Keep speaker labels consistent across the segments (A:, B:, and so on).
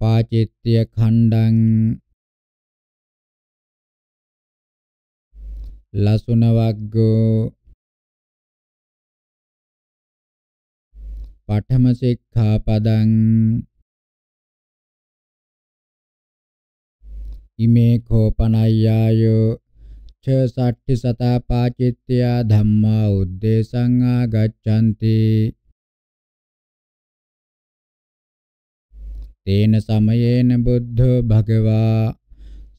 A: පාචිත්‍ය ඛණ්ඩං ලසුන වග්ගෝ පඨම සික්ඛාපදං
B: ඉමේ කෝපනය්‍යායෝ ච සට්ඨි සතා පාචිත්‍යා ධම්මා උද්දේශං ආගච්ඡanti තේන සමයේන බුද්ධෝ භගවා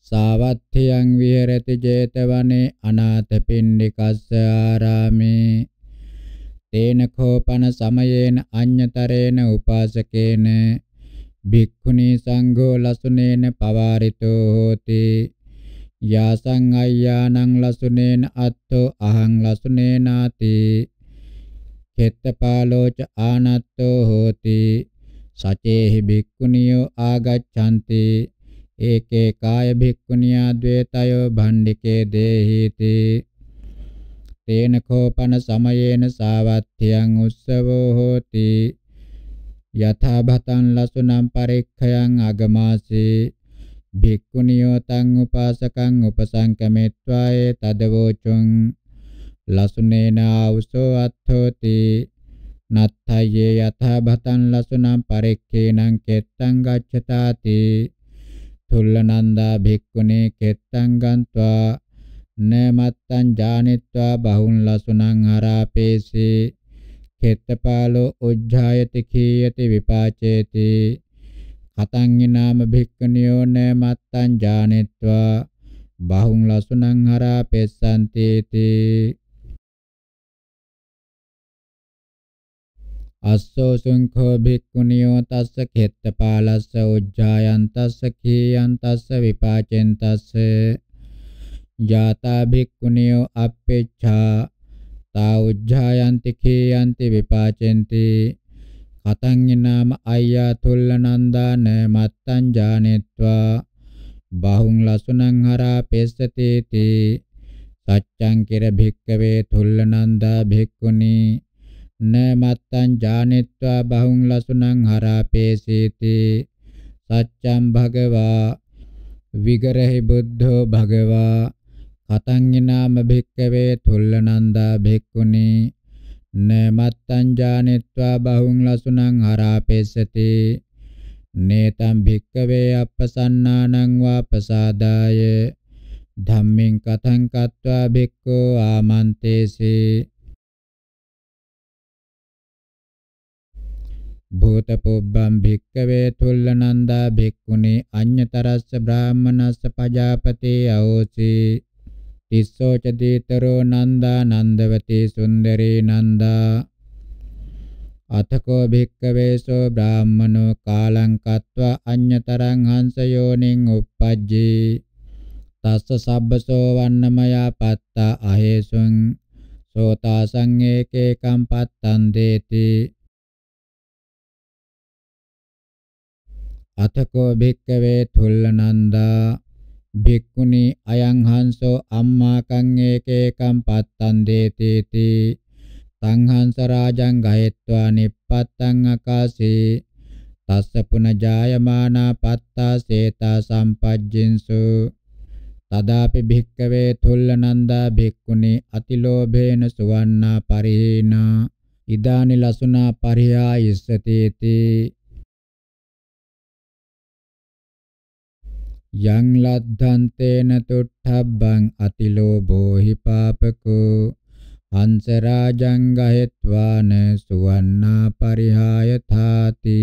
B: සාවත්ථියං විහෙරති 제තවනේ අනාථපිණ්ඩිකස්ස ආරාමේ තේන කෝපන සමයේන අඤ්‍යතරේන උපාසකේන භික්ඛුනි සංඝෝ ලසුනේන පවාරිතෝ හෝති යාසං අය්‍යානං ලසුනේන අත්තෝ අහං ලසුනේනාති කෙත්තපාලෝච ආනත්තෝ හෝති සචේහි භික්ඛුනියෝ ආගච්ඡanti ඒකේ කාය භික්ඛුනියා ද්වේතයෝ භණ්ඩිකේ දේහිති තේන කෝපන සමයේන සාවත්ත්‍යං උස්සවෝ හෝති යථා භතං ලසුනම් පරික්ඛයන් අගමාසී භික්ඛුනියෝ තං උපාසකං උපසංකමෙත්වායේ තදවෝචුං ලසුනේන ආවුසෝ අත්ථෝති නත්තයේ යථා භතං ලසුනම් පරික්ඛේනං කෙත්තං ගච්ඡතාති තුල්ලනන්දා භික්ඛුනේ කෙත්තං ගන්්වා නමත්තං ජානිත්වා බහුන් ලසුනං හරාපේසේ කෙත්තපාලෝ උජ්ජායති කීයති විපාචේති කතං නාම භික්ඛනියෝ නමත්තං ජානිත්වා බහුන් ලසුනං හරාපෙස්සන්තේති අස්සෝ සුංඛෝ භික්ඛුනියෝ තස්ස කෙත්තපාලස්ස උජ්ජායන් තස්ස කීයන් තස්ස විපාචෙන් තස්ස ජාතා භික්ඛුනියෝ අප්පේච්ඡා තා උජ්ජායන්ති කීයන්ති විපාචෙන්ති කතං නාම අය්‍යා තුල්ල නන්දාන මත්තං ජානෙත්වා බහුං ලසුනං හරා පෙස්සතේති සච්ඡං කිර භික්ඛවේ තුල්ල නන්දා භික්ඛුනි නමත්තං ජානෙත්වා බහුං ලසුනං හරාපේසීති සච්ඡම් භගවා විගරහි බුද්ධෝ භගවා කතං ිනාම භික්කවේ තුල්ලනන්දා භික්ඛුනි නමත්තං ජානෙත්වා බහුං ලසුනං හරාපේසති නේතම් භික්කවේ අප්පසන්නානං වාපසාදාය ධම්මින් කතං කତ୍වා භික්ඛෝ ආමන්තේසේ භූත පුබ්බම් භික්කවේ තුල්ලනන්දා භික්ඛුනි අඤ්‍යතරස්ස බ්‍රාහමනස්ස පජාපතේ අවෝසි තිස්සෝ ච දීතරෝ නන්දා නන්දවතේ සුන්දරේ නන්දා අතකෝ භික්කවේසෝ බ්‍රාහමනෝ කාලං කତ୍වා අඤ්‍යතරං හංසයෝනින් uppajji තස්ස සබ්බසෝ වන්නමයා පත්තා අහේසුං සෝතා සංඝේකේ කම්පත්තන් දේති අතකෝ භික්කවේ තුල්ලනන්දා භික්ඛුනි අයං හංසෝ අම්මාකං ඒකේකම් පත්තං දේතේති සංහංස රාජං ගහෙත්වා නිප්පත්තං අකාසේ තස්ස පුනජායමානා පත්තා සේතා සම්පජ්ජින්සු තදාපි භික්කවේ තුල්ලනන්දා භික්ඛුනි අතිලෝභේන සුවන්නා පරිහීනා ඉදානි ලසුනා පරිහා ඉස්සතේති යං ලද්ධන්තේන තුට්ඨබ්බං අතිලෝභෝ හි පාපකෝ හංස රාජං ගහෙත්වාන සුවන්නා පරිහාය තාති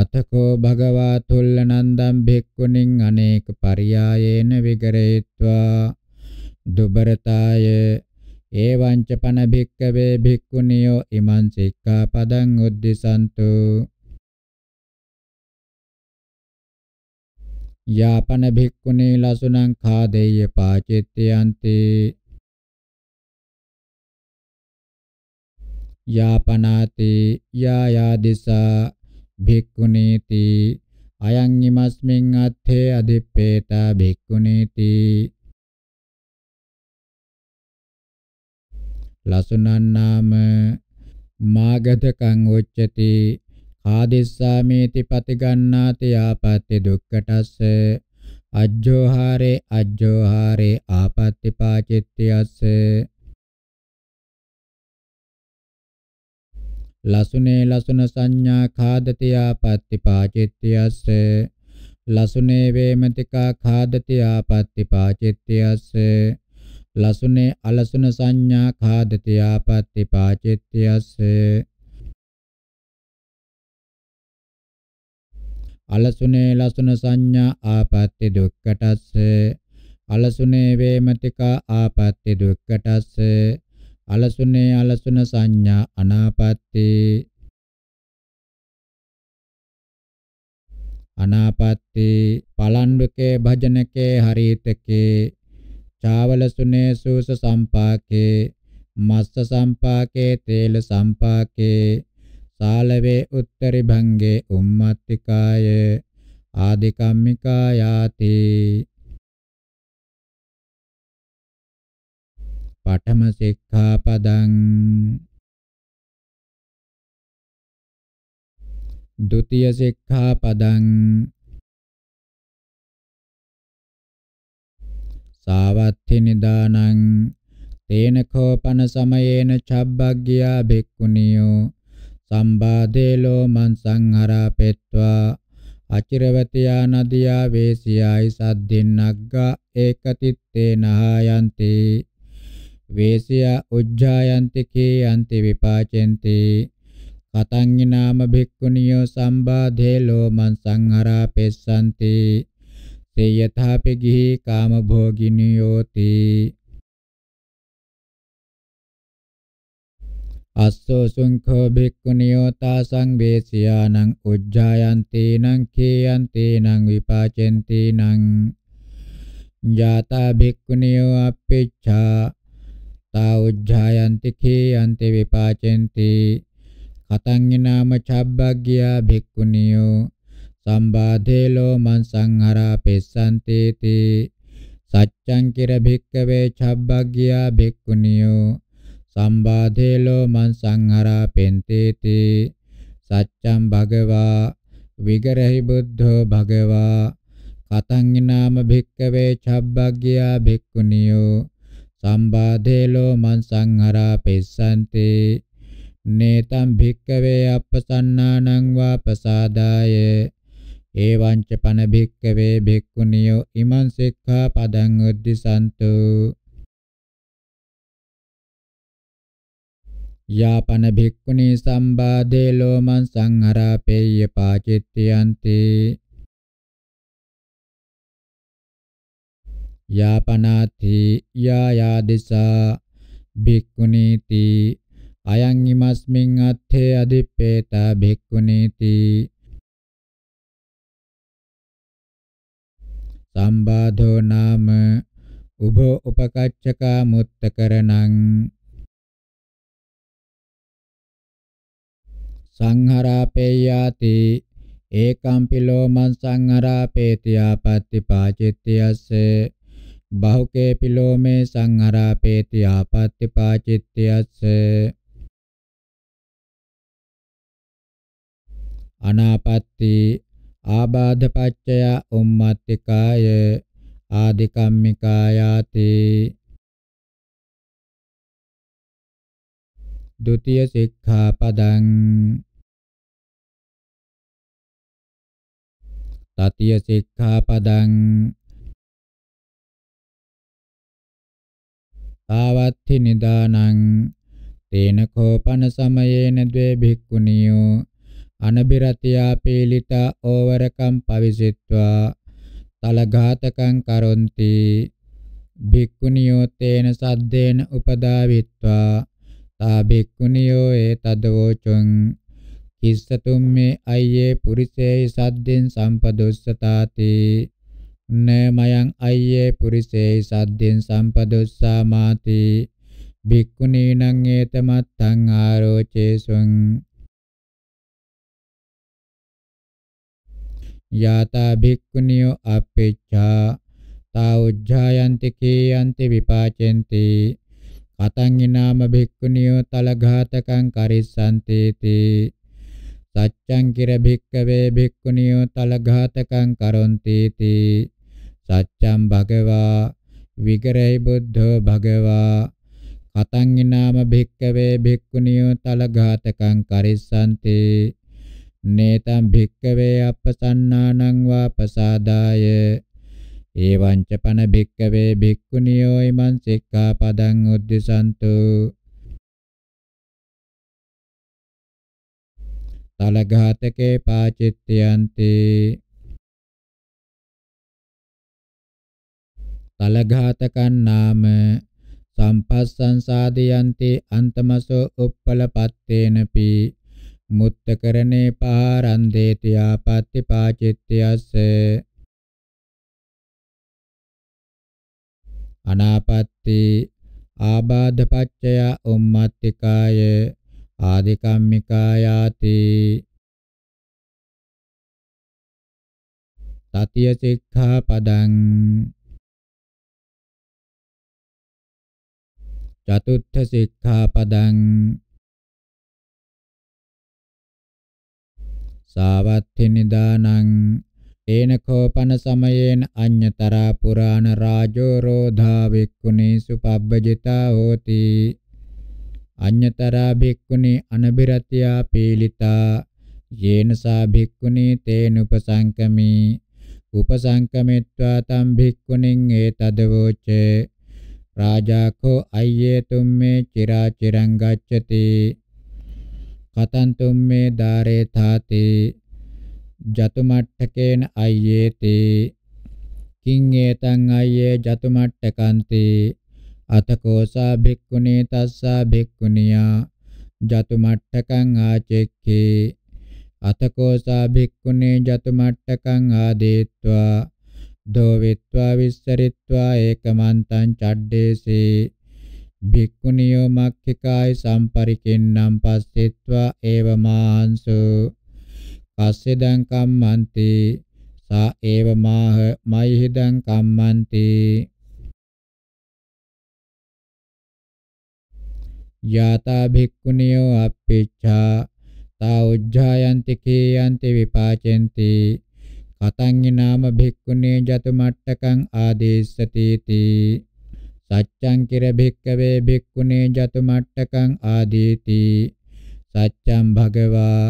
B: අතකෝ භගවා තුල්ලනන්දම් භික්ඛුනින් අනේක පරියායේන විගරේत्वा දුබරතාය එවං ච පන භික්කවේ භික්ඛුනියෝ ඉමං සික්ඛාපදං උද්දිසන්තෝ
A: යාපන භික්ඛුනේ ලසුනං ખાදෙය්‍ය පාචෙත්‍යන්තේ
B: යාපනාති යායාදිසා භික්ඛුනේති අයං ීමස්මින් අත්ථේ අදිප්පේතා භික්ඛුනේති ලසුනන් නාම මාගතකං උච්චති ආදිස්සාමේති පතිගන්නාති ආපත්‍ති දුක්ඛටස්ස අජ්ජෝහාරේ අජ්ජෝහාරේ ආපත්‍ති පාචිත්‍යස්ස ලසුනේ ලසුන සංඥා ඛාදති ආපත්‍ති පාචිත්‍යස්ස ලසුනේ වේමතිකා ඛාදති ආපත්‍ති පාචිත්‍යස්ස ලසුනේ අලසුන සංඥා ඛාදති ආපත්‍ති පාචිත්‍යස්ස අලසුනේ ලසුන සංඥා ආපත්‍ති දුක්කටස්ස අලසුනේ වේමතිකා ආපත්‍ති දුක්කටස්ස අලසුනේ අලසුන සංඥා අනාපත්‍ති අනාපත්‍ති පලණ්ඩකේ භජනකේ හරිතකේ චාවලසුනේ සූස සම්පාකේ මස්ස සම්පාකේ තේල සම්පාකේ තාලවේ උත්තරි භංගේ උම්මත්තිකාය ආදිකම්මිකා යාති
A: පඨම සික්ඛාපදං ဒုတိယ සික්ඛාපදං
B: සාවත්ථි නිදානං තේන කෝපන සමයේන චබ්බග්ගියා භික්ඛුනියෝ සම්බාදේලෝ මං සංහරපෙත්වා අචිරවතියා නදියා වේසියයි සද්දින්නග්ගා ඒකතිත්තේනහායන්ති වේසියා උජ්ජායන්ති කේයන්ති විපාචෙන්ති කතං නාම භික්ඛුනියෝ සම්බාදේලෝ මං සංහරපෙස්සන්ති තේයථාපි ගිහි කාමභෝගිනියෝති අස්සෝ සුංඛෝ භික්ඛුනියෝ තාසං වේසියානං උජ්ජායන්ති නං කීයන්ති නං විපාචෙන්ති නං ජාතා භික්ඛුනියෝ අප්පිච්ඡා තා උජ්ජායන්ති කීයන්ති විපාචෙන්ති කතං ිනාම චබ්බග්ගියා භික්ඛුනියෝ සම්බාධේ ලෝමං සංහරා පෙස්සන්තේති සච්ඡං කිර භික්ඛවේ චබ්බග්ගියා භික්ඛුනියෝ සම්බාධේ ලෝමං සංහරා පෙන්තේති සච්ඡම් භගවා විගරහි බුද්ධෝ භගවා කතං නාම භික්කවේ චබ්බග්ගියා භික්ඛුනියෝ සම්බාධේ ලෝමං සංහරා පෙස්සන්තේ නේතම් භික්කවේ අප්පසන්නානං වා ප්‍රසාදාය එවං ච පන භික්කවේ භික්ඛුනියෝ ඉමං සික්ඛා පදං උද්දිසන්තෝ යාපන භික්ඛුනි සම්බාධේ ලෝමං සංහරාපේය පාචිත්‍යන්ති යාපනාති යායාදිසා භික්ඛුනීති අයං ීමස්මින් අත්ථේ අදිප්පේතා භික්ඛුනීති සම්බාධෝ නාම උභෝ උපකච්චකා මුත්තකරණං සංහරාපේයාති ඒකම්පිලෝ මං සංහරාපේති ආපත්‍ති පාචිත්‍යස්සේ බහුකේ පිලෝ මේ සංහරාපේති ආපත්‍ති පාචිත්‍යස්ස අනාපත්‍ති ආබාධ පච්චය උම්මත්තිකාය
A: ආදිකම්මිකායාති ဒုတိယสิกขาปดังตติยสิกขาปดังภาวัตถินิดานัง
B: เตนะโคปนสมัยเนเดภิกขุนิโยอนับิรติยาปิลิตาโอวรกัมปวิสิตวาตลกาตกังการันติภิกขุนิโยเตนะสัดเดนอุปดาวิตวา තා භික්ඛුනියෝ ඒ තදවෝචං කිස්සතුම් මේ අයියේ පුරිසේයි සද්දෙන් සම්පදොස්සතාති නේ මයං අයියේ පුරිසේයි සද්දෙන් සම්පදොස්සාමාති භික්ඛුනීනං ඒතමත්තං ආරෝචේසුං යාතා භික්ඛුනියෝ අපේච්ඡා තා උජ්ජායන්ති කීයන්ති විපාචෙන්ති කතං ඊනාම භික්ඛුනියෝ තලඝාතකං කරිස්සන්තේති සච්ඡං කිර භික්ඛවේ භික්ඛුනියෝ තලඝාතකං කරොන්තේති සච්ඡං භගවා විගරේ බුද්ධෝ භගවා කතං ඊනාම භික්ඛවේ භික්ඛුනියෝ තලඝාතකං කරිස්සන්තේ නේතම් භික්ඛවේ අපසන්නානං වා පසාදාය ඒවංච පන භික්කවේ භික්ඛුනියෝ ීමං සික්ඛාපදං උද්දිසන්තු
A: තලඝාතකේ පාචිත්‍යන්ති
B: තලඝාතකං නාම සම්පස්සංසාදයන්ති අන්තමසෝ උප්පලපත්තේනපි මුත්තකරණේ පාරන්දේති ආපත්‍ති පාචිත්‍යස්සේ අනාපත්ති ආබාධපච්චය උම්මත්තිකාය ආදිකම්මිකායාති
A: තතිය සික්ඛාපදං චතුත්ථ සික්ඛාපදං
B: සාවත්ථි නිදානං තේන කෝපන සමයේන අඤ්‍යතරා පුරාණ රාජෝ රෝධා වික්කුණීසු පබ්බජිතා හෝති අඤ්‍යතරා භික්ඛුනි අනබිරතියා පීලිතා යේනසා භික්ඛුනි තේන උපසංකමි උපසංකමෙත්වා තම් භික්ඛුනින් ඒතදවෝචේ රාජාකෝ අය්යේ තුම්මේ චිරා චිරං ගච්ඡති කතන්තුම්මේ දාරේ තාතේ ජතුමට්ඨකේන අයේතේ කිං ඒතං අයේ ජතුමට්ඨකන්තේ අතකෝසා භික්ඛුනේ තස්සා භික්ඛුනියා ජතුමට්ඨකං ආචෙක්ඛේ අතකෝසා භික්ඛුනේ ජතුමට්ඨකං ආදේत्वा දෝවිත්වා විස්සරිත්වා ඒකමන්තං චඩ්ඩේසේ භික්ඛුනියෝ මක්ඛිකායි සම්පරිකෙන්නම් පස්සෙත්වා ඒවමාංසෝ කස්සෙදං කම්මන්ති සා ඒව මාහ මයිහිදං කම්මන්ති යතා භික්ඛුනියෝ අප්පේච්ඡා තා උජ්ජායන්ති කේයන්ති විපාචෙන්ති කතං නාම භික්ඛුනේ ජතු මට්ටකං ආදේශති තී සච්ඡං කිර භික්ඛවේ භික්ඛුනේ ජතු මට්ටකං ආදීති සච්ඡං භගවා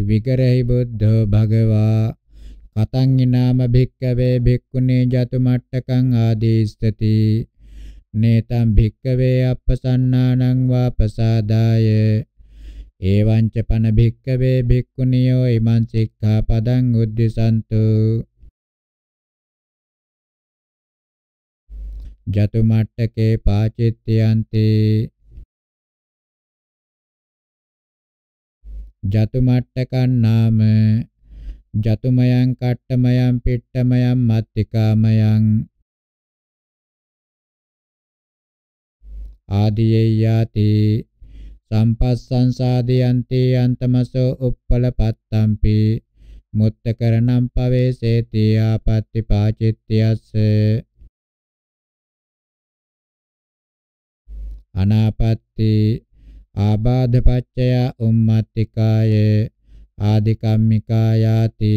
B: විගරහි බුද්ධෝ භගවා කතං ඊනාම භික්කවේ භික්ඛුනේ ජතු මට්ටකං ආදේශති නේතම් භික්කවේ අපසන්නානං වාපසාදාය එවං ච පන භික්කවේ භික්ඛුනියෝ ීමං සික්ඛාපදං උද්දිසන්තු ජතු මට්ටකේ පාචිත්‍යන්තේ ජතු මට්ටකං නාම ජතුමයං කට්ටමයං පිට්ටමයං මත්තිකාමයං ආදීයයාති සම්පස්සං සාදයන්ති අන්තමසෝ උප්පලපත්තම්පි මුත්තකරණම් පවේසේති ආපත්‍ති පාචිත්‍යස්ස අනාපත්‍ති ආබාධපච්චය උම්මත්තිකාය ආදිකම්මිකායාති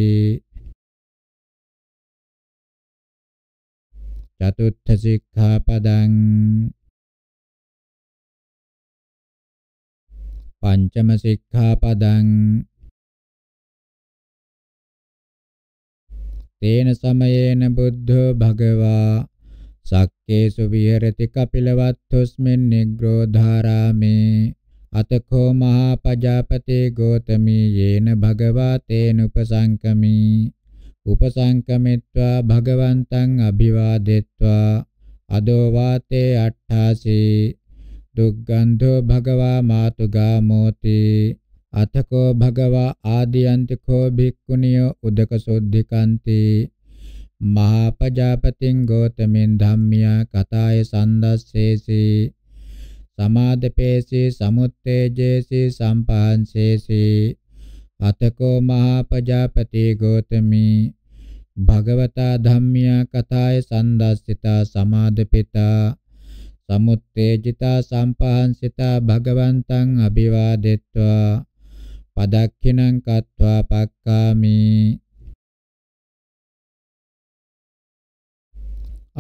A: චතුත්ථ සික්ඛාපදං පංචම සික්ඛාපදං තේන සමයේන බුද්ධෝ භගවා
B: සක්කේසු විහෙරති කපිලවත්තුස්මින් නිග්‍රෝධාරාමේ අතකෝ මහා පජාපතේ ගෝතමී යේන භගවා තේන උපසංකමී උපසංකමිත්වා භගවන්තං අභිවාදෙත්වා අදෝ වාතේ අට්ඨාසී දුක්ගන්ධෝ භගවා මාතුගාමෝති අතකෝ භගවා ආදියන්තිකෝ භික්ඛුනිය උදක සොද්ධිකාන්ති මහා පජාපතින් ගෝතමෙන් ධම්මියා කතාය සන්දස්සේසී සමාදපේසි සමුත්තේජේසි සම්පාංසේසි අතකෝ මහා පජාපති ගෝතමි භගවතා ධම්මියා කතාය සන්දස්සිතා සමාදපිතා සමුත්තේජිතා සම්පහන්සිතා භගවන්තං අභිවාදෙත්වා පදක්ඛිනං කତ୍වා පක්කාමි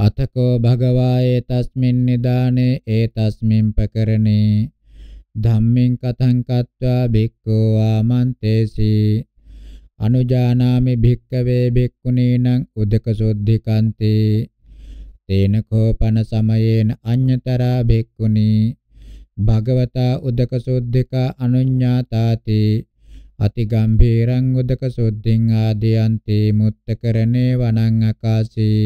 B: අතකෝ භගවා ඒතස්මින් නිදානේ ඒතස්මින් පකරණේ ධම්මෙන් කතං කତ୍වා භික්ඛෝ ආමන්තේසි අනුජානාමි භික්ඛවේ භික්ඛුනීනං උදක සොද්ධිකාන්තේ තේන කෝපන සමයේන අඤ්‍යතරා භික්ඛුනී භගවතා උදක සොද්ධික අනුඤ්ඤාතාති අතිගම්භීරං උදක සොද්ධින් ආදීයන්තේ මුත්තකරණේ වනං අකාශේ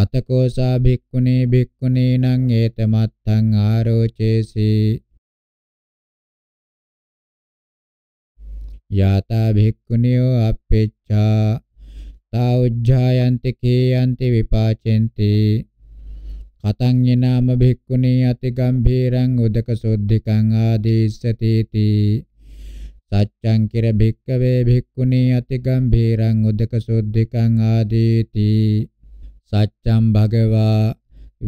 B: අතකෝසා භික්ඛුනේ භික්ඛුනේ නං ඒතමත්තං ආරෝචේසි යාතා භික්ඛුනියෝ අපේච්ඡා තා උජ්ජායන්ති කේයන්ති විපාචෙන්ති කතං යනාම භික්ඛුනී අති ගම්භීරං උදක සොද්ධිකං ආදීස්සති තී සච්ඡං කිර භික්ඛවේ භික්ඛුනී අති ගම්භීරං උදක සොද්ධිකං ආදීති සච්ඡම් භගවා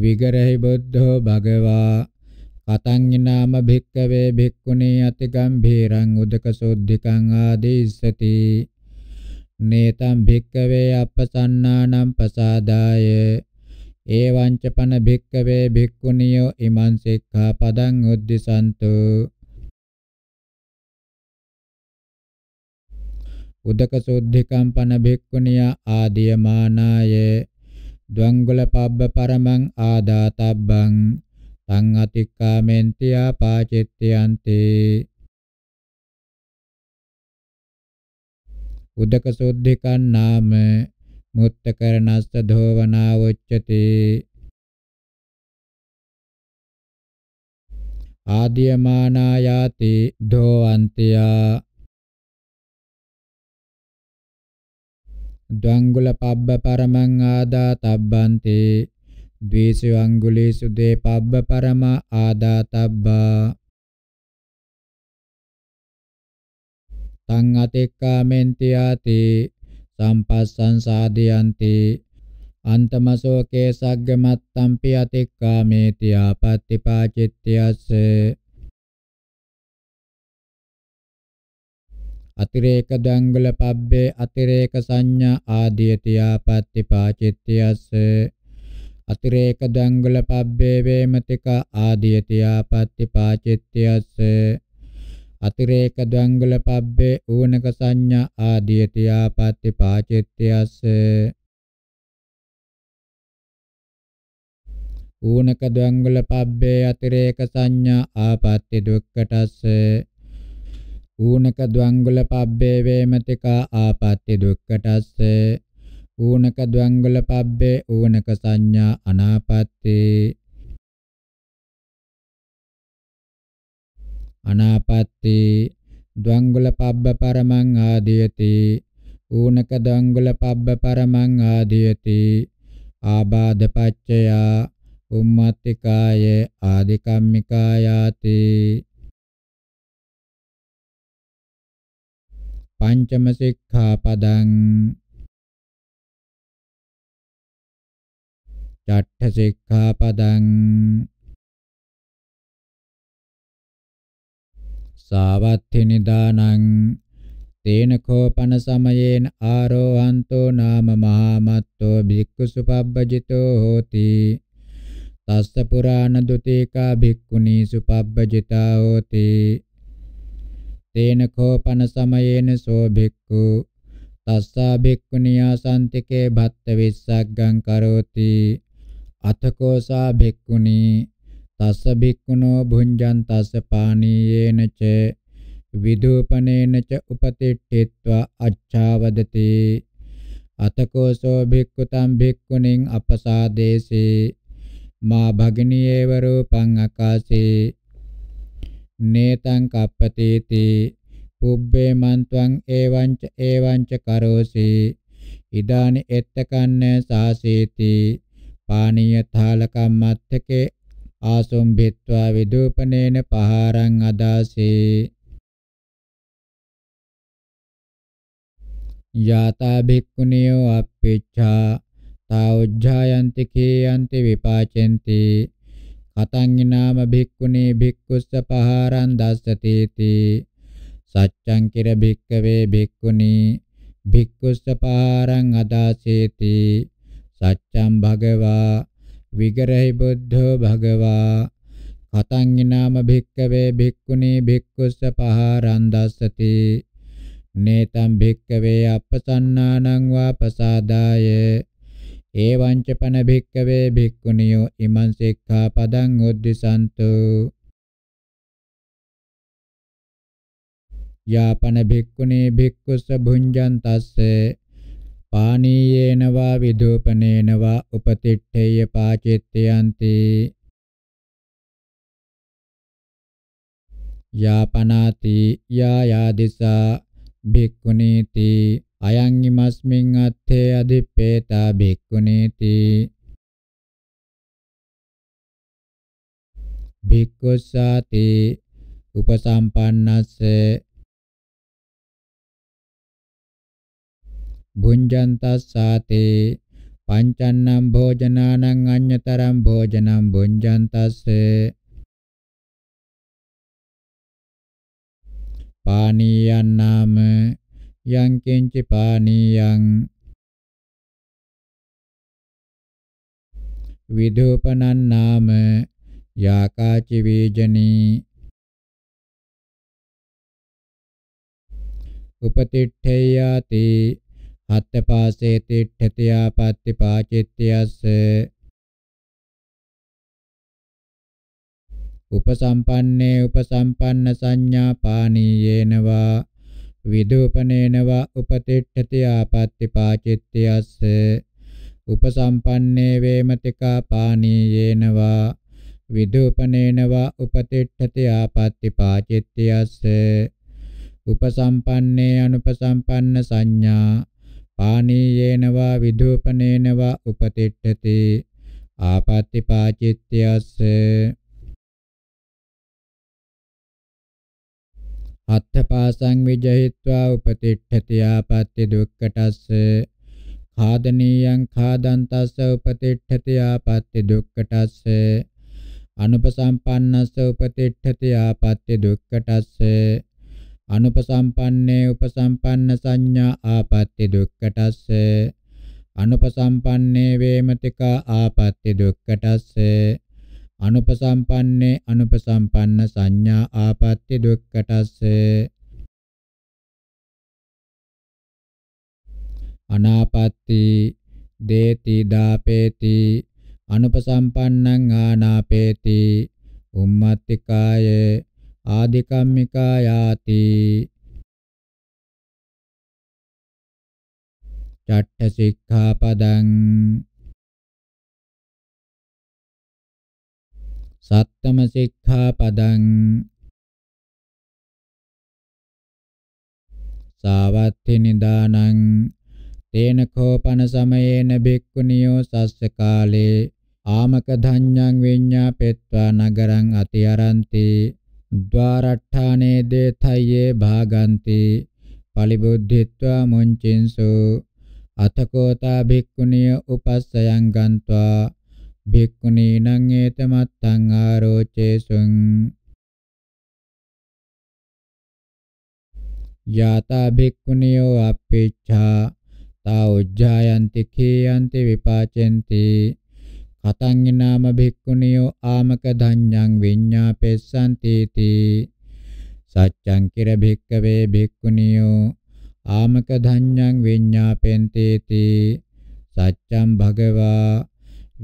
B: විගරහි බුද්ධෝ භගවා කතං නාම භික්කවේ භික්ඛුනී අති ගම්භීරං උදක සෝද්ධිකං ආදීසති නේතම් භික්කවේ අපසන්නානම් පසාදාය ඒවං ච පන භික්කවේ භික්ඛුනියෝ ඉමං සික්ඛාපදං උද්දිසන්තු උදක සෝද්ධිකම් පන භික්ඛුනියා ආදීයමානායේ ද්වංගල පබ්බ පරමං ආදාතබ්බං තං අතික්කාමෙන්ති ආපාචිත්‍යන්තේ උදක සුද්ධිකන් නාම මුත්ත කරනස්ස ධෝවනා උච්චති
A: ආදීයමානා යාති ධෝවන්තියා
B: ද්වංගුල පබ්බ පරමං ආදා තබ්බන්තේ ද්වේෂ අංගුලේසු දේ පබ්බ පරම ආදා තබ්බා තං අතෙක්කාමෙන්ති ආති සම්පස්සං සාදයන්ති අන්තමසෝකේ සග්ගමත්තම්පි අතෙක්කාමේති ආපත්‍තිපාචිත්‍යස්ස අතිරේක දංගල පබ්බේ අතිරේක සංඥා ආදී තියාපත්ති පාචිත්‍යස්ස අතිරේක දංගල පබ්බේ වේමතික ආදී තියාපත්ති පාචිත්‍යස්ස අතිරේක දංගල පබ්බේ ඌනක සංඥා ආදී තියාපත්ති පාචිත්‍යස්ස ඌනක දංගල පබ්බේ අතිරේක සංඥා ආපත්‍ය දුක්කටස්ස ඌනක ද්වංගුල පබ්බේ වේමතිකා ආපත්‍ති දුක්කටස්ස ඌනක ද්වංගුල පබ්බේ ඌනක සංඥා අනාපත්‍ති අනාපත්‍ති ද්වංගුල පබ්බ පරමං ආදීයති ඌනක ද්වංගුල පබ්බ පරමං ආදීයති ආබාධ පච්චයා උම්මත්තිකායේ ආදිකම්මිකායාති
A: පංචම සික්ඛාපදං චට්ඨ සික්ඛාපදං
B: සාවත්ථි නිදානං තේන කෝපන සමයේන ආරෝහන්තෝ නාම මහාමත්තෝ භික්ඛු සුපබ්බජිතෝ හෝති තස්ස පුරාණ දුතිකා භික්ඛුනි සුපබ්බජිතා හෝති තේන කෝපන සමයේන සෝ භික්ඛු තස්සා භික්ඛුනියා සම්තිකේ භත්ත විස්සග්ගං කරෝති අතකෝසා භික්ඛුනි තස්ස භික්ඛුනෝ භුඤ්ජං තස්ස පානීයේන ච විදූපනේන ච උපතිට්ඨිත්වා අච්ඡාවදති අතකෝසෝ භික්ඛුතං භික්ඛුණින් අපසාදේසේ මා භගිනියේව රූපං අකාසේ නේතං කප්පතේති පුබ්බේ මන්ත්වං ඒවංච ඒවංච කරෝසි ඉදානි එත්තකන්න සාසීති පානීය තාලකම් මත්තකේ ආසොම් භිත්වා විදූපනේන පහාරං අදාසේ යාතා භික්ඛුනියෝ අප්පේච්ඡා තා උජ්ජායන්ති කේයන්ති විපාචෙන්ති කතං නාම භික්ඛුනේ භික්ඛුස්ස පහාරං දස්සති තී සච්ඡං කිර භික්ඛවේ භික්ඛුනී භික්ඛුස්ස පහාරං අදාසේති සච්ඡං භගවා විගරහි බුද්ධෝ භගවා කතං නාම භික්ඛවේ භික්ඛුනී භික්ඛුස්ස පහාරං දස්සති නේතම් භික්ඛවේ අපසන්නානං වාපසාදාය එවං චපන භික්කවේ භික්ඛුනියෝ ඉමං සික්ඛාපදං උද්දිසන්තු යාපන භික්ඛුනේ භික්ඛුස්ස භුඤ්ජං තස්සේ පානීයේන වා විදූපනේන වා උපතිට්ඨේය පාචිත්තයන්ති යාපනාති යා යාදිසා භික්ඛුනීති අයං ඉමස්මින් අත්තේ අදිප්පේතා භික්ඛුනීති
A: භික්ඛුසාති උපසම්පන්නස්ස
B: භුඤ්ජන්තස්සාතේ පංචන්නම් භෝජනානං අඤ්‍යතරම් භෝජනම් භුඤ්ජන්තස්සේ
A: පානීයන් නාම යං කිංචි පානීයං
B: විදූපනන්නාම යාකාචි වේජනී උපතිට්ඨයාති හත්පාසේ තිට්ඨතියා පත්ති පාචිත්‍යස්ස උපසම්පන්නේ උපසම්පන්න සංඥා පානීයේනවා විදූපනේනවා උපතිට්ඨති ආපත්‍ති පාචිත්‍යස්ස උපසම්පන්නේ වේමතිකා පානීයේනවා විදූපනේනවා උපතිට්ඨති ආපත්‍ති පාචිත්‍යස්ස උපසම්පන්නේ අනුපසම්පන්න සංඥා පානීයේනවා විදූපනේනවා උපතිට්ඨති ආපත්‍ති පාචිත්‍යස්ස අත්ථපාසං විජහිत्वा උපතිෂ්ඨති ආපත්‍ය දුක්ඛටස්ස ඛාදනීයං ඛාදන්තස්ස උපතිෂ්ඨති ආපත්‍ය දුක්ඛටස්ස අනුපසම්පන්නස්ස උපතිෂ්ඨති ආපත්‍ය දුක්ඛටස්ස අනුපසම්පන්නේ උපසම්පන්න සංඥා ආපත්‍ය දුක්ඛටස්ස අනුපසම්පන්නේ වේමතිකා ආපත්‍ය දුක්ඛටස්ස අනුපසම්පන්නේ අනුපසම්පන්න සංඥා ආපත්‍ය දුක්කටස්ස අනාපත්‍ති දේති දාපේති අනුපසම්පන්නං ආනාපේති උම්මත්තිකාය
A: ආදිකම්මිකායාති චට්ඨ සික්ඛාපදං සත්තම සික්ඛාපදං සාවත්ති නිදානං
B: තේන කෝපන සමයේන බික්කුණියෝ සස්ස කාලේ ආමක ධඤ්ඤං විඤ්ඤාපෙත්වා නගරං අති අරන්ති ద్వාරට්ඨානේ දේතයේ භාගන්ති පලිබුද්ධිත්වා මුංචින්සෝ අතකෝතා භික්ඛුණිය උපස්සයන් ගන්්වා භික්ඛුනීනං ඒතමත්තං ආරෝචේසුං යතා භික්ඛුනියෝ අපේච්ඡා තා උජ්ජායන්ති කේයන්ති විපාචෙන්ති කතං නාම භික්ඛුනියෝ ආමක ධඤ්ඤං විඤ්ඤාපෙස්සන්ති තී සච්ඡං කිර භික්කවේ භික්ඛුනියෝ ආමක ධඤ්ඤං විඤ්ඤාපෙන්තේති සච්ඡං භගවා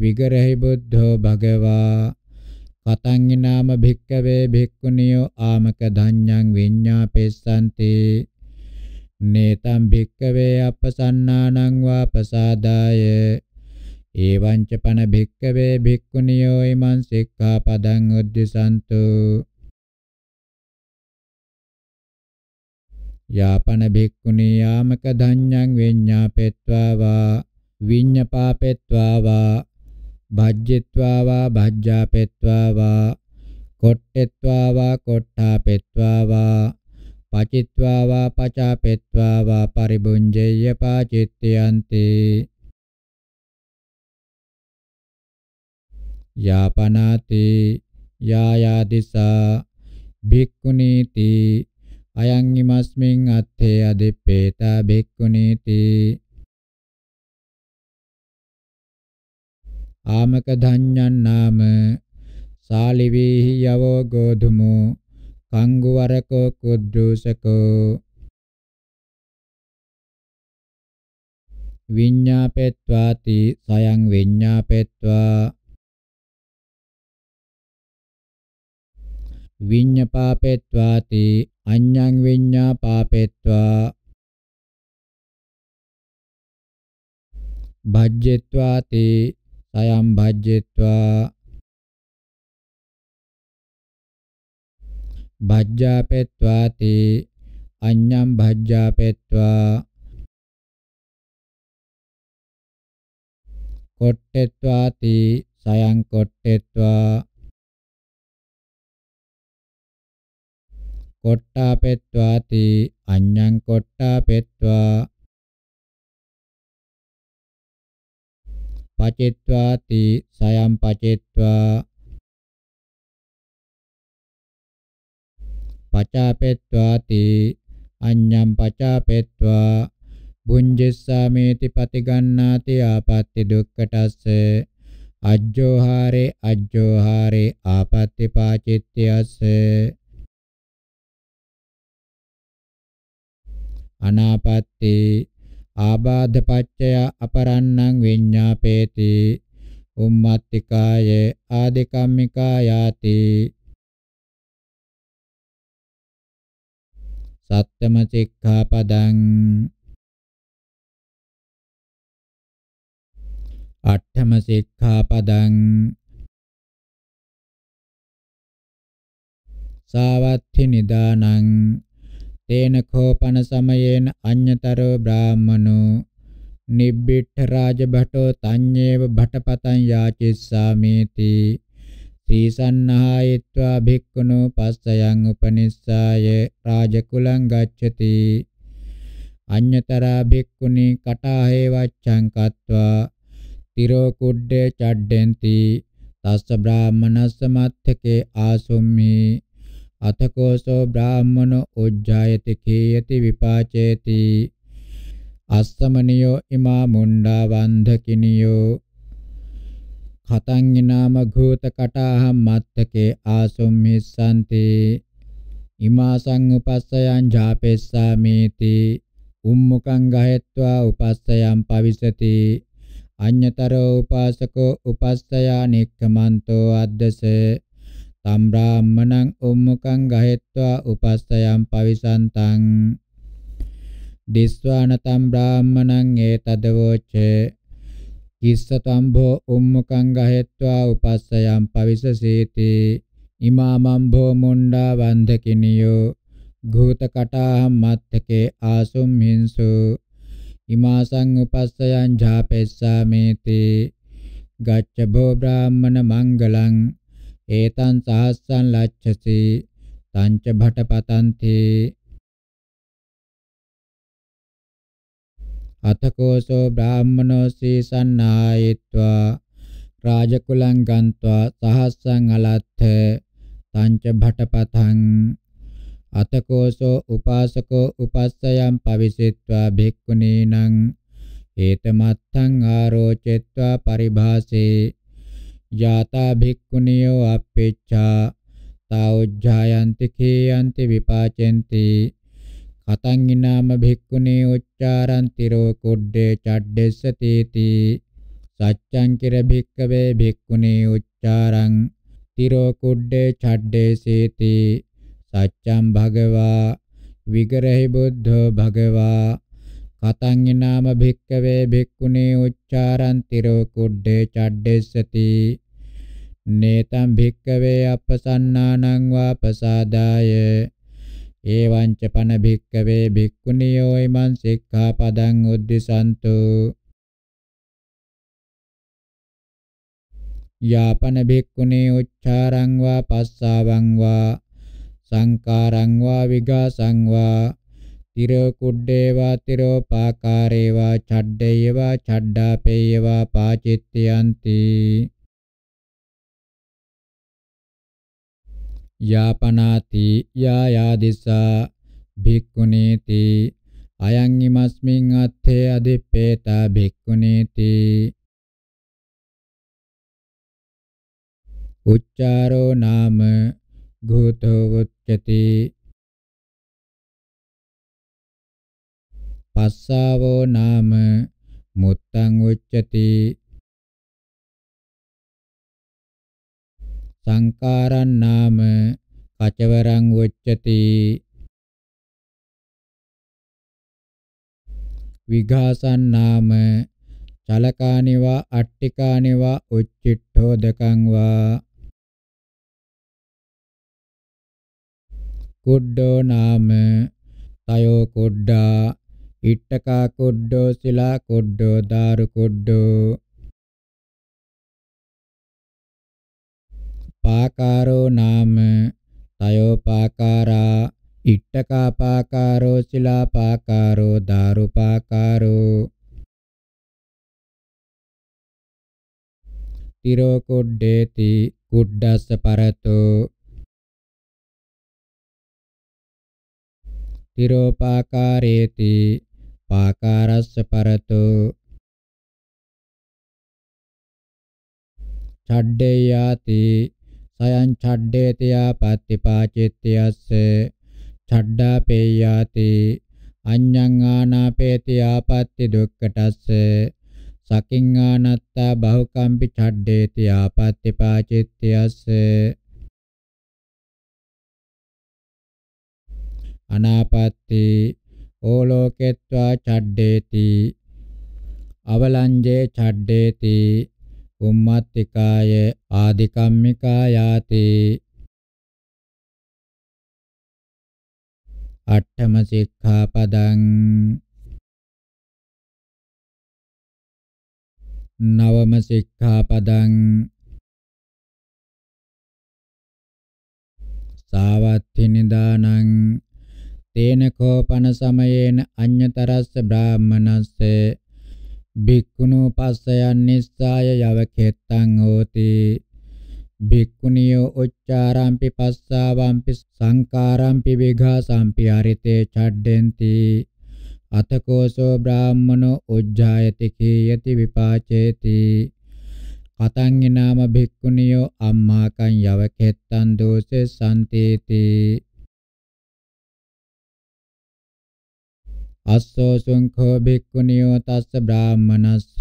B: විගරහි බුද්ධෝ භගවා කතං නාම භික්කවේ භික්ඛුනියෝ ආමක ධඤ්ඤං විඤ්ඤාපෙස්සන්ති නේතම් භික්කවේ අපසන්නානං වාපසාදාය එවං ච පන භික්කවේ භික්ඛුනියෝ ීමං සික්ඛාපදං උද්දසන්තු යාපන භික්ඛුනී යාමක ධඤ්ඤං විඤ්ඤාපෙත්වා වා විඤ්ඤපාපෙත්වා වා භජ්ජත්වා වා භජ්ජාපෙත්වා වා කොට්ටෙත්වා වා කොට්ටාපෙත්වා වා පචිත්වා වා පචාපෙත්වා වා පරිබුඤ්ජේය පාචිත්‍යන්ති යාපනාති යායාදිසා භික්ඛුනීති අයං ඉමස්මින් අත්තේ අදිප්පේතා භික්ඛුනීති ආමක ධඤ්ඤං නාම සාලිවේහි යවෝ ගෝධුමෝ කංගුවරකෝ කුද්දූසකෝ
A: විඤ්ඤාපෙත්වාති සයං විඤ්ඤාපෙත්වා විඤ්ඤපාපෙත්වාති අඤ්ඤං විඤ්ඤාපාපෙත්වා භජ්ජෙත්වාති සයම් භජ්ජෙත්වා
B: භජ්ජාපෙත්වාති අඤ්ඤම් භජ්ජාපෙත්වා
A: කොට්ටෙත්වාති සයං කොට්ටෙත්වා කොට්ටාපෙත්වාති අඤ්ඤං කොට්ටාපෙත්වා පචෙත්වාති සයම් පචෙත්වා
B: පචාපෙත්වාති අඤ්ඤම් පචාපෙත්වා බුඤ්ජස්සාමේති පතිගන්නාති ආපත්‍ති දුක්ඛටස්ස අජ්ජෝහාරේ අජ්ජෝහාරේ ආපත්‍ති පාචිත්‍යස්ස අනාපත්‍ති ආබාධපච්චය අපරන්නං විඤ්ඤාපේති උම්මත්තිකායේ ආදිකම්මිකා යාති
A: සත්තම සික්ඛාපදං අට්ඨම සික්ඛාපදං
B: සාවත්ථි නිදානං තේන කෝපන සමයේන අඤ්‍යතරෝ බ්‍රාහමනෝ නිබ්බිට්ඨ රාජභටෝ තඤ්ඤේව භටපතං යාචිස්සාමේති සීසන්නහායත්වා භික්ඛුනෝ පස්සයන් උපනිස්සාය රාජකුලං ගච්ඡති අඤ්‍යතරා භික්ඛුනි කටාහේ වච්ඡං කତ୍වා තිරෝ කුඩ්ඩේ චඩ්ඩෙන්ති තස්ස බ්‍රාහමනස්ස මත්තකේ ආසුම්මි අතකෝසෝ බ්‍රාහ්මනෝ උජ්ජායති කීයති විපාචේති අස්සමනියෝ ඉමා මුණ්ඩා වන්ධකිනියෝ කතං නාම භූත කටාහම් මත්තකේ ආසුම්මිස්සන්ති ඉමා සංඋපස්සයන් ජාපෙස්සාමේති උම්මුකං ගහෙත්වා උපස්සයන් පවිසති අඤ්‍යතරෝ උපාසකෝ උපස්සයා නික්කමන්තෝ අද්දසේ tam brahmanang ummukang gahetwa upassayam pavisantang diswana tam brahmanang etadavoce kissatambo ummukang gahetwa upassayam pavisasiti imamambo munda bandhakiniyo ghutakatāham matthake āsum hinsu ඉමාසං උපස්සයං ඡාපෙස්සාමේති ගච්ඡබෝ බ්‍රාහ්මන මංගලං ඒතං සාස්සං ලච්ඡසි තංච භටපතන්ති අතකෝසෝ බ්‍රාහ්මනෝ සීසන්නායිත්වා රාජකුලං ගන්त्वा සහස්සං අලත්ථ තංච භටපතං අතකෝසෝ උපාසකෝ උපස්සයන් පවිසිත්වා භික්ඛුනීනං හේතමත්තං ආරෝචෙත්වා පරිභාසේ යතා භික්ඛුනියෝ අපේච්ඡා තා උජ්ජායන්ති කේයන්ති විපාචෙන්ති කතං ිනාම භික්ඛුනේ උච්චාරන්ති රෝ කුඩ්ඩේ චඩ්ඩෙස්ස තීති සච්ඡං කිර භික්ඛවේ භික්ඛුනේ උච්චාරං තිරෝ කුඩ්ඩේ චඩ්ඩේසේති සච්ඡං භගවා විගරහි බුද්ධෝ භගවා කතං නාම භික්කවේ භික්ඛුනේ උච්චාරන්ති රෝ කුඩ්ඩේ චඩ්ඩෙස්සති නේතම් භික්කවේ අපසන්නානං වාපසාදාය එවං ච පන භික්කවේ භික්ඛුනියෝ ීමං සික්ඛාපදං උද්දිසන්තු යාපන භික්ඛුනේ උච්චාරං වා පස්සාවං වා සංකාරං වා විගාසං වා තිරෝ කුඩ්ඩේවා තිරෝ පාකාරේවා ඡඩ්ඩේයවා ඡඩ්ඩාපේයවා පාචිත්‍යයන්ති යාපනාති යායාදිසා භික්ඛුනීති අයං ීමස්මින් අත්ථේ අදිප්පේතා භික්ඛුනීති
A: උච්චාරෝ නාම ඝූතෝ උච්චති පස්සාවෝ නාම මුත්තං උච්චති සංකාරං නාම කචවරං උච්චති
B: විඝාසං නාම චලකානිවා අට්ඨිකානිවා උච්චිට්ඨෝ දකං වා කුඩ්ඩෝ නාම තයෝ කුඩ්ඩා ඉට්ඨකා කුඩ්ඩෝ සිලා කුඩ්ඩෝ දාරු කුඩ්ඩෝ පාකාරෝ නාම තයෝ පාකාරා ඉට්ඨකා පාකාරෝ සිලා පාකාරෝ දාරු
A: පාකාරෝ තිරෝ කුඩ්ඩේති කුඩ්ඩස්ස පරතෝ තිරෝපාකාරේති පාකාරස්ස පරතු
B: ඡඩ්ඩේ යාති සයං ඡඩ්ඩේතියා පත්තිපාචිත්‍යස්ස ඡඩ්ඩා පේයාති අඤ්ඤං ආනාපේති ආපත්‍ති දුක්ඛටස්ස සකින් ආනත්තා බහුකම්පි ඡඩ්ඩේති ආපත්‍ති පාචිත්‍යස්ස අනාපත්‍ති ඕලෝකෙත්වා චඩ්ඩේති අවලංජේ චඩ්ඩේති උම්මත්තිකාය ආදිකම්මිකා යාති
A: අට්ඨම සික්ඛාපදං නවම සික්ඛාපදං සාවත්ථි
B: නිදානං තේන කෝපන සමයේන අඤ්‍යතරස්ස බ්‍රාහමනස්ස භික්ඛුනෝ පස්සයන් නිස්සාය යව කෙත්තං හෝති භික්ඛුනියෝ උච්චාරම්පි පස්සාවම්පි සංකාරම්පි විඝාසම්පි හරිතේ ඡඩ්ඩෙන්ති අතකෝසෝ බ්‍රාහමනෝ උජ්ජායති කීයති විපාචේති කතං ඊනාම භික්ඛුනියෝ අම්මාකං යව කෙත්තං දෝසේ සම්තේති අස්සෝ සුංඛෝ භික්ඛුනියෝ තස්ස බ්‍රාහමනස්ස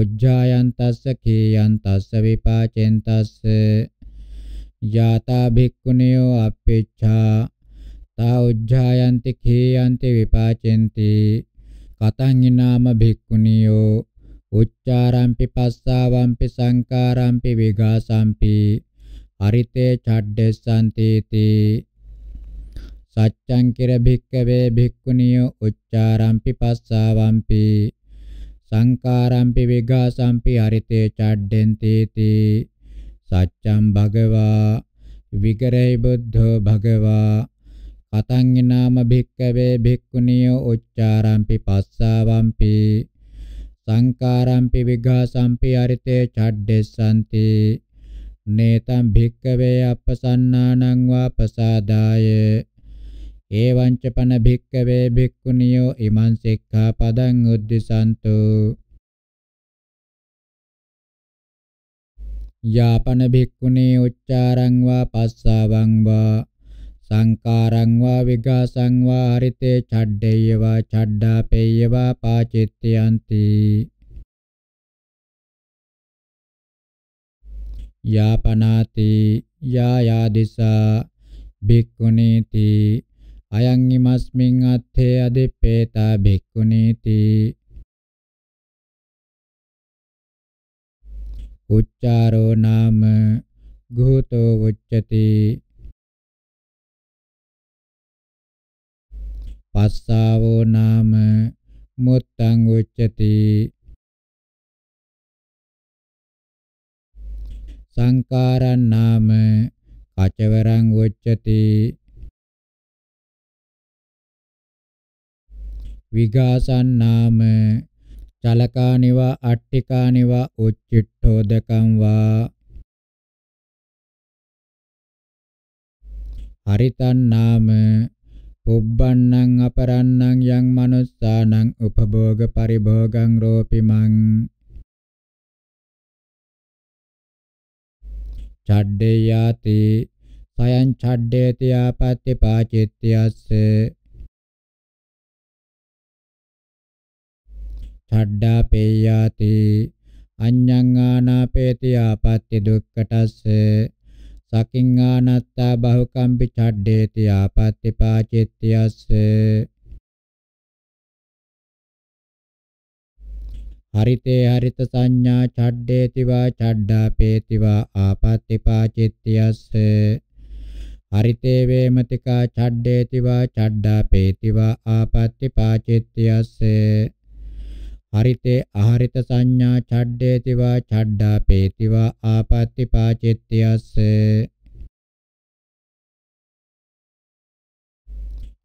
B: උජ්ජායන් තස්ස කීයන් තස්ස විපාචෙන් තස්ස යාතා භික්ඛුනියෝ අපේච්ඡා තා උජ්ජායන්ති කීයන්ති විපාචෙන්ති කතං ඊනාම භික්ඛුනියෝ උච්චාරම්පි පස්සාවම්පි සංකාරම්පි විගාසම්පි අරිතේ ඡඩ්ඩෙස්සන්තීති සච්ඡං කිර භික්කවේ භික්ඛුනිය උච්චාරම්පි පස්සාවම්පි සංකාරම්පි විගාසම්පි හරිතේ චඩ්ඩෙන් තීති සච්ඡං භගවා විගරේ බුද්ධෝ භගවා කතං නාම භික්කවේ භික්ඛුනිය උච්චාරම්පි පස්සාවම්පි සංකාරම්පි විගාසම්පි අරිතේ ඡඩ්ඩෙස්සන්ති නේතම් භික්කවේ අපසන්නානං වා පසාදායේ එවංච පන භික්කවේ භික්ඛුනියෝ ඉමං සික්ඛාපදං උද්දිසන්තු යාපන භික්ඛුනේ උච්චාරං වා පස්සාවං වා සංකාරං වා විගාසං වා හරිතේ ඡඩ්ඩේය වා ඡඩ්ඩාපේය වා පාචිත්‍යಂತಿ යාපනාති යායාදිසා භික්ඛුනේති අයං ඉමස්මින් අත්ථේ අදිප්පේතා භික්ඛුනීති
A: උච්චාරෝ නාම ගෝතෝ උච්චති පස්සාවෝ නාම මුත්තං උච්චති
B: සංකාරං නාම කචවරං උච්චති විගාසන්නාම චලකානිවා අට්ඨිකානිවා උච්චිට්ඨෝදකං වා හරිතන් නාම පුබ්බන්නං අපරන්නං යං මනුස්සානං උපභෝග පරිභෝගං රෝපිමං ඡඩ්ඩේ යති සයන් ඡඩ්ඩේති ආපත්‍ති පාචිත්‍යස්ස ඡඩ්ඩා පේයාති අඤ්ඤං ආනාපේති ආපත්‍ය දුක්ඛටස්ස සකින් ආනත්තා බහුකම්පි ඡඩ්ඩේති ආපත්‍ය පාචිත්‍යස්ස හරිතේ හරිත සංඥා ඡඩ්ඩේති වා ඡඩ්ඩා පේති වා ආපත්‍ය පාචිත්‍යස්ස හරිතේ වේමතිකා ඡඩ්ඩේති වා ඡඩ්ඩා පේති වා ආපත්‍ය පාචිත්‍යස්ස හරිතේ අහරිත සංඥා ඡඩ්ඩේතිවා ඡඩ්ඩාපේතිවා ආපත්‍ති පාචිත්‍යස්ස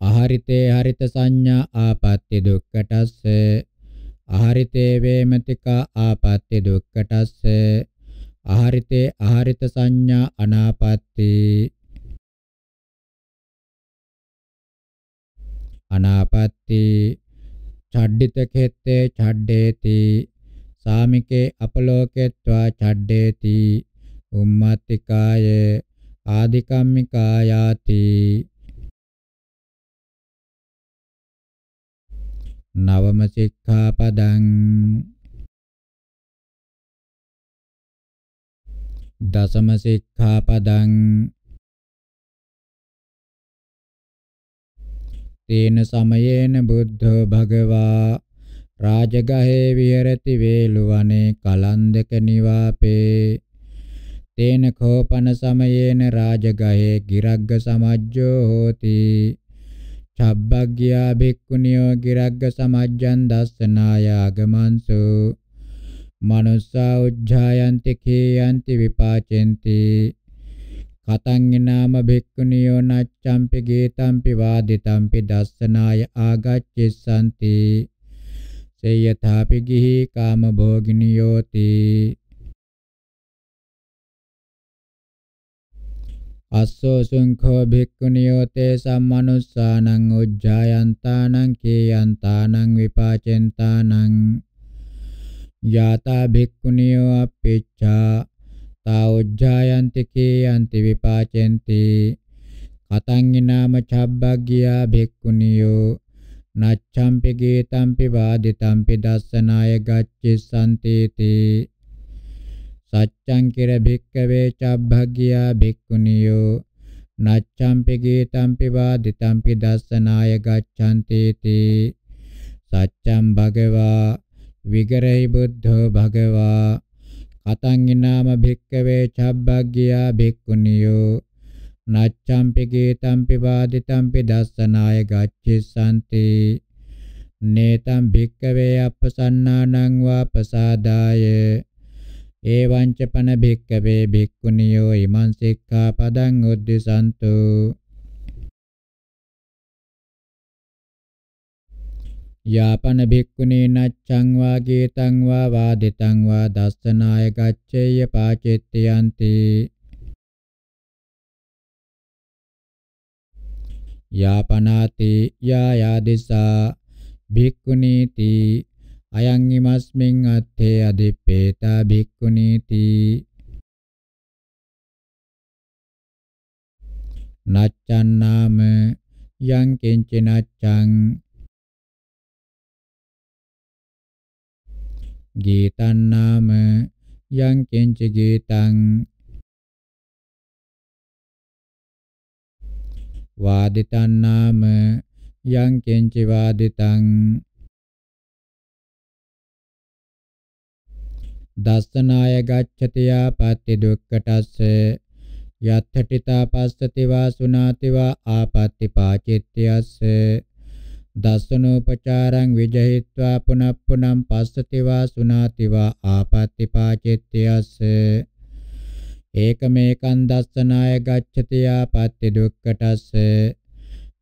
B: අහරිතේ හරිත සංඥා ආපත්‍ති දුක්කටස්ස අහරිතේ වේමතිකා ආපත්‍ති දුක්කටස්ස අහරිතේ අහරිත සංඥා අනාපත්ති අනාපත්ති චඩ්ඩිත කෙත්තේ චඩ්ඩේති සාමිකේ අපලෝකෙත්වා චඩ්ඩේති උම්මත්තිකායේ ආදිකම්මිකායාති
A: නවම සික්ඛාපදං දසම සික්ඛාපදං
B: තේන සමයේන බුද්ධෝ භගවා රාජගහේ විහෙරති වේලුවනේ කලන්දක නිවාපේ තේන කෝපන සමයේන රාජගහේ ගිරග්ග සමජ්ජෝ හෝති චබ්බග්ගියා භික්ඛුනියෝ ගිරග්ග සමජ්ජන් දස්සනාය ආගමන්සු මනුස්සා උජ්ජායන්ති කේයන්ති විපාචෙන්ති කතං නාම භික්ඛුනියෝ නච්ඡම්පි ගේතම්පි වාදිතම්පි දස්සනාය ආගච්ඡසanti සේයථාපි ගිහි කාම භෝගිනියෝති අස්සෝ සුංඛෝ භික්ඛුනියෝ තේ සම්මනුස්සානං උජ්ජායන්තානං කේයන්තානං විපාචෙන්තානං යාතා භික්ඛුනියෝ අපේච්ඡා තාඋජ්ජායන්ති කේයන්ති විපාචෙන්ති කතං නාම චබ්බග්ගියා භික්ඛුනියෝ නච්ඡම්පි ගේතම්පි වාදිතම්පි දස්සනාය ගච්ඡසන්තේති සච්ඡං කිර භික්ඛවේ චබ්බග්ගියා භික්ඛුනියෝ නච්ඡම්පි ගේතම්පි වාදිතම්පි දස්සනාය ගච්ඡන්තේති සච්ඡං භගවා විගරේ බුද්ධෝ භගවා කතංගිනාම භික්කවේ චබ්බග්ගියා භික්ඛුනියෝ නච්ඡම්පි ගේතම්පි වාදිතම්පි දස්සනාය ගච්ඡසන්ති නේතම් භික්කවේ අපසන්නානං වාපසාදාය එවං චපන භික්කවේ භික්ඛුනියෝ ඉමං සික්ඛාපදං උද්දිසන්තෝ යාපන භික්ඛුනේ නච්ඡං වා ගේතං වා වාදිතං වා දස්සනාය ගච්ඡේය පාචෙත්‍යන්ති යාපනාති යා යාදිසා භික්ඛුනීති අයං ීමස්මින් අත්තේ අදිප්පේතා භික්ඛුනීති
A: නච්ඡන්නාම යං කිංචි නච්ඡං ගීතං නාම යං කිංච ගීතං
B: වාදිතං නාම යං කිංච වාදිතං දස්සනාය ගච්ඡති ආපත්‍ති දුක්ඛටස්ස යත්ථටිතා පස්සති වාසුනාති වා ආපත්‍ති පාචිත්‍යස්ස දස්සනෝපචාරං විජහිත්වා පුනප්පුනම් පස්සති වා සුනාති වා ආපත්‍ති පාචිත්‍යස්ස ඒකමේකං දස්සනාය ගච්ඡති ආපත්‍ති දුක්ඛටස්ස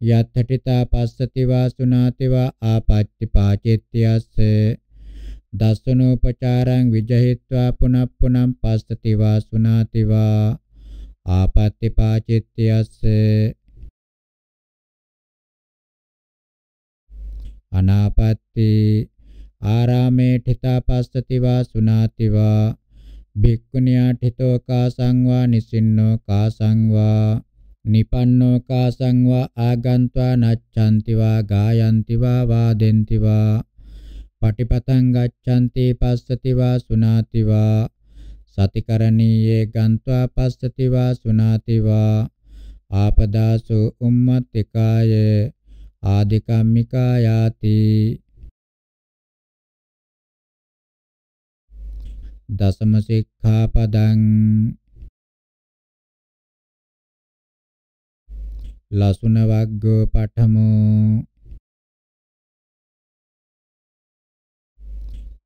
B: යත්තටිතා පස්සති වා සුනාති වා ආපත්‍ති පාචිත්‍යස්ස දස්සනෝපචාරං විජහිත්වා පුනප්පුනම් පස්සති වා සුනාති වා ආපත්‍ති පාචිත්‍යස්ස අනාපත්ති ආරාමේ ඨිතාපස්සති වා සුනාති වා භික්ඛුණියා ඨිතෝ කාසං වා නිසින්නෝ කාසං වා නිපන්නෝ කාසං වා ආගන්त्वा නච්ඡන්ති වා ගායන්ති වා වාදෙන්ති වා පටිපතං ගච්ඡන්ති පස්සති වා සුනාති වා සතිකරණීයේ ගන්त्वा පස්සති වා සුනාති වා ආපදාසු උම්මත්තිකායේ ආදිකම්මිකා යාති
A: දසම සික්ඛාපදං ලසුන වග්ගෝ පඨමෝ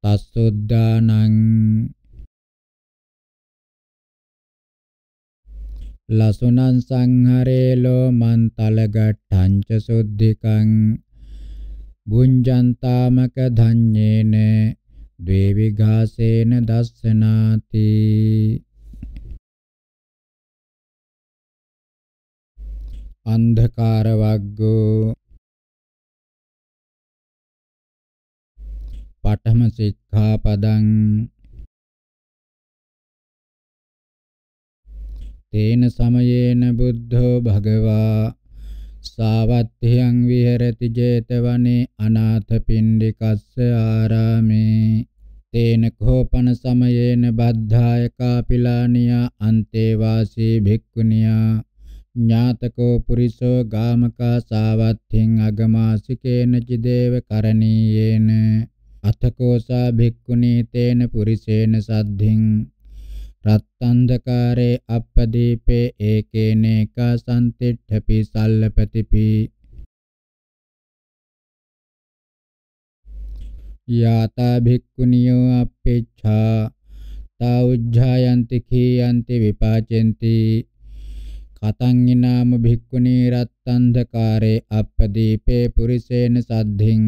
A: තස්සොද්දානං ලසුනං සංහරේ ලෝමන්තල
B: ගට්ඨංච සුද්ධිකං බුඤ්ජන්තාමක ධඤ්ඤේන ද්වේවිඝාසේන දස්සනාති
A: අන්ධකාර වග්ගෝ පඨම සික්ඛාපදං
B: තේන සමයේන බුද්ධෝ භගවා සාවත්තියං විහෙරති 제තවනේ අනාථ පිණ්ඩිකස්ස ආරාමේ තේන කෝපන සමයේන බද්ධාය කාපිලානියා අන්තේ වාසී භික්ඛුනියා ඥාතකෝ පුරිසෝ ගාමකා සාවත්තින් අගමාසිකේන චිදේව කරණීයේන අතකෝසා භික්ඛුනී තේන පුරිසේන සද්ධින් රත්තන්දකාරේ අපදීපේ ඒකේනේකා සම්තිට්ඨපි සල්ලපතිපි යාතා භික්ඛුනියෝ අපේච්ඡා තා උජ්ජායන්ති කීයන්ති විපාචෙන්ති කතං ඊනාම භික්ඛුනී රත්තන්දකාරේ අපදීපේ පුරිසේන සද්ධින්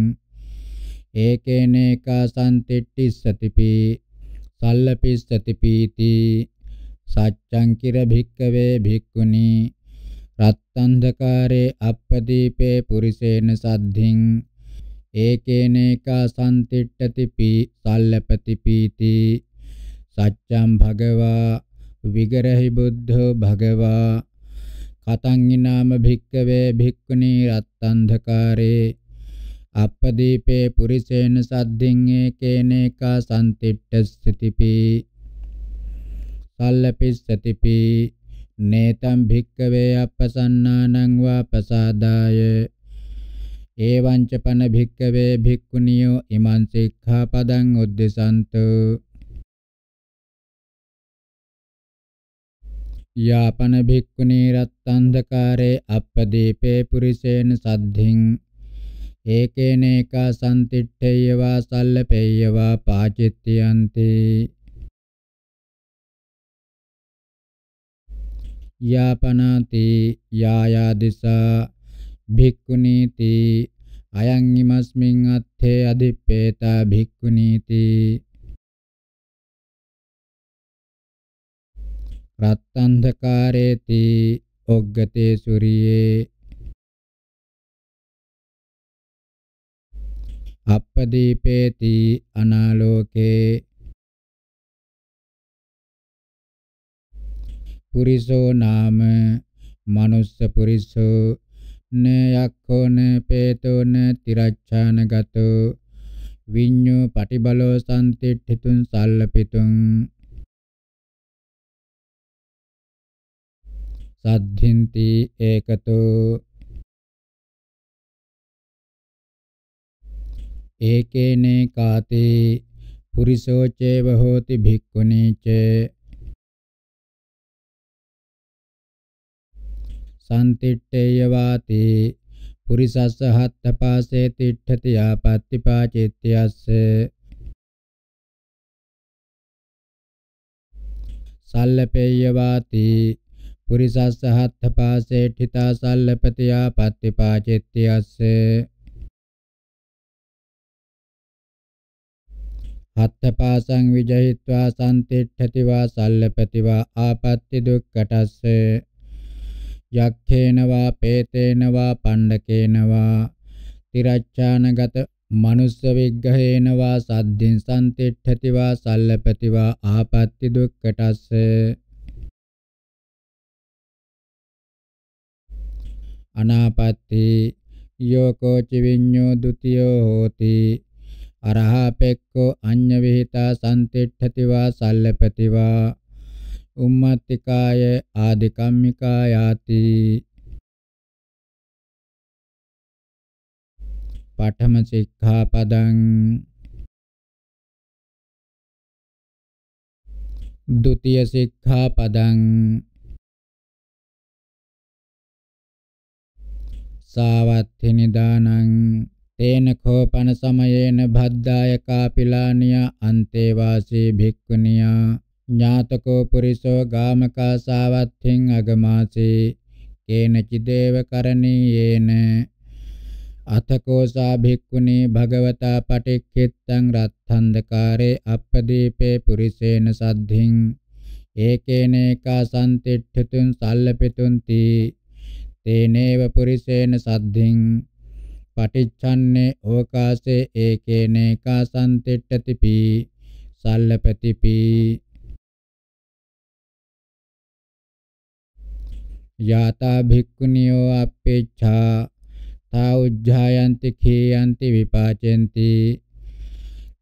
B: ඒකේනේකා සම්තිට්ඨිස්සතිපි සල්ලපිස්සති පීති සච්ඡං කිර භික්කවේ භික්ඛුනි රත්ත්‍න්ධකාරේ අප්පදීපේ පුරිසේන සද්ධින් ඒකේනේකා සම්තිට්ඨති පී සල්ලපති පීති සච්ඡං භගවා විගරහි බුද්ධෝ භගවා කතං ිනාම භික්කවේ භික්ඛුනි රත්ත්‍න්ධකාරේ අපදීපේ පුරිසේන සද්ධින් ඒකේන ඒකා සම්තිට්ඨස්තිපි සල්ලපිස්සතිපි නේතම් භික්කවේ අපසන්නානං වා පසාදාය එවං ච පන භික්කවේ භික්ඛුනියෝ ඉමං සික්ඛාපදං උද්දසන්තු යාපන භික්ඛුනී රත්ත්‍න්ධකාරේ අපදීපේ පුරිසේන සද්ධින් ඒකේනේකා සම්තිට්ඨේයවා සල්ලපේයවා පාචිත්‍යන්ති යාපනාති යායාදිසා භික්ඛුනීති අයං ීමස්මින් අත්තේ අදිප්පේතා භික්ඛුනීති රත්තන්ධකාරේති ඔග්ගතේ සූරියේ
A: අප්පදීපේති අනාලෝකේ
B: පුරිසෝ නාම මනුස්ස පුරිසෝ න යක්ඛෝන පේතෝන තිරච්ඡාන ගතෝ විඤ්ඤෝ පටිබලෝ සම්තිට්ඨිතුන් සල්ලපිතුන්
A: සද්ධින්ති ඒකතෝ ඒකේනේ
B: කාතේ පුරිසෝ චේව හෝති භික්ඛුනී ච සම්තිට්ඨේය වාතේ පුරිසස්ස හත්තපාසේ තිට්ඨති ආපත්තිපාචිත්‍යස්ස සල්ලපේය වාති පුරිසස්ස හත්තපාසේ ඨිතා සල්ලපති ආපත්තිපාචිත්‍යස්ස හත්තපාසං විජහිත්වා සම්තිට්ඨති වා සල්ලපති වා ආපත්‍ති දුක්ඛටස්ස යක්ඛේන වා පේතේන වා පණ්ඩකේන වා තිරච්ඡානගත මනුස්ස විග්ගහේන වා සද්දින් සම්තිට්ඨති වා සල්ලපති වා ආපත්‍ති දුක්ඛටස්ස අනාපත්‍ති යෝකෝච විඤ්ඤෝ ဒ ුතියෝ හෝති අරහපෙක්කෝ අඤ්ඤ විහිතා සම්තිට්ඨති වා සල්ලපති වා උම්මත්තිකාය ආදිකම්මිකා යාති
A: පඨම සික්ඛාපදං ဒုတိယ සික්ඛාපදං
B: සාවත්ථි නිදානං තේන කෝපන සමයේන භද්දාය කාපිලානියා අන්තේවාසී භික්ඛුනියා ඥාතකෝ පුරිසෝ ගාමකා සාවත්ථෙන් අගමාසේ කේනචිදේව කරණීයේන අතකෝසා භික්ඛුනි භගවතා පටික්ඛිත්තං රත්ථන්දකාරේ අප්පදීපේ පුරිසේන සද්ධින් ඒකේනේකා සම්තිට්ඨතුන් සල්ලපිතුන්ති තේනේව පුරිසේන සද්ධින් පටිච්චන්නේ ඕකාසේ ඒකේනේකා සම්තිට්ඨතිපි සල්ලපතිපි යතා භික්ඛුනියෝ අපේච්ඡා තා උජ්ජායන්ති කීයන්ති විපාචෙන්ති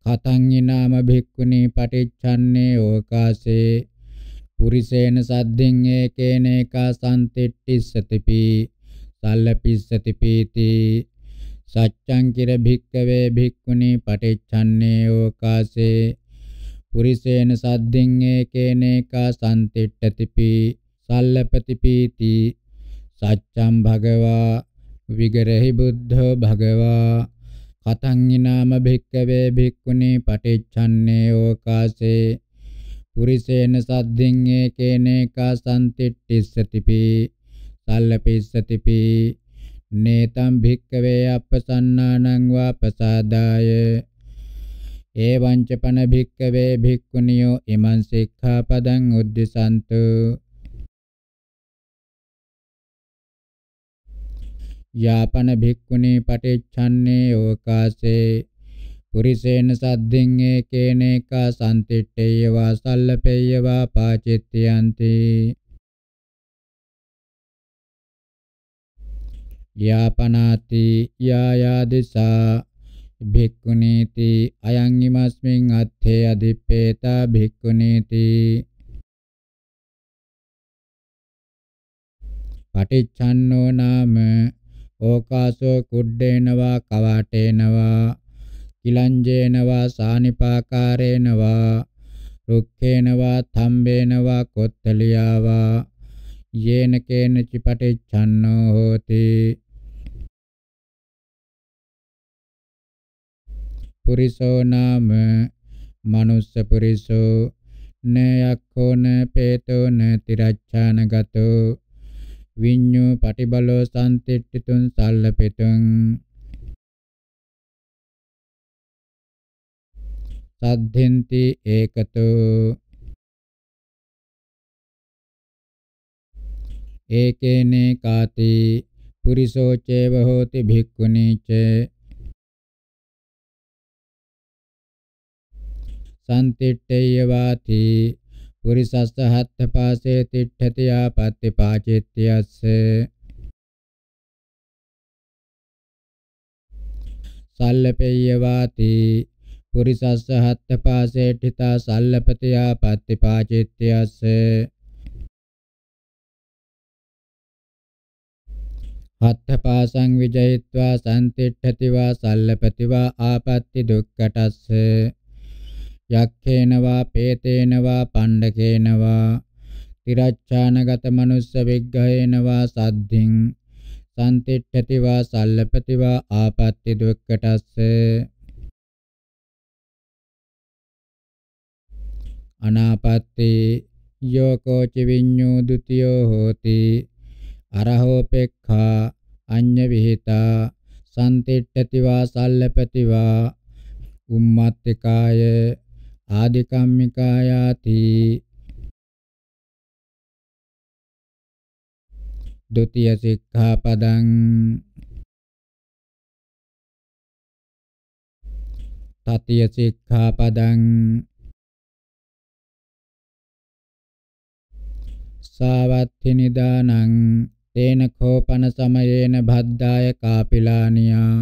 B: කතං ඊනාම භික්ඛුනි පටිච්ඡන්නේ ඕකාසේ පුරිසේන සද්දෙන් ඒකේනේකා සම්තිට්ඨිස්සතිපි සල්ලපිස්සතිපීති සච්ඡං කිර භික්කවේ භික්ඛුනි පටිච්ඡන්නේ ඕකාසේ පුරිසේන සද්දෙන් ඒකේනේකා සම්තිට්ඨතිපි සල්ලපතිපීති සච්ඡම් භගවා විගරහි බුද්ධෝ භගවා කතං ඊනාම භික්කවේ භික්ඛුනි පටිච්ඡන්නේ ඕකාසේ පුරිසේන සද්දින් ඒකේනේකා සම්තිට්ඨිස්සතිපි සල්ලපිස්සතිපි නේතම් භික්කවේ අපසන්නානං වා පසාදාය එවං ච පන භික්කවේ භික්ඛුනියෝ ඉමං සික්ඛාපදං උද්දිසන්තු යාපන භික්ඛුනේ පටිච්ඡන්නේ ඕකාසේ පුරිසේන සද්ධින් ඒකේනේකා සම්තිට්ඨේය වාසල්ලපේය වා පාචිත්‍යන්ති යාපනාති යායාදිසා භික්ඛුනීති අයං ීමස්මින් අත්ථේ අදිප්පේතා භික්ඛුනීති පටිච්ඡන්නෝ නාම ඕකාසෝ කුඩ්ඩේනවා කවාටේනවා කිලංජේනවා සානිපාකාරේනවා රුක්ඛේනවා තම්බේනවා කොත්තලියාවා යේන කේන චිපටිච්ඡන්නෝ හෝති පුරිසෝ නාම මනුස්ස පුරිසෝ න යක්ඛෝ න පේතෝ න තිරච්ඡාන ගතෝ විඤ්ඤෝ පටිබලෝ සම්තිට්ඨිතුං
A: සල්ලපිතුං සද්ධෙන්ති ඒකතෝ ඒකේනේ කාති පුරිසෝ චේව හෝති භික්ඛුනීච
B: සම්තිට්ඨේය වාති පුරිසස්ස හත්ථ පාසේ තිට්ඨති ආපත්‍ති පාචිත්‍යස්ස සල්ලපේය වාති පුරිසස්ස හත්ථ පාසේ ඨිතා සල්ලපති ආපත්‍ති පාචිත්‍යස්ස හත්ථපාසං විජයිත්වා සම්තිට්ඨති වා සල්ලපති වා ආපත්‍ති දුක්ඛටස්ස යක්ඛේනවා පේතේනවා පණ්ඩකේනවා තිරච්ඡානගත මනුස්ස විග්ඝේනවා සද්ධින් සම්තිට්ඨතිවා සල්ලපතිවා ආපත්‍ති දුක්ඛටස්ස අනාපත්‍ති යෝකෝ චිවිඤ්ඤෝ ဒ ුතියෝ හෝති අරහෝපෙක්ඛා අඤ්ඤ විහිතා සම්තිට්ඨතිවා සල්ලපතිවා උම්මත්තිකාය ආදිකම්මිකායාති
A: ဒုတိယ සික්ඛාපදං තතිය සික්ඛාපදං
B: සාවත්ථි නිදානං තේන කෝපන සමයේන භද්දාය කාපිලානියා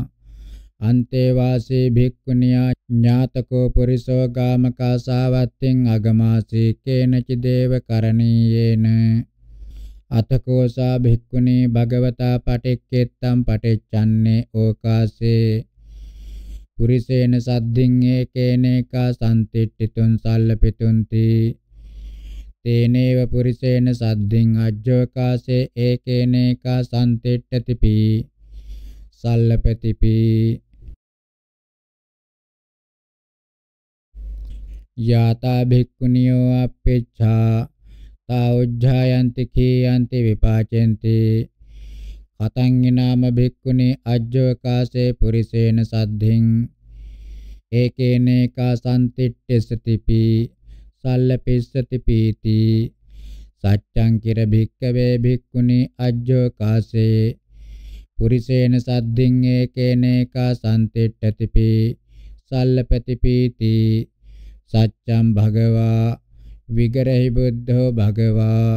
B: අන්තේ වාසේ භික්ඛුනියා ඥාතකෝ පුරිසෝ ගාමකාසාවත්තින් අගමාසී කේනචි දේව කරණීයේන අතකෝසා භික්ඛුනේ භගවතා පටික්කෙත්තම් පටිච්චන්නේ ඕකාසේ පුරිසේන සද්ධින් ඒකේනේකා සම්තිට්ඨිතුන් සල්ලපිතුන්ති තේනේව පුරිසේන සද්ධින් අජ්ජෝකාසේ ඒකේනේකා සම්තිට්ඨතිපි සල්ලපතිපි යතා භික්ඛුනියෝ අපේච්ඡා තා උජ්ජායන්ති කීයන්ති විපාචෙන්ති කතං ඊනාම භික්ඛුනි අජ්ජෝකාසේ පුරිසේන සද්ධින් ඒකේනේකා සම්තිට්ඨසතිපි සල්ලපිස්සති පීති සච්ඡං කිර භික්කවේ භික්ඛුනි අජ්ජෝකාසේ පුරිසේන සද්ධින් ඒකේනේකා සම්තිට්ඨතිපි සල්ලපති පීති සච්ඡම් භගවා විගරහි බුද්ධෝ භගවා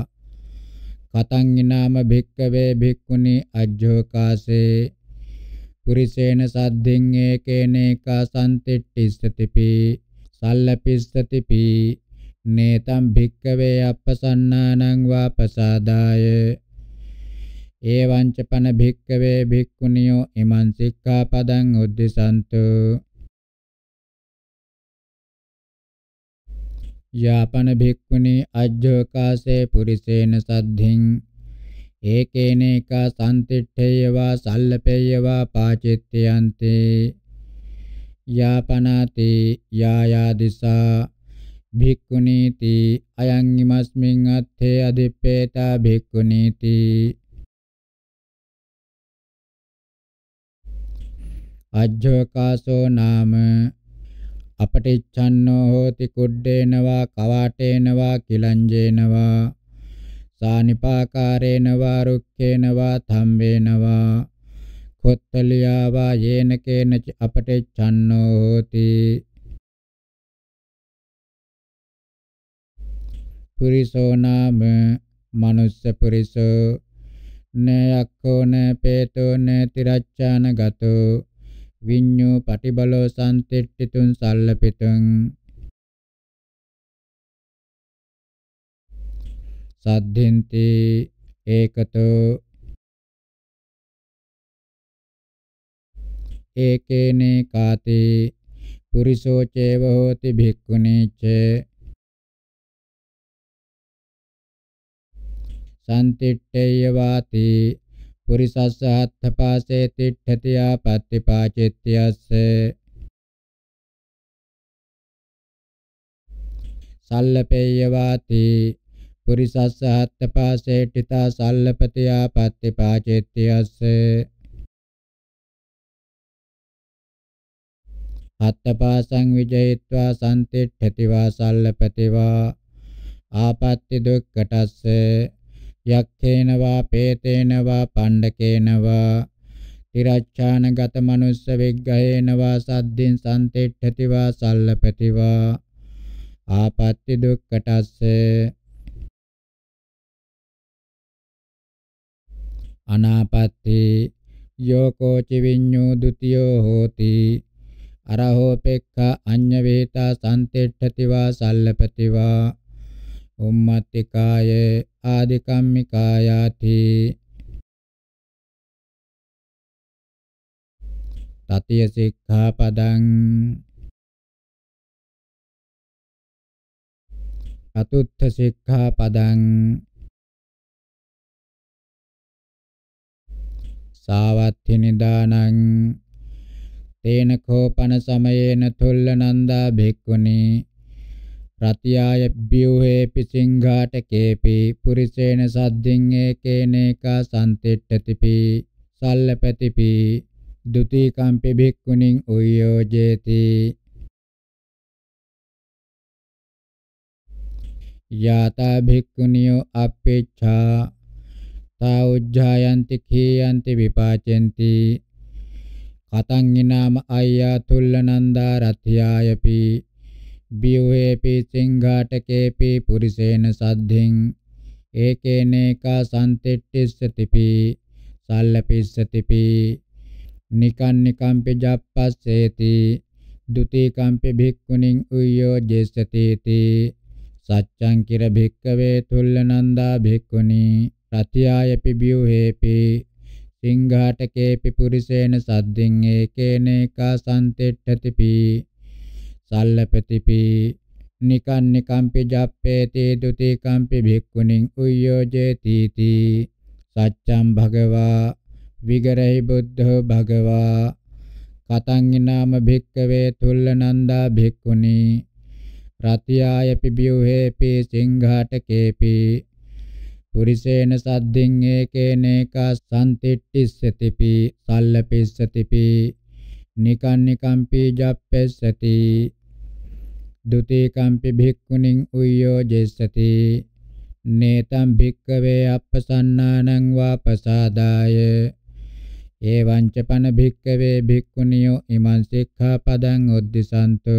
B: කතං ිනාම භික්කවේ භික්ඛුනි අජ්ජෝකාසේ පුරිසේන සද්ධින් ඒකේනේකා සම්තිට්ඨිස්සතිපි සල්ලපිස්සතිපි නේතම් භික්කවේ අපසන්නානං වාපසාදාය ඒවං ච පන භික්කවේ භික්ඛුනියෝ ඉමං සික්ඛාපදං උද්දසන්තෝ යාපන භික්ඛුනි අජ්ජෝකාසේ පුරිසේන සද්ධින් ඒකේනේක සම්තිට්ඨේයවා සල්ලපේයවා පාචිත්‍යන්තේ යාපනාති යායාදිසා භික්ඛුනීති අයං ඉමස්මින් අත්තේ අදිප්පේතා භික්ඛුනීති අජ්ජෝකාසෝ නාම අපටිච්ඡන්නෝ හෝති කුඩ්ඩේනවා කවාටේනවා කිලංජේනවා සානිපාකාරේනවා රුක්ඛේනවා ධම්මේනවා කොත්තලියාවා යේනකේන අපටිච්ඡන්නෝ හෝති පුරිසෝ නාම මනුස්ස පුරිසෝ නයක්ඛෝ නපේතෝ නතිරච්ඡාන ගතෝ විඤ්ඤෝ පටිබලෝ සම්තිට්ඨිතුං
A: සල්ලපිතුං සද්ධින්ති ඒකතෝ ඒකේනේ කාති පුරිසෝ චේව හෝති භික්ඛුනීච
B: සම්තිට්ඨේය වාති පුරිසස්සාත්ථපාසේ තිට්ඨති ආපත්‍තිපාචිත්‍යස්ස සල්ලපේයවාති පුරිසස්සාත්ථපාසේ ඨිතා සල්ලපති ආපත්‍තිපාචිත්‍යස්ස අත්තපාසං විජයත්වා සම්තිට්ඨති වා සල්ලපති වා ආපත්‍ති දුක්ඛටස්සේ යක්ඛේනවා පේතේනවා පණ්ඩකේනවා තිරච්ඡානගත මනුස්ස විග්ගහේනවා සද්දින් සම්තිට්ඨතිවා සල්ලපතිවා ආපත්‍ති දුක්කටස්ස අනාපත්‍ති යෝකෝචි විඤ්ඤෝ ဒ ුතියෝ හෝති අරහෝපෙක්ඛ අඤ්ඤ වේතා සම්තිට්ඨතිවා සල්ලපතිවා උම්මත්තිකාය ආදිකම්මිකායාති
A: තතිය සික්ඛාපදං චතුත්ථ සික්ඛාපදං
B: සාවත්ථි නිදානං තේන කෝපන සමයේන තුල්ල නන්දා භික්ඛුනි රතියාය බ්‍යුහේ පිසිංඝාට කේපි පුරිසේන සද්දින් ඒකේනේකා සම්තිට්ඨතිපි සල්ලපතිපි ဒ ුති කම්පි භික්ඛුනින් උයෝජේති යතා භික්ඛුනියෝ අපේච්ඡා තා උජ්ජායන්ති කීයන්ති විපාචෙන්ති කතං ඊනාම අය්‍යා තුල්ලනන්දා රතියායපි බියෝහේපි සිංඝාටකේපි පුරිසේන සද්ධින් ඒකේනේකා සම්තිට්ඨිස්සතිපි සල්ලපිස්සතිපි නිකන් නිකම්පි ජප්පස්සේති ဒ ුතිකම්පි භික්ඛුනින් උයෝ ජේසතේති සච්ඡං කිර භික්කවේ තුල්ල නන්දා භික්ඛුනි රතියායපි බියුහෙපි සිංඝාටකේපි පුරිසේන සද්දින් ඒකේනේකා සම්තිට්ඨතිපි සල්ලපතිපි නිකන්නේ කම්පි ජප්පේති දුති කම්පි භික්ඛුනින් උයෝජේති තී සච්ඡම් භගවා විගරහි බුද්ධෝ භගවා කතං නාම භික්කවේ තුල්ලනන්දා භික්ඛුනි රතියායපි බියුහෙපි සිංඝාටකේපි පුරිසේන සද්ධින් ඒකේනේකා සම්තිට්ඨිස්සතිපි සල්ලපිස්සතිපි නිකන්නිකම්පි ජප්පෙස්සති ဒ ුතිකම්පි භික්ඛුනින් උය්‍යෝ ජෙස්සති නේතම් භික්ඛවේ අප්පසන්නානං වාපසාදාය එවං ච පන භික්ඛවේ භික්ඛුනියෝ ඉමං සික්ඛාපදං උද්දිසන්තු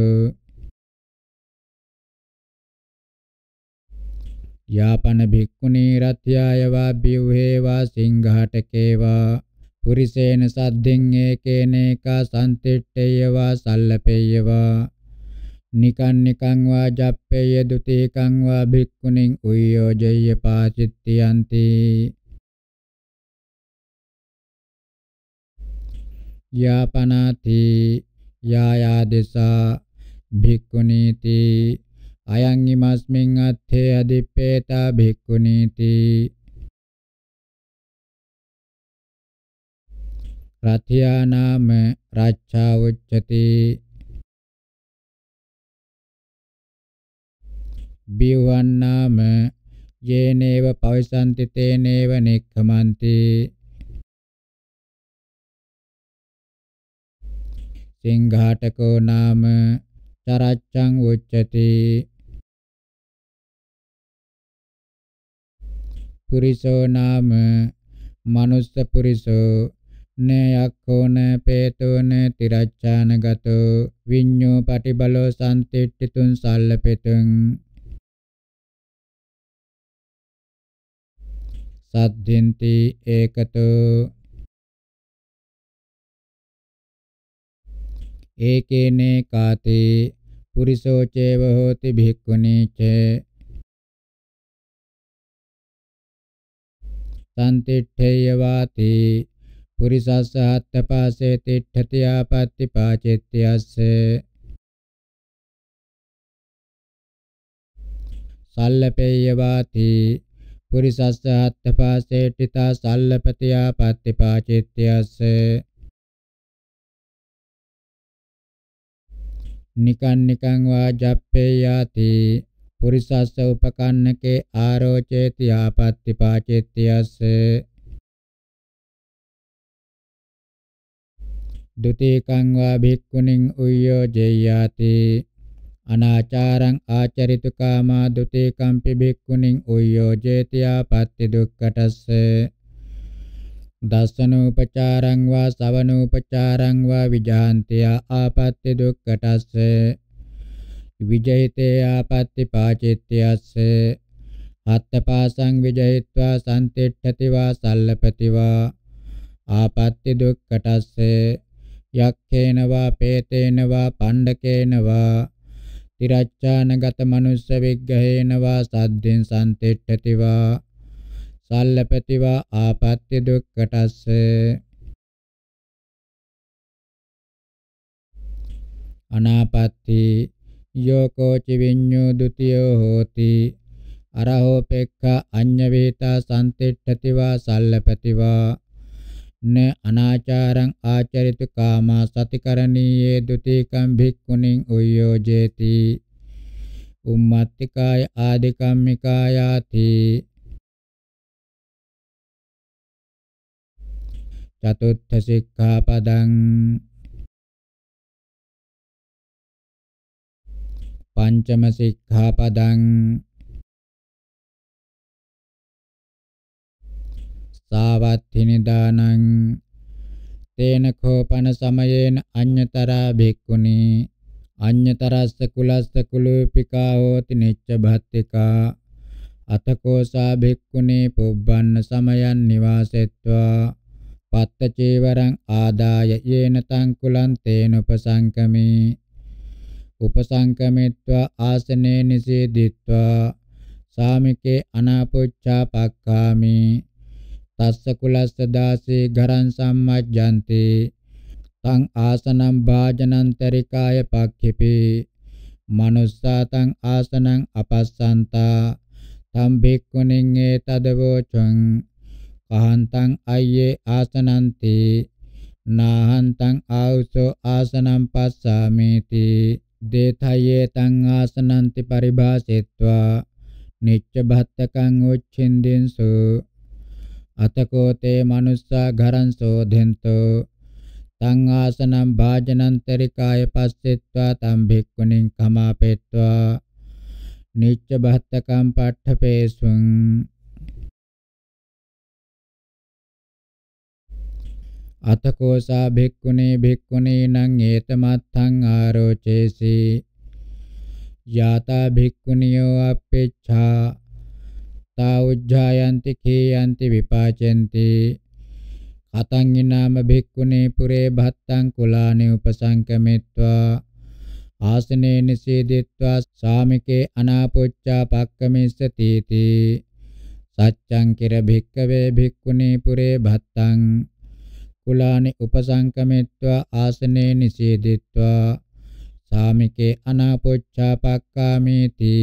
B: යාපන භික්ඛුනී රත්යාය වා බිව්හේ වා සිංහාටකේ වා පුරිසේන සද්දෙන් ඒකේනේකා සම්තිට්ඨේයවා සල්ලපේයවා නිකන් නිකං වා ජප්පේය දුතිකං වා භික්ඛුනින් උයෝජය්‍ය පාචිත්තියන්ති යාපනාති යායාදෙසා භික්ඛුනීති අයං ඉමස්මින් අත්ථේ අදිප්පේතා
A: භික්ඛුනීති රතියා නාම රාජ්ජා උච්චති
B: බිව්වන් නාම යේනේව පවිසන්ති තේනේව නික්ඛමන්ති
A: සිංඝාටකෝ නාම චරච්ඡං උච්චති
B: පුරිසෝ නාම මනුස්ස පුරිසෝ න යක්ඛෝන පේතුන තිරච්ඡානගතෝ විඤ්ඤෝ පටිබලෝ සම්තිට්ඨිතුන් සල්ලපෙතුං
A: සද්ධින්ති ඒකතෝ ඒකේනේ කාතේ පුරිසෝ චේව හෝති භික්ඛුනි ච
B: සම්තිට්ඨේය වාතේ පුරිසස්සහත්ත පාසේ තිට්ඨති ආපත්‍ති පාචිත්‍යස්ස සල්ලපේය වාති පුරිසස්සහත්ත පාසේ ඨිතා සල්ලපති ආපත්‍ති පාචිත්‍යස්ස නිකන් නිකං වා ජප්පේ යාති පුරිසස්ස උපකන්නකේ ආරෝචේති ආපත්‍ති පාචිත්‍යස්ස දුතිකං වා භික්ඛුනින් උය්‍යෝ ජේයාති අනාචාරං ආචරිතු කාමා දුතිකම්පි භික්ඛුනින් උය්‍යෝ ජේතියා පත්ති දුක්ඛටස්ස දස්සනෝපචාරං වා සවනෝපචාරං වා විජාන්තියා ආපත්ති දුක්ඛටස්ස විජයිතේ ආපත්ති පාචිත්‍යස්ස අත්තපාසං විජයිත්වා සම්තිට්ඨති වා සල්ලපති වා ආපත්ති දුක්ඛටස්ස යක්ඛේනවා පේතේනවා පණ්ඩකේනවා තිරච්ඡානගත මනුස්ස විග්ගහේනවා සද්දෙන් සම්තිට්ඨතිවා සල්ලපතිවා ආපත්‍ය දුක්කටස්ස අනාපත්‍ති යෝකෝචි විඤ්ඤෝ ဒ ුතියෝ හෝති අරහෝ පෙක්ඛ අඤ්ඤ වේතා සම්තිට්ඨතිවා සල්ලපතිවා න අනාචාරං ආචරිත කාමා සතිකරණීයේ දුතිකම් භික්ඛුනින් උයෝජේති උම්මත්තිකාය ආදිකම්මිකායාති
A: චතුත්ථ සික්ඛාපදං පංචම සික්ඛාපදං
B: සාවත්ථිනිදානං තේන කෝපන සමයේන අඤ්‍යතරා භික්ඛුනි අඤ්‍යතරස්ස කුලස්ස කුලෝපිකා හෝති නිච්ච භත්තිකා අතකෝ සා භික්ඛුනි පුබ්බන්න සමයන් නිවාසෙත්වා පත්ත චේවරං ආදාය යේන තං කුලං තේන උපසංකමේ උපසංකමෙත්වා ආසනේ නිසීදිත්වා සාමිකේ අනාපොච්චා පක්ඛාමි තස්ස කුලස්ස දාසේ ඝරං සම්මජ්ජන්ති තං ආසනං වාජනං තරිකාය පක්ඛිපේ මනුස්සා තං ආසනං අපස්සන්තා තම් භික්ඛුනින් ඒතදවෝචං කහන්තං අය්යේ ආසනන්ති නාහන්තං ආවුසෝ ආසනං පස්සාමේති දේතයේ තං ආසනන්ති පරිභාසෙත්වා නිච්ච භත්තකං උච්චින්දින්සෝ අතකෝතේ මනුස්සා ඝරං සෝධෙන්තෝ තං ආසනම් භාජනන්තරිකාය පස්සෙත්වා තම් භික්ඛුනින් කමාපෙත්වා නිච්ච බහත්තකම් පට්ඨපේසුං අතකෝසා භික්ඛුනේ භික්ඛුනේ නං ඒතමත්ථං ආරෝචේසි යාතා භික්ඛුනියෝ අපේච්ඡා තා උජ්ජායන්ති කේයන්ති විපාචෙන්ති කතං ඊනාම භික්ඛුනේ පුරේ භත්තං කුලානේ උපසංකමෙත්වා ආසනේ නිසීදිත්වා සාමිකේ අනාපොච්චා පක්කමිස්සතිති සච්ඡං කිර භික්ඛවේ භික්ඛුනේ පුරේ භත්තං කුලානේ උපසංකමෙත්වා ආසනේ නිසීදිත්වා සාමිකේ අනාපොච්චා පක්කාමේති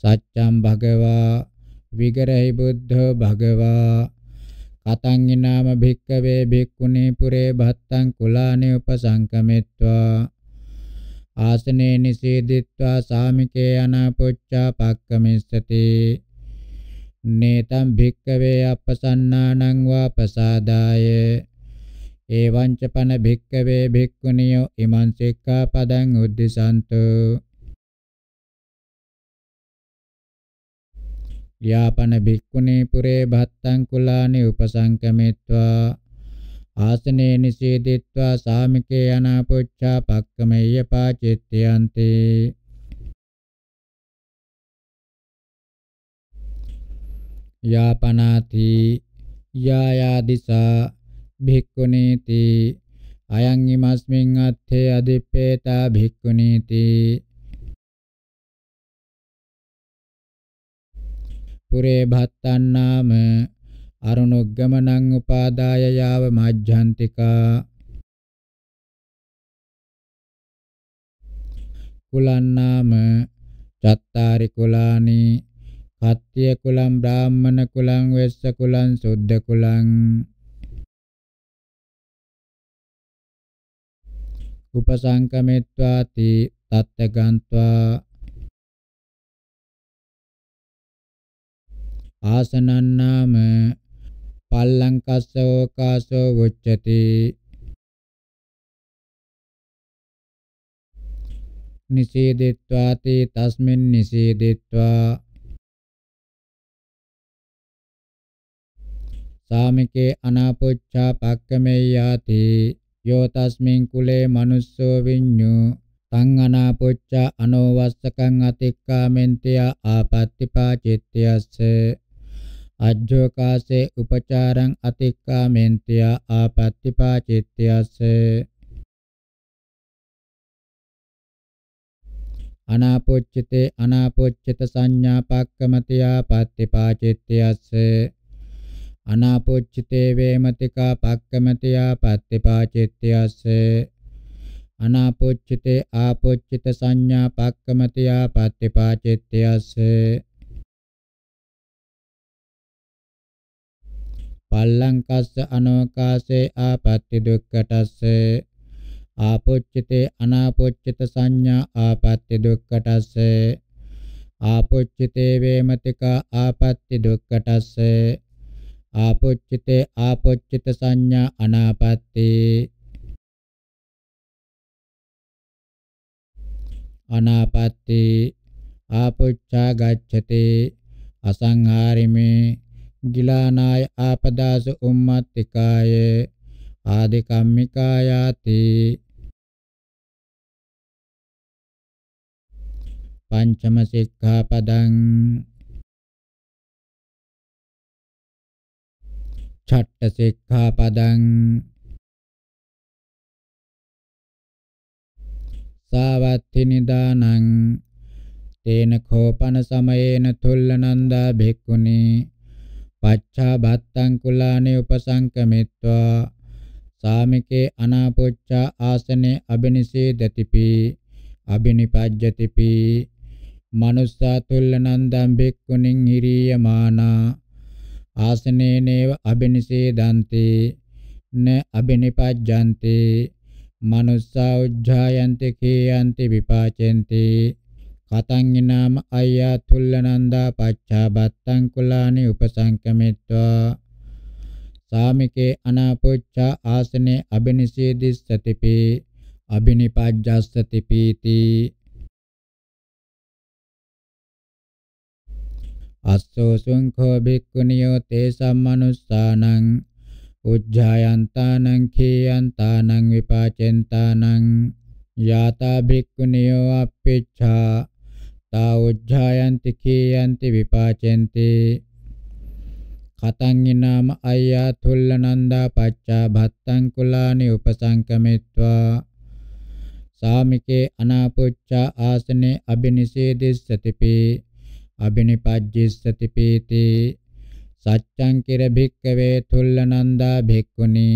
B: සච්ඡං භගවා විගරහි බුද්ධෝ භගවා කතං ඊනාම භික්කවේ භික්ඛුනි පුරේ භත්තං කුලානි උපසංකමෙත්වා ආසනේ නිසීදිත්වා සාමිකේ අනාපොච්චා පක්කමිස්සති නේතම් භික්කවේ අපසන්නානං වා පසාදාය එවං ච පන භික්කවේ භික්ඛුනියෝ ඉමං සික්ඛාපදං උද්දිසන්තෝ ලියාපන භික්ඛුනේ පුරේ භත්තං කුලානි උපසංකමෙත්වා ආසනේ නිසීදිත්වා සාමිකේ අනාපොච්චා පක්කමෙය්‍ය පාචිත්‍යන්තේ යාපනාති යායාදිසා භික්ඛුනීති අයං ීමස්මින් අත්ථේ අදිප්පේතා භික්ඛුනීති පුරේ භත්තාන්නාම අරුණුග්ගමනං උපාදාය යාව මජ්ජන්තිකා කුලන්නාම චත්තාරි කුලානි කත්ත්‍ය කුලම් බ්‍රාහ්මණ කුලං වෙස්ස කුලං සුද්ධ කුලං
A: උපසංකමෙත්වාති තත්ත ගන්්වා
B: ආසනන්නාම පල්ලංකස්ස ඕකාසෝ උච්චති
A: නිසීදිත්වා තී තස්මින් නිසීදිත්වා
B: සාමිකේ අනාපොච්චා පක්කමෙය්‍යාති යෝ තස්මින් කුලේ manussෝ විඤ්ඤු තං අනාපොච්චා අනෝවස්සකං අතික්කාමෙන්තිය ආපත්‍තිපාචිත්‍යස්ස අජ්ජෝකාසේ උපචාරං අතික්කාමෙන්ත්‍ය ආපත්‍තිපාචිත්‍යස්ස අනාපොච්චිතේ අනාපොච්චිත සංඥා පක්කමති ආපත්‍තිපාචිත්‍යස්ස අනාපොච්චිතේ වේමතිකා පක්කමති ආපත්‍තිපාචිත්‍යස්ස අනාපොච්චිතේ ආපොච්චිත සංඥා පක්කමති ආපත්‍තිපාචිත්‍යස්ස පල්ලංකස්ස අනෝකාසේ ආපත්‍ති දුක්ඛටස්ස ආපොච්චිතේ අනාපොච්චිත සංඥා ආපත්‍ති දුක්ඛටස්ස ආපොච්චිතේ වේමතිකා ආපත්‍ති දුක්ඛටස්ස ආපොච්චිතේ ආපොච්චිත සංඥා අනාපත්‍ති අනාපත්‍ති ආපොච්චා ගච්ඡති අසංහාරිමේ ගිලානාය ආපදාස උම්මත්තිකාය
A: ආදිකම්මිකායාති පංචම සික්ඛාපදං ඡට්ඨ සික්ඛාපදං සාවත්ති
B: නිදානං තේන කෝපන සමයේන තුල්ලනන්දා භික්ඛුනි පච්චා බත්තං කුලානේ උපසංකමිත්වා සාමිකේ අනාපොච්චා ආසනේ අබිනිසේදතිපි අබිනිපජ්ජතිපි මනුස්සා තුල්ලනන්දම් බෙක්කුණින් හිරියමානා ආසනේනේව අබිනිසේදන්තේ න අබිනිපජ්ජන්තේ මනුස්සා උජ්ජායන්ති කේයන්ති විපාචෙන්ති කතංගිනාම අය්‍යා තුල්ලනන්දා පච්චා බත්තං කුලානි උපසංකමිත්වා සාමිකේ අනාපොච්චා ආසනේ අබිනිසීදිස්සතිපි අබිනිපජ්ජස්සති පීති අස්සෝ සුංඛෝ භික්ඛුනියෝ තේසම් මනුස්සානං උජ්ජායන්තානං කීයන්තානං විපාචෙන්තානං යාතා භික්ඛුනියෝ අප්පේච්ඡා තා උජ්ජායන්ති කීයන්ති විපාචෙන්ති කතං ඊනාම අය්‍යා තුල්ල නන්දා පච්චා භත්තං කුලානි උපසංකමිත්වා සාමිකේ අනාපොච්චා ආසනේ අබිනිසේදිස්සතිපි අබිනිපජ්ජිස්සති පීති සච්ඡං කිර භික්කවේ තුල්ල නන්දා භික්ඛුනි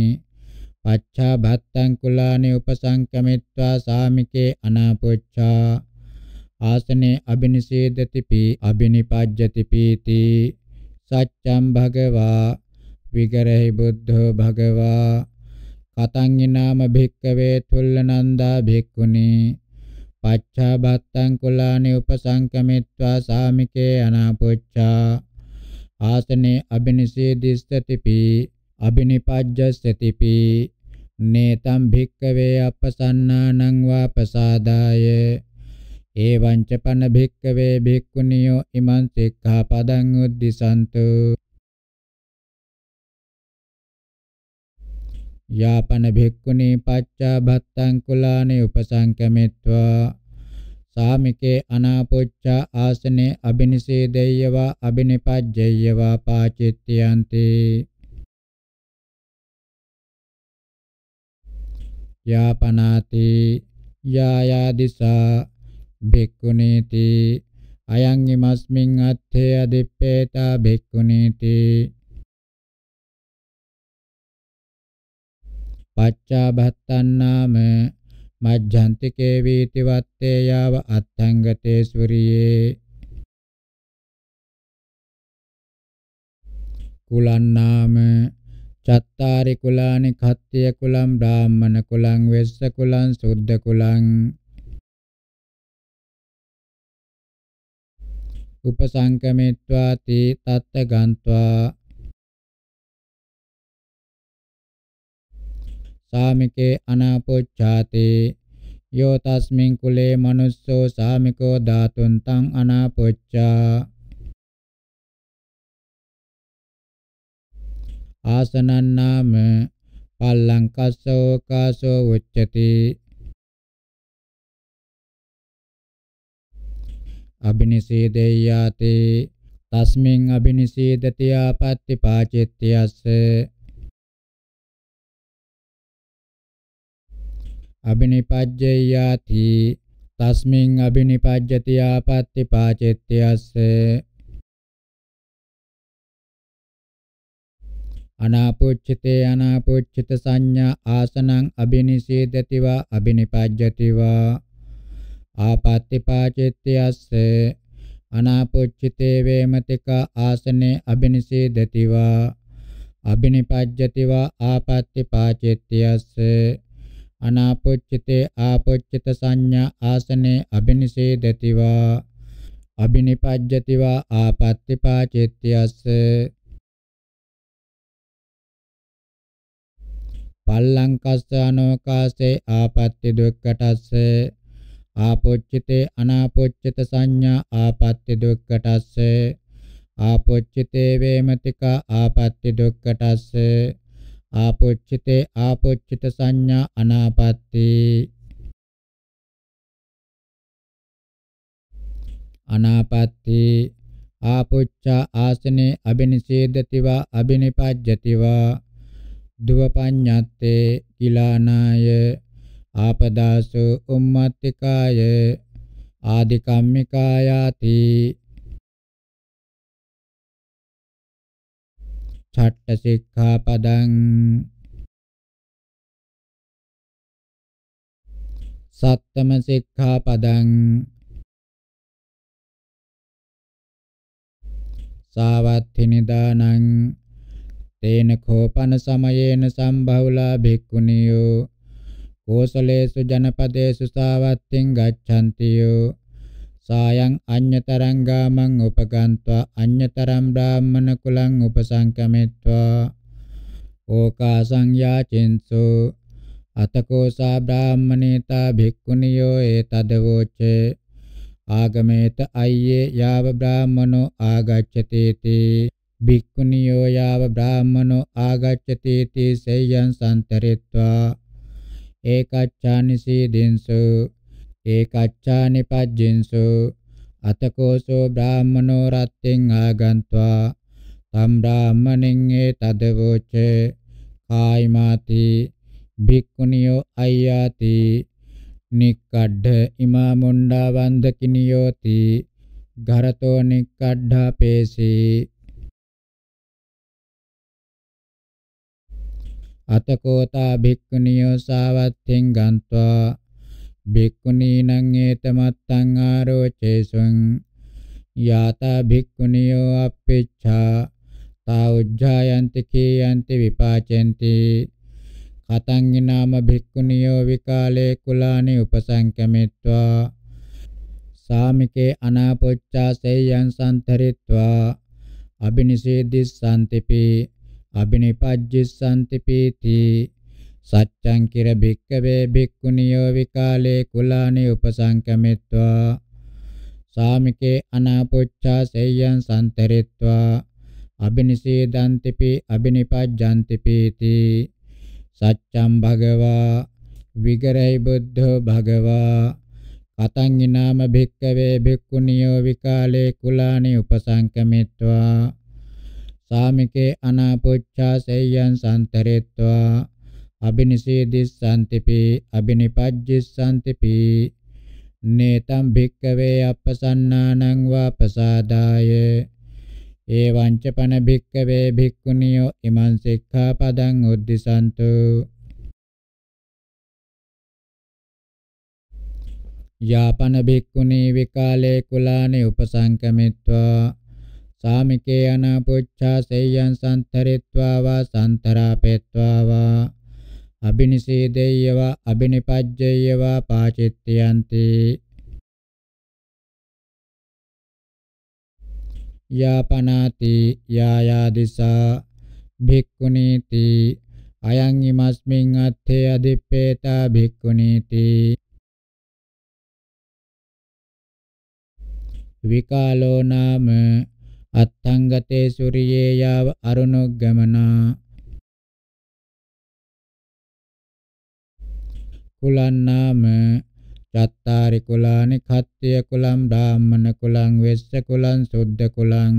B: පච්චා භත්තං කුලානි උපසංකමිත්වා සාමිකේ අනාපොච්චා ආසනේ අබිනිසේදතිපි අබිනිපජ්ජතිපීති සච්ඡම් භගවා විගරහි බුද්ධෝ භගවා කතං ිනාම භික්කවේ තුල්ලනන්දා භික්ඛුනි පච්චාබත්තං කුලානි උපසංකමිත්වා සාමිකේ අනාපොච්චා ආසනේ අබිනිසේදිස්සතිපි අබිනිපජ්ජස්සතිපි නේතම් භික්කවේ අපසන්නානං වාපසාදායේ එවං ච පන භික්කවේ භික්ඛුනියෝ ඉමං සික්ඛාපදං උද්දිසන්තු යාපන භික්ඛුනි පච්චා භත්තං කුලානේ උපසංකමිත්වා සාමිකේ අනාපොච්චා ආසනේ අබිනිසේදෙය්‍යවා අබිනිපජ්ජෙය්‍යවා පාචිත්‍යන්ති යාපනාති යායාදිසා භික්ඛුනීති අයං ඉමස්මින් අත්ථේ අදිප්පේතා භික්ඛුනීති පච්චා භත්තාන්නාම මජ්ජන්තිකේ වීති වත්තේ යාව අත්ංගතේ සූරියේ කුලන්නාම චත්තාරි කුලානි කත්ත්‍ය කුලම් බ්‍රාහ්මණ කුලං වෙස්ස කුලං සුද්ධ කුලං
A: උපසංකමිත්වා තී තත්ත ගන්්වා
B: සාමිකේ අනාපොච්ඡාතේ යෝ තස්මින් කුලේ මනුස්සෝ සාමිකෝ ධාතුන් තං අනාපොච්චා
A: ආසනන් නාම පල්ලංකස්සෝ කාසෝ උච්චති
B: අබිනිසීදෙය්‍යාති තස්මින් අබිනිසීදති ආපත්‍ති පාචිත්‍යස්ස අබිනිපජ්ජයාති තස්මින් අබිනිපජ්ජති ආපත්‍ති පාචිත්‍යස්ස අනාපොච්චිතේ අනාපොච්චිත සංඥා ආසනං අබිනිසීදතිවා අබිනිපජ්ජතිවා ආපත්‍තිපාචිත්‍යස්ස අනාපොච්චිතේ වේමතික ආසනේ අබිනිසීදතිවා අබිනිපජ්ජතිවා ආපත්‍තිපාචිත්‍යස්ස අනාපොච්චිතේ ආපොච්චිත සංඥා ආසනේ අබිනිසීදතිවා අබිනිපජ්ජතිවා ආපත්‍තිපාචිත්‍යස්ස පල්ලංකස්ස අනෝකාසේ ආපත්‍ති දුක්කටස්සේ ආපොච්චිතේ අනාපොච්චිත සංඥා ආපත්‍ය දුක්ඛටස්ස ආපොච්චිතේ වේමතික ආපත්‍ය දුක්ඛටස්ස ආපොච්චිතේ ආපොච්චිත සංඥා අනාපත්‍ති අනාපත්‍ති ආපොච්චා ආසනේ අබිනිසේදතිවා අබිනිපජ්ජතිවා දුවපඤ්ඤත්තේ කිලානාය ආපදාසු උම්මත්තිකාය
A: ආදිකම්මිකායාති ඡට්ඨ සික්ඛාපදං සත්තම සික්ඛාපදං සාවත්ථි
B: නිදානං තේන කෝපන සමයේන සම්භවලා භික්ඛුනියෝ කෝසලේසු ජනපදේසු සාවත්තින් ගච්ඡන්තියෝ සායං අඤ්‍යතරං ගාමං උපගන්त्वा අඤ්‍යතරං බ්‍රාහ්මණ කුලං උපසංකමෙත්වා ඕකාසං යාචෙන්සු අතකෝ සා බ්‍රාහ්මණේතා භික්ඛුනියෝ ඒතදවෝච ආගමේත අය්‍යේ යාව බ්‍රාහ්මනෝ ආගච්ඡතේති භික්ඛුනියෝ යාව බ්‍රාහ්මනෝ ආගච්ඡතේති සේයං සම්තරෙත්වා ඒකච්ඡානි සීදෙන්සු ඒකච්ඡානි පජ්ජින්සු අතකෝසෝ බ්‍රාහමනෝ රත්තෙන් ආගන්त्वा තම් බ්‍රාහමණෙන් ඒ තදවෝච කායිමාති භික්ඛුනියෝ අය්‍යාති නික්කඩ්ඩ ඉමා මොණ්ඩා වන්දකිනියෝති ගරතෝ නික්කඩ්ඩා පේසී අතකෝතා භික්ඛුනියෝ සාවත්තින් ගන්त्वा භික්ඛුනීනං ඒතමත්තං ආරෝචේසුං යාතා භික්ඛුනියෝ අප්පේච්ඡා තා උජ්ජායන්ති කීයන්ති විපාචෙන්ති කතං නාම භික්ඛුනියෝ විකාලේ කුලානි උපසංකමිත්වා සාමිකේ අනාපොච්චා සේයන් සම්තරිත්වා අබිනිසේදිස්සන්තිපි අබිනිපජ්ජිස්සන්ති පීති සච්ඡං කිර භික්කවේ භික්ඛුනියෝ විකාලේ කුලානි උපසංකමිත්වා සාමිකේ අනාපොච්චා සේයන් සම්තරිත්වා අබිනිසීදන්තිපි අබිනිපජ්ජන්තිපීති සච්ඡම් භගවා විගරයි බුද්ධෝ භගවා කතං ිනාම භික්කවේ භික්ඛුනියෝ විකාලේ කුලානි උපසංකමිත්වා සාමිකේ අනාපොච්ඡාසෙයන් සම්තරෙත්වා අබිනිසීදිස්සන්තිපි අබිනිපජ්ජිස්සන්තිපි නේතම් භික්කවේ අපසන්නානං වාපසාදාය එවං ච පන භික්කවේ භික්ඛුනියෝ ඉමං සික්ඛාපදං උද්දිසන්තු යාපන භික්ඛුනි විකාලේ කුලානි උපසංකමිත්වා සාමිකේ අනපුච්ඡා සේයන් සම්තරිත්වා වා සම්තරාපෙත්වා වා අබිනිසීදේයව අබිනිපජ්ජේයව පාචිත්‍යන්ති යාපනාති යායාදිසා භික්ඛුනීති අයං ීමස්මින් අත්තේ අදිප්පේතා භික්ඛුනීති විකාලෝ නාම අත්තංගතේ සූරියේ යාව අරුණොග්ගමනා කුලන් නාම චත්තාරි කුලානි කත්ත්‍ය කුලම් ධාම්මන කුලං වෙස්ස කුලං සුද්ධ කුලං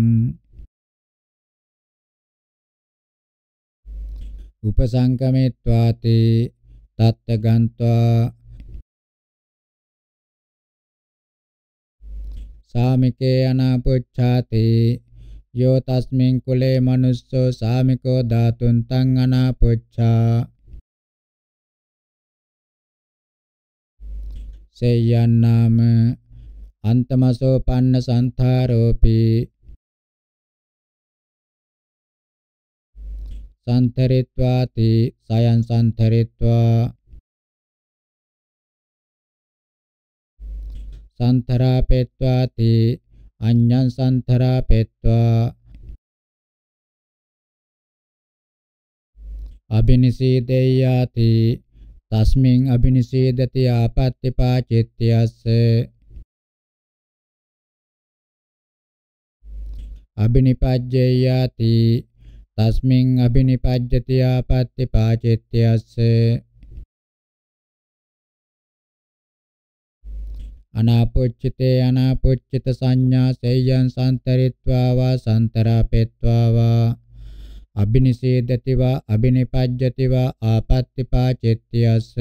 A: උපසංකමෙත්වාති තත්ත ගන්त्वा
B: සාමිකේ අනාපුච්ඡාති යෝ තස්මින් කුලේ මනුස්සෝ සාමිකෝ ධාතුන් තං අනාපොච්ඡා
A: සේයන්නාම අන්තමසෝ පන්න සන්තාරෝපි සන්තරිත්වාති සයන් සන්තරිත්වා
B: සන්තරාපෙත්වාති අඤ්ඤං සන්තරා පෙත්වා අබිනිසීදේයාති තස්මින් අබිනිසීදති ආපත්තිපා චිත්තයස්ස අබිනිපජ්ජේයාති තස්මින් අබිනිපජ්ජති ආපත්තිපා චිත්තයස්ස අනාපොච්චිතේ අනාපොච්චිත සංඥා සේයන් සම්තරිත්වා වා සම්තරාපෙත්වා වා අබිනිසේදති වා අබිනිපජ්ජති වා ආපත්‍තිපාචෙත්‍යස්ස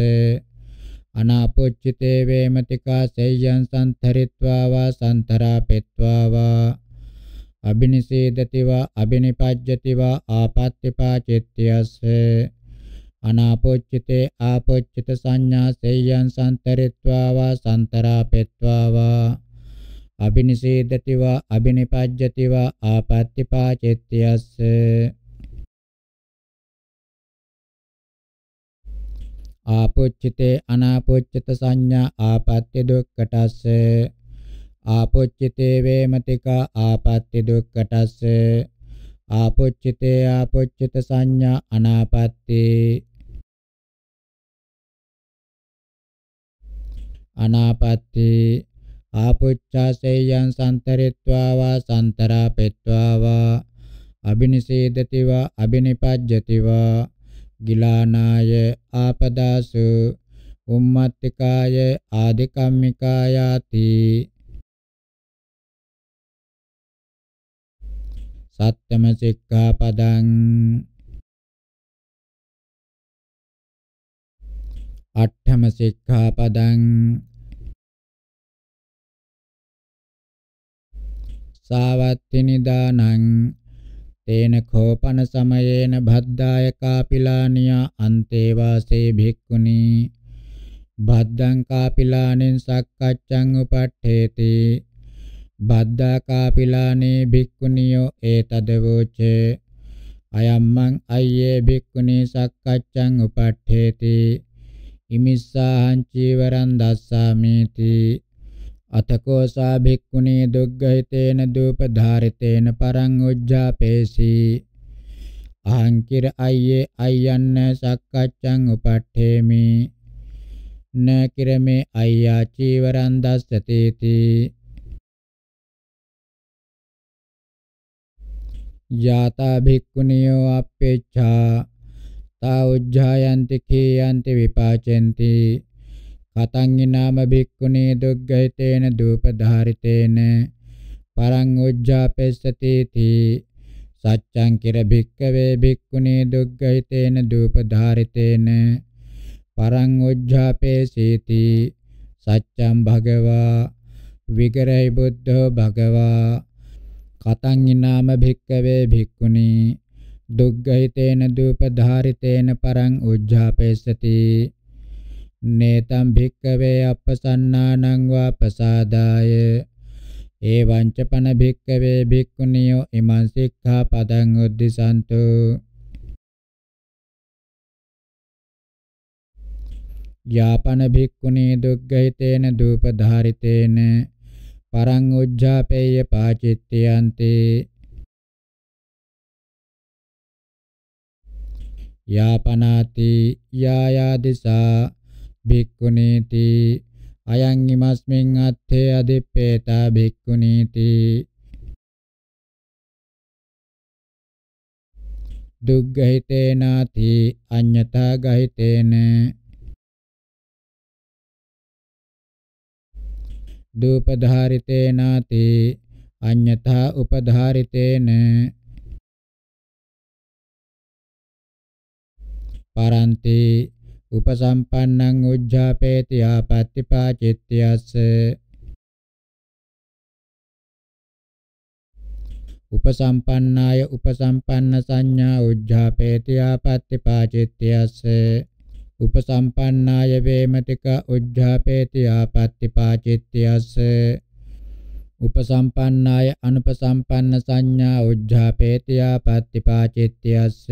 B: අනාපොච්චිතේ වේමතිකා සේයන් සම්තරිත්වා වා සම්තරාපෙත්වා වා අබිනිසේදති වා අබිනිපජ්ජති වා ආපත්‍තිපාචෙත්‍යස්ස අනාපොච්චිතේ ආපොච්චිත සංඥා සේයන් සම්තරිත්වා වා සම්තරාපෙත්වා වා අබිනිසීදති වා අබිනිපජ්ජති වා ආපත්‍තිපාචෙත්‍යස්ස ආපොච්චිතේ අනාපොච්චිත සංඥා ආපත්‍ය දුක්කටස්ස ආපොච්චිතේ වේමතිකා ආපත්‍ය දුක්කටස්ස ආපොච්චිතේ ආපොච්චිත සංඥා අනාපත්‍ති අනාපත්ති ආපුච්ඡාසේයං සම්තරිත්වා වා සම්තරාපෙත්වා වා අබිනිසේදති වා අබිනිපජ්ජති වා ගිලානාය ආපදාසු උම්මත්තිකාය ආදිකම්මිකායාති
A: සත්තම සික්ඛාපදං අට්ඨම සික්ඛාපදං
B: සාවත්ති නිදානං තේන කෝපන සමයේන භද්දාය කාපිලානියා අන්තේ වාසේ භික්ඛුනි භද්දං කාපිලානෙන් සක්කච්ඡං උපට්ඨේති භද්දා කාපිලානේ භික්ඛුනියෝ ඒතදවෝචේ අයම්මං අය්යේ භික්ඛුනි සක්කච්ඡං උපට්ඨේති ඉමිස්සාං චීවරං දස්සාමිති අතකෝ සා භික්ඛුනි දුග්ගහිතේන දූපධාරිතේන පරං උජ්ජාපේසි අහං කිර අයියේ අයන්න සක්කච්ඡං උපට්ඨේමි න කිරමේ අයියා චීවරං දස්සතේති යතා භික්ඛුනියෝ අපේච්ඡා අත්තා උජ්ජායන්ති කීයන්ති විපාචෙන්ති කතංගිනාම භික්ඛුනේ දුග්ගහිතේන දූපධාරිතේන පරං උජ්ජාපෙස්සතිති සච්ඡං කිර භික්ඛවේ භික්ඛුනේ දුග්ගහිතේන දූපධාරිතේන පරං උජ්ජාපේසීති සච්ඡං භගවා විගරයි බුද්ධෝ භගවා කතං ිනාම භික්ඛවේ භික්ඛුනි දුග්ගහිතේන දූපධාරිතේන පරං උජ්ජාපේසති නේතම් භික්කවේ අප්පසන්නානං වා පසාදාය එවං ච පන භික්කවේ භික්ඛුනියෝ ඉමං සික්ඛාපදං උද්දිසන්තු යාපන භික්ඛුනී දුග්ගහිතේන දූපධාරිතේන පරං උජ්ජාපේය පාචිත්‍යන්තේ යාපනාති යායාදිසා භික්ඛුනීති අයං ීමස්මින් අත්තේ අදිප්පේතා භික්ඛුනීති
A: දුග්ගහිතේනාති අඤ්ඤතා ගහිතේන
B: දූපධාරිතේනාති අඤ්ඤතා උපධාරිතේන පරන්ති උපසම්පන්නං උජ්ජාපේති ආපත්‍තිපාචිත්‍යස්ස උපසම්පන්නාය උපසම්පන්න සංඥා උජ්ජාපේති ආපත්‍තිපාචිත්‍යස්ස උපසම්පන්නාය වේමතික උජ්ජාපේති ආපත්‍තිපාචිත්‍යස්ස උපසම්පන්නාය අනුපසම්පන්න සංඥා උජ්ජාපේති ආපත්‍තිපාචිත්‍යස්ස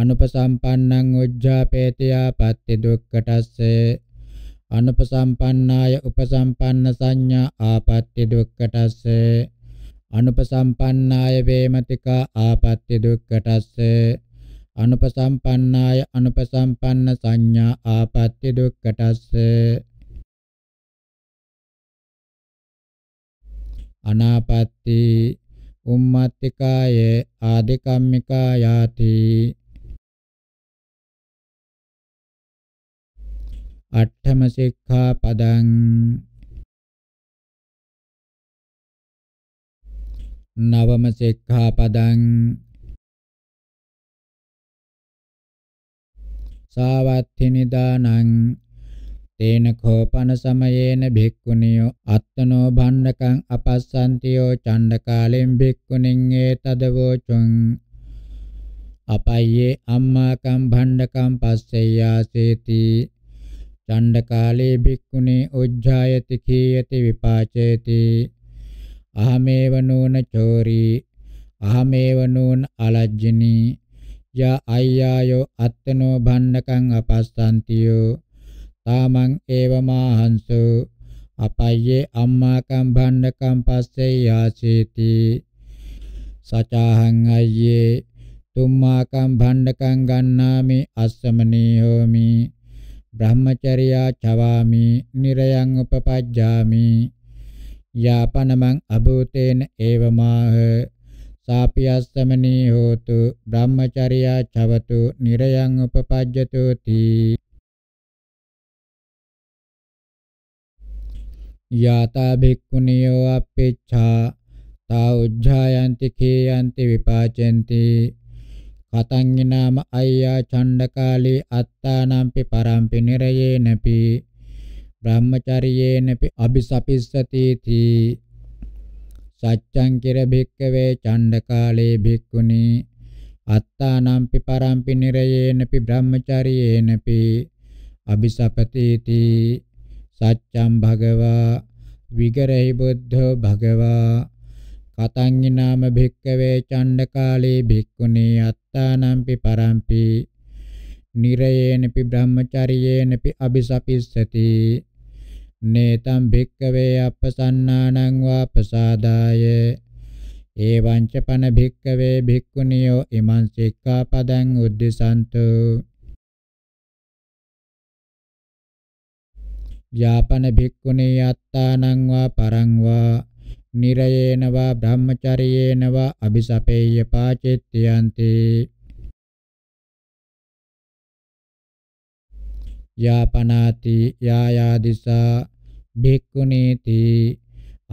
B: අනුපසම්පන්නං උජ්ජාපේතියා පත්ති දුක්ඛටස්ස අනුපසම්පන්නාය උපසම්පන්න සංඥා ආපත්‍ය දුක්ඛටස්ස අනුපසම්පන්නාය වේමතිකා ආපත්‍ය දුක්ඛටස්ස අනුපසම්පන්නාය අනුපසම්පන්න සංඥා ආපත්‍ය දුක්ඛටස්ස අනාපත්‍ති උම්මත්තිකාය ආදිකම්මිකා
A: යාති අට්ඨම සික්ඛාපදං නවම සික්ඛාපදං සාවත්ථි නිදානං
B: තේන කෝපන සමයේන භික්ඛුනියෝ අත්තනෝ භණ්ඩකං අපස්සන්තියෝ චණ්ඩකාලෙන් භික්ඛුනින් ඒතදවෝචං අපයියේ අම්මාකම් භණ්ඩකම් පස්සෙය්‍යාසේති චණ්ඩකාලේ භික්ඛුනේ උජ්ජායති කීයති විපාචේති අහමේව නූන චෝරි අහමේව නූන අලජ්ජිනී යා අය්‍යායෝ අත්තනෝ භණ්ඩකං අපස්සන්තියෝ තාමං ඒවමාහංසු අපය්‍යේ අම්මාකම් භණ්ඩකම් පස්සේ යාසීති සචාහං අය්‍යේ තුම්මාකම් භණ්ඩකං ගන්නාමි අස්සමනී හෝමි Brahmacharya chavami nirayang upapajjami yapanamang abhuten evamah sapiyasamani hotu brahmacharya chavatu nirayang upapajjatu ti yata bhikkuniyo appichha ta ujjayanti khiyanti vipacenti පතංගිනාම අය්‍යා ඡණ්ඩකාලී අත්තානම්පි පරම්පි නිරයේනපි බ්‍රහ්මචරියේනපි අபிසපිස්සති තී සච්ඡං කිර භික්කවේ ඡණ්ඩකාලේ භික්ඛුනි අත්තානම්පි පරම්පි නිරයේනපි බ්‍රහ්මචරියේනපි අபிසපති තී සච්ඡං භගවා විගරහි බුද්ධෝ භගවා කතං ිනාම භික්කවේ ඡණ්ඩකාලේ භික්ඛුනි අත්තානම්පි පරම්පි නිරයේනපි බ්‍රහ්මචර්යේනපි අபிසපිස්සති නේතම් භික්කවේ අපසන්නානං වා ප්‍රසාදාය එවං ච පන භික්කවේ භික්ඛුනියෝ ඉමං සික්ඛාපදං උද්දිසන්තු යාපන භික්ඛුනේ අත්තානං වා පරං වා නිරයේන වා බ්‍රහ්මචරියේන වා අபிසපේය පාචෙත්‍යන්ති යාපනාති යායාදිසා භික්ඛුනීති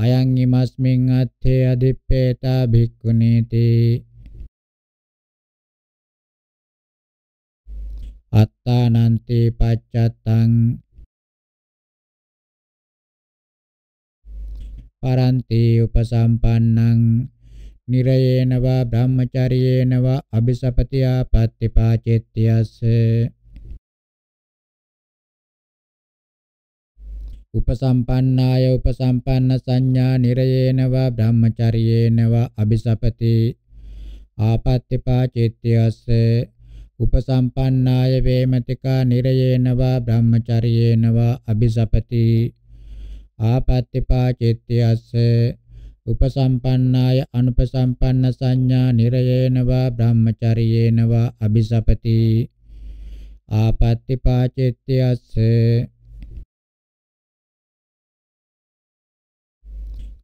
B: අයං ීමස්මින් අත්තේ අදිප්පේතා භික්ඛුනීති
A: අත්තානන්තේ පච්චත්තං පරන්ති
B: උපසම්පන්නං නිරයේන වා බ්‍රහ්මචර්යේන වා අபிසපතියා පත්තිපාචෙත්‍යස්ස උපසම්පන්නාය උපසම්පන්න සංඥා නිරයේන වා බ්‍රහ්මචර්යේන වා අபிසපති ආපත්තිපාචෙත්‍යස්ස උපසම්පන්නාය වේමතිකා නිරයේන වා බ්‍රහ්මචර්යේන වා අபிසපති ආපත්‍තිපා චිත්තයස්ස උපසම්පන්නාය අනුපසම්පන්න සංඥා නිරයේන වා බ්‍රහ්මචරියේන වා අபிසපති ආපත්‍තිපා චිත්තයස්ස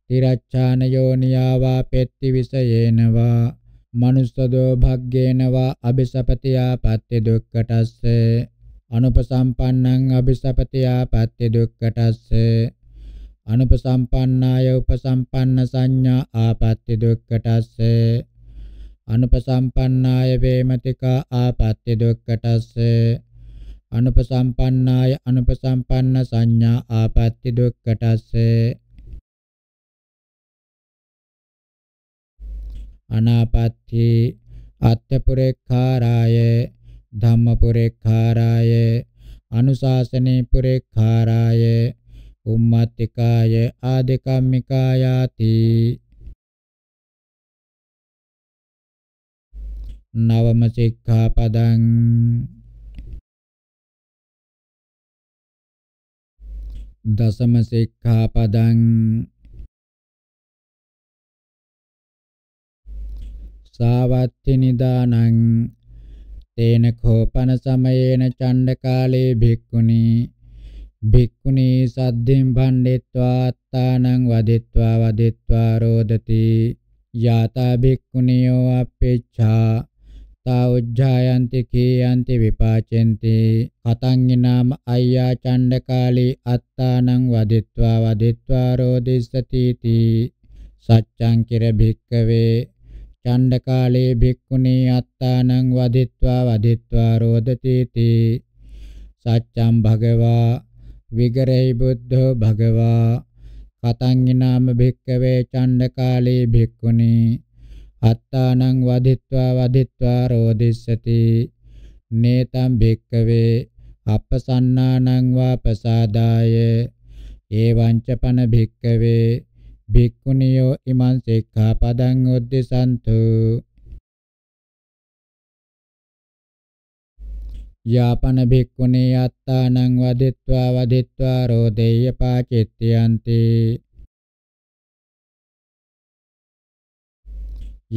B: තිරච්ඡාන යෝනියාවා පෙත්ති විසයේනවා මනුස්සදෝ භග්ගේනවා අபிසපතියා පත්‍ය දුක්කටස්ස අනුපසම්පන්නං අபிසපතියා පත්‍ය දුක්කටස්ස අනුපසම්පන්නාය උපසම්පන්න සංඥා ආපත්‍ය දුක්ඛටස්ස අනුපසම්පන්නාය වේමතිකා ආපත්‍ය දුක්ඛටස්ස අනුපසම්පන්නාය අනුපසම්පන්න සංඥා ආපත්‍ය දුක්ඛටස්ස අනාපත්‍ති අත්ථපුරේඛාරාය ධම්මපුරේඛාරාය අනුශාසනේ පුරේඛාරාය උම්මත්තිකාය ආදිකම්මිකායාති
A: නවම සික්ඛාපදං දසම සික්ඛාපදං සාවත්ති නිදානං
B: තේන කෝපන සමයේන චණ්ඩ කාලේ භික්ඛුනි භික්ඛුනී සද්දෙන් භණ්ඩෙත්වා අත්තානං වදෙත්වා වදෙත්වා රෝදති යාතා භික්ඛුනියෝ අපේච්ඡා තා උජ්ජායන්ති කීයන්ති විපාචෙන්ති කතං ිනාම අය්‍යා චණ්ඩකාලී අත්තානං වදෙත්වා වදෙත්වා රෝදිස්සති තී සච්ඡං කිර භික්ඛවේ චණ්ඩකාලේ භික්ඛුනී අත්තානං වදිත්වා වදිත්වා රෝදති තී සච්ඡම් භගවා විගරේ බුද්ධෝ භගවා කතං ිනාම භික්කවේ චණ්ඩ කාලේ භික්ඛුනි අත්තානං වදිත්වා වදිත්වා රෝදිස්සති නේතම් භික්කවේ අපසන්නානං වා ප්‍රසාදාය ඒවං ච පන භික්කවේ භික්ඛුනියෝ ඉමං සික්ඛාපදං උද්දිසන්තු යාපන භික්ඛුනේ අත්තානං වදිත්වා වදිත්වා රෝදේය පාචිත්‍යන්ති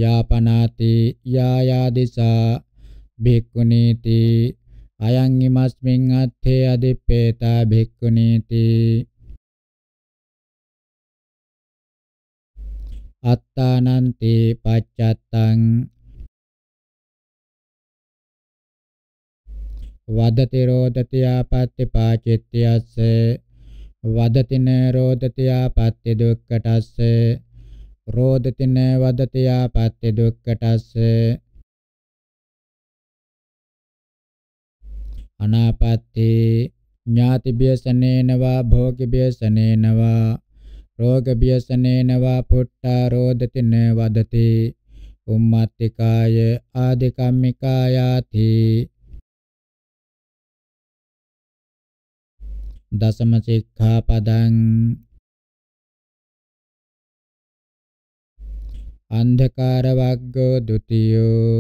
B: යාපනාති යායාදිසා භික්ඛුනීති අයං ීමස්මින් අත්තේ අදිප්පේතා
A: භික්ඛුනීති අත්තානන්ති පච්චත්තං
B: වදති රෝදති ආපත්‍ති පාචිත්‍යස්ස වදති න රෝදති ආපත්‍ති දුක්ඛටස්ස රෝදති න වදති ආපත්‍ති දුක්ඛටස්ස අනාපත්‍ති ඥාති බ්‍යසනේනවා භෝගි බ්‍යසනේනවා රෝග බ්‍යසනේනවා පුට්ටා රෝදති න වදති උම්මත්තිකාය ආදි
A: කම්මිකායාති දසම සික්ඛාපදං අන්ධකාර වග්ගෝ ဒ ුතියෝ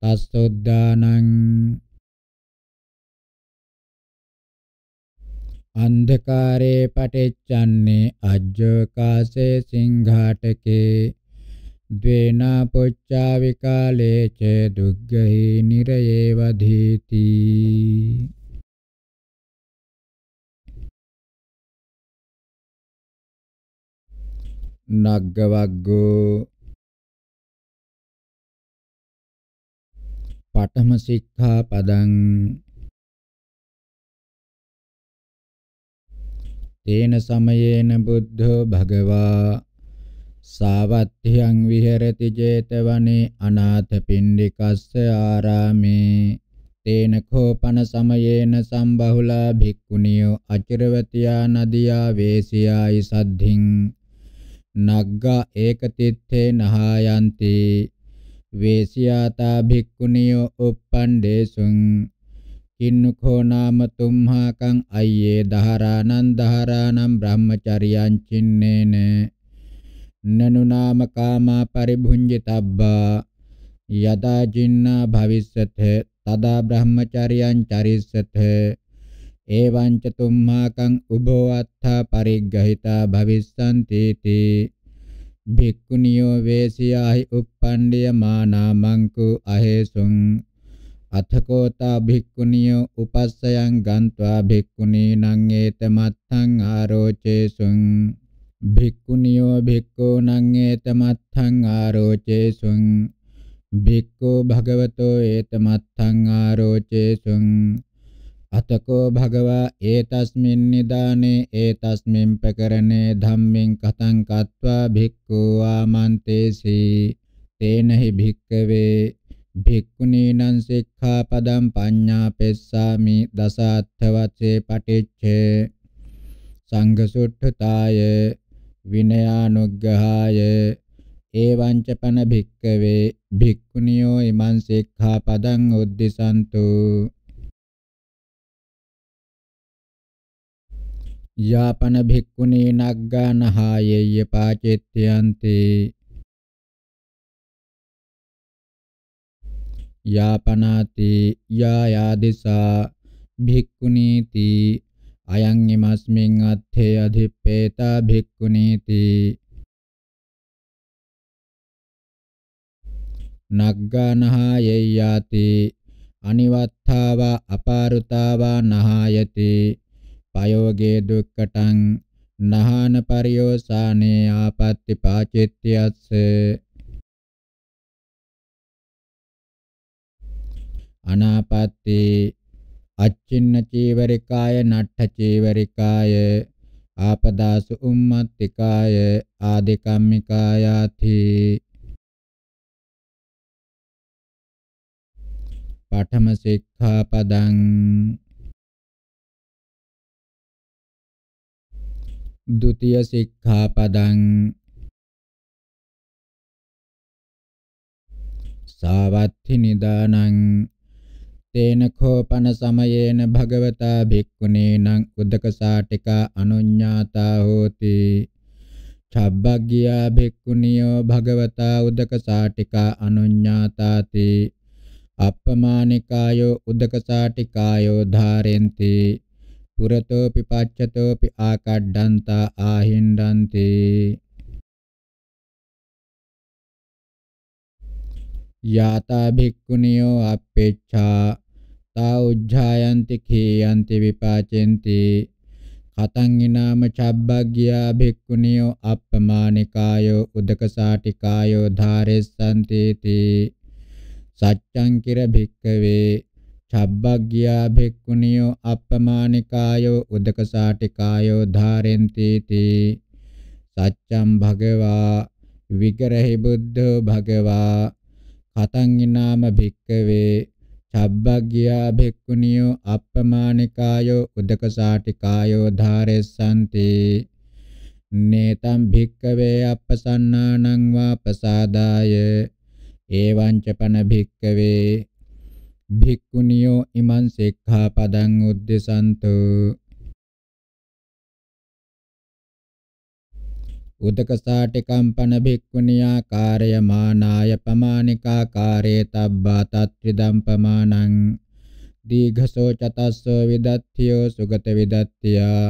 A: තස්සොද්දානං අන්ධකාරේ
B: පටිච්චන්නේ අජ්ජෝකාසේ සිංඝාටකේ ද්වේනා පොච්චා විකාලේ ච දුග්ගහි නිරයේව
A: දීති නග්ගවග්ගෝ පඨම සික්ඛා පදං
B: තේන සමයේන බුද්ධෝ භගවා සාවත්තියං විහෙරති 제තවනේ අනාථ පින්ඩිකස්ස ආරාමේ තේන කෝපන සමයේන සම්බහුලා භික්ඛුනියෝ අචිරවතියා නදියා වේසියායි සද්ධින් නග්ගා ඒකතිත්තේ නහායන්ති වේසියාතා භික්ඛුනියෝ uppandesung කින්නුකෝ නාම තුම්හාකං අයියේ දහරානං දහරානම් බ්‍රහ්මචරියං චින්නේන නනුනාම කාමා පරිභුඤ්ජිතබ්බා යදා ජින්නා භවිස්සත තදා බ්‍රහ්මචර්යං චරිස්සත එවං ච තුම්මාකං උභෝ අත්ථ පරිග්ගහිතා භවිස්සන්ති තී භික්ඛුනියෝ වේසියාහි uppanndiya mānāmaṅku ahesuṃ අතකෝතා භික්ඛුනියෝ උපස්සයන් ගන්්වා භික්ඛුනීනං ඒතමත්තං ආරෝචේසුං භික්ඛුනියෝ භික්ඛූණං ඒතමත්ථං ආරෝචේසුං භික්ඛෝ භගවතෝ ඒතමත්ථං ආරෝචේසුං අතකෝ භගවා ඒතස්මින් නිදානේ ඒතස්මින් ප්‍රකරණේ ධම්මෙන් කතං කତ୍වා භික්ඛෝ ආමන්තේසි තේනහි භික්ඛවේ භික්ඛුනීනං සික්ඛාපදං පඤ්ඤාපෙස්සාමි දසාත්ථ වචේ පටිච්චේ සංඝසුට්ඨතාය විනයානුග්ගහාය එවංච පන භික්කවේ භික්ඛුනියෝ ඉමං සික්ඛාපදං උද්දිසන්තු යාපන භික්ඛුනී නග්ගානහායෙය පාචෙත්‍යන්ති යාපනාති යායාදිසා භික්ඛුනීති අයං ඉමස්මින් අත්ථේ අධිප්පේතා භික්ඛුනීති නග්ගානහා යේයාති අනිවත්තාවා අපාරුතාවා නහායති පයෝගේ දුක්කටං නහාන පරියෝසානේ ආපත්‍ති පාචිත්‍යස්ස අනාපත්‍ති අච්චින්න චීවරිකාය නට්ඨ චීවරිකාය ආපදාසු උම්මත්තිකාය ආදිකම්මිකායාති
A: පඨම සික්ඛාපදං द्वितीय सिक्खापदं
B: सावत्थि निदानं තේන කෝපන සමයේන භගවතා භික්ඛුනීනං උද්දකසාටිකා අනුඤ්ඤාතා හෝති චබ්බග්ගියා භික්ඛුනියෝ භගවතා උද්දකසාටිකා අනුඤ්ඤාතාති අප්පමානිකායෝ උද්දකසාටිකායෝ ධාරෙන්ති පුරතෝ පිපච්චතෝ පි ආකඩ්ඩන්තා ආහින්දන්ති යාතා භික්ඛුනියෝ අපේච්ඡා තා උජ්ජායන්ති කේයන්ති විපාචෙන්ති කතං ඊනාම චබ්බග්ගියා භික්ඛුනියෝ අප්පමානිකායෝ උදකසාටිකායෝ ධාරෙස්සන්ති තී සච්ඡං කිර භික්ඛවේ චබ්බග්ගියා භික්ඛුනියෝ අප්පමානිකායෝ උදකසාටිකායෝ ධාරෙන්ති තී සච්ඡං භගවා විගරහි බුද්ධෝ භගවා කතං ඊනාම භික්ඛවේ චබ්බග්ගියා භික්ඛුනියෝ අප්පමානිකායෝ උදකසාටිකායෝ ධාරෙස්සන්ති නේතම් භික්කවේ අපසන්නානං වා පසාදාය ඒවං චපන භික්කවේ භික්ඛුනියෝ ඉමං සික්ඛාපදං උද්දසන්තෝ උදකසාටි කම්පන භික්ඛුනියාකාරය මානාය පමානිකාකාරේ තබ්බා තත්‍රිදම් පමානං දීඝසෝ චතස්සෝ විදත්තියෝ සුගත විදත්තියා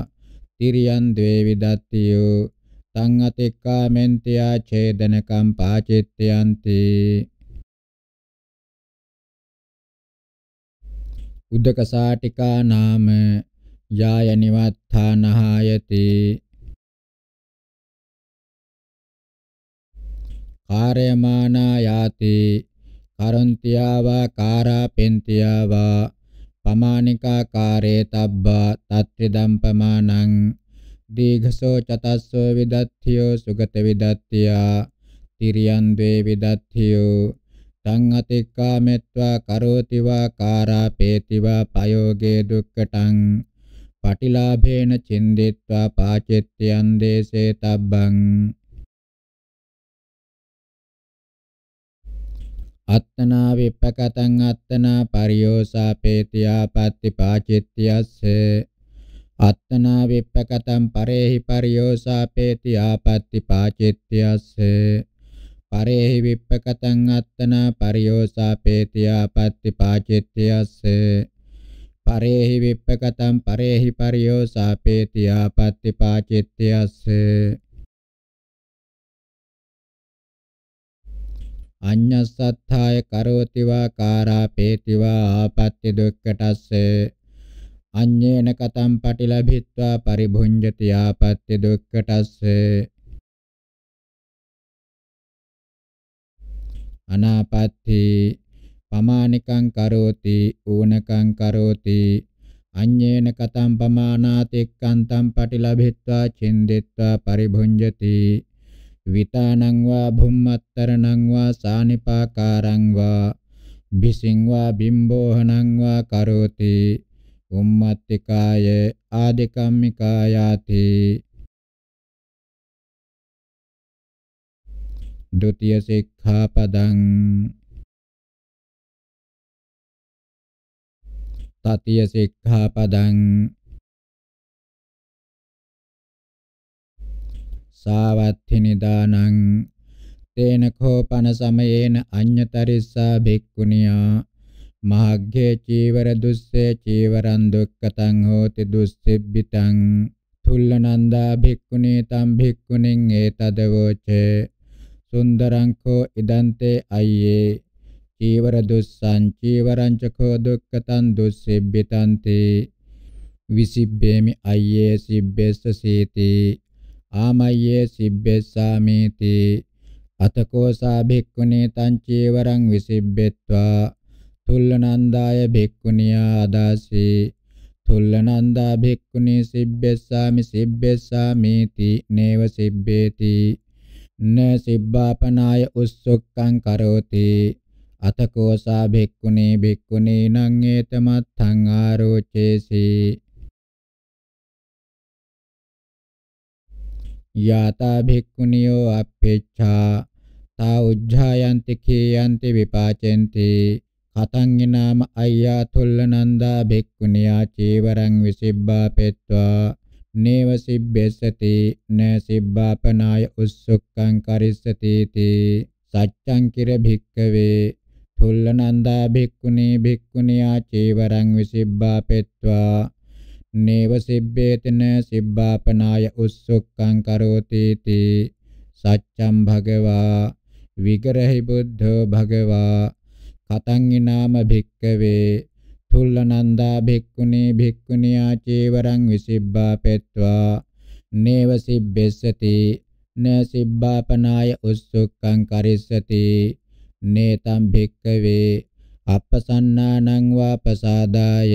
B: තිරියන් ද්වේ විදත්තියෝ තං අතික්කාමෙන්තියා ඡේදනකම් පාචිත්‍යන්ති උදකසාටිකා නාම යාය නිවත්තානහායති කාර්යමානා යාති කරොන්තියා වා කාරාපෙන්තියා වා පමානිකා කාරේ තබ්බා තත්‍රිදම් පමානං දීඝසෝ චතස්සෝ විදත්තියෝ සුගත විදත්තියා තිරියන් ද්වේ විදත්තියෝ තං අතික්කා මෙත්වා කරෝති වා කාරාපේති වා පයෝගේ දුක්කටං පටිලාභේන චින්දිත්වා පාචෙත්‍යං දේසේ තබ්බං අත්තනා විප්පකතං අත්තනා පරියෝසාපේති ආපත්‍ති පාචිත්‍යස්සේ අත්තනා විප්පකතං පරේහි පරියෝසාපේති ආපත්‍ති පාචිත්‍යස්සේ පරේහි විප්පකතං අත්තනා පරියෝසාපේති ආපත්‍ති පාචිත්‍යස්සේ පරේහි විප්පකතං පරේහි පරියෝසාපේති ආපත්‍ති පාචිත්‍යස්සේ අඤ්ඤස්සත්ථාය කරෝති වා කාරාපේති වා ආපත්‍ය දුක්ඛටස්ස අඤ්ඤේන කතම් පටිලභිත්වා පරිභුඤ්ජති ආපත්‍ය දුක්ඛටස්ස අනාපත්‍ති පමානිකං කරෝති ඌනකං කරෝති අඤ්ඤේන කතම් පමානාතික්කන්තම් පටිලභිත්වා චින්දිත්වා පරිභුඤ්ජති විතානං වා භුම්මත්තරණං වා සානිපාකාරං වා භිසින් වා බිම්බෝහනං වා කරෝති උම්මත්තිකාය ආදිකම්මිකායාති
A: ဒုတိယ සික්ඛාපදං තතිය සික්ඛාපදං
B: සාවත්ථි නිදානං තේන කෝපන සමයේන අඤ්‍යතරිස්සා භික්ඛුනියා මහග්ගේ චීවර දුස්සේ චීවරං දුක්ඛතං හෝති දුස්සෙබ්බිතං තුල්ලනන්දා භික්ඛුනේ තම් භික්ඛුනින් ඒතදවෝච සුන්දරං කෝ ඉදන්තේ අයියේ චීවර දුස්සං චීවරං චකෝ දුක්ඛතං දුස්සෙබ්බිතං තේ විසිබ්බේමි අයියේ සිබ්බෙස්ස සීතේ ආමය්‍යේ සිබ්බෙස්සාමේති අතකෝ සා භික්ඛුනේ තං චේවරං විසිබ්බෙත්වා තුල්ලනන්දාය භික්ඛුනියා ආදාසී තුල්ලනන්දා භික්ඛුනේ සිබ්බෙස්සාමි සිබ්බෙස්සාමේති නේව සිබ්බේති න සිබ්බාපනාය උස්සොක්ඛං කරෝති අතකෝ සා භික්ඛුනේ භික්ඛුනේ නං ඒතමත් සංආරෝචේසී යතා භික්ඛුනියෝ අපේච්ඡා තා උජ්ජායන්ති කීයන්ති විපාචෙන්ති කතං ඊනාම අය්‍යා තුල්ල නන්දා භික්ඛුනියා චීවරං විසිබ්බා පෙත්වා නේව සිබ්බෙසති න සිබ්බාපනාය උස්සුක්ඛං කරිස්සති තී සච්ඡං කිර භික්ඛවේ තුල්ල නන්දා භික්ඛුනි භික්ඛුනියා චීවරං විසිබ්බා පෙත්වා නේව සිබ්බේතන සිබ්බාපනාය උස්සුක්ඛං කරෝති තී සච්ඡම් භගවා විග්‍රහි බුද්ධෝ භගවා කතං ඊනාම භික්කවේ තුල්ලනන්දා භික්ඛුනේ භික්ඛුනියා චේවරං විසිබ්බා පෙත්වා නේව සිබ්බෙස්සති න සිබ්බාපනාය උස්සුක්ඛං කරිස්සති නේතම් භික්කවේ අපසන්නානං වාපසාදාය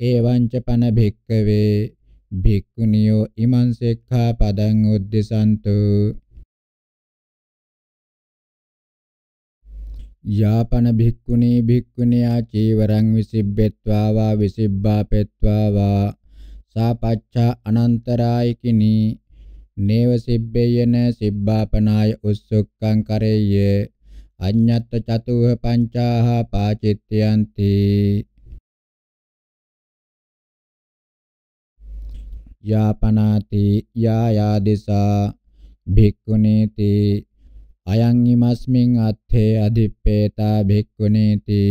B: එවංච පන භික්කවේ භික්ඛුනියෝ ඉමං සික්ඛාපදං උද්දසන්තු යාපන භික්ඛුනී භික්ඛුනියා චීවරං විසිබ්බෙත්වා වා විසිබ්බාපෙත්වා වා සාපච්ඡා අනන්තරායිකිනී නේව සිබ්බේයන සිබ්බාපනාය උස්සුක්ඛං කරෙය්‍ය අඤ්ඤත්ත චතුහ පංචාහ පාචිත්‍යන්ති යාපනාති යායාදෙසා භික්ඛුනේති අයං ීමස්මින් අත්ථේ අධිප්පේතා භික්ඛුනේති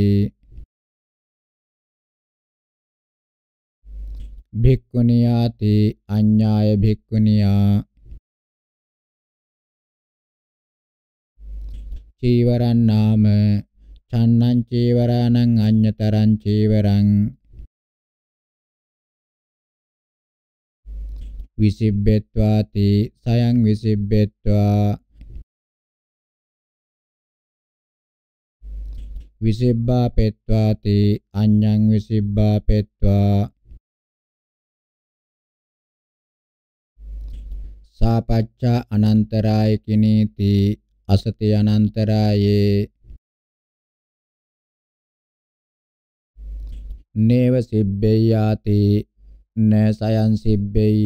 A: භික්ඛුනියාති අඤ්ඤාය භික්ඛුනියා
B: චීවරං නාම චන්නං චීවරාණං අඤ්ඤතරං
A: චීවරං විසිබ්බෙත්වාති සයං විසිබ්බෙත්වා විසිබ්බා පෙත්වාති අඤ්ඤං විසිබ්බා පෙත්වා
B: සාපච්ඡා අනන්තරාය කිනීති අසති අනන්තරායේ නේව සිබ්බෙයාති නෑ සයන් සිබ්බෙය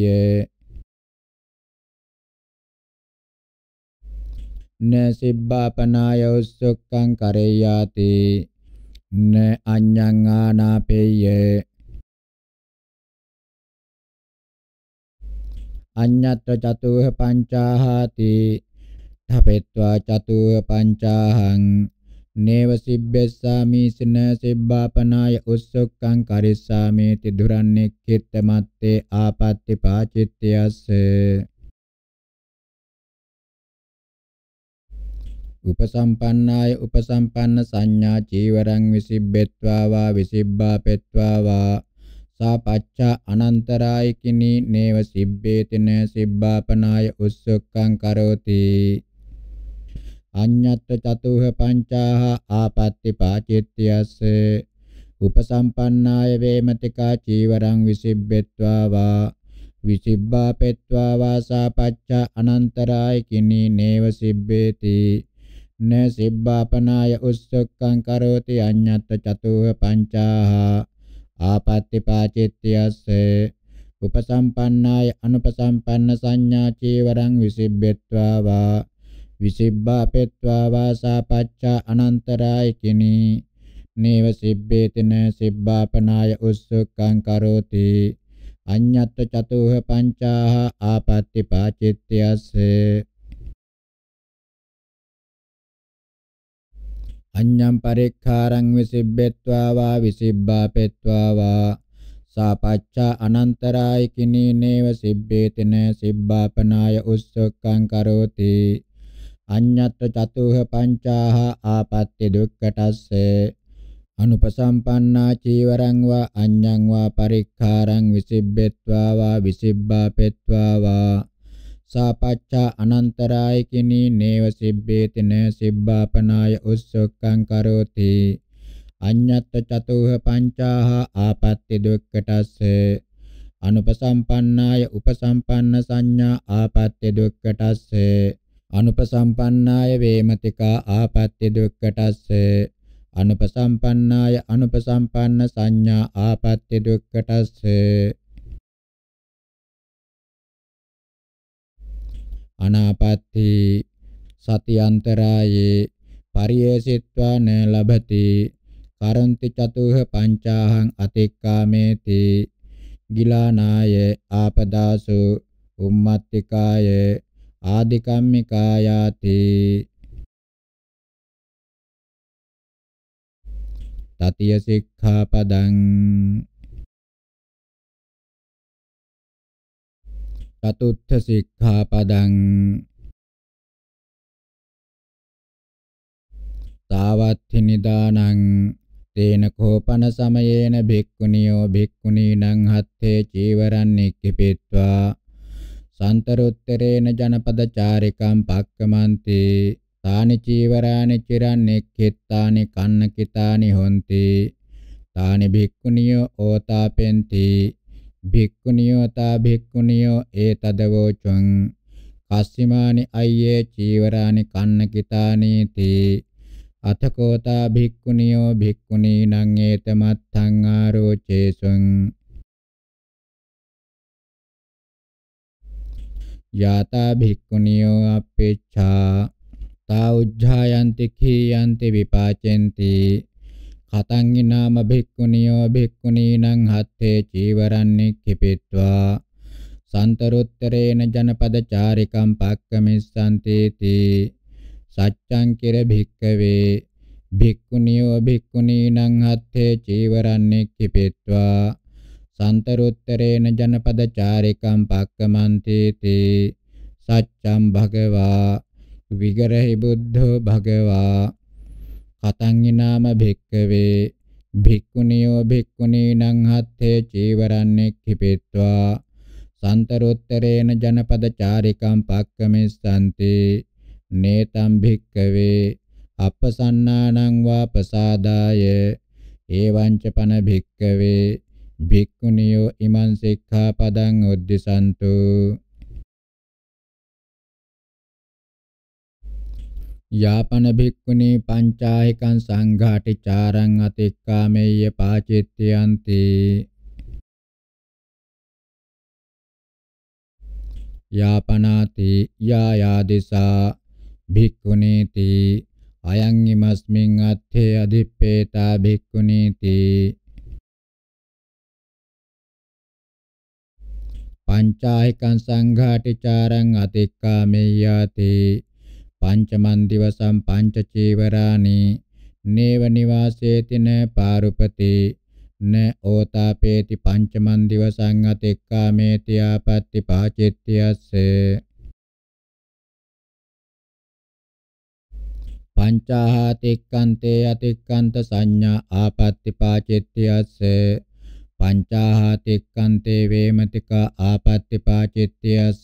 B: න සිබ්බාපනාය උස්සක්ඛං කරයාති න අඤ්ඤං ආනාපේය අඤ්ඤත්‍ර චතුහ පංචාහාති තපෙත්වා චතුහ පංචාහං නේව සිබ්බෙස්සාමි සින සිබ්බාපනාය උස්සොක්ඛං කරිස්සාමි තිදුරන්නේ කෙත්තමත්තේ ආපත්‍ති පාචිත්‍යස්ස උපසම්පන්නාය උපසම්පන්න සංඥා චීවරං විසිබ්බෙත්වා වා විසිබ්බා පෙත්වා වා සාපච්චා අනන්තරායිකිනී නේව සිබ්බේතින සිබ්බාපනාය උස්සොක්ඛං කරෝති අඤ්ඤත්ත චතුහ පංචාහ ආපත්‍ති පාචිත්‍යස්ස උපසම්පන්නාය වේමතිකා චීවරං විසිබ්බෙත්වා වා විසිබ්බා පෙත්වා වාසා පච්ච අනන්තරාය කිනී නේව සිබ්බේති න සිබ්බාපනාය උස්සක්ඛං කරෝති අඤ්ඤත්ත චතුහ පංචාහ ආපත්‍ති පාචිත්‍යස්ස උපසම්පන්නාය අනුපසම්පන්න සංඥා චීවරං විසිබ්බෙත්වා වා විසිබ්බා පෙත්වා වාසා පච්චා අනන්තරායිකිනී නේව සිබ්බේතන සිබ්බාපනාය උස්සකං කරෝති අඤ්ඤත් චතුහ පංචාහ ආපත්‍ති පාචිත්‍යස්ස අඤ්ඤම් පරික්ඛාරං විසිබ්බෙත්වා වා විසිබ්බා පෙත්වා වා සාපච්ඡා අනන්තරායිකිනී නේව සිබ්බේතන සිබ්බාපනාය උස්සකං කරෝති අඤ්ඤත්ව චතුහ පංචාහ ආපත්‍ය දුක්ඛටස්ස අනුපසම්පන්නා චීවරං වා අඤ්ඤං වා පරික්ඛාරං විසිබ්බෙත්වා වා විසිබ්බාපෙත්වා වා සාපච්ඡා අනන්තරාය කිනී නේව සිබ්බේති න සිබ්බාපනාය උස්සොක්ඛං කරෝති අඤ්ඤත්ව චතුහ පංචාහ ආපත්‍ය දුක්ඛටස්ස අනුපසම්පන්නාය උපසම්පන්න සංඥා ආපත්‍ය දුක්ඛටස්සේ අනුපසම්පන්නාය වේමතිකා ආපත්‍ය දුක්ඛටස්ස අනුපසම්පන්නාය අනුපසම්පන්න සංඥා ආපත්‍ය දුක්ඛටස්ස අනාපත්‍ති සති අන්තරායේ පරියසිත්වා න ලබති කරන්ති චතුහ පංචාහං අතික්කාමේති ගිලානාය ආපදාසු උම්මත්තිකාය ආදිකම්මිකායාති
A: තතිය සික්ඛාපදං චතුත්ථ සික්ඛාපදං
B: තාවත්ථි නිදානං තේන කෝපන සමයේන භික්ඛුනියෝ භික්ඛුනීනං හත්තේ චීවරං නික්කපිත්වා සන්තරුත්තරේන ජනපදචාරිකම් පක්කමන්ති තානි චීවරානි චිරන් එක්ඛිතානි කන්නකිතානි හොಂತಿ තානි භික්ඛුනියෝ ඕතාපෙන්ති භික්ඛුනියෝ තා භික්ඛුනියෝ ඒතදවෝචං කස්සිමානි අයියේ චීවරානි කන්නකිතානි තී අතකෝතා භික්ඛුනියෝ භික්ඛුනීනං ඒතමත්තං ආරෝචේසුං යතා භික්ඛුනියෝ අපේච්ඡා තා උජ්ජායන්ති කීයන්ති විපාචෙන්ති කතං ිනාම භික්ඛුනියෝ භික්ඛුනීනං හත්තේ චීවරං නික්ඛිපිත්වා සන්තරොත්තරේන ජනපද චාරිකම් පක්කමිස්සන්ති තී සච්ඡං කිර භික්ඛවේ භික්ඛුනියෝ භික්ඛුනීනං හත්තේ චීවරං නික්ඛිපිත්වා සන්තරොත්තරේන ජනපදචාරිකම් පක්කමන්තේති සච්ඡම් භගවා විගරහි බුද්ධෝ භගවා කතංිනාම භික්කවේ භික්ඛුනියෝ භික්ඛුනීනං හත්තේ චීවරන්නේ කිපෙත්වා සන්තරොත්තරේන ජනපදචාරිකම් පක්කමෙස්සන්ති නේතම් භික්කවේ අපසන්නානං වා ප්‍රසාදාය ඒවං ච පන භික්කවේ භික්ඛුනියෝ ඉමං සික්ඛාපදං උද්ධිසන්තු යාපන භික්ඛුනි පංචායකං සංඝාටි චාරං අතික්කාමෙය්‍ය පාචිත්‍යන්ති යාපනාති යායාදිසා භික්ඛුනීති අයං ඉමස්මින් අත්ථේ අධිප්පේතා භික්ඛුනීති පංචායිකං සංඝාටිචාරං අතික්කාමෙය්‍යාති පංචමන් දිවසම් පංච චීවරානි නේව නිවාසේතින පාරුපති න ඕතාපේති පංචමන් දිවසං අතික්කාමේති ආපත්‍ති පාචිත්‍යස්සේ පංචාහතික්කන්තේ අතික්කන්ත සංඥා ආපත්‍ති පාචිත්‍යස්සේ පංචාහතික්කන්තේ වේමතික ආපත්‍ති පාචිත්‍යස්ස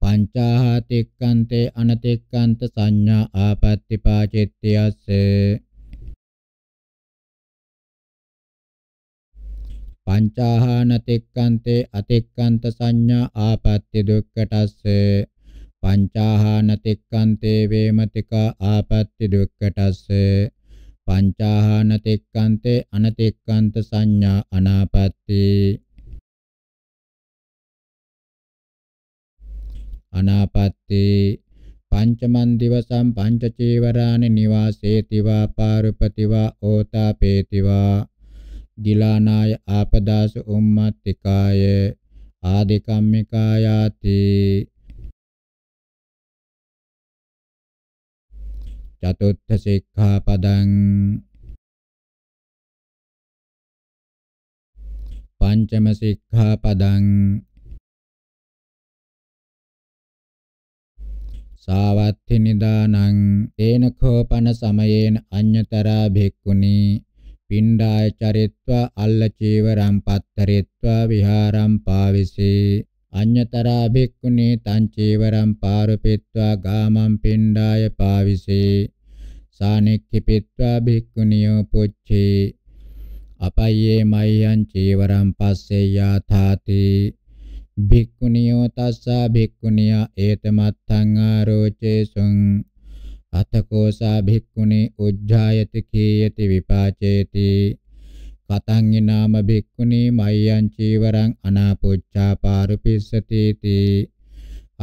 B: පංචාහතික්කන්තේ අනතික්කන්ත සංඥා ආපත්‍ති පාචිත්‍යස්ස පංචාහනතික්කන්තේ අතික්කන්ත සංඥා ආපත්‍ති දුක්කටස්ස පංචාහනතික්කන්තේ වේමතික ආපත්‍ති දුක්කටස්ස පංචාහන තෙක්කන්තේ අනතෙක්කන්ත සංඥා අනාපත්ති අනාපත්ති පංචමන් දිවසම් පංච චීවරානි නිවාසේති වා පාරුපතිවා ඕතාපේතිවා ගිලානාය ආපදාස උම්මත්තිකාය ආදිකම්මිකායාති
A: චතුත්ථ සික්ඛාපදං පංචම සික්ඛාපදං සාවත්ථි නිදානං තේන
B: කෝපන සමයේන අඤ්‍යතරා භික්ඛුනි පිණ්ඩාය චරිත්වා අල්ල චීවරම් පත්තරෙත්වා විහාරම් පාවිසී අඤ්‍යතරා භික්ඛුනි තං චීවරං පාරපිත්වා ගාමං පිණ්ඩාය පාවිසේ සානෙක්ඛිපිත්වා භික්ඛුනියෝ පුච්චේ අපයේ මයං චීවරං පස්සේ යාථාති භික්ඛුනියෝ තස්සා භික්ඛුනියා ඒතමත්තං ආරෝචේසුං අතකෝසා භික්ඛුනි උජ්ජායති කීයති විපාචේති කතං ඊනාම භික්ඛුනී මයං චීවරං අනාපොච්චාපාරුපිස්සති තී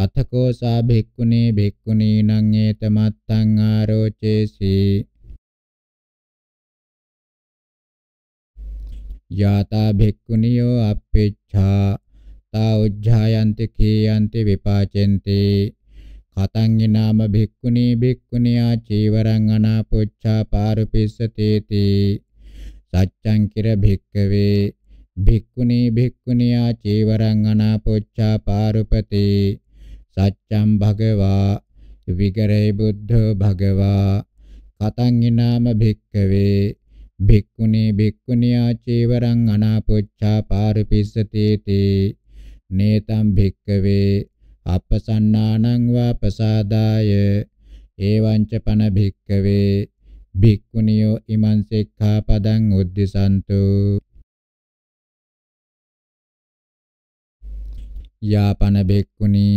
B: අතකෝ සා භික්ඛුනී භික්ඛුනී නං ඒතමත්තං ආරෝචේසි යාතා භික්ඛුනියෝ අප්පේච්ඡා තා උජ්ජායන්ති කීයන්ති විපාචෙන්ති කතං ඊනාම භික්ඛුනී භික්ඛුනියා චීවරං අනාපොච්චා පාරුපිස්සතේති සච්ඡං කිර භික්කවේ භික්ඛුනි භික්ඛුනියා චේවරං අනාපොච්චා පාරුපතේ සච්ඡං භගවා විගරේ බුද්ධ භගවා කතං ිනාම භික්කවේ භික්ඛුනි භික්ඛුනියා චේවරං අනාපොච්චා පාරුපිස්සතේ තේ නේතම් භික්කවේ අපසන්නානං වා ප්‍රසාදාය එවං ච පන භික්කවේ භික්ඛුනියෝ ඉමං සික්ඛාපදං උද්ධිසන්තු යාපන භික්ඛුනි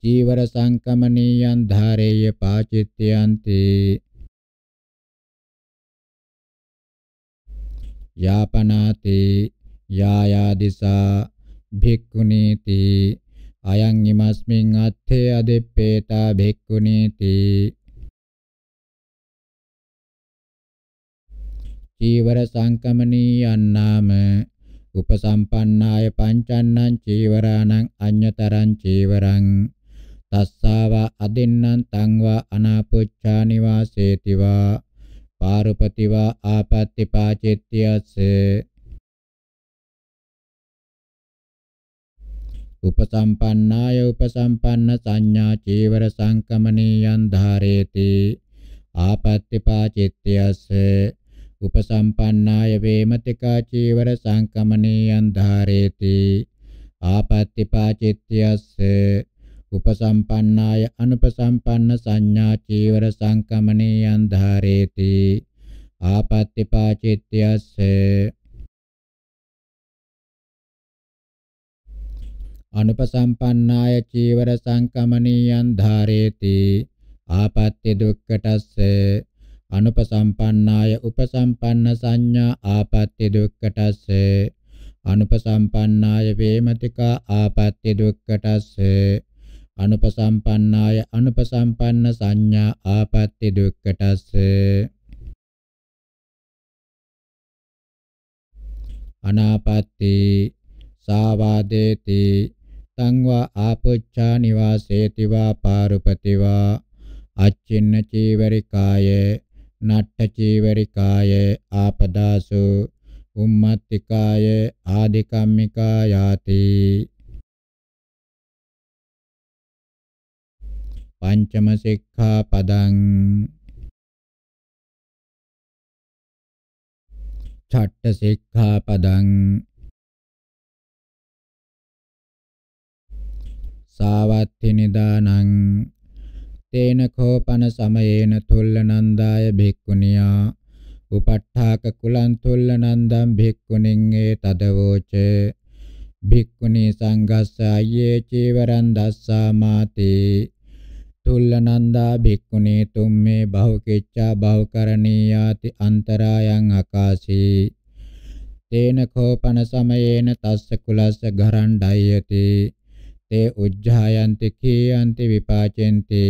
B: චීවර සංකමනීයං ධාරේය පාචිත්‍යන්ති යාපනාති යායාදිසා භික්ඛුනීති අයං ඉමස්මින් අත්ථේ අදෙප්පේතා භික්ඛුනීති චීවර සංකමනී අන්නාම උපසම්පන්නාය පංචන්නං චීවරාණං අඤ්‍යතරං චීවරං තස්සාවා අදින්නම් තංවා අනාපුච්ඡා නිවාසේතිවා පාරුපතිවා ආපත්‍ති පාචෙත්‍යස්ස උපසම්පන්නාය උපසම්පන්න සංඥා චීවර සංකමනීයන් ධාරේති ආපත්‍ති පාචිත්‍යස්ස උපසම්පන්නාය වේමති කා චීවර සංකමනීයං ධාරේති ආපත්‍තිපාචිත්‍යස්ස උපසම්පන්නාය අනුපසම්පන්න සංඥා චීවර සංකමනීයං ධාරේති ආපත්‍තිපාචිත්‍යස්ස අනුපසම්පන්නාය චීවර සංකමනීයං ධාරේති ආපත්‍ය දුක්කටස්ස අනුපසම්පන්නාය උපසම්පන්න සංඥා ආපත්‍ය දුක්ඛටස්ස අනුපසම්පන්නාය වේමතිකා ආපත්‍ය දුක්ඛටස්ස අනුපසම්පන්නාය අනුපසම්පන්න සංඥා ආපත්‍ය දුක්ඛටස්ස අනාපත්‍ති සාවාදේති තං වා ආපොච්චා නිවාසේති වා පාරුපති වා අච්චින්න චීවරිකායේ නට්ඨචීවරිකාය ආපදාසු උම්මත්තිකාය ආදිකම්මිකායාති
A: පංචම සික්ඛාපදං ඡට්ඨ සික්ඛාපදං
B: සාවත්ති නිදානං තේන කෝපන සමයේන තුල්ල නන්දාය භික්ඛුනියා උපට්ඨාක කුලං තුල්ල නන්දම් භික්ඛුනින් ඒ තදවෝච භික්ඛුනි සංඝස්ස අයේ චීවරං දස්සා මාති තුල්ල නන්දා භික්ඛුනි තුම්මේ බහුකෙච්ඡා බහුකරණීයාති අන්තරායන් අකාශී තේන කෝපන සමයේන තස්ස කුලස්ස ගරණ්ඩයති තේ උජ්ජායන්ති කීයන්ති විපාචෙන්ති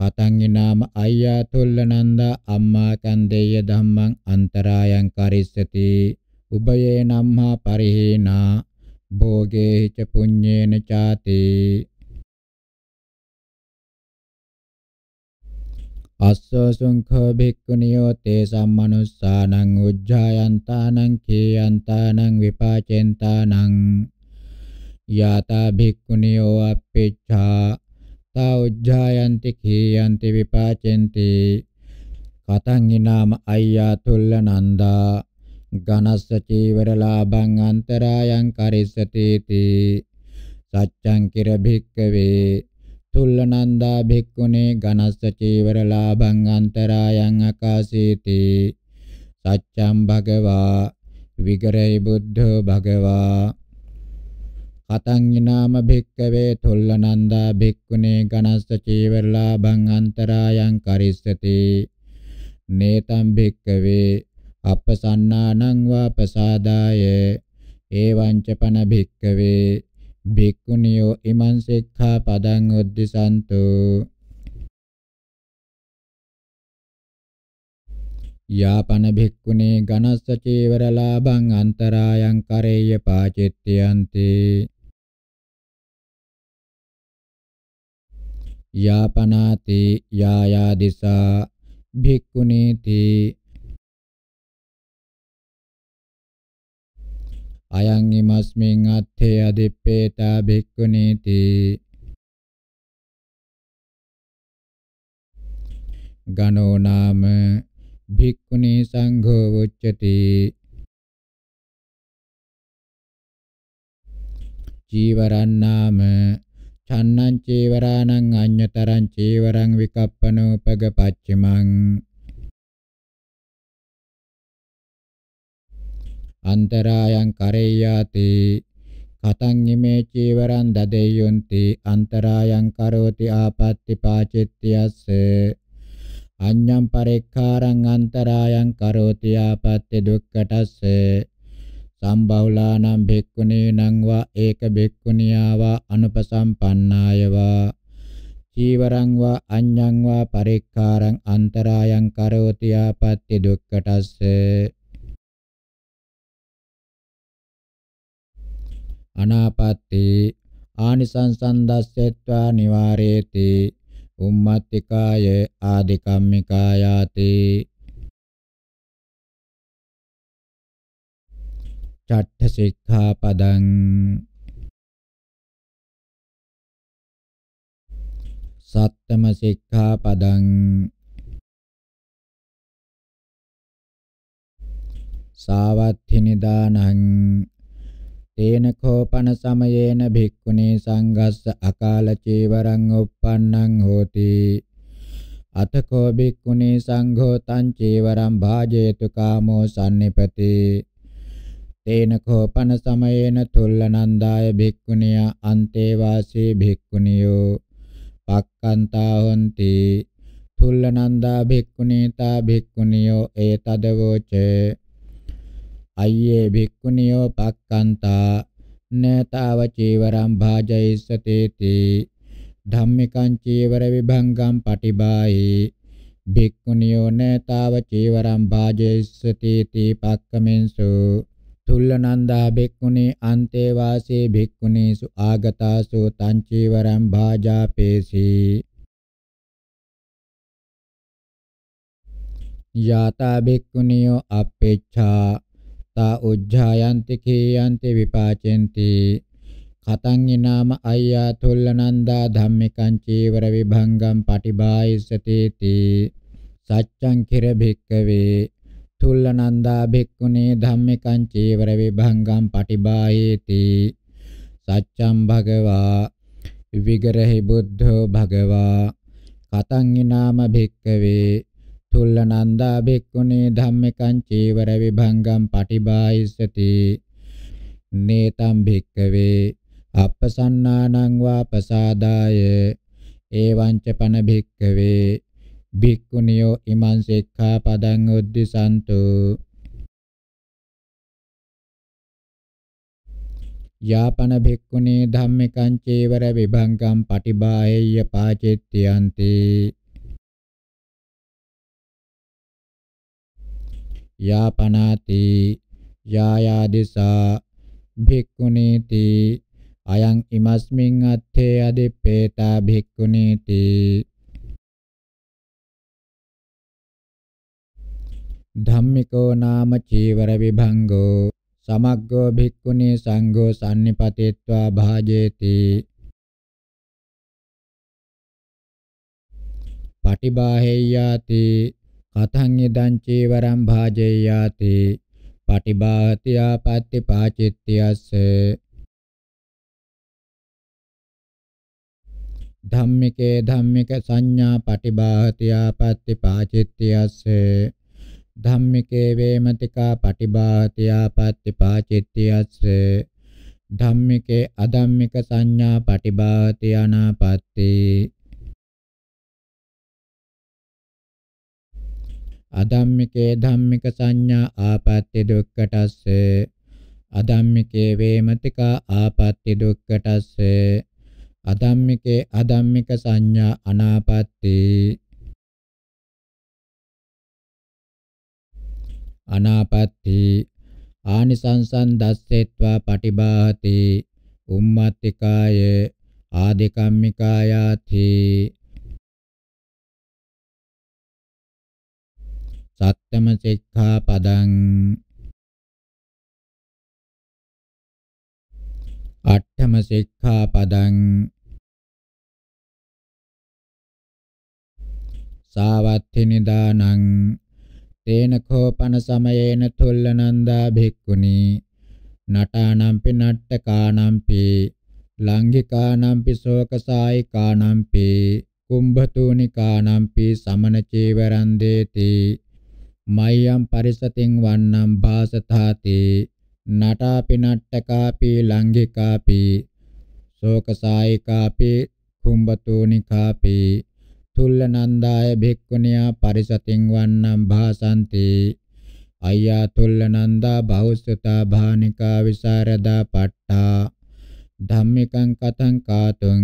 B: පතංගිනාම අයියා තුල්ලනන්දා අම්මා කන්දේය ධම්මං අන්තරායන් කරිස්සති උභයේ නම්හා පරිහේනා භෝගේ ච පුඤ්ඤේන ചാති අස්සසුංඛ භික්ඛුනියෝ තේ සම්මනුස්සානං උජ්ජායන්තානං කේයන්තානං විපාචෙන්තානං යාතා භික්ඛුනියෝ අපේච්ඡා අත්තා උජ්ජායන්ති කීයන්ති විපාචෙන්ති කතං ඊනාම අය්‍යා තුල්ල නන්දා ඝනස්ස චීවර ලාභං අන්තරායන් කරිස්සති තී සච්ඡං කිර භික්කවේ තුල්ල නන්දා භික්ඛුනේ ඝනස්ස චීවර ලාභං අන්තරායන් අකාසීති සච්ඡං භගවා විගරේ බුද්ධ භගවා පතංගිනාම භික්කවේ තුල්ලනන්දා භික්කුණේ ගනස්ස චීවරලාභං අන්තරායන් කරිස්සති නේතම් භික්කවේ අපසන්නානං වාපසාදාය ඒවංච පන භික්කවේ භික්ඛුනියෝ ඉමං සික්ඛා පදං උද්දිසන්තු යාපන භික්ඛුනේ ඝනස්ස චේවර ලාභං අන්තරායන් කරේය පාචිත්‍යන්ති
A: යාපනාති යායාදිසා භික්ඛුනීති
B: අයං ීමස්මින් අත්ථේ අදිප්පේතා භික්ඛුනීති ගනෝ නාම භික්ඛුනී සංඝෝ උච්චති ජීවරන් නාම චන්නං චීවරාණං අඤ්‍යතරං චීවරං විකප්පනෝපග පච්චිමං අන්තරායන් කරේයාති කතං ඉමේ චීවරං දදෙයොන්ති අන්තරායන් කරෝති ආපත්‍ති පාචිත්‍යස්ස අඤ්ඤං පරේක්ඛාරං අන්තරායන් කරෝති ආපත්‍ති දුක්ඛටස්ස සම්බවලානම් භික්ඛුනීනං වා ඒක භික්ඛුනියා වා අනුපසම්පන්නාය වා චීවරං වා අඤ්ඤං වා පරික්ඛාරං අන්තරායං කරෝති ආපත්‍ය දුක්ඛටස්ස අනාපත්‍ති ආනිසංසන්දස්සෙත්වා නිවාරේති උම්මත්තිකාය ආදිකම්මිකායාති
A: චට්ඨ සික්ඛාපදං සත්තම සික්ඛාපදං සාවත්ථි
B: නිදානං තේන කෝපන සමයේන භික්ඛුනේ සංගස්ස අකාල චේවරං uppannං හෝති අතකෝ භික්ඛුනේ සංඝෝ තං චේවරං භාජේතු කාමෝ sannipati තේන කෝපන සමයේන තුල්ලනන්දාය භික්ඛුනිය අන්තේ වාසී භික්ඛුනියෝ පක්칸තා හොಂತಿ තුල්ලනන්දා භික්ඛුනීතා භික්ඛුනියෝ ඒතදවෝච අයියේ භික්ඛුනියෝ පක්칸තා නේතාව චීවරම් භාජයිසතේති ධම්මිකං චීවර විභංගම් පටිබායි භික්ඛුනියෝ නේතාව චීවරම් භාජයිසතේති පක්කමෙන්සු තුල්ලනන්දා භික්ඛුනි අන්තේ වාසේ භික්ඛුනීසු ආගතාසු තං චීවරං භාජාපේසි යතා භික්ඛුනියෝ අපේච්ඡා තා උජ්ජායන්ති කීයන්ති විපාචෙන්ති කතං ඊනාම අය්‍යා තුල්ලනන්දා ධම්මිකං චීවර විභංගම් පටිභායිසතේති සච්ඡං කිර භික්ඛවේ තුල්ලනන්දා භික්ඛුනේ ධම්මිකං චීවර විභංගම් පටිභායේති සච්ඡම් භගවා විගරහි බුද්ධෝ භගවා කතං ඊනාම භික්ඛවේ තුල්ලනන්දා භික්ඛුනේ ධම්මිකං චීවර විභංගම් පටිභායිසති නේතම් භික්ඛවේ අප්පසන්නානං වාපසාදාය එවං ච පන භික්ඛවේ භික්ඛුනියෝ ඉමං සික්ඛාපදං උද්ධිසන්තු යාපන භික්ඛුනේ ධම්මිකං චේවර විභංගං පටිභායය පාචෙත්‍යන්ති යාපනාති යායාදිසා භික්ඛුනීති අයං ඉමස්මින් අත්තේ අදිප්පේතා භික්ඛුනීති ධම්මිකෝ නාම චීවර විභංගෝ සමග්ගෝ භික්ඛුනි සංඝෝ sannipatitvā bhājeti පටිබාහෙය්‍යාති කතං ඉදං චීවරං භාජෙය්‍යාති පටිබාහති ආපත්‍ති පාචිත්‍යස්ස ධම්මිකේ ධම්මික සංඥා පටිබාහති ආපත්‍ති පාචිත්‍යස්සේ ධම්මිකේ වේමතිකා පටිභාතියා පත්තිපාචිත්‍යස්ස ධම්මිකේ අධම්මික සංඥා පටිභාති අනාපත්ති අධම්මිකේ ධම්මික සංඥා ආපත්‍ය දුක්කටස්ස අධම්මිකේ වේමතිකා ආපත්‍ය දුක්කටස්ස අධම්මිකේ අධම්මික සංඥා අනාපත්ති අනාපත්ති ආනිසංසං දස්සෙත්වා පටිභාති උම්මත්තිකාය
A: ආදිකම්මිකායාති සත්තම සික්ඛාපදං අට්ඨම සික්ඛාපදං සාවත්ථි
B: නිදානං තේන කෝපන සමයේන තුල්ලනන්දා භික්ඛුනි නටානම්පි නට්ටකානම්පි ලංඝිකානම්පි ශෝකසායිකානම්පි කුම්භතුනිකානම්පි සමන චේවරන් දේති මයම් පරිසතින් වන්නම් භාසතාති නටාපි නට්ටකාපි ලංඝිකාපි ශෝකසායිකාපි කුම්භතුනිකාපි තුල්ල නන්දාය භික්ඛුණියා පරිසතින් වන්නම් භාසಂತಿ අයියා තුල්ල නන්දා බහුසුතා භානිකා විසරදා පට්ඨා ධම්මිකං කතං කාතුං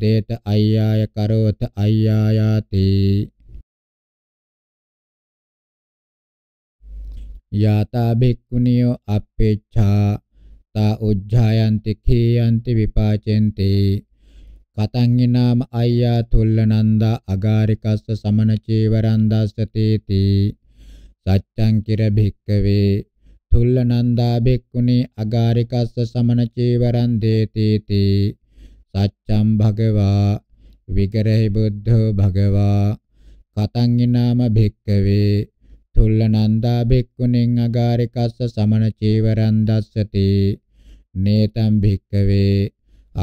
B: දේත අයියාය කරෝත අයියායාති යාතා භික්ඛුණියෝ අපේච්ඡා තා උජ්ජායන්ති කීයන්ති විපාචෙන්ති කතංගිනාම අය්‍යා තුල්ලනන්දා අගාරිකස්ස සමන චේවරං දස්සතේති සච්ඡං කිර භික්කවේ තුල්ලනන්දා භික්ඛුනි අගාරිකස්ස සමන චේවරං දේතේති සච්ඡං භගවා විගරහි බුද්ධෝ භගවා කතංගිනාම භික්කවේ තුල්ලනන්දා භික්ඛුනින් අගාරිකස්ස සමන චේවරං දස්සති නේතම් භික්කවේ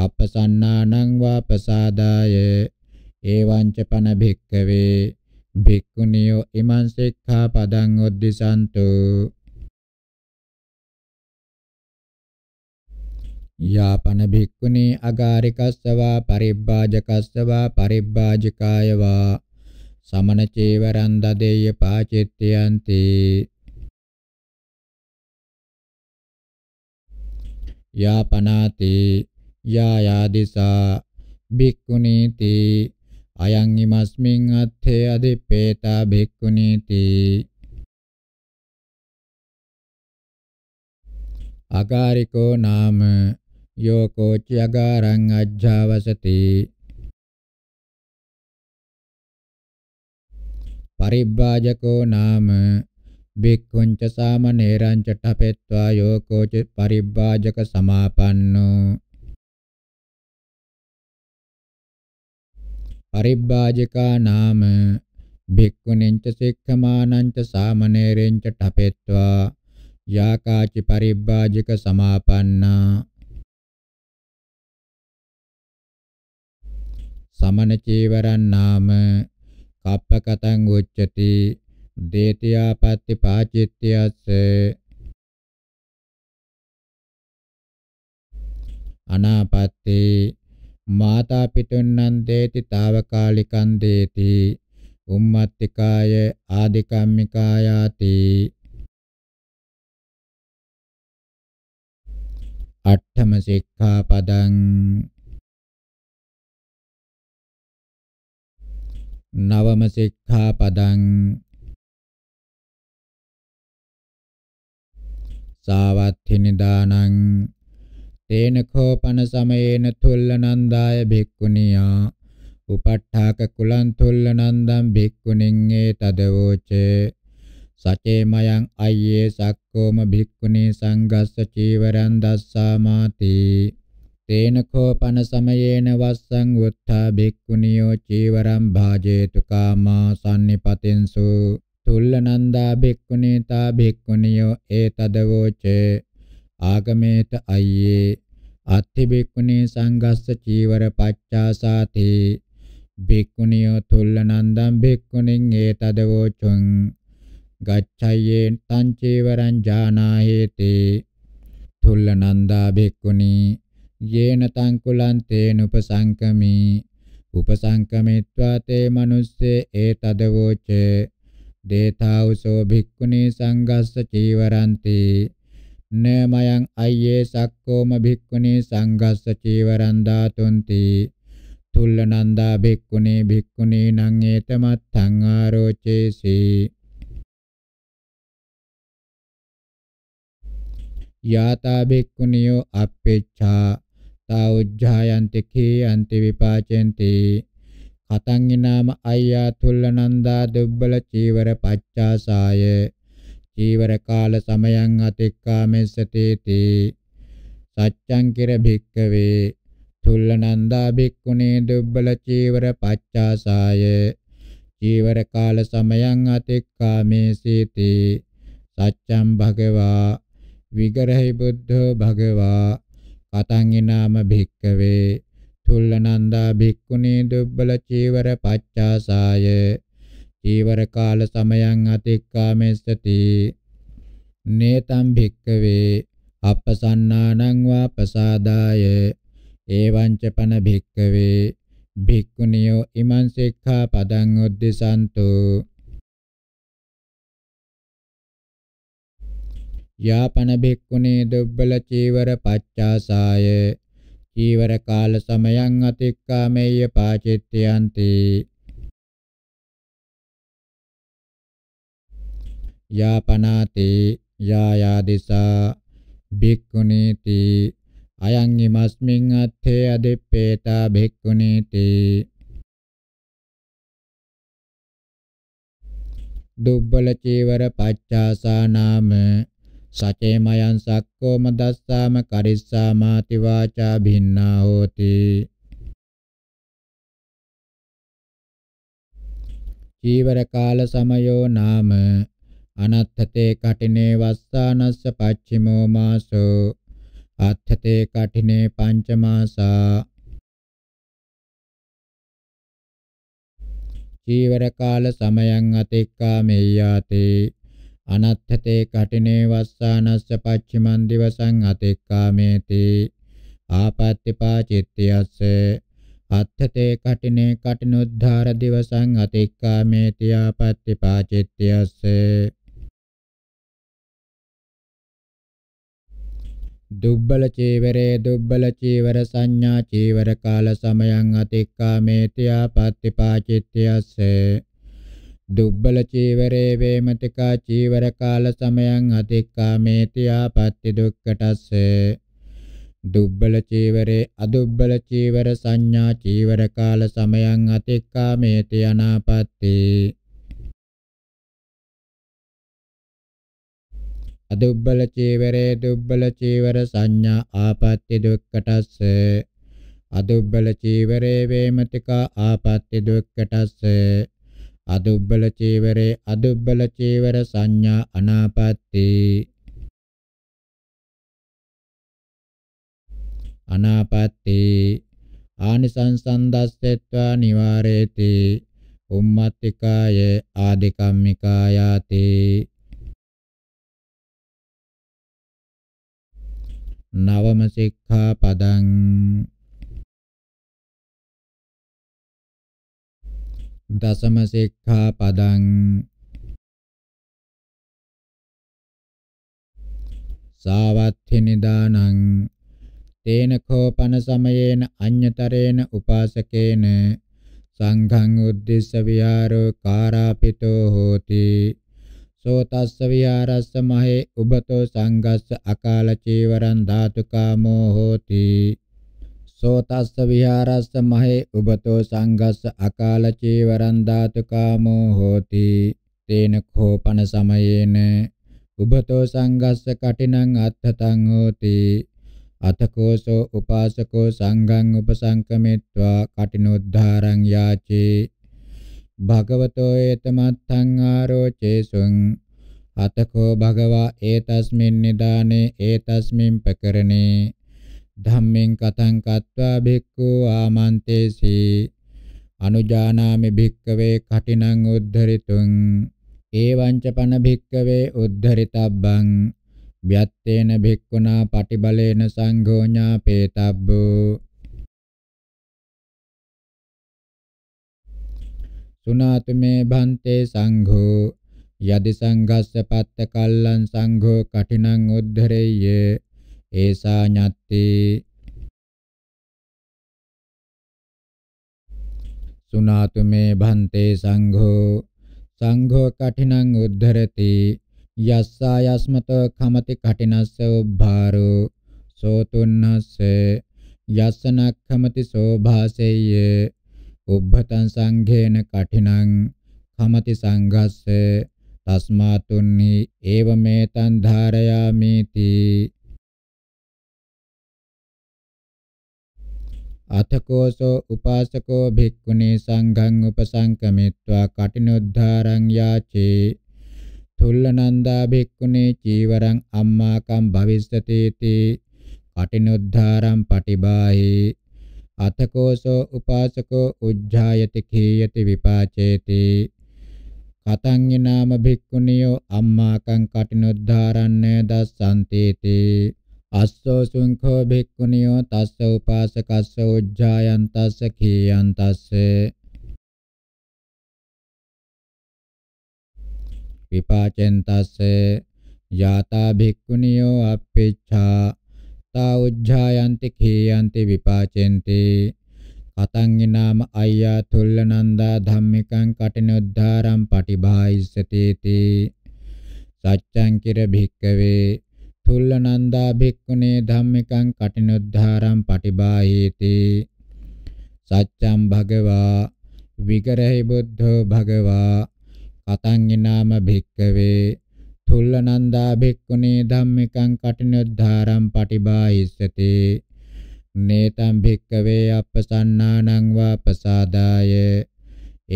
B: අපසන්නානං වා ප්‍රසාදාය එවං ච පන භික්කවේ භික්ඛුනියෝ ඉමං සික්ඛා පදං උද්දිසන්තු යාපන භික්ඛුනි අගාරිකස්සවා පරිබ්බාජකස්සවා පරිබ්බාජිකායවා සමන චේවරං දදේය පාචිත්‍යන්ති යාපනාති යායා දිසා භික්ඛුනීති අයං ීමස්මින් අත්ථේ අදිපේතා භික්ඛුනීති අගාරිකෝ නාම යෝකෝ චයගාරං අජ්ජාවසති පරිබ්බාජකෝ නාම භික්ඛුංච සාමනේරං ච ඨපෙත්වා යෝකෝ ච පරිබ්බාජක සමාපන්නෝ පරිබ්බාජිකා නාම භික්ඛුනින්ච සික්ඛමානංච සාමනේරෙන්ච ඨපෙත්වා යාකාචි පරිබ්බාජික සමාපන්නා සමන චීවරං නාම කප්පකතං උච්චති දේතියාපත්ති පාචිත්‍යස්ස අනාපත්තේ මාතා පිතුන්නන් දේති తాවකාලිකං දේති උම්මත්තිකාය
A: ආදිකම්මිකායාති අට්ඨම සික්ඛාපදං නවම සික්ඛාපදං
B: සාවත්ථි නිදානං තේන කෝපන සමයේන තුල්ල නන්දාය භික්ඛුනියා උපට්ඨාක කුලං තුල්ල නන්දං භික්ඛුනින් ඒ තදවෝචේ සචේ මයං අයියේ සක්කෝම භික්ඛුනී සංගස්ස චීවරං දස්සාමාති තේන කෝපන සමයේන වස්සං උත්ථා භික්ඛුනියෝ චීවරං භාජේතු කාමා සම්නිපතෙන්සු තුල්ල නන්දා භික්ඛුනීතා භික්ඛුනියෝ ඒ තදවෝචේ ආගමේත අයියේ අත්ථි බික්කුණී සංඝස්ස චීවර පච්චාසාතේ බික්කුණියෝ තුල්ලනන්දම් බික්කුණින් ඒතද වෝචුං ගච්ඡයේන් තං චීවරං ජානාහෙති තුල්ලනන්දා බික්කුණී යේන තං කුලං තේන උපසංකමි උපසංකමිත්වා තේ මනුස්සේ ඒතද වෝචේ දේතාවසෝ භික්ඛුනි සංඝස්ස චීවරන්ති නමයන් අය්‍යේ සක්කෝම භික්ඛුනි සංඝස්ස චීවරං දාතුන්ති තුල්ලනන්දා භික්ඛුනි භික්ඛුනි නං ඒතමත්තං ආරෝචේසි යාතා භික්ඛුනියෝ අප්පේච්ඡා තා උජ්ජායන්ති කේයන්ති විපාචෙන්ති කතං ඊනාම අය්‍යා තුල්ලනන්දා දුබ්බල චීවර පච්චාසාය චීවර කාල සමයං අතික්කාමෙස්සතේති සච්ඡං කිර භික්කවේ තුල්ලනන්දා භික්ඛුනේ දුබ්බල චීවර පච්චාසාය චීවර කාල සමයං අතික්කාමේසීති සච්ඡම් භගවා විගරහි බුද්ධෝ භගවා කතං ඊනාම භික්ඛවේ තුල්ලනන්දා භික්ඛුනේ දුබ්බල චීවර පච්චාසාය ඊවර කාල සමයන් අතික්කාමෙස්සති නේතම් භික්කවේ අපසන්නානං වා ප්‍රසාදාය ඒවංච පන භික්කවේ භික්ඛුනියෝ ඉමං සික්ඛා පදං උද්දසන්තු යාපන භික්ඛුනේ දුබ්බල චීවර පච්චාසාය චීවර කාල සමයං අතික්කාමෙය්‍ය පාචිත්‍යන්ති යාපනාති යායාදිසා භික්ඛුනීති අයං ීමස්මින් අත්තේ අදෙප්පේතා භික්ඛුනීති දුබ්බල චීවර පච්චාසානාම සචේමයන් සක්කෝම දස්සාම කරිස්සාමාති වාචා භින්නා හෝති චීවර කාල සමයෝ නාම අනත්තතේ කටිනේ වස්සානස්ස පච්චිමෝ මාසෝ අත්තතේ කටිනේ පංචමාසා චීවර කාල සමයං අතික්කාමෙය්‍යාතේ අනත්තතේ කටිනේ වස්සානස්ස පච්චිමන් දිවසං අතික්කාමේති ආපත්‍තිපා චිත්තයස්ස අත්තතේ කටිනේ කටිනුද්ධාර දිවසං අතික්කාමේති ආපත්‍තිපා චිත්තයස්ස දුබ්බල චීවරේ දුබ්බල චීවර සංඥා චීවර කාල සමයං අතික්කාමේත්‍යා පත්තිපාචිත්‍යස්ස දුබ්බල චීවරේ වේමතිකා චීවර කාල සමයං අතික්කාමේත්‍යා පත්ති දුක්කටස්ස දුබ්බල චීවරේ අදුබ්බල චීවර සංඥා චීවර කාල සමයං අතික්කාමේත්‍යනාපත්ති අදුබ්බල චීවරේ දුබ්බල චීවර සංඥා ආපත්‍ය දුක්කටස්ස අදුබ්බල චීවරේ වේමතිකා ආපත්‍ය දුක්කටස්ස අදුබ්බල චීවරේ අදුබ්බල චීවර සංඥා අනාපත්‍ති අනාපත්‍ති ආනිසංසන්දස්සෙත්වා නිවාරේති උම්මත්තිකාය
A: ආදිකම්මිකායාතේ නවම සික්ඛාපදං දසම සික්ඛාපදං
B: සාවත්ථි නිදානං තේන කෝපන සමයේන අඤ්‍යතරේන උපාසකේන සංඝං උද්දිස්ස විහාරෝ කාරාපිතෝ හෝති සෝ තස්ස විහාරස්ස මහේ උබතෝ සංඝස්ස අකාල චීවරං ධාතුකාමෝ හෝති සෝ තස්ස විහාරස්ස මහේ උබතෝ සංඝස්ස අකාල චීවරං ධාතුකාමෝ හෝති තේන කෝපන සමයේන උබතෝ සංඝස්ස කටිනං අත්තතං හෝති අතකෝසෝ උපාසකෝ සංඝං උපසංකමෙත්වා කටිනෝද්ධාරං යාචේ භගවතෝ ඒතමත්තං ආරෝචේසුං අතකෝ භගවා ඒතස්මින් නිදානේ ඒතස්මින් පකරණේ ධම්මෙන් කතං කତ୍වා භික්ඛු ආමන්තේසි අනුජානාමි භික්කවේ කටිනං උද්ධරිතුං ඒවං ච පන භික්කවේ උද්ධරිතබ්බං ව්‍යත්තේන භික්ඛුනා පටිබලේන සංඝෝඥා පේතබ්බෝ සුනාතු මේ භන්තේ සංඝෝ යදි සංඝස්ස පත්ත කල්ලං සංඝෝ කඨිනං උද්ධරෙය්‍ය ඒසා ඤත්ති සුනාතු මේ භන්තේ සංඝෝ සංඝෝ කඨිනං උද්ධරති යස්සා යස්මතෝ කමති කටිනස්ස උබ්භාරෝ සෝතුන්නස්ස යස්සනක්ඛමති සෝභාසෙය්‍ය උබ්බතං සංඝේන කඨිනං කමති සංඝස්ස තස්මාතුන්නි ඒවමෙතං ධාරයාමේති අතකෝසෝ උපාසකෝ භික්ඛුනි සංඝං උපසංකමිත්වා කටිනොද්ධාරං යාචේ තුල්ලනන්දා භික්ඛුනි චීවරං අම්මාකම් භවිස්සතේති කටිනොද්ධාරං පටිබාහි අතකෝසෝ උපාසකෝ උජ්ජායති කීයති විපාචේති කතං නාම භික්ඛුනියෝ අම්මාකං කටිනුද්ධාරන්න දස්සන්තේති අස්සෝ සුංඛෝ භික්ඛුනියෝ තස්ස උපාසකස්ස උජ්ජායන් තස්ස කීයන් තස්සේ විපාචෙන් තස්ස යාතා භික්ඛුනියෝ අපේච්ඡා අත්තා උජ්ජායන්ති කේයන්ති විපාචෙන්ති කතං ඊනාම අය්‍යා තුල්ලනන්දා ධම්මිකං කටිනුද්ධාරම් පටිභායිස්සතේති සච්ඡං කිර භික්කවේ තුල්ලනන්දා භික්ඛුනේ ධම්මිකං කටිනුද්ධාරම් පටිභායේති සච්ඡං භගවා විගරහි බුද්ධෝ භගවා කතං ඊනාම භික්කවේ සුල්ලනන්දා භික්ඛුනේ ධම්මිකං කටිනුද්ධාරම් පටිභායිස්සති නේතම් භික්කවේ අපසන්නානං වා පසාදාය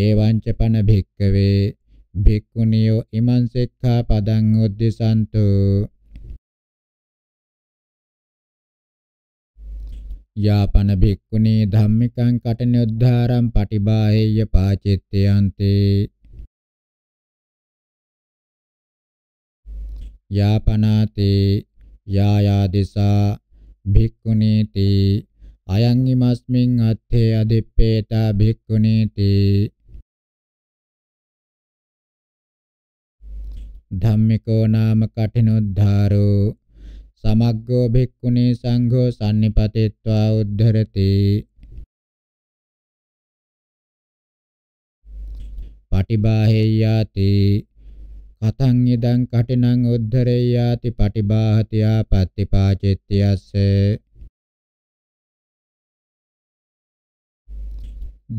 B: එවංච පන භික්කවේ භික්ඛුනියෝ ඉමං සික්ඛා පදං උද්දිසන්තු යාපන භික්ඛුනි ධම්මිකං කටිනුද්ධාරම් පටිභාහෙය්‍ය පාචිත්තයන්තේ යාපනාතේ යායාදෙසා භික්ඛුනීති අයං ීමස්මින් අත්තේ අදිප්පේතා භික්ඛුනීති ධම්මිකෝ නාම කඨිනොද්ධාරෝ සමග්ගෝ භික්ඛුනී සංඝෝ sannipatittvā uddharati පටිබාහෙය්‍යාති කතං ඉදං කටිනං උද්ධරේයාති පටිභාහතියා පත්තිපාචිත්‍යස්ස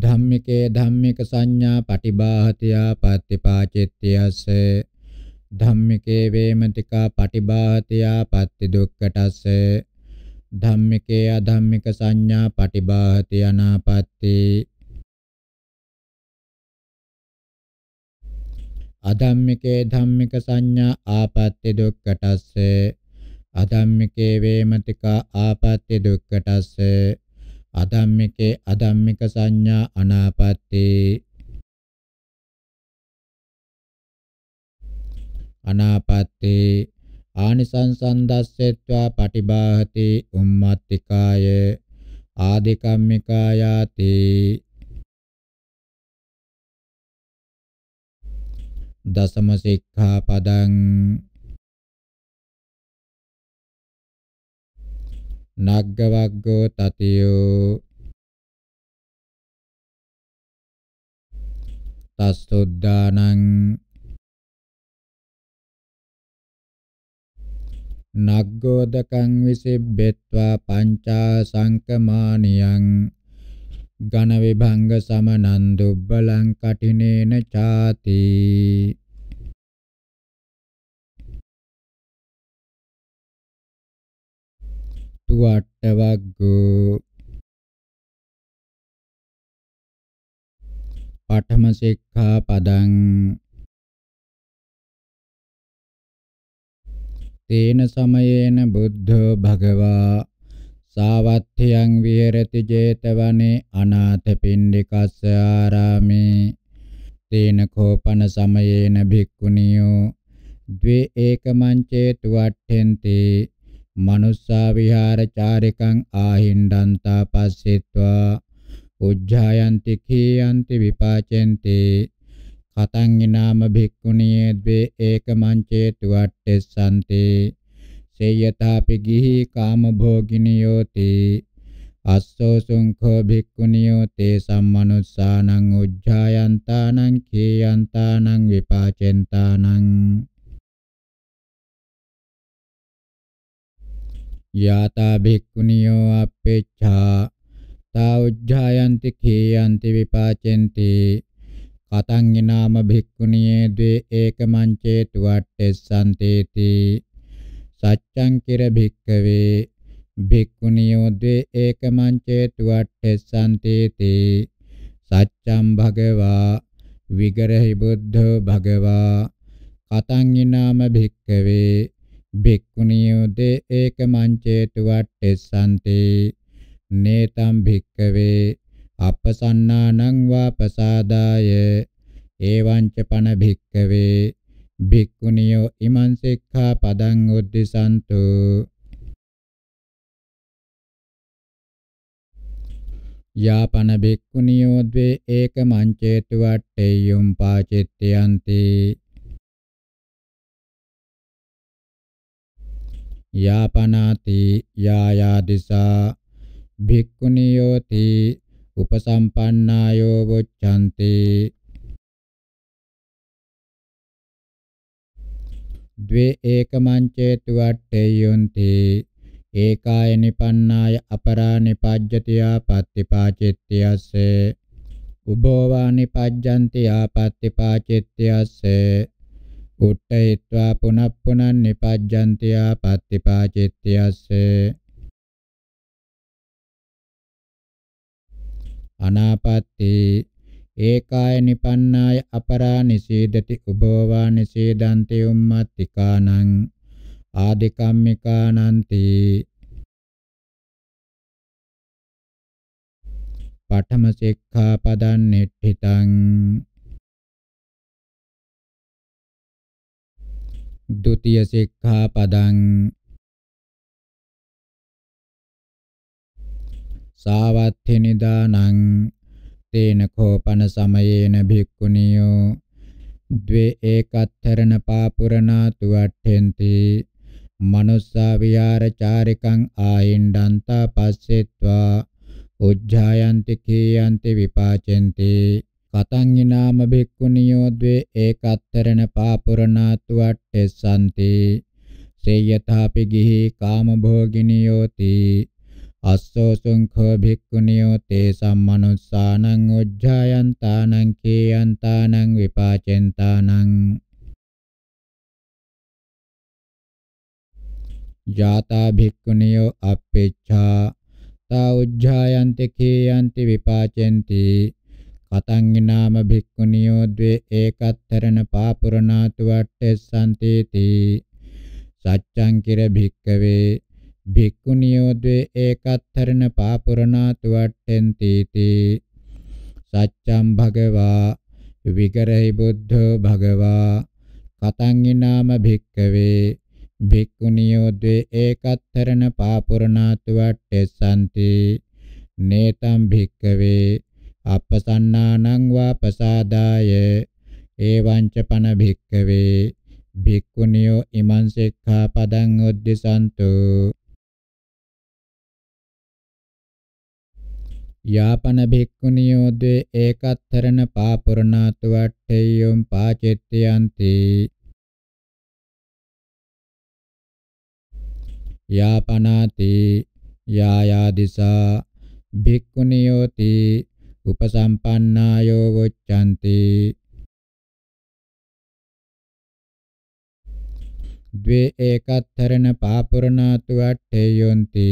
B: ධම්මිකේ ධම්මික සංඥා පටිභාහතියා පත්තිපාචිත්‍යස්ස ධම්මිකේ වේමතිකා පටිභාහතියා පත්ති දුක්කටස්ස ධම්මිකේ අධම්මික සංඥා පටිභාහති අනාපත්‍ති අධම්මිකේ ධම්මික සංඥා ආපත්‍ය දුක්ඛටස්ස අධම්මිකේ වේමතිකා ආපත්‍ය දුක්ඛටස්ස අධම්මිකේ අධම්මික සංඥා අනාපත්‍ති අනාපත්‍ති ආනිසංසන්දස්සෙත්වා පටිභාහති උම්මත්තිකාය ආදිකම්මිකායාති
A: දසම සික්ඛාපදං නග්ගවග්ගෝ තතියෝ තස්සොද්දානං නග්ගෝදකං
B: විසිබ්බෙත්වා පංචා සංකමානියං
A: ඝන විභංග සමනං දුබ්බලං කටිනේන ചാති තුවට්ට වග්ගෝ පඨම සික්ඛා පදං තේන සමයේන බුද්ධෝ
B: භගවා සාවත්ථයන් විහෙරති 제තවනේ අනාථ පිණ්ඩිකස්ස ආරාමේ තේන කෝපන සමයේන භික්ඛුනියෝ ද්වේ ඒකමංචේතු වට්ඨෙන්ති මනුස්සා විහාර චාරිකං ආහින්දන්තා පස්සෙත්වා උජ්ජායන්ති කීයන්ති විපාචෙන්ති කතං ඊනාම භික්ඛුනියේ ද්වේ ඒකමංචේතු වට්ඨෙස්සන්තේ සේයතාපි ගිහි කාම භෝගිනියෝති අස්සෝ සුංඛෝ භික්ඛුනියෝ තේ සම්මනුස්සානං උජ්ජායන්තානං කේයන්තානං විපාචෙන්තානං යාතා භික්ඛුනියෝ අපේච්ඡා තා උජ්ජායන්ති කේයන්ති විපාචෙන්ති කතං ඊනාම භික්ඛුනියේ ද්වේ ඒකමං චේතුවට්ඨෙස්සන්තේති සච්ඡං කිර භික්කවේ භික්ඛුනියෝ ද්වේ ඒකමං චේතු අට්ඨසන්තේති සච්ඡම් භගවා විගරහි බුද්ධෝ භගවා කතං ඊනාම භික්කවේ භික්ඛුනියෝ ද්වේ ඒකමං චේතු අට්ඨසන්තේ නේතම් භික්කවේ අපසන්නානං වාපසාදාය එවං ච පන භික්කවේ භික්ඛුනියෝ ඉමං සික්ඛා පදං උද්දිසන්තු යාපන භික්ඛුනියෝ ද්වේ ඒක මංචේතු වට්ඨේයුම් පාචිත්‍යන්ති යාපනාති යායාදිසා භික්ඛුනියෝති උපසම්පන්නායෝ වොච්ඡන්ති ද්වේ ඒකමංචේතු වට්ඨේයොන්ති ඒකාය නිපන්නාය අපරානි පජ්ජතියා පත්තිපාචිත්‍යස්ස උභෝවානි පජ්ජන්ති ආපත්ති පාචිත්‍යස්ස උට්ඨේත්වා පුනප්පුනන් නිපජ්ජන්ති ආපත්ති පාචිත්‍යස්ස අනාපත්ති ඒකාය නිපන්නාය අපරා නිසීදති උභෝවා නිසීදන්ති උම්මත්තිකානං ආදිකම්මිකානන්ති
A: පඨම සික්ඛාපදං නිට්ඨිතං ဒုတိယ සික්ඛාපදං සාවත්ථි නිදානං
B: තේන කෝපන සමයේන භික්ඛුනියෝ ද්වේ ඒකත්තරණ පාපුරණාතු අට්ඨෙන්ති මනුස්සා විහාර චාරිකං ආයින්ඩන්තා පස්සෙත්වා උජ්ජායන්ති කීයන්ති විපාචෙන්ති කතං ිනාම භික්ඛුනියෝ ද්වේ ඒකත්තරණ පාපුරණාතු අට්ඨෙසanti සේයථාපි ගිහි කාමභෝගිනියෝති අස්සෝ සුංඛෝ භික්ඛුනියෝ තේ සම්මනුස්සානං උජ්ජායන්තානං කේයන්තානං විපාචෙන්තානං ජාතා භික්ඛුනියෝ අපේච්ඡා තා උජ්ජායන්ති කේයන්ති විපාචෙන්ති කතංගිනාම භික්ඛුනියෝ ද්වේ ඒකත්තරණ පාපුරණාතු වට්ටේ සම්තේති සච්ඡං කිර භික්ඛවේ භික්ඛුනියෝ ද්වේ ඒකත්තරණ පාපුරණාතු වට්ටෙන්ති තී සච්ඡම් භගවා විගරහි බුද්ධෝ භගවා කතං ඊනාම භික්ඛවේ භික්ඛුනියෝ ද්වේ ඒකත්තරණ පාපුරණාතු වට්ටෙසanti නේතම් භික්ඛවේ අපසන්නානං වාපසාදාය එවං ච පන භික්ඛවේ භික්ඛුනියෝ ඉමං සික්ඛාපදං උද්දිසන්තු යාපන භික්ඛුනියෝ ද්වේ ඒකත්තරණ පාපුරණාතු වට්ඨේයොම් පාචෙත්‍යන්ති යාපනාති යායාදිසා භික්ඛුනියෝති උපසම්පන්නායෝ වොච්ඡanti ද්වේ ඒකත්තරණ පාපුරණාතු වට්ඨේයොන්ති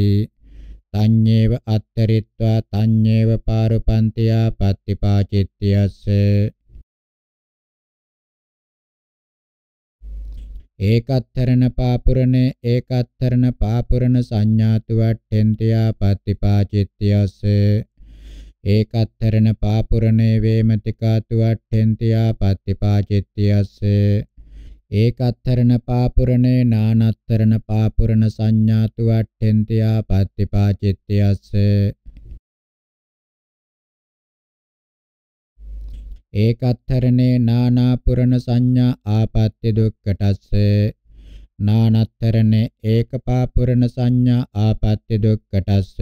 B: තඤ්ඤේව අත්තරිත්වා තඤ්ඤේව පාරුපන්තියා පත්තිපාචිත්‍යස්ස ඒකත්තරණ පාපුරණේ ඒකත්තරණ පාපුරණ සංඥාතු වට්ඨෙන්තියා පත්තිපාචිත්‍යස්ස ඒකත්තරණ පාපුරණේ වේමතිකාතු වට්ඨෙන්තියා පත්තිපාචිත්‍යස්ස ඒකත්තරණ පාපුරණේ නානත්තරණ පාපුරණ සංඥාතු අට්ඨෙන්තියා පත්තිපාචිත්‍යස්ස ඒකත්තරණේ නානාපුරණ සංඥා ආපත්‍ය දුක්කටස්ස නානත්තරණේ ඒකපාපුරණ සංඥා ආපත්‍ය දුක්කටස්ස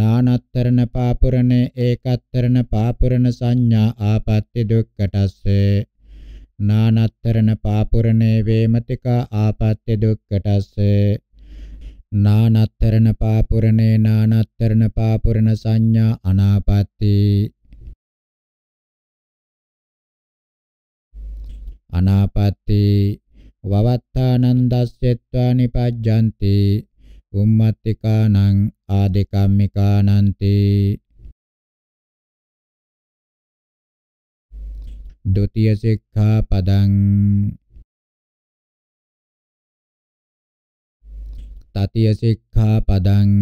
B: නානත්තරණ පාපුරණේ ඒකත්තරණ පාපුරණ සංඥා ආපත්‍ය දුක්කටස්සේ නානත්තරණ පාපුරණේ වේමතිකා ආපත්‍ය දුක්ඛටස්ස නානත්තරණ පාපුරණේ නානත්තරණ පාපුරණ සංඥා අනාපත්‍ති අනාපත්‍ති වවත්තානන්දස්සෙත්වා නිපජ්ජಂತಿ උම්මත්තිකානං ආදිකම්මිකානන්ති
A: द्वितीय शिक्षा पदं ततीय शिक्षा पदं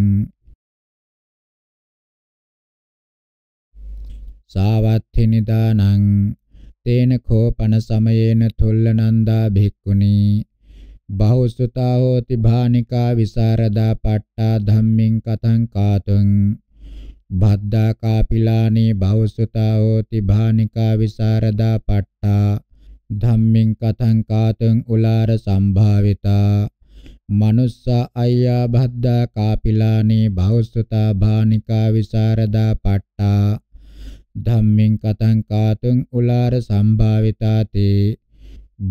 B: सावत्थि निदानं तेन खोपन समयेन थुल्लनन्दा भिक्खुनी बहुसुता होति भानिका विशारदा पट्टा धम्मिं कथं कातुं භද්දා කාපිලානේ භවසුතා හෝති භානිකා විසරදා පට්ඨා ධම්මින් කතං කාතං උලාර සම්භාවිතා මනුස්ස අය්‍යා භද්දා කාපිලානේ භවසුතා භානිකා විසරදා පට්ඨා ධම්මින් කතං කාතං උලාර සම්භාවිතාතේ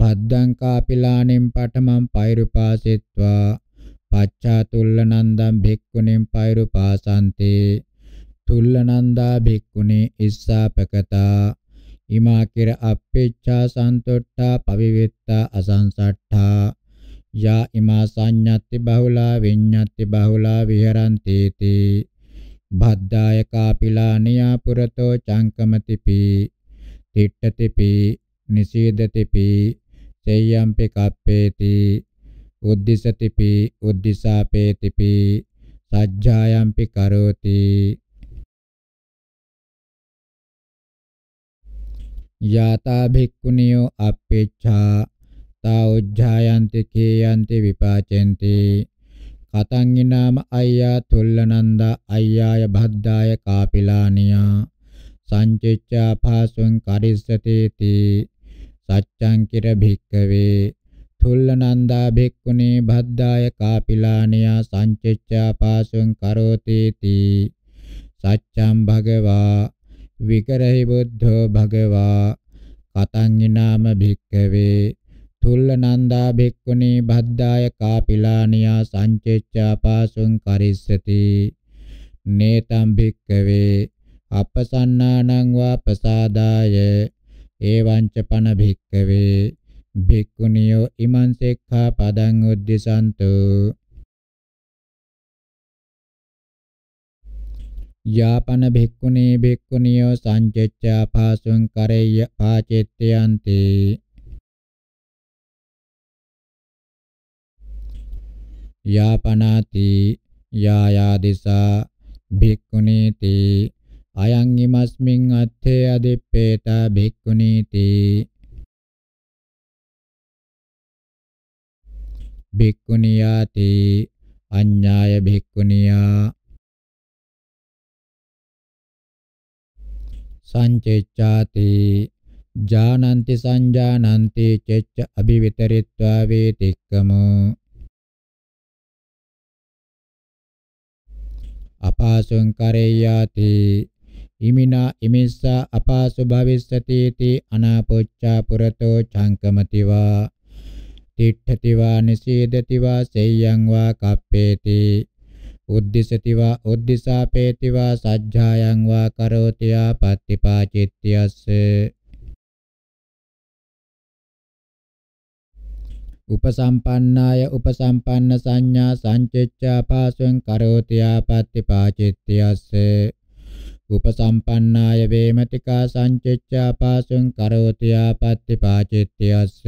B: භද්දං කාපිලානෙන් පඨමං පෛරුපාසෙත්වා පච්චාතුල්ල නන්දම් භික්ඛුනින් පෛරුපාසන්තේ තුල්ලනන්දා භික්ඛුනේ ඉස්සාපකතා ඉමා කිර අපේච්ඡා සන්තොට්ඨා පවිවෙත්තා අසංසට්ඨා යා ඉමා සංඤත්ති බහුලා විඤ්ඤත්ති බහුලා විහරಂತಿ තී භද්දාය කාපිලා නියාපුරතෝ චංකමතිපි තිට්ඨතිපි නිසීදතිපි සේයම්පි කප්පේති උද්දිසතිපි උද්දිසාපේතිපි සජ්ජායම්පි කරෝති යතා භික්ඛුනියෝ අපේච්ඡා තා උජ්ජායන්ති කේයන්ති විපාචෙන්ති කතං ඊනාම අය්‍යා තුල්ලනන්ද අය්‍යාය භද්දාය කාපිලානියා සංචිච්ඡා භාසුං කරිස්සතේති සච්ඡං කිර භික්ඛවේ තුල්ලනන්දා භික්ඛුනේ භද්දාය කාපිලානියා සංචිච්ඡා පාසුං කරෝතේති සච්ඡම් භගවා විකරහි බුද්ධෝ භගවා කතං භික්කවේ තුල්ල නන්දා භික්ඛුනි බද්දාය කාපිලානියා සංචේච්ඡාපාසුං කරිස්සති නේතම් භික්ඛවේ අපසන්නානං වා ප්‍රසාදාය එවං ච පන භික්ඛවේ භික්ඛුනියෝ ඉමං සික්ඛා පදං උද්දිසන්තෝ යාපන භික්ඛුනේ භික්ඛුනියෝ සංචෙච්ඡා පාසුං කරෙය්‍ය පාචෙත්‍යන්ති යාපනාති යායාදිසා භික්ඛුනීති අයං ීමස්මින් අත්ථේ අදිප්පේත භික්ඛුනීති
A: භික්ඛුනියාති අඤ්ඤාය භික්ඛුනියා
B: සංචෙච්ඡාති ජානන්ති සංජානන්ති චෙච්ච අභිවිතරිත්වා වේතික්කමෝ අපාසං කරේයාති ඉමිනා ඉමිස්සා අපාසු භවිස්සති ති අනාපොච්චා පුරතෝ චංකමතිවා තිට්ඨතිවා නිසීදතිවා සෙය්‍යං වා කප්පේති උද්දිසතිවා උද්දිසාපේතිවා සජ්ජායං වා කරෝති ආපත්‍තිපාචිත්‍යස්ස උපසම්පන්නාය උපසම්පන්න සංඥා සංචෙච්ඡා පාසුං කරෝති ආපත්‍තිපාචිත්‍යස්ස උපසම්පන්නාය වේමතිකා සංචෙච්ඡා පාසුං කරෝති ආපත්‍තිපාචිත්‍යස්ස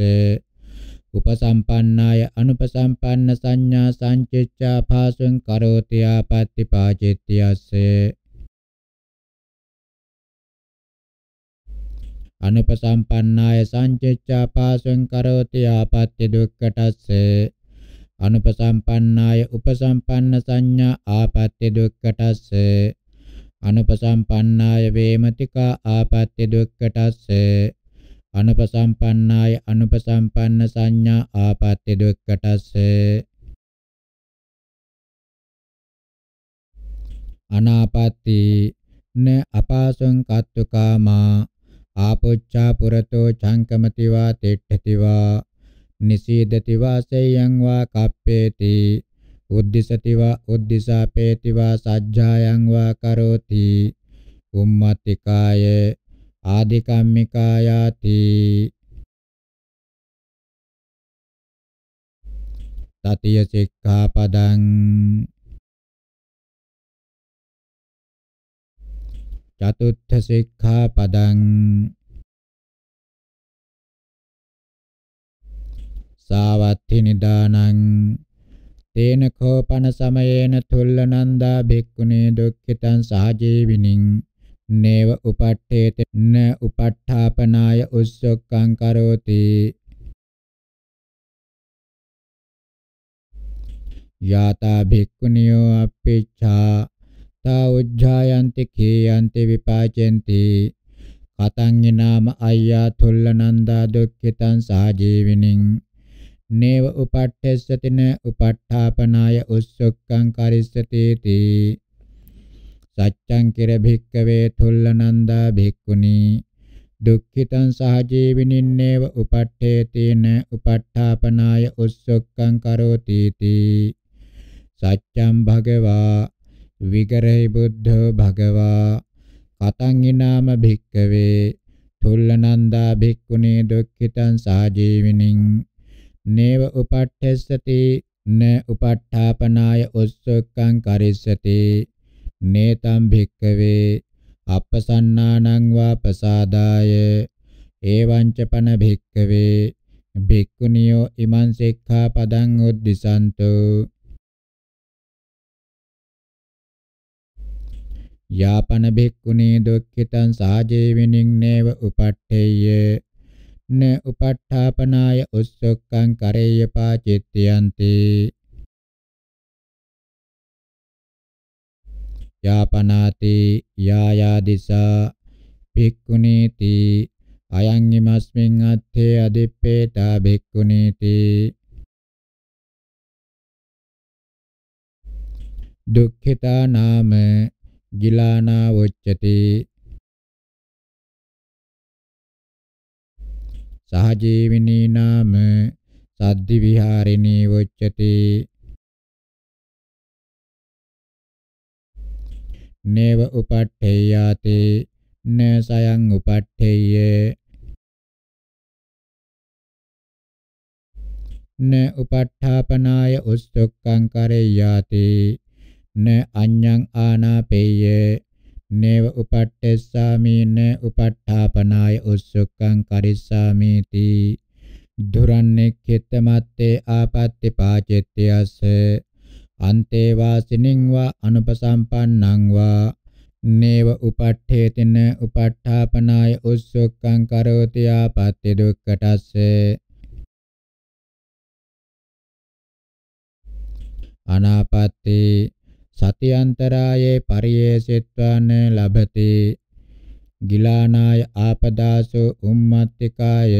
B: උපසම්පන්නාය අනුපසම්පන්න සංඥා සංචිච්ඡා භාසං කරෝති ආපත්‍ති පාචිත්‍යස්සේ අනුපසම්පන්නාය සංචිච්ඡා පාසං කරෝති ආපත්‍ය දුක්ඛටස්සේ අනුපසම්පන්නාය උපසම්පන්න සංඥා ආපත්‍ය දුක්ඛටස්සේ අනුපසම්පන්නාය වේමතිකා ආපත්‍ය දුක්ඛටස්සේ අනුපසම්පන්නාය අනුපසම්පන්න සංඥා ආපත්‍ය දුක්කටස්ස අනාපatti න අපාසං කත්තුකාමා ආපොච්චා පුරතෝ චංකමති වා තෙට්ඨති වා නිසීදති වා සේයං වා කප්පේති උද්දිසති වා උද්දිසාපේති වා සජ්ජායං වා කරෝති උම්මත්තිකායේ ආදිකම්මිකා යාති
A: තතිය සික්ඛාපදං චතුත්ථ සික්ඛාපදං
B: සාවත්ති නිදානං තේන කෝපන සමයේන තුල්ලනන්දා භික්ඛුනේ දුක්ඛිතං සහජීවිනින් නේව උපට්ඨේත න උපට්ඨාපනාය උස්සොක්ඛං කරෝති යතා භික්ඛුනියෝ අප්පේච්ඡා තා උජ්ජායන්ති කේයන්ති විපාචෙන්ති කතං නාම අය්‍යා තුල්ලනන්දා දුක්ඛිතං සාජීවිනින් නේව උපට්ඨෙස්සතින උපට්ඨාපනාය උස්සොක්ඛං කරිස්සතේති සච්ඡං කිර භික්කවේ තුල්ලනන්දා භික්ඛුනි දුක්ඛිතං සහජීවිනින්නේව උපට්ඨේතේන උපට්ඨාපනාය උස්සොක්ඛං කරෝති තී සච්ඡං භගවා විගරහි බුද්ධෝ භගවා කතං ඊනාම භික්කවේ තුල්ලනන්දා භික්ඛුනි දුක්ඛිතං සහජීවිනින් නේව උපට්ඨස්සති න උපට්ඨාපනාය උස්සොක්ඛං කරිස්සති නේතම් භික්කවේ අපසන්නානං වා පසාදාය එවංච පන භික්කවේ භික්ඛුනියෝ ඉමං සික්ඛාපදං උද්දිසන්තු යාපන භික්ඛුනේ දුක්ඛිතං සාජේවිනින් නේව උපට්ඨේය න උපට්ඨාපනාය උස්සක්ඛං කරේය පාචිත්‍යන්ති යාපනාති යායාදිසා භික්ඛුනීති අයං ීමස්මින් අත්තේ අදිප්පේතා භික්ඛුනීති
A: දුක්ඛිතා නාම ගිලානා වොච්චති සහජීවිනී නාම සද්දි විහාරිනී වොච්චති නේව උපට්ඨේයාති න සයං උපට්ඨේය
B: න උපට්ඨාපනාය උස්සොක්ඛං කරේයාති න අඤ්ඤං ආනාපේය නේව උපට්ඨේසාමි න උපට්ඨාපනාය උස්සොක්ඛං කරිස්සාමිති දුරන්නේ කෙත්තමත්තේ ආපත්‍ති පාචෙත්‍යස්ස අන්තේ වාසිනින් වා අනුපසම්පන්නං වා නේව උපට්ඨේතන උපට්ඨාපනාය උස්සොක්ඛං කරෝති ආපත්‍ය දුක්ඛටස්සේ අනාපත්‍ති සතියන්තරායේ පරියේසෙත්වාන ලබති ගිලානාය ආපදාසෝ උම්මත්තිකාය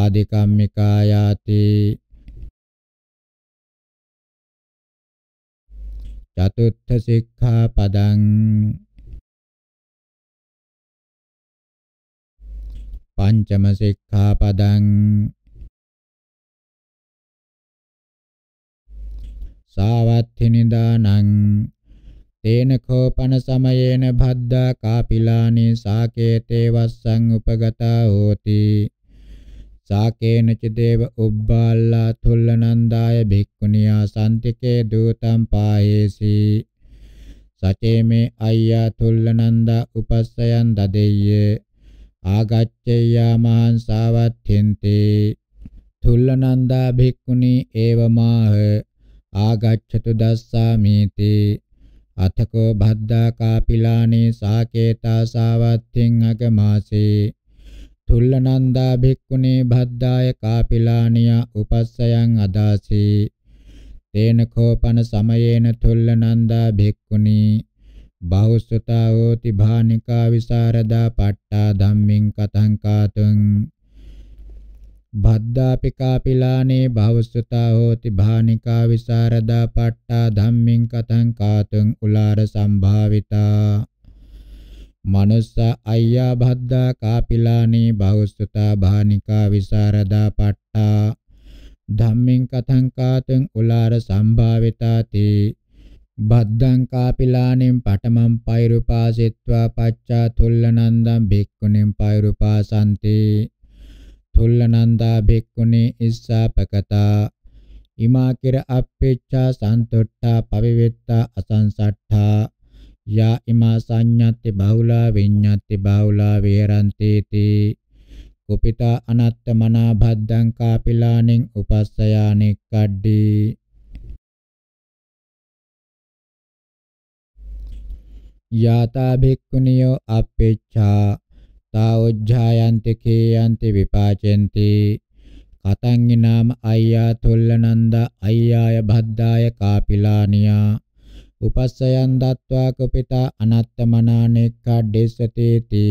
B: ආදිකම්මිකායාති
A: චතුත්ථ සික්ඛාපදං පංචම සික්ඛාපදං
B: සාවත්ථි නිදානං තේන කෝපන සමයේන භද්දා කාපිලානි සාකේතේ වස්සං උපගතා හෝති සාකේන ච දේව උබ්බාල්ලා තුල්ලනන්දාය භික්ඛුනියා සම්තිකේ දූතම් පායේසි සචේමේ අය්‍යා තුල්ලනන්දා උපස්සයන් දදෙය්‍ය ආගච්ඡේයා මහං සාවත්ථෙන්තේ තුල්ලනන්දා භික්ඛුනි ඒවමාහ ආගච්ඡතු දස්සාමීති අතකෝ භද්දා කාපිලානේ සාකේතා සාවත්ථෙන් අගමාසේ තුල්ලනන්දා භික්ඛුනේ භද්දාය කාපිලානියා උපස්සයන් අදාසී තේන කෝපන සමයේන තුල්ලනන්දා භික්ඛුනී බහුසුතා හෝති භානිකා විසරදා පට්ටා ධම්මින් කතං කාතුං භද්දාපි කාපිලානේ භවසුතා හෝති භානිකා විසරදා පට්ටා ධම්මින් කතං කාතුං උලාර සම්භාවිතා මනුස්සා අය්‍යා භද්දා කාපිලානී බහුස්සතා භානිකා විසරදා පට්ඨා ධම්මින් කතං කාතං උලාර සම්භාවිතාති බද්දං කාපිලානින් පඨමං පෛරුපාසෙත්වා පච්චා තුල්ලනන්දං භික්ඛුනින් පෛරුපාසන්ති තුල්ලනන්දා භික්ඛුනි ඉස්සාපකතා ඉමා කිර අපේච්ඡා සන්තුට්ඨා පවිවෙත්තා අසංසට්ඨා යා ඉමා සංඤ්ඤත්ති බහුලා විඤ්ඤත්ති බහුලා වේරන්ති තී කුපිතා අනත්ත මනා භද්දං කාපිලානෙන් උපස්සයානෙක්කඩ්ඩී යාතා භික්ඛුනියෝ අපේච්ඡා තාවොජ්ජායන්ති කේයන්ති විපාචෙන්ති කතං ඊනාම අය්‍යා තොල්ලනන්දා අය්‍යාය භද්දාය කාපිලානියා උපස්සයන් දත්වා කපිතා අනත්තමනානෙක්ඛඩ්ඩේසතේති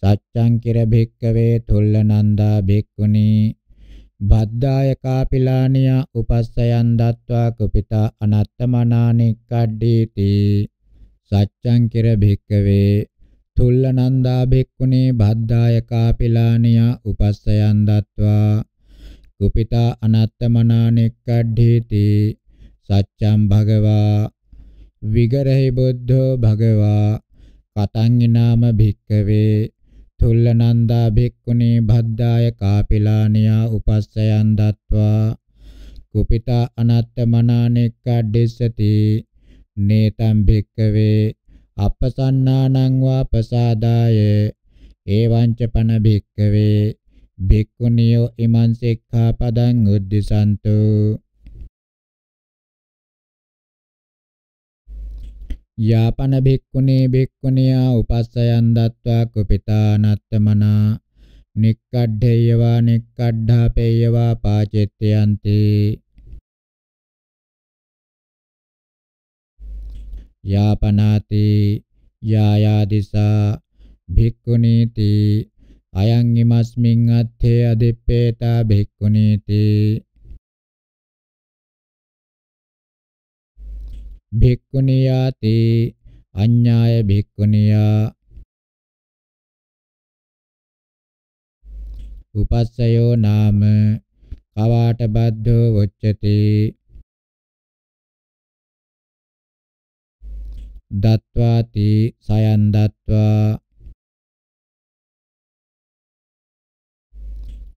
B: සච්ඡං කිර භික්කවේ තුල්ලනන්දා භික්ඛුනි බද්දාය කාපිලානිය උපස්සයන් දත්වා කුපිතා අනත්තමනානෙක්ඛඩ්ඩීති සච්ඡං කිර භික්කවේ තුල්ලනන්දා භික්ඛුනේ බද්දාය කාපිලානිය උපස්සයන් දත්වා කුපිතා අනත්තමනානෙක්ඛඩ්ඩීති සච්ඡම් භගවා විගරහි බුද්ධෝ භගවා කතං නාම භික්කවේ තුල්ලනන්දා භික්ඛුනේ භද්දාය කාපිලානියා උපස්සයන් දත්වා කුපිතා අනත්ත මනානෙක්කඩිස්සති නේතම් භික්කවේ අපසන්නානං වා ප්‍රසාදාය ඒවංච පන භික්කවේ භික්ඛුනියෝ ඉමං සික්ඛාපදං උද්දිසන්තෝ යාපන භික්ඛුනේ භික්ඛුනියා උපස්සයන් දත්වා කුපිතා නත්තමනා නික්කඩ්ඩේයවා නික්කඩ්ඩාපේයවා පාචෙත්‍යන්ති යාපනාති යායාදිසා භික්ඛුනීති අයං ඉමස්මින් අත්තේ අදිප්පේතා භික්ඛුනීති
A: භික්ඛුනියාති අඤ්ඤාය භික්ඛුනියා උපස්සයෝ නාම කවාට බද්ධෝ වොච්චති දත්වාති සයන් දත්වා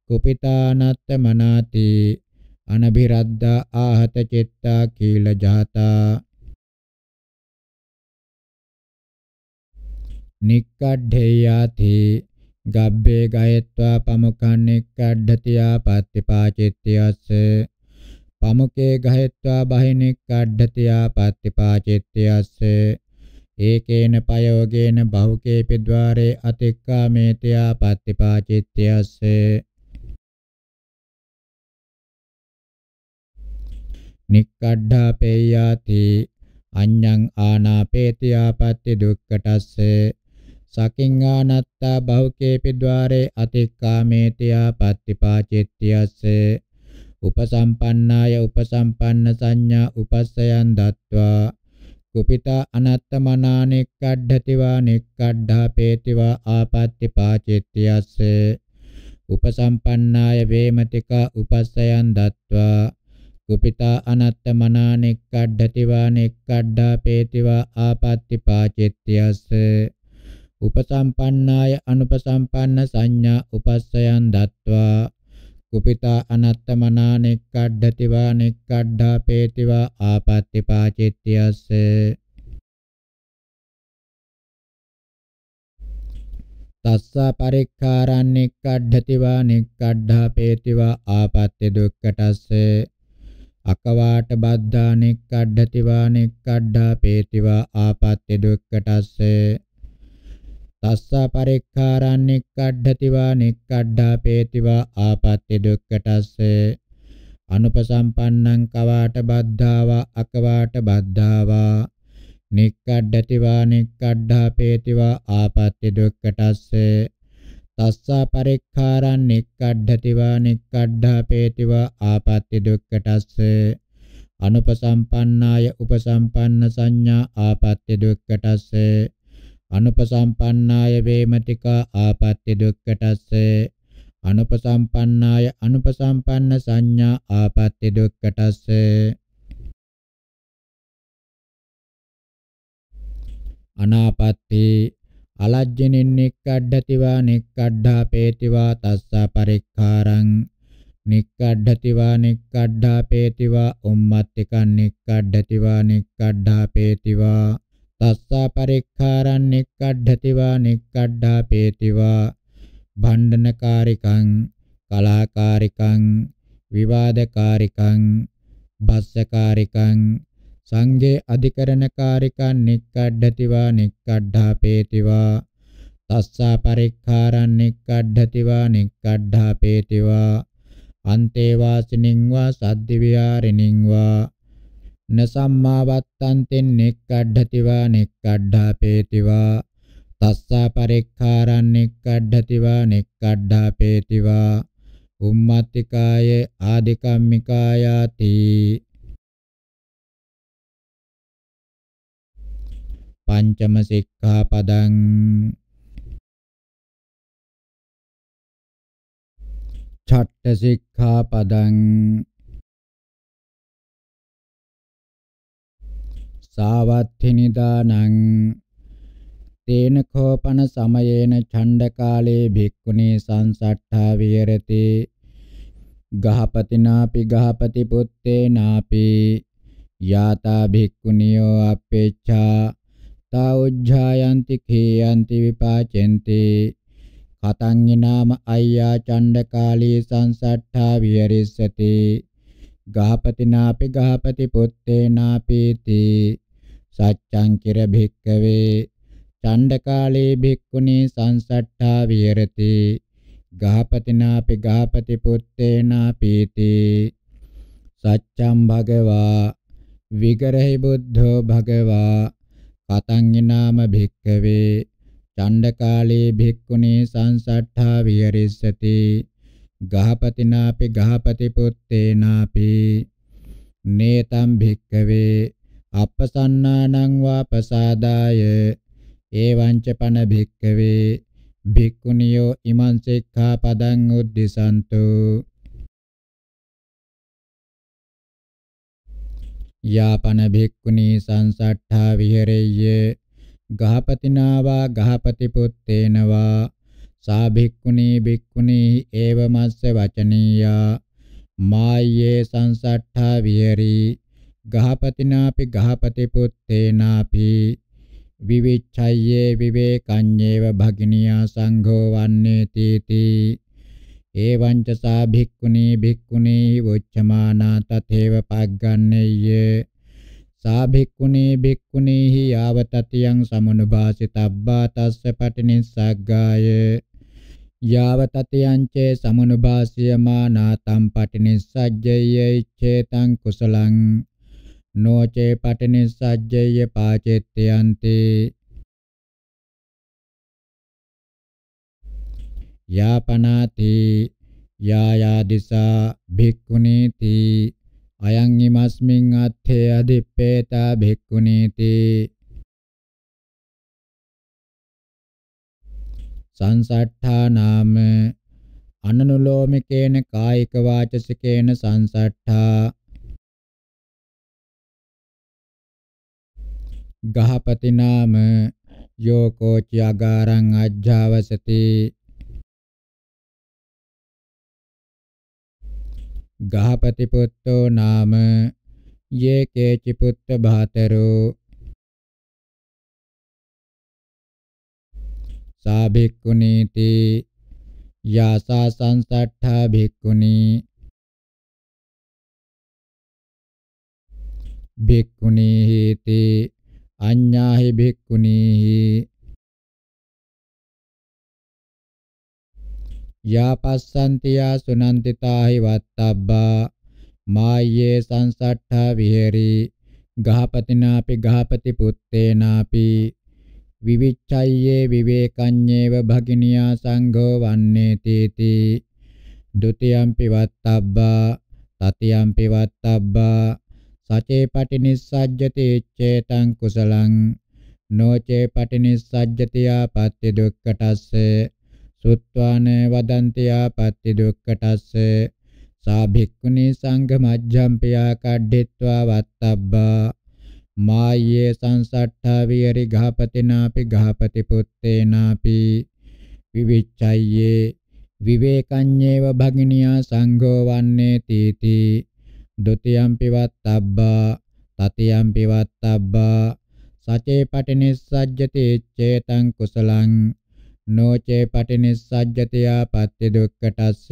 B: කුපිතානත්ත මනාති අනභිරද්දා ආහත චිත්තා කීල ජාතා නික්කඩ්ඩේයාති ගබ්බේ ගයත්වා පමුඛං නික්කඩ්ඩති ආපත්‍තිපාචිත්‍යස්ස පමුකේ ගයත්වා බහිනික්කඩ්ඩති ආපත්‍තිපාචිත්‍යස්ස ඒකේන පයෝගේන බහුකේපි ద్వාරේ අතික්කාමේති ආපත්‍තිපාචිත්‍යස්ස නික්කඩ්ඩාපේයාති අඤ්ඤං ආනාපේති ආපත්‍ති දුක්ඛටස්සේ සකින්ගානත්තා බහුකේපි ద్వාරේ අතික්කාමේතියා පත්තිපාචිත්‍යස්ස උපසම්පන්නාය උපසම්පන්න සංඥා උපස්සයන් දත්වා කුපිතා අනත්තමනානෙක්කඩ්ඩතිවා නෙක්කඩ්ඩාපේතිවා ආපත්තිපාචිත්‍යස්ස උපසම්පන්නාය වේමතිකා උපස්සයන් දත්වා කුපිතා අනත්තමනානෙක්කඩ්ඩතිවා නෙක්කඩ්ඩාපේතිවා ආපත්තිපාචිත්‍යස්ස උපසම්පන්නාය අනුපසම්පන්න සංඥා උපස්සයන් දත්වා කුපිතා අනත්තමනා නෙක්කඩ්ඩතිවා නෙක්කඩ්ඩා පේතිවා ආපත්තිපාචිත්‍යස්ස තස්සා පරික්කාරං නෙක්කඩ්ඩතිවා නෙක්කඩ්ඩා පේතිවා ආපත්‍ය දුක්කටස්සේ අකවාට බද්ධා නෙක්කඩ්ඩතිවා නෙක්කඩ්ඩා පේතිවා ආපත්‍ය දුක්කටස්සේ තස්සා පරික්ඛාරං නික්කඩ්ඩති වා නික්කඩ්ඩාපේති වා ආපත්‍ය දුක්ඛටස්සේ අනුපසම්පන්නං කවාට බද්ධාවා අකවාට බද්ධාවා නික්කඩ්ඩති වා නික්කඩ්ඩාපේති වා ආපත්‍ය දුක්ඛටස්සේ තස්සා පරික්ඛාරං නික්කඩ්ඩති වා නික්කඩ්ඩාපේති වා ආපත්‍ය දුක්ඛටස්ස අනුපසම්පන්නාය උපසම්පන්න සංඥා ආපත්‍ය දුක්ඛටස්ස අනුපසම්පන්නාය වේමතිකා ආපත්‍ති දුක්ඛටස්ස අනුපසම්පන්නාය අනුපසම්පන්න සංඥා ආපත්‍ති දුක්ඛටස්ස අනාපත්‍ති අලජ්ජනෙන් නික්කඩ්ඩතිවා නික්කඩ්ඩා පේතිවා තස්සා පරික්ඛාරං නික්කඩ්ඩතිවා නික්කඩ්ඩා පේතිවා උම්මත්තිකන් නික්කඩ්ඩතිවා නික්කඩ්ඩා පේතිවා තස්සා පරික්ඛාරං නික්කඩ්ඩති වා නික්කඩ්ඩාපේති වා භණ්ඩනකාරිකං කලාකාරිකං විවාදකාරිකං භස්සකාරිකං සංඝේ අධිකරණකාරිකං නික්කඩ්ඩති වා නික්කඩ්ඩාපේති වා තස්සා පරික්ඛාරං නික්කඩ්ඩති වා නික්කඩ්ඩාපේති වා අන්තේ වාසිනින් වා සද්දි විහාරිනින් වා න සම්මා වත්තන්තෙන් නෙක්ඛඩ්ඩතිවා නෙක්ඛඩ්ඩාපේතිවා තස්සා පරික්ඛාරං නෙක්ඛඩ්ඩතිවා නෙක්ඛඩ්ඩාපේතිවා උම්මත්තිකාය ආදිකම්මිකායාති
A: පංචම සික්ඛාපදං ඡට්ඨ සික්ඛාපදං
B: සාවත්ථි නිදානං තේන කෝපන සමයේන ඡණ්ඩ කාලේ භික්ඛුනි සංසට්ඨා විහෙරති ගහපතිනාපි ගහපති පුත්තේ නාපි යාතා භික්ඛුනියෝ අපේච්ඡා තා උජ්ජායන්ති කේයන්ති විපාචෙන්ති කතං නාම අය්‍යා ඡණ්ඩ කාලී සංසට්ඨා විහෙරිස්සති ගාපතිනාපි ගාපති පුත්තේනාපීති සච්ඡං කිර භික්කවේ චණ්ඩකාලේ භික්ඛුනි සංසට්ඨා විහෙරති ගාපතිනාපි ගාපති පුත්තේනාපීති සච්ඡං භගවා විගරහි බුද්ධෝ භගවා කතංගිනාම භික්කවේ චණ්ඩකාලේ භික්ඛුනි සංසට්ඨා විහෙරිස්සති ගහපතිනාපි ගහපති පුත්තේනාපි නේතම් භික්කවේ අපසන්නානං වාපසාදාය එවංච පන භික්කවේ භික්ඛුනියෝ ඉමං සික්ඛාපදං උද්දිසන්තු යාපන භික්ඛුනී සංසට්ඨා විහෙරෙය්‍ය ගහපතිනාවා ගහපති පුත්තේනවා සා භික්ඛුනි භික්ඛුනි ඒව මස්ස වචනීයා මායේ සංසට්ඨා විහෙරි ගහපතිනාපි ගහපති පුත්තේනාපි විවිච්ඡය්‍යේ විවේකඤ්ඤේව භගිනියා සංඝෝ වන්නේ තීති එවං ච සා භික්ඛුනි භික්ඛුනි වොච්චමානා තතේව පග්ගන්නේය සා භික්ඛුනි භික්ඛුනි යාවතතියං සමනුභාසිතබ්බා තස්ස පටිනිස්සග්ගාය යාවතතියං චේ සමනුභාසියමානා තම් පටිනිස්සජ්ජයේයි චේතං කුසලං නොචේ පටිනිස්සජ්ජය පාචෙත්‍යන්ති යාපනාති යායාදිසා භික්ඛුනීති අයං ීමස්මින් අත්ථේ අදිප්පේතා භික්ඛුනීති සංසට්ඨානාම අනනුලෝමිකේන කායික වාචසිකේන සංසට්ඨා
A: ගහපති නාම යෝකෝ චාගාරං අජ්ජාවසති ගහපති පුත්තෝ නාම යේ කේචි පුත්ත භාතරෝ
B: සාභික්කුණීති යාසා සංසට්ඨා භික්කුණී භික්කුණීහිති අඤ්ඤාහි භික්කුණීහි යාපස්සන්ති යා සුනන්තිතාහි වත්තබ්බා මායේ සංසට්ඨා විහෙරි ගහපතිනාපි ගහපති පුත්තේනාපි විවිච්ඡය්‍යේ විවේකඤ්ඤේව භගිනියා සංඝෝ වන්නේ තීති ဒ ුතියම්පි වත්තබ්බා තතියම්පි වත්තබ්බා සචේ පටිනිස්සජ්ජති චේතං කුසලං නොචේ පටිනිස්සජ්ජති ආපත්‍ය දුක්ඛටස්ස සුත්වාන වදන්ති ආපත්‍ය දුක්ඛටස්ස සා භික්ඛුනි සංඝ මජ්ජම්පියා කඩ්ඩිත්වා වත්තබ්බා මායේ සංසට්ඨා විරි ඝාපතිනාපි ඝාපති පුත්තේනාපි විවිච්ඡය්‍යේ විවේකඤ්ඤේව භගිනියා සංඝෝ වන්නේ තීති ဒ ුතියම්පි වත්තබ්බා තතියම්පි වත්තබ්බා සචේ පටිනිස්සජ්ජති චේතං කුසලං නොචේ පටිනිස්සජ්ජති ආපත්‍ය දුක්ඛටස්ස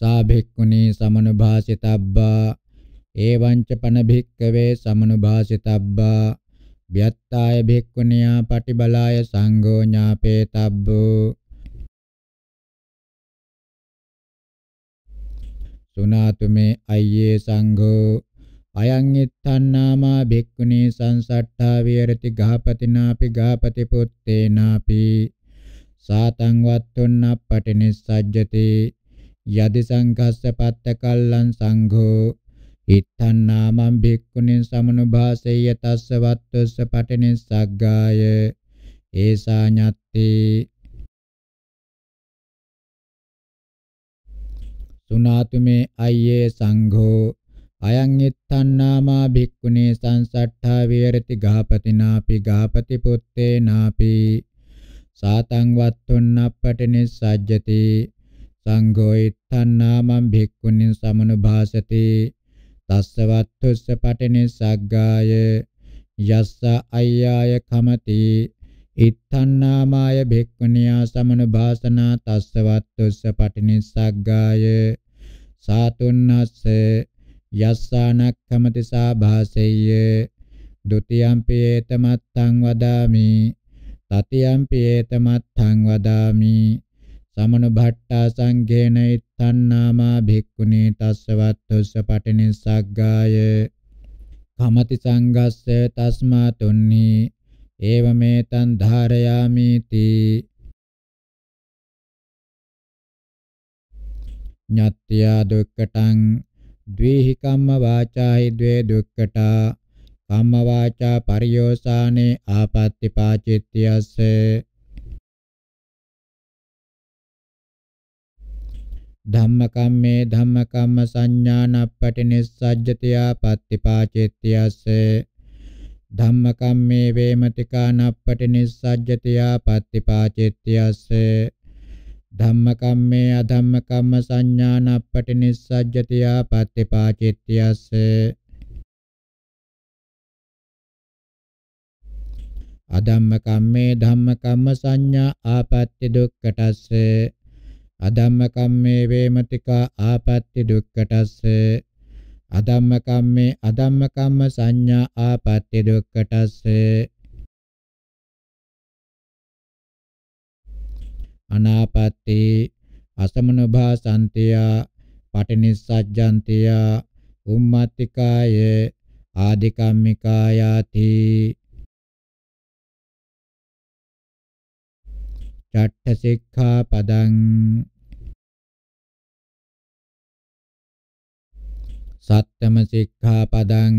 B: සා භික්ඛුනි සමනුභාසිතබ්බා ඒවංච පන භික්කවේ සමනුභාසිතබ්බා ව්‍යත්තාය භික්ඛුනියා පටිබලාය සංඝෝ ඥාපේතබ්බෝ සුනාතුමේ අයියේ සංඝෝ අයං ඉත්තන්නාමා භික්ඛුනී සංසට්ඨා විහෙරති ගහපතිනාපි ගහපති පුත්තේනාපි සාතං වත්තුන්න පටිනිස්සජ්ජති යදි සංඝස්ස පත්ත කල්ලං සංඝෝ ඉත්තන්නාමං භික්ඛුනින් සමනුභාසෙය තස්ස වත්වස්ස පටිනින් සග්ගාය ඒසා ඤත්ති සුනාතුමේ අයියේ සංඝෝ අයං ඉත්තන්නාමා භික්ඛුනේ සංසට්ඨා විහෙරති ගාපතිනාපි ගාපති පුත්තේ නාපි සාතං වත්තුන්නප්පටිනින් සජ්ජති සංඝෝ ඉත්තන්නාමං භික්ඛුනින් සමනුභාසති තස්සවත්තුස්ස පටිනි සග්ගාය යස්ස අය්‍යාය කමති ඉත්තන්නාමාය භික්ඛුනියා සමනුභාසනා තස්සවත්තුස්ස පටිනි සග්ගාය සාතුන්නස්ස යස්සානක්ඛමති සාභාසෙය්‍ය ဒ ුතියම්පි ඒතමත්තං වදාමි තතියම්පි ඒතමත්තං වදාමි සමනුභට්ඨා සංඝේන තණ්හාමා භික්ඛුනේ තස්සවත්තුස්ස පටිනිස්සග්ගාය කමති සංගස්ස තස්මා තුන්නි ඒවමෙතං ධාරයාමිති ඤත්ත්‍යා දුක්කටං ද්වේහි කම්ම වාචායි ද්වේ දුක්කටා කම්ම වාචා පරියෝසානේ ආපත්‍ති පාචිත්‍යස්සේ ධම්මකම්මේ ධම්මකම්ම සංඥානප්පටි නිස්සජ්ජතියා පත්තිපාචෙත්තියස්ස ධම්මකම්මේ වේමතිකානප්පටි නිස්සජ්ජතියා පත්තිපාචෙත්තියස්ස ධම්මකම්මේ අධම්මකම්ම සංඥානප්පටි නිස්සජ්ජතියා පත්තිපාචෙත්තියස්ස අධම්මකම්මේ ධම්මකම්ම සංඥා ආපත්‍ය දුක්ඛටස්සේ අදම්ම කම්මේ වේමතිකා ආපත්‍ති දුක්කටස්ස අදම්ම කම්මේ අදම්ම කම්ම සංඥා ආපත්‍ති දුක්කටස්ස අනාපත්‍ති අසමනුභාසන්තිය පටිනිස්සජ්ජන්තිය උම්මත්තිකාය
A: ආදිකම්මිකායාති චට්ඨ සික්ඛාපදං සත්තම සික්ඛාපදං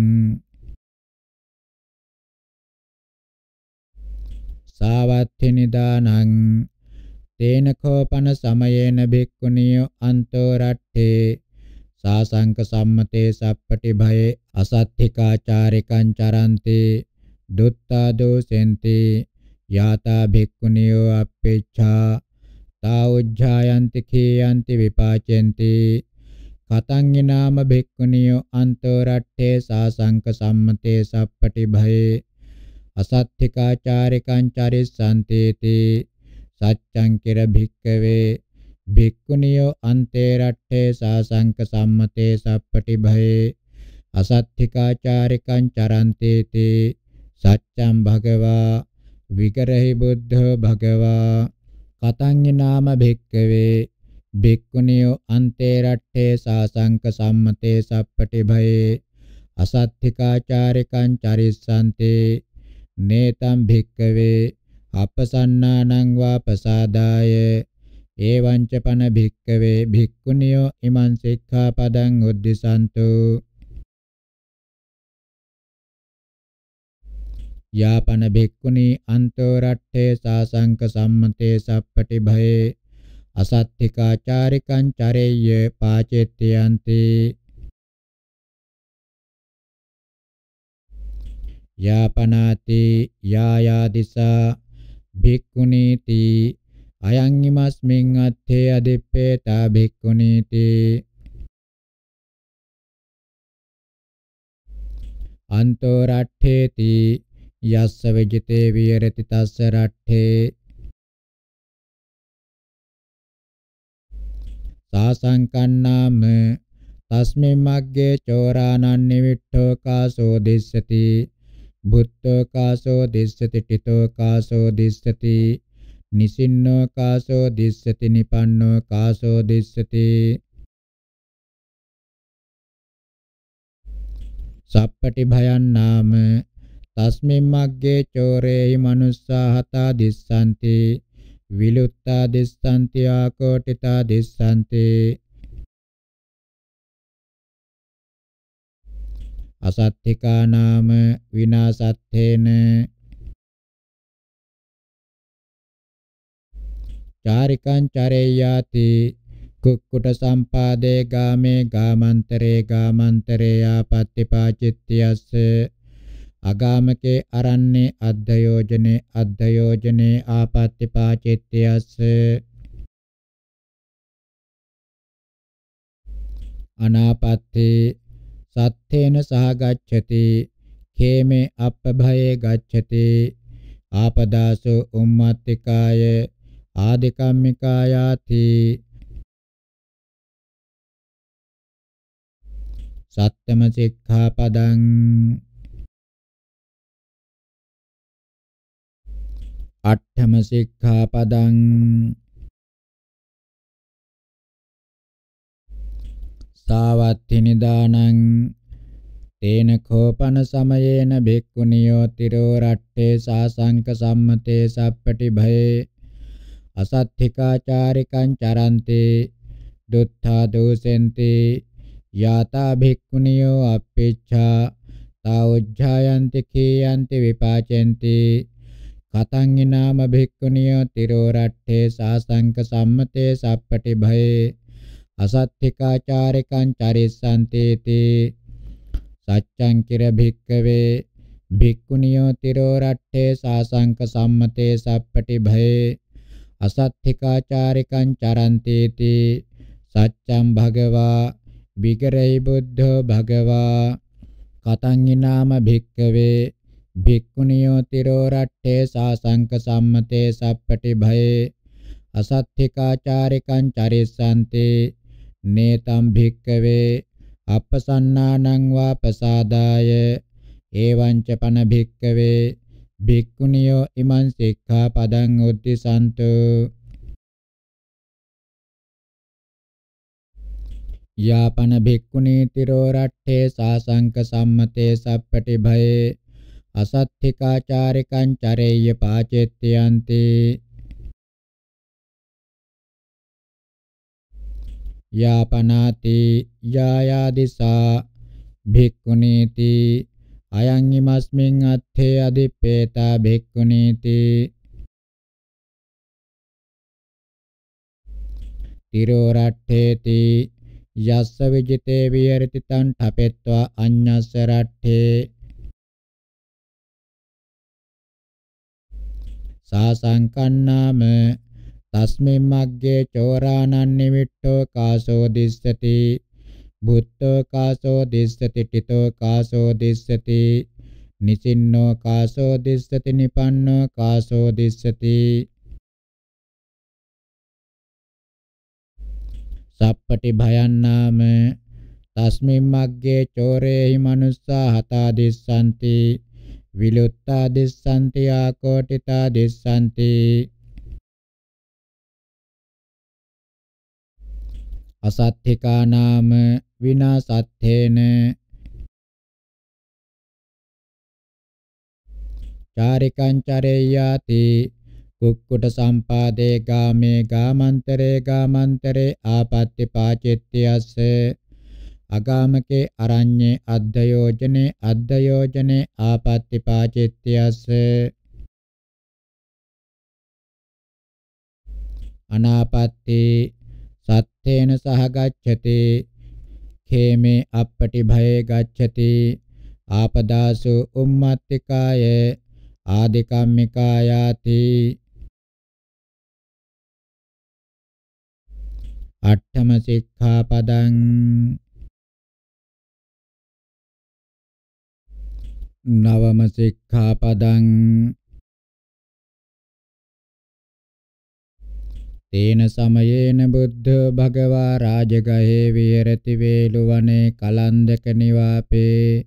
A: සාවත්ථි
B: නිදානං තේන කෝපන සමයේන භික්ඛුනිය අන්තෝ රට්ඨේ සාසංක සම්මතේ සප්පටි භයේ අසත්‍ථිකාචාරිකං චරන්ති දුත්තා දෝසෙන්ති යාතා භික්ඛුනියෝ අපේච්ඡා තා උජ්ජායන්ති කීයන්ති විපාචෙන්ති පතංගිනාම භික්ඛුනියෝ අන්තෝ රට්ඨේ සාසංක සම්මතේ සප්පටි භයේ අසත්‍තිකාචාරිකං චරිස්සන්තේති සච්ඡං කිර භික්ඛවේ භික්ඛුනියෝ අන්තේ රට්ඨේ සාසංක සම්මතේ සප්පටි භයේ අසත්‍තිකාචාරිකං චරන්තේති සච්ඡං භගවා විකරහි බුද්ධෝ භගවා කතං නාම භික්ඛවේ භික්ඛුනියෝ අන්තේ රට්ඨේ සාසංක සම්මතේ සප්පටි භයේ අසත්තිකාචාරිකං චරිස්සන්තේ නේතම් භික්කවේ අපසන්නානං වා පසාදාය එවං ච පන භික්කවේ භික්ඛුනියෝ ඉමං සික්ඛාපදං උද්දිසන්තු යාපන භික්ඛුනි අන්තෝ රට්ඨේ සාසංක සම්මතේ සප්පටි භයේ අසත්තිකාචාරිකං චරෙය්‍ය පාචෙත්තියන්ති යාපනාති යායාදිසා භික්ඛුනීති අයං ීමස්මින් අත්තේ අදිප්පේතා භික්ඛුනීති අන්තෝ රට්ඨේති යස්ස විජිතේ විහෙරති තස්ස රට්ඨේ තාසංකන්නාම තස්මේ මග්ගේ චෝරානන් නිවිට්ඨෝ කාසෝ දිස්සති බුද්ධෝ කාසෝ දිස්සති ඨිතෝ කාසෝ දිස්සති නිසින්නෝ කාසෝ දිස්සති නිපන්නෝ කාසෝ දිස්සති සප්පටි භයන් නාම තස්මින් මග්ගේ චෝරේයි මනුස්සා හතා දිස්සanti විලුත්තා දිස්සන්ති ආකෝටිතා දිස්සන්ති
A: අසත්තිකා නාම විනාසත්තේන
B: චාරිකං චරේයාති කුක්කුට සම්පාදේ ගාමේ ගාමන්තරේ ගාමන්තරේ ආපත්‍තිපාචිත්‍යස්ස අගාමකේ අරන්නේ අද්දයෝජනේ අද්දයෝජනේ ආපත්‍ති පාචිත්‍යස්ස අනාපත්‍ති සත්ථේන සහගච්ඡති කේමේ අපභයේ ගච්ඡති ආපදාසු උම්මත්තිකාය ආදිකම්මිකායාති
A: සත්තම සික්ඛාපදං අට්ඨම සික්ඛාපදං
B: සාවත්ති නිදානං තේන කෝපන සමයේන භික්ඛුනියෝ තිරෝ රට්ඨේ සාසංක සම්මතේ සප්පටි භයේ අසත්ථිකාචාරිකං චරන්තේ දුත්ථා දෝසෙන්තේ යාතා භික්ඛුනියෝ අපේච්ඡා තා උජ්ජායන්ති කීයන්ති විපාචෙන්ති කතං ිනාම භික්ඛුනිය තිරෝ රට්ඨේ සාසංක සම්මතේ සප්පටි භයේ අසත්‍තිකාචාරිකං චරිස්සන්තේති සච්ඡං කිර භික්ඛවේ භික්ඛුනිය තිරෝ රට්ඨේ සාසංක සම්මතේ සප්පටි භයේ අසත්‍තිකාචාරිකං චරන්තේති සච්ඡං භගවා විගරේ බුද්ධෝ භගවා කතං ිනාම භික්ඛවේ භික්ඛුනියෝ තිරෝ රට්ඨේ සාසංක සම්මතේ සප්පටි භයේ අසත්ථිකාචාරිකං චරිස්සන්තේ නේතම් භික්කවේ අපසන්නානං වා ප්‍රසාදාය ඒවං ච පන භික්කවේ භික්ඛුනියෝ ඉමං සික්ඛාපදං උද්ධිසන්තෝ යාපන භික්ඛුනී තිරෝ රට්ඨේ සාසංක සම්මතේ සප්පටි භයේ අසත්ථිකාචාරිකං චරේය පාචෙත්‍යන්ති යාපනාති යායාදිසා භික්ඛුනීති අයං ීමස්මින් අත්ථේ අදිප්පේතා භික්ඛුනීති තිරෝ රට්ඨේති යස්ස විජිතේ විහෙරති තං ඨපෙත්වා අඤ්ඤස්ස රට්ඨේ සා සංකන්නාම තස්මින් මග්ගේ චෝරාණන් නිමිට්ඨෝ කාසෝ දිස්සති බුද්ධෝ කාසෝ දිස්සති තිතෝ කාසෝ දිස්සති නිසින්නෝ කාසෝ දිස්සති නිපන්නෝ කාසෝ දිස්සති සප්පටි භයන්නාම තස්මින් මග්ගේ චෝරේහි මනුස්සා හතා දිස්සanti විලුත්තා දිස්සන්ති ආකෝටිතා දිස්සන්ති
A: අසත්ථිකා නාම විනාසත්ථේන
B: චාරිකං චරේයාති කුක්කුට සම්පාදේ ගාමේ ගාමන්තරේ ගාමන්තරේ ආපත්‍ති පාචිත්‍යස්සේ අගාමකේ අරඤ්ඤේ අද්දයෝජනේ අද්දයෝජනේ ආපත්‍ති පාචිත්‍යස්ස අනාපත්‍ති සත්තේන සහගච්ඡති ඛේමේ අපපටි භයේ ගච්ඡති ආපදාසු උම්මත්තිකාය ආදිකම්මිකායාති
A: අට්ඨම සික්ඛාපදං නවම සික්ඛාපදං
B: තේන සමයේන බුද්ධ භගවා රාජගහේ විහෙරති වේලුවනේ කලන්දක නිවාපේ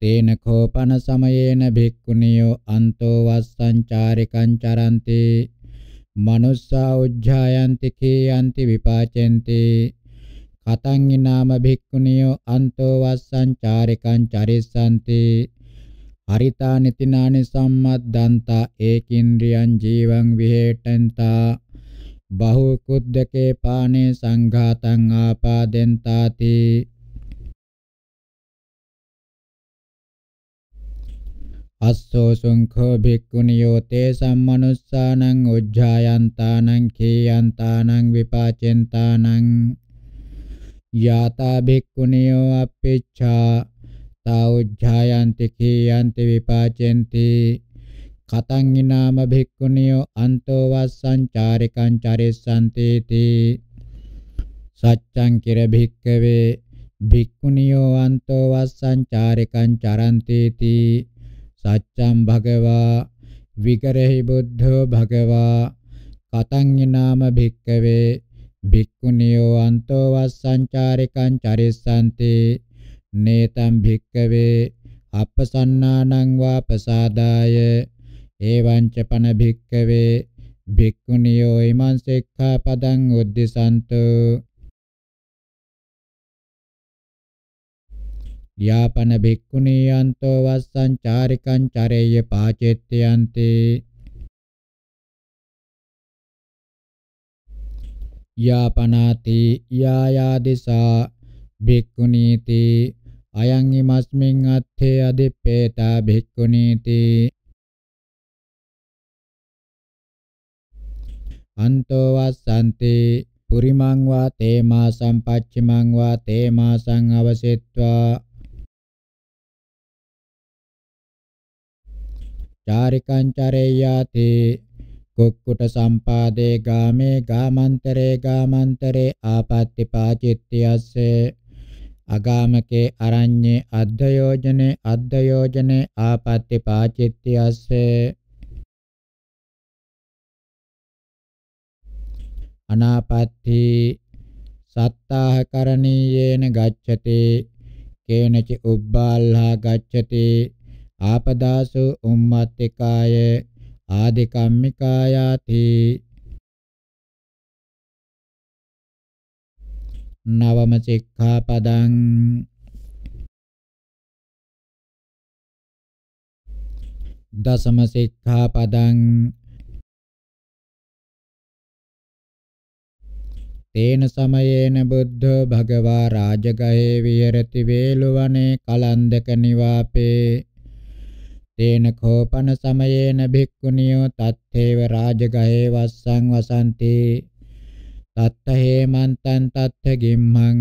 B: තේන කෝපන සමයේන භික්ඛුනියෝ අන්තෝ වස්සංචාරිකං චරන්ති මනුස්සා උජ්ජායන්ති කීයන්ති විපාචෙන්ති කතං ඊනාම භික්ඛුනියෝ අන්තෝ වස්සං චාරිකං චරිස්සanti හරිතා නිතිනානි සම්මද්දන්තා ඒකින්ද්‍රියං ජීවං විහෙටන්තා බහූ කුද්දකේ පානේ සංඝාතං ආපාදෙන්තාති අස්සෝ සුංඛෝ භික්ඛුනියෝ තේ සම්මනුස්සානං උජ්ජායන්තානං කීයන්තානං විපාචෙන්තානං යතා භික්ඛුනියෝ අපේච්ඡා තා උජ්ජායන්ති කීයන්ති විපාචෙන්ති කතං ිනාම භික්ඛුනියෝ අන්තෝ වස්සංචාරිකං චරිස්සන්ති තී සච්ඡං කිර භික්ඛවේ භික්ඛුනියෝ අන්තෝ වස්සංචාරිකං චරන්ති තී සච්ඡං භගවා විකරෙහි බුද්ධෝ භගවා කතං ිනාම භික්ඛවේ භික්ඛුනියෝ අන්තෝ වස්සංචාරිකං චරිස්සන්ති නේතම් භික්කවේ අපසන්නානං වා ප්‍රසාදාය එවං ච පන භික්කවේ භික්ඛුනියෝ ීමං සික්ඛාපදං උද්දිසන්තෝ යාපන භික්ඛුනියන්තෝ වස්සංචාරිකං චරේය පාචෙත්‍යන්තේ යාපනාති යායාදෙසා භික්ඛුනීති අයං ීමස්මින් අත්ථේ අදිප්පේතා භික්ඛුනීති අන්තෝ වස්සන්ති පුරිමං වා තේමා සම්පච්චිමං වා තේමා සංවසෙත්වා චාරිකං චරේයාතේ කුක්කුට සම්පාදේ ගාමේ ගාමන්තරේ ගාමන්තරේ ආපත්‍ති පාචිත්‍යස්සේ අගාමකේ අරඤ්ඤේ අද්දයෝජනේ අද්දයෝජනේ ආපත්‍ති පාචිත්‍යස්සේ අනාපත්‍ති සත්තාහකරණීයේන ගච්ඡති කේනච උබ්බාල්හා ගච්ඡති ආපදාසු උම්මත්තිකායේ ආදිකම්මිකායාති
A: නවම සික්ඛාපදං දසම සික්ඛාපදං තේන සමයේන බුද්ධ
B: භගවා රාජගහේ විහෙරති වේලුවනේ කලන්දක නිවාපේ තේන කෝපන සමයේන භික්ඛුනියෝ තත්තේව රාජගහේ වස්සං වසන්ති තත්ත හේමන්තං තත්ත ගිම්හං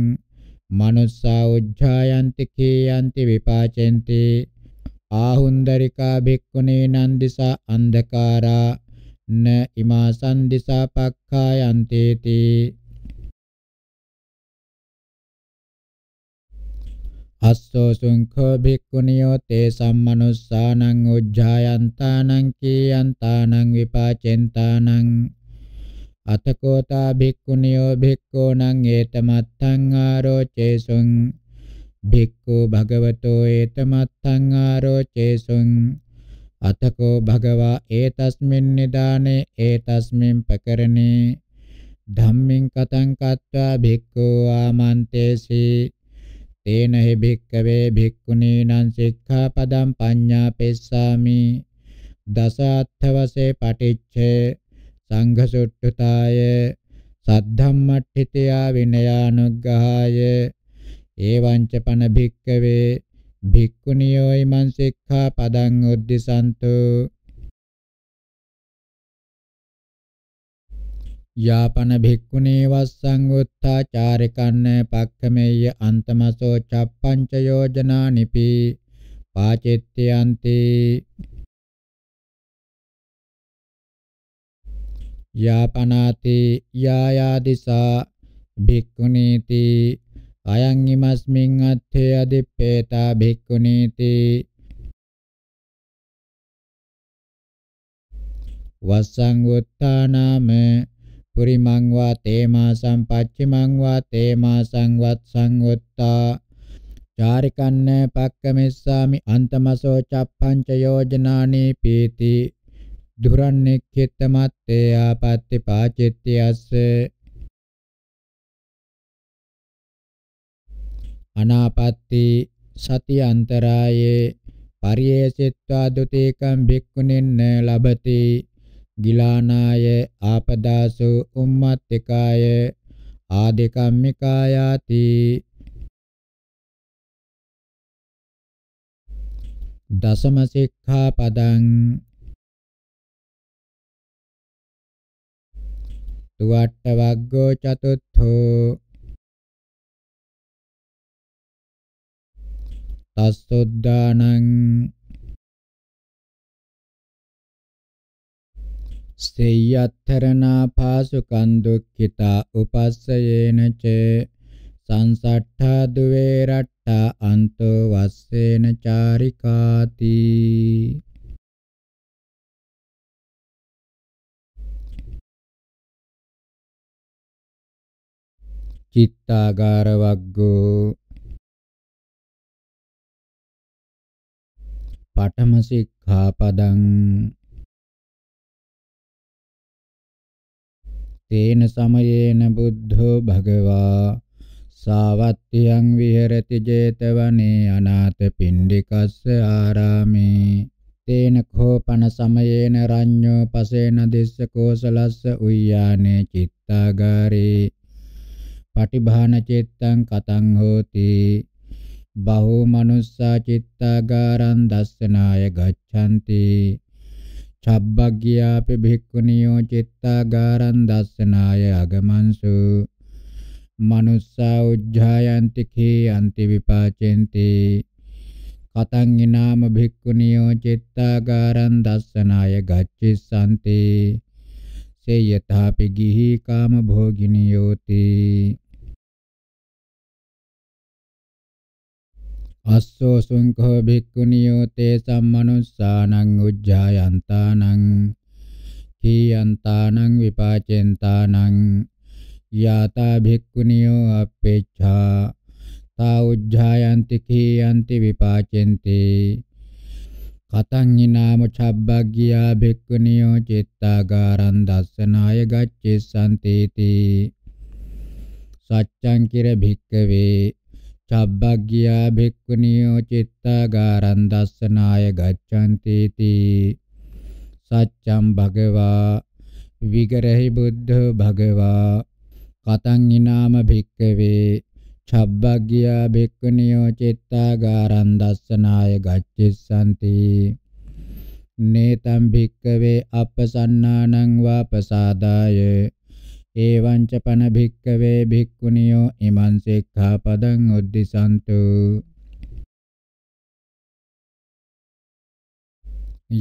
B: මනුස්සා උජ්ජායන්ති කීයන්ති විපාචෙන්ති ආහුන්දරිකා භික්ඛුනේ නන්දිසා අන්ධකාරා න ඉමා සන්දිසා පක්ඛායන්තේති අස්සෝසුං කෝ භික්ඛුනියෝ තේසම් මනුස්සානං උජ්ජායන්තානං කීයන්තානං විපාචෙන්තානං අතකෝතා භික්ඛුනියෝ භික්ඛෝනං ඒතමත්තං ආරෝචේසුං භික්ඛු භගවතෝ ඒතමත්තං ආරෝචේසුං අතකෝ භගවා ඒතස්මින් නිදානේ ඒතස්මින් පකරණේ ධම්මින් කතං කତ୍වා භික්ඛෝ ආමන්තේසී තේන හි භික්කවේ භික්ඛුනීනං සික්ඛාපදං පඤ්ඤාපෙස්සාමි දසාත්ථවසේ පටිච්චේ සංඝසුට්ඨතාය සද්ධම්මට්ඨිතයා විනයානුග්ගහාය ඒවං ච පන භික්කවේ භික්ඛුනියෝයි මං සික්ඛාපදං උද්දිසන්තෝ යාපන භික්ඛුනේ වස්සං උත්තාචාරිකන්න පක්ඛමෙය්‍ය අන්තමසෝ චප්පංච යෝජනානිපි පාචිත්‍යන්ති යාපනාති යායාදිසා භික්ඛුනීති අයං ීමස්මින් අත්ථේ අදිප්පේතා භික්ඛුනීති වස්සං උත්තානාම පුරිමං වා තේමාසං පච්චිමං වා තේමාසං වත්සං උත්තා චාරිකන්න පක්කමෙස්සාමි අන්තමසෝ චප්පංච යෝජනානි පීති දුරන්නෙක්ඛිත මත්තේ ආපත්‍ති පාචිත්‍යස්ස අනාපත්‍ති සති අන්තරායේ පරියේසිත්වා දුතේකම් භික්ඛුනින්න ලබතේ ගිලානාය ආපදාසු උම්මත්තිකාය ආදිකම්මිකායාති
A: දසම සික්ඛාපදං තුවට්ඨ වග්ගෝ චතුත්ථෝ තස්සොද්දානං
B: සේයත්තරනා පාසුකං දුක්ඛිතා උපස්සයේන ච සංසට්ඨා දුවේ රට්ඨා අන්තෝ වස්සේන චාරිකාති
A: චිත්තාගාර වග්ගෝ පඨම සික්ඛාපදං
B: තේන සමයේන බුද්ධෝ භගවා සාවත්තියං විහෙරති 제තවනේ අනාථ පිණ්ඩිකස්ස ආරාමේ තේන කෝපන සමයේන රඤ්ඤෝ පසේන දිස්ස කෝසලස්ස උය්‍යානේ චිත්තාගාරේ පටිභාන චිත්තං කතං හෝති බහෝ මනුස්සා චිත්තාගාරං දස්සනාය ගච්ඡanti චබ්බග්ගියාපි භික්ඛුනියෝ චිත්තාගාරං දස්සනාය අගමන්සු මනුස්සා උජ්ජායන්ති කේයන්ති විපාචෙන්ති කතං ඊනාම භික්ඛුනියෝ චිත්තාගාරං දස්සනාය ගච්ඡිසanti සේයථාපි ගිහි කාම භෝගිනියෝති අස්සෝ සුංකෝ භික්ඛුනියෝ තේ සම්මනුස්සානං උජ්ජායන්තානං කීයන්තානං විපාචෙන්තානං යාතා භික්ඛුනියෝ අපේච්ඡා තා උජ්ජායන්ති කීයන්ති විපාචෙන්ති කතං ඊනාම චබ්බග්ගියා භික්ඛුනියෝ චිත්තාගාරං දස්සනාය ගච්ඡෙස්සන්තේති සච්ඡං කිර භික්ඛවේ චබ්බග්ගියා භික්ඛුනියෝ චිත්තාගාරං දස්සනාය ගච්ඡanti තී සච්ඡම් භගවා විගරහි බුද්ධ භගවා කතං ඊනාම භික්ඛවේ චබ්බග්ගියා භික්ඛුනියෝ චිත්තාගාරං දස්සනාය ගච්ඡිසanti නේතම් භික්ඛවේ අපසන්නානං වාපසාදාය එවංච පන භික්කවේ භික්ඛුනියෝ ඉමං සික්ඛාපදං උද්ධිසන්තු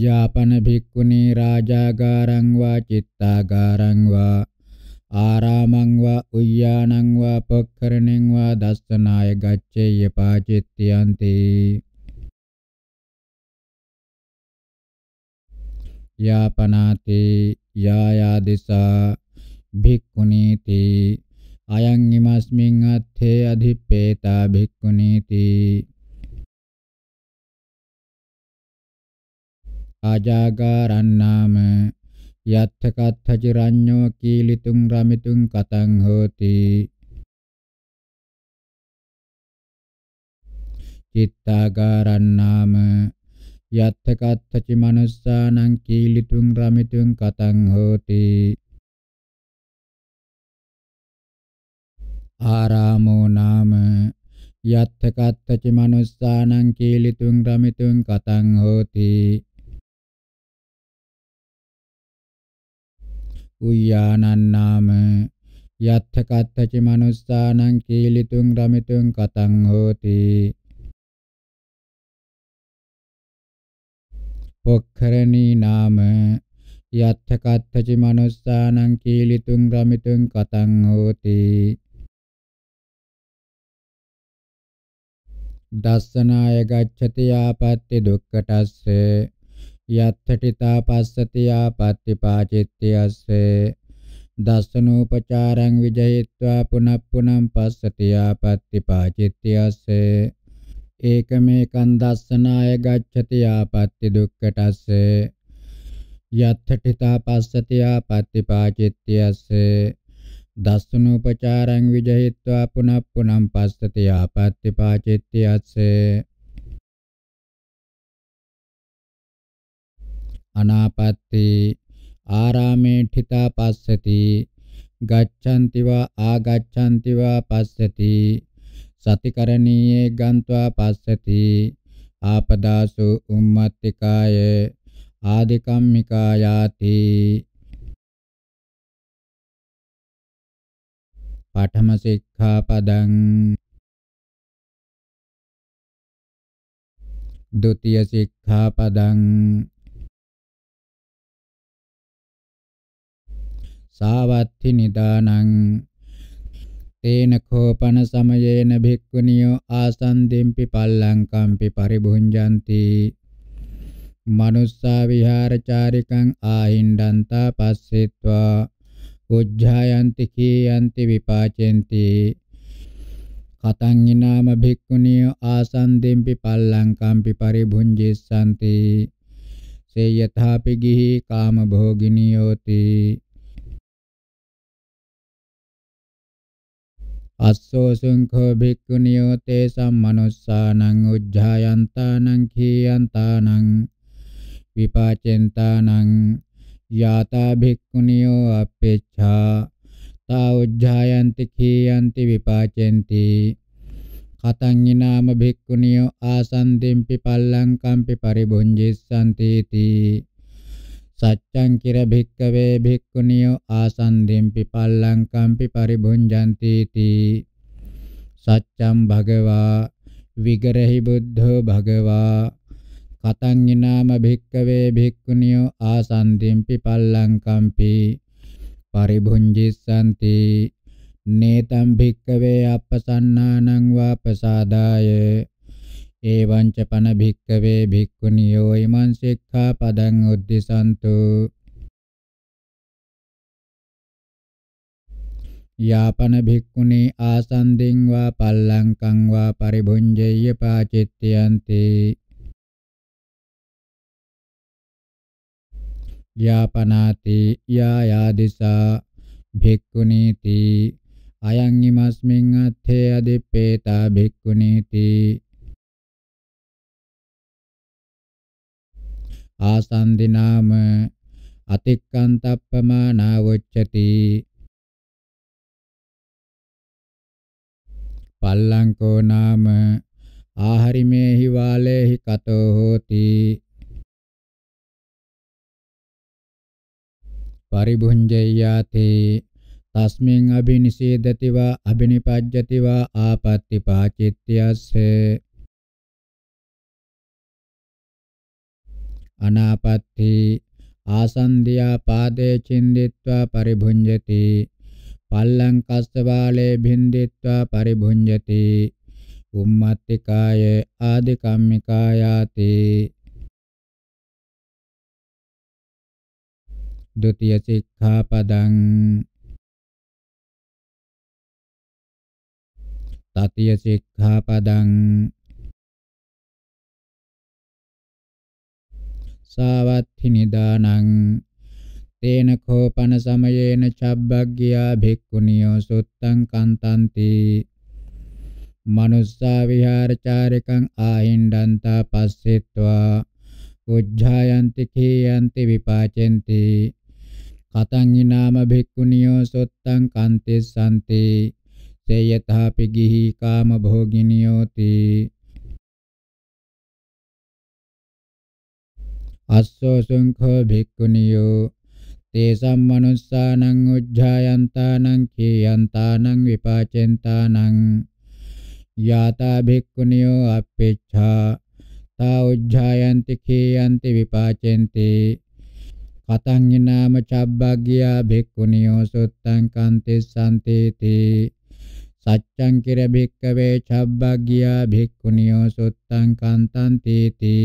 B: යාපන භික්ඛුනි රාජාගාරං වා චිත්තාගාරං වා ආරාමං වා උය්‍යානං වා පොක්කරණං වා දස්සනාය ගච්ඡේය පාචිත්‍යන්ති යාපනාති යායාදිසා භික්ඛුනීති අයං ීමස්මින් අත්ථේ අධිප්පේතා භික්ඛුනීති ආජාගරණාම යත්තකත්ථජරඤ්ඤෝ කීලිතුං රමිතුං කතං හෝති චිත්තාගරණාම යත්තකත්ථචි මනුස්සානං කීලිතුං රමිතුං කතං හෝති ආරාමෝ නාම යත්ථ කත්තච මනුස්සානං කීලිතුං රමිතුං කතං හෝති උයානං නාම යත්ථ කත්තච මනුස්සානං කීලිතුං රමිතුං කතං හෝති පොක්ඛරණී නාම යත්ථ කත්තච මනුස්සානං කීලිතුං රමිතුං කතං හෝති දස්සනාය ගච්ඡති ආපත්‍ති දුක්ඛටස්ස යත්තටිතා පස්සති ආපත්‍ති පාචිත්‍යස්ස දස්සනෝපචාරං විජයित्वा පුනප්පුනම් පස්සති ආපත්‍ති පාචිත්‍යස්ස ඒකමේකන් දස්සනාය ගච්ඡති ආපත්‍ති දුක්ඛටස්ස යත්තටිතා පස්සති ආපත්‍ති පාචිත්‍යස්ස දස්සනුපචාරං විජහිත්වා පුනප්පුනම් පස්සති ආපත්‍ති පාචෙත්ති අස්සේ අනාපත්‍ති ආරාමේ ඨිතා පස්සති ගච්ඡanti වා ආගච්ඡanti වා පස්සති සතිකරණීයේ ගන්त्वा පස්සති ආපදාසු උම්මත්තිකාය ආදිකම්මිකායාති
A: පඨම සික්ඛාපදං ဒုတိယ සික්ඛාපදං
B: සාවත්ති නිදානං තේන කෝපන සමයේන භික්ඛුනියෝ ආසන්දිම්පි පල්ලංකම්පි පරිභුඤ්ජಂತಿ මනුස්සා විහාරචාරිකං ආහින්දන්තා පස්සෙත්වා උජ්ජායන්ති කීයන්ති විපාචෙන්ති කතං ඊනාම භික්ඛුනිය ආසන්දෙම්පි පල්ලංකම්පි පරිභුංජිස්සanti සේ යථාපි ගිහි කාම භෝගිනියෝති අස්සෝ සුංඛෝ භික්ඛුනියෝ තේසම් මනුස්සානං උජ්ජායන්තානං කීයන්තානං විපාචෙන්තානං යතා භික්ඛුනියෝ අපේච්ඡා තා උජ්ජායන්ති කීයන්ති විපාචෙන්ති කතං ඊනාම භික්ඛුනියෝ ආසන්දෙම්පි පල්ලංකම්පි පරිබුඤ්ජිස්සන්ති තී සච්ඡං කිර භික්කවේ භික්ඛුනියෝ ආසන්දෙම්පි පල්ලංකම්පි පරිබුඤ්ජන්ති තී සච්ඡම් භගවා විගරහි බුද්ධෝ භගවා කතං ිනාම භික්කවේ භික්ඛුනියෝ ආසන්දිම්පි පල්ලංකම්පි පරිභුංජිස්සanti නේතම් භික්කවේ අපසන්නානං වාපසාදාය එවං ච පන භික්කවේ භික්ඛුනියෝ ීමං සික්ඛාපදං උද්දිසන්තු යාපන භික්ඛුනේ ආසන්දින් වා පල්ලංකං වා පරිභුංජෙය්‍ය පාචිත්‍යන්ති යාපනාති යායාදිසා භික්ඛුනීති අයං ීමස්මින් අත්ථේ අදිප්පේතා භික්ඛුනීති ආසන්දිනාම අතික්කන්තප්පමානා වොච්චති පල්ලංකෝ නාම ආහරිමේහි වාලේහි කතෝ හෝති පරිභුංජය්‍යාතේ තස්මින් අබිනිසේදති වා අබිනිපජ්ජති වා ආපත්‍ති පාචිත්‍යස්ස අනාපත්‍ති ආසන්දියා පාදේ චින්දිත්වා පරිභුංජති පල්ලංකස්ස වාලේ භින්දිත්වා පරිභුංජති උම්මත්තිකාය ආදි කම්මිකායාතේ
A: ဒုတိယสิกขาปดังตติยสิกขาปดัง
B: සාවත්හි නිදානං තේන කෝපන සමයේන චබ්බග්ගියා භික්ඛුනියෝ සුත්තං කන්තන්ති මනුස්සා විහාරචාරිකං ආහින්දන්තා පස්සෙත්වා උජ්ජායන්ති කීයන්ති විපාචෙන්ති කතං හිනාම භික්ඛුනියෝ සොත්තං කන්තිස්සන්තේ සේයථාපි ගිහි කාම භෝගිනියෝති අස්සෝ සුංඛෝ භික්ඛුනියෝ තේසම් මනුස්සානං උජ්ජායන්තානං කීයන්තානං විපාචෙන්තානං යාතා භික්ඛුනියෝ අපේච්ඡා තා උජ්ජායන්ති කීයන්ති විපාචෙන්ති පතඤ්ඤාම චබ්බග්ගියා භික්ඛුනියෝ සුත්තං කන්තිස්සන්තේති සච්ඡං කිර භික්ඛවේ චබ්බග්ගියා භික්ඛුනියෝ සුත්තං කන්තං තීති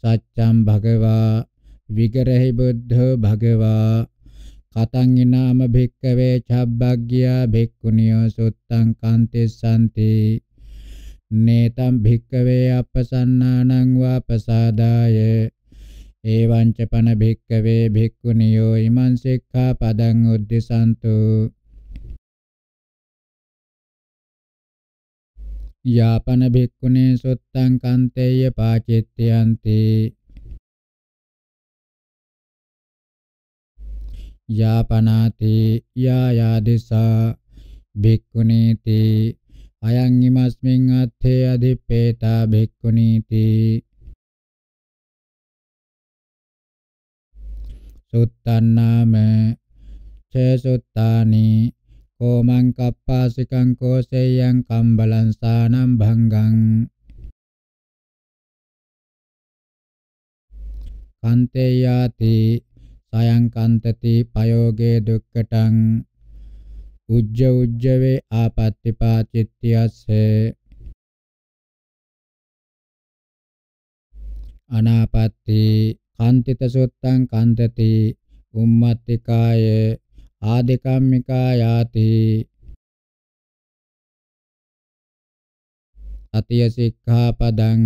B: සච්ඡං භගවා විගරහි බුද්ධ භගවා කතං ිනාම භික්ඛවේ චබ්බග්ගියා භික්ඛුනියෝ සුත්තං කන්තිස්සන්ති නේතම් භික්ඛවේ අපසන්නානං වාපසාදාය එවංච පන භික්කවේ භික්ඛුනියෝ ඉමං සික්ඛා පදං උද්දිසන්තු
A: යාපන භික්ඛුනේ සොත්තං කන්තේය පාචිත්‍යන්ති
B: යාපනාති යායාදිසා භික්ඛුනීති අයං ඉමස්මින් අත්ථේ අධිපේතා භික්ඛුනීති සුත්තන්නාම චේසුත්තානි කෝමං කප්පාසිකං කෝසෙයං කම්බලං සානම් භංගං කන්තේ යාති සයං කන්තති පයෝගේ දුක්කටං උජ්ජ උජ්ජවේ ආපත්‍ති පාචිත්‍යස්සේ අනාපත්‍ති කන්තිත සුත්තං කන්දති උම්මත්තිකාය ආදිකම්මිකා යාති
A: අතිය සික්ඛාපදං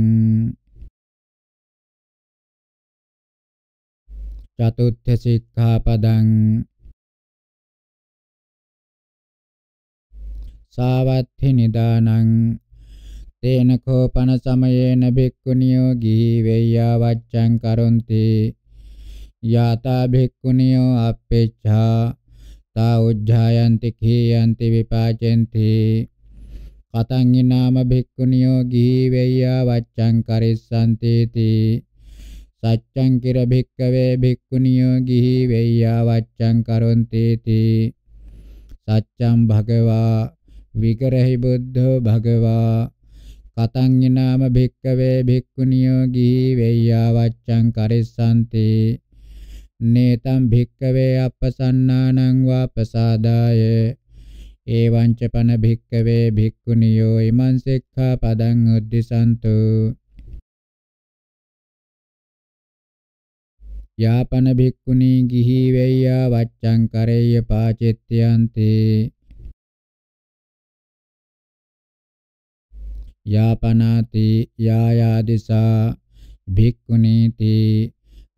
A: චතුත්ථ සික්ඛාපදං සාවත්ථි
B: නිදානං තේන කෝපන සමයේන භික්ඛුනියෝ ගිහි වේයා වච්ඡං කරොන්ති යතා භික්ඛුනියෝ අපේච්ඡා තා උජ්ජායන්ති කීයන්ති විපාචෙන්ති කතං ඊනාම භික්ඛුනියෝ ගිහි වේයා වච්ඡං කරිස්සන්ති තී සච්ඡං කිර භික්ඛවේ භික්ඛුනියෝ ගිහි වේයා වච්ඡං කරොන්ති තී සච්ඡං භගවා විගරහි බුද්ධෝ භගවා කතං ිනාම භික්කවේ භික්ඛුනියෝ ගී වේයා වච්ඡං කරිස්සanti නේතම් භික්කවේ අපසන්නානං වාපසාදාය එවං ච පන භික්කවේ භික්ඛුනියෝ ඉමං සික්ඛා පදං උද්දිසන්තු
A: යාපන භික්ඛුනි ගිහි වේයා වච්ඡං කරේය පාචෙත්‍යන්තේ
B: යාපනාති යායාදිසා භික්ඛුනීති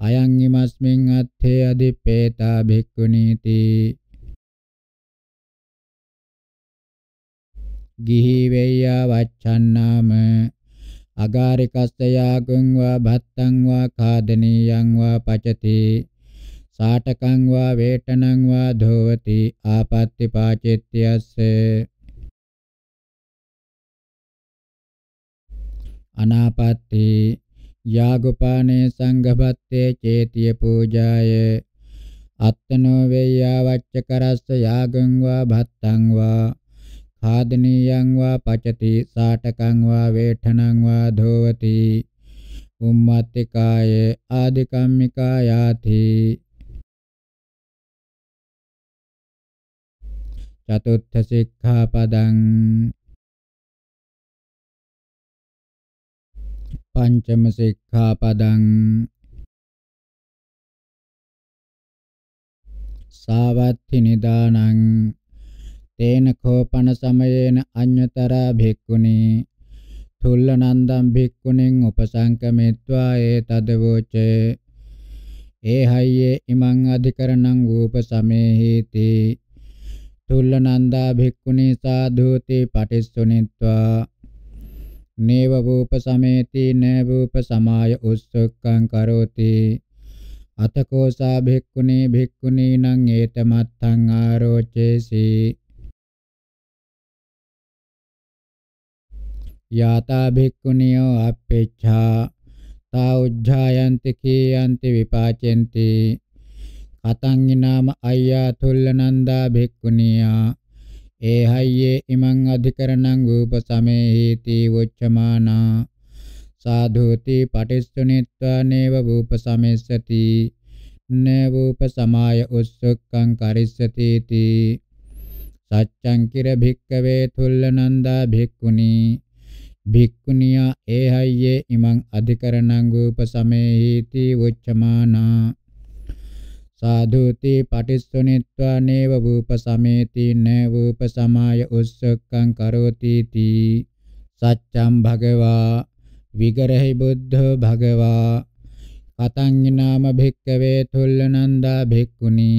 B: අයං ීමස්මින් අත්ථේ අදිපේතා භික්ඛුනීති ගිහි වේයා වච්ඡන්නාම අගාරිකස්ස යාගං වා භත්තං වා කාදනීයං වා පචති සාටකං වා වේටනං වා ධෝවති ආපත්‍ති පාචෙත්‍යස්සේ අනාපත්තේ යාගෝපානේ සංඝපත්තේ චේතිය පූජාය අත්තනෝ වේයා වච්ච කරස්ස යාගං වා භත්තං වා ආදනීයං වා පචති සාටකං වා වේඨණං වා ධෝවති උම්මත්තිකාය ආදිකම්මිකා යාති
A: චතුත්ථ සික්ඛාපදං පංචම සික්ඛාපදං
B: සාවත්ති නිදානං තේන කෝපන සමයේන අඤ්‍යතරා භික්ඛුනි තුල්ලනන්දම් භික්ඛුනින් උපසංකමෙත්වා ඒ තදවෝචේ ඒ හයියේ ඉමං අධිකරණං ූප සමේහිති තුල්ලනන්දා භික්ඛුනි සාධෝති පටිස්සුනිත්වා නේව භූප සමේති න භූප සමාය උස්සක්ඛං කරෝති අතකෝ සා භික්ඛුනේ භික්ඛුනී නං ඒතමත්තං ආරෝචේසි යතා භික්ඛුනියෝ අපේච්ඡා තා උජ්ජායන්ති කීයන්ති විපාචෙන්ති කතං ඊනාම අය්‍යා තුල්ලනන්දා භික්ඛුනියා ඒහයියේ ඉමං අධිකරණං රූප සමේහිති වොච්චමානා සාධෝති පටිස්සුනිත්වා නේව රූප සමෙස්සති නේ රූප සමාය උස්සක්ඛං කරිස්සති තී සච්ඡං කිර භික්කවේ තුල්ල නන්දා භික්ඛුනි භික්ඛුනියා ඒහයියේ ඉමං අධිකරණං රූප සමේහිති වොච්චමානා සාදුති පටිස්සුනිත්වා නේව රූප සමේති න රූප සමාය උස්සකං කරෝති තී සච්ඡම් භගවා විගරහි බුද්ධ භගවා කතඤ්ඤාම භික්කවේ තුල්ලනන්දා භික්ඛුනි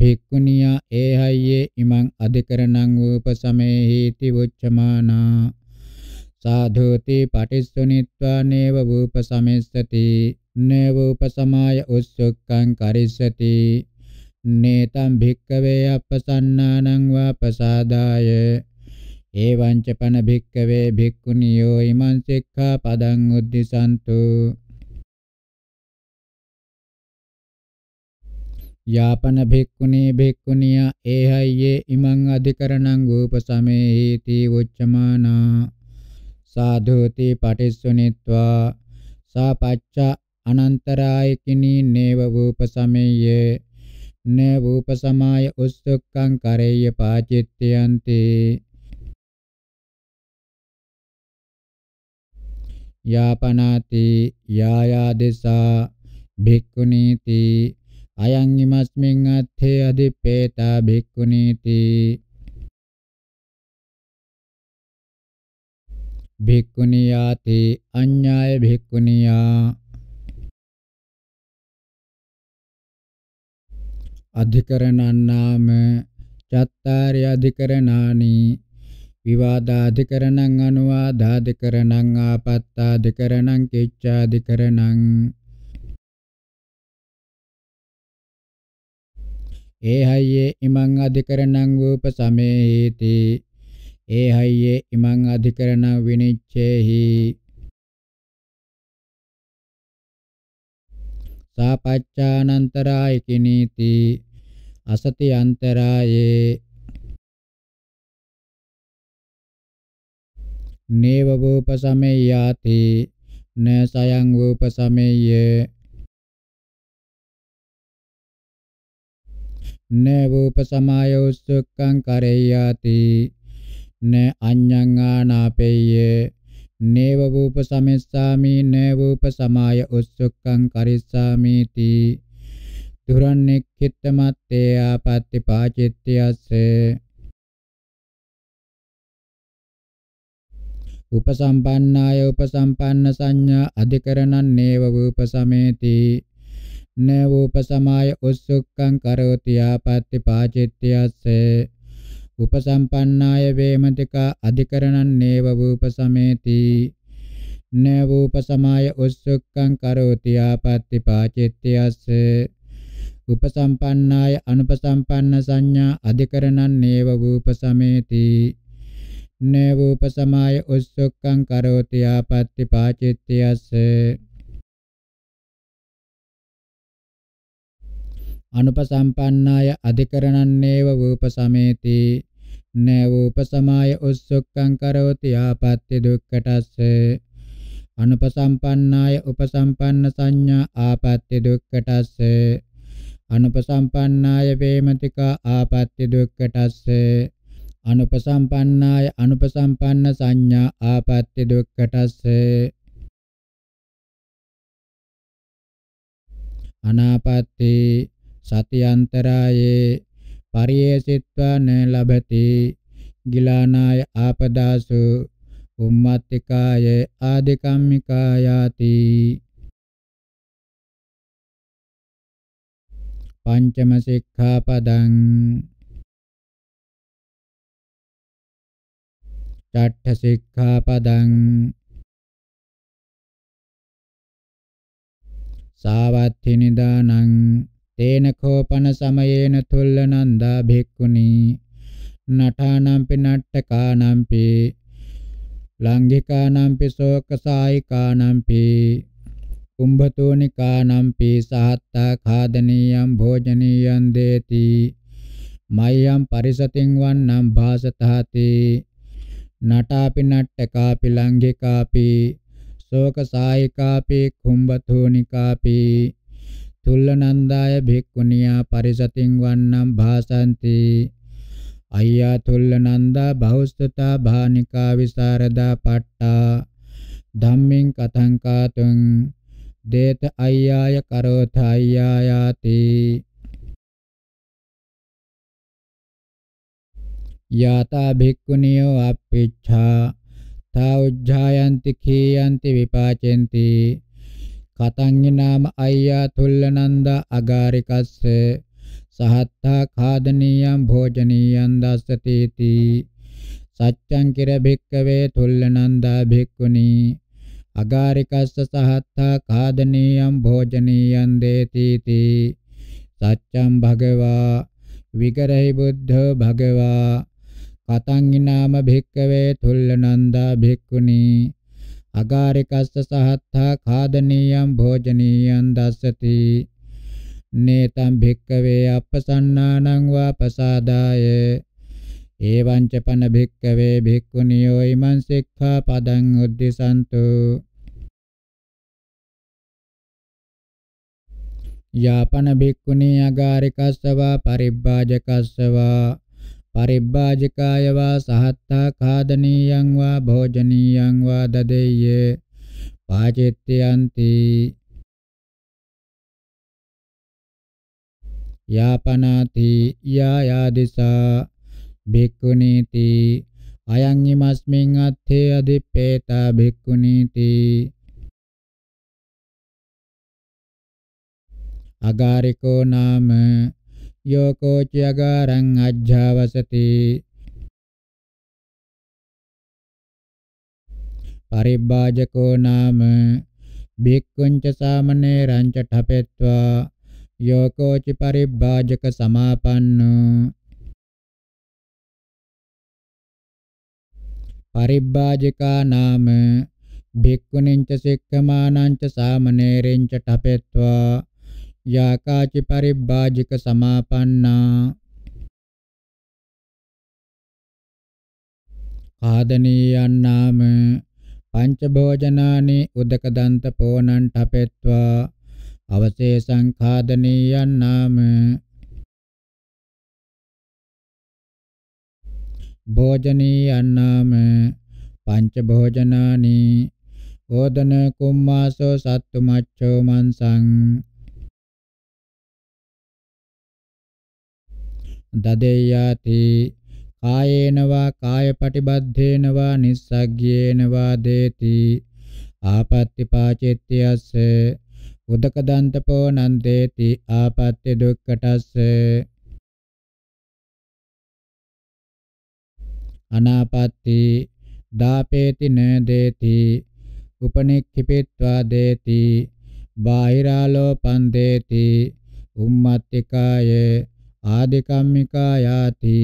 B: භික්ඛුනියා ඒහයියේ ඉමං අධිකරණං රූප සමේහිති උච්චමානා සාධෝති පටිස්සුනිත්වා නේව රූප සමෙස්සති නේවෝපසමාය උස්සුක්ඛං කරිස්සති නේතම් භික්කවේ අපසන්නානං වාපසාදාය එවං ච පන භික්කවේ භික්ඛුනියෝ ඉමං සික්ඛා පදං උද්දිසන්තු යාපන භික්ඛුනේ භික්ඛුනියා ඒහයියේ ඉමං අධිකරණං ගෝපසමේහීති උච්චමානා සාධෝති පටිස්සුනිත්වා සාපච්චා අනන්තරායකිනී නේව රූපසමෙය්‍ය න රූපසමාය උස්සුක්ඛං කරේය පාචිත්‍යන්ති යාපනාති යායාදෙසා භික්ඛුනීති අයං ීමස්මින් අත්ථේ අදිපේතා භික්ඛුනීති
A: භික්ඛුනියාති අඤ්ඤාය භික්ඛුනියා
B: අධිකරණන්නාම චත්තාරි අධිකරණානි විවාදාධිකරණං අනුවාදාධිකරණං ආපත්තාධිකරණං කිච්ඡාධිකරණං ඒහයේ ඉමං අධිකරණං උපසමේහිති ඒහයේ ඉමං අධිකරණං විනිච්ඡේහි සාපච්ඡානන්තරායකිනීති අසති අන්තරායේ
A: නේව වූපසමෙය්‍යාති න සයං වූපසමෙය්‍ය
B: න වූපසමායෝ සුක්ඛං කරෙය්‍යාති න අඤ්ඤං ආනාපෙය්‍ය නේව වූපසමෙස්සාමි න වූපසමාය උස්සුක්ඛං කරිස්සාමි තී දුරන්නෙක්ඛිත මත්තේ ආපත්‍ති පාචිත්‍යස්ස උපසම්පන්නාය උපසම්පන්න සංඥා අධිකරණං නේව උපසමේති නේව උපසමාය උස්සුක්ඛං කරෝති ආපත්‍ති පාචිත්‍යස්ස උපසම්පන්නාය වේමතිකා අධිකරණං නේව උපසමේති නේව උපසමාය උස්සුක්ඛං කරෝති ආපත්‍ති පාචිත්‍යස්ස උපසම්පන්නාය අනුපසම්පන්න සංඥා අධිකරණං නේව වූපසමේති නේව උපසමාය උස්සක්ඛං කරෝති ආපත්‍ති පාචිත්‍යස්ස අනුපසම්පන්නාය අධිකරණං නේව වූපසමේති නේව උපසමාය උස්සක්ඛං කරෝති ආපත්‍ති දුක්ඛටස්ස අනුපසම්පන්නාය උපසම්පන්න සංඥා ආපත්‍ති දුක්ඛටස්ස අනුපසම්පන්නාය වේමතිකා ආපත්‍ය දුක්ඛටස්ස අනුපසම්පන්නාය අනුපසම්පන්න සංඥා ආපත්‍ය දුක්ඛටස්ස අනාපත්‍ති සතියන්තරායේ පරියේසිත්වාන ලබති ගිලානාය ආපදාසු උම්මත්තිකාය ආදිකම්මිකායාති
A: පංචම සික්ඛාපදං ඡට්ඨ සික්ඛාපදං
B: සාවත්ථි නිදානං තේන කෝපන සමයේන තුල්ල නන්දා භික්ඛුනි නඨානම්පි නට්ඨකානම්පි ලංඝිකානම්පි ශෝකසායිකානම්පි කුම්භතෝනිකානම් පීසහත්තා ඛාදනීයම් භෝජනීයම් දේති මය්යම් පරිසතින් වන්නම් භාසතාති නටාපි නට්ටකාපි ලංඝිකාපි ශෝක සායිකාපි කුම්භතෝනිකාපි තුල්ලනන්දාය භික්ඛුනියා පරිසතින් වන්නම් භාසಂತಿ අයියා තුල්ලනන්දා බහුස්තතා භානිකා විසරදා පට්ටා ධම්මින් කතං කාතුං දේත අය්‍යාය කරෝත අය්‍යායාති යතා භික්ඛුනියෝ අප්පිච්ඡා තා උජ්ජායන්ති කීයන්ති විපාචෙන්ති කතඤ්ඤ නාම අය්‍යා තුල්ලනන්ද අගාරිකස්ස සහත්තා ખાදනීයම් භෝජනීයම් දස්සතේති සච්ඡං කිර භික්කවේ තුල්ලනන්දා භික්ඛුනි අගාරිකස්ස සහත්තා කාදනීයම් භෝජනීයම් දේතිති සච්ඡම් භගවා විගරහි බුද්ධ භගවා කතං ිනාම භික්කවේ තුල්ලනන්දා භික්ඛුනි අගාරිකස්ස සහත්තා කාදනීයම් භෝජනීයම් දස්සති නේතම් භික්කවේ අපසන්නානං වා පසාදායේ එවංච පන භික්කවේ භික්ඛුනියෝ ීමං සික්ඛාපදං උද්දිසන්තු යාපන භික්ඛුනී අගාරිකස්සවා පරිබ්බාජකස්සවා පරිබ්බාජකාය වා සහත්තා ඛාදනීයං වා භෝජනීයං වා දදෙය්‍ය පාචිත්‍යන්ති යාපනාති යායාදිසා භික්ඛුනීති අයං ීමස්මින් අත්ථේ අදිප්පේතා භික්ඛුනීති අගාරිකෝ නාම යෝකෝ චයගාරං අජ්ජාවසති පරිබ්බාජකෝ නාම භික්ඛුංච සාමනේරං ච ඨපෙත්වා යෝකෝචි පරිබ්බාජක සමාපන්නෝ පරිබ්බාජිකා නාම භික්ඛුනින්ච සික්ඛමානංච සාමනේරෙන්ච ඨපෙත්වා යාකාචි පරිබ්බාජික සමාපන්නා ආදනීයන් නාම පංච භෝජනානි උදක දන්ත පෝනං ඨපෙත්වා අවශේෂං ඛාදනීයන් නාම භෝජනී අන්නාම පංච භෝජනානි ඕදන කුම්මාසෝ සත්තු මච්ඡෝ මන්සං දදේයාති කායේනවා කාය පටිබද්ධේනවා නිස්සග්ගේනවා දේති ආපත්‍ති පාචෙත්‍යස්ස උදක දන්තපෝ නන්දේති ආපත්‍ය දුක්කටස්ස අනාපත්ති දාපේති න දේති උපනික්ඛිපිත්වා දේති බාහිරාලෝපං දේති උම්මත්තිකාය
A: ආදිකම්මිකායාති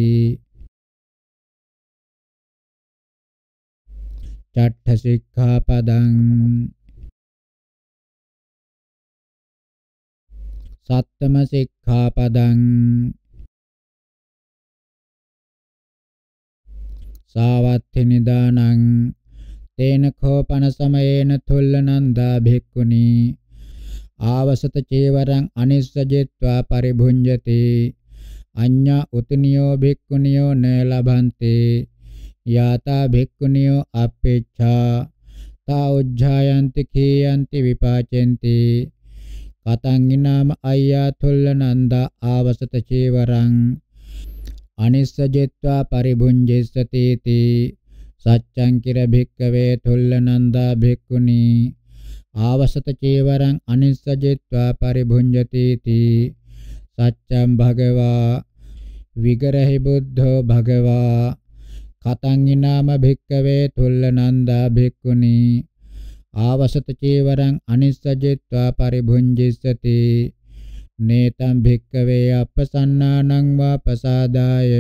A: චට්ඨ සික්ඛාපදං සත්තම සික්ඛාපදං සාවත්ථි
B: නිදානං තේන කෝපන සමයේන තුල්ල නන්දා භික්ඛුනි ආවසත චේවරං අනිස්සජෙත්වා පරිභුඤ්ජති අඤ්ඤා උතිනියෝ භික්ඛුනියෝ න ලබන්තේ යාතා භික්ඛුනියෝ අපේච්ඡා තා උජ්ජායන්ති කීයන්ති විපාචෙන්ති කතං ඊනාම අය්‍යා තුල්ල නන්දා ආවසත චේවරං අනිස්සජෙත්වා පරිභුංජෙස්සතේති සච්ඡං කිර භික්කවේ තුල්ලනන්දා භික්ඛුනි ආවසත චේවරං අනිස්සජෙත්වා පරිභුංජතේති සච්ඡං භගවා විගරහි බුද්ධෝ භගවා කතං ඊනාම භික්කවේ තුල්ලනන්දා භික්ඛුනි ආවසත චේවරං අනිස්සජෙත්වා පරිභුංජිස්සති නේතම් භික්කවේ අපසන්නානං වා පසාදාය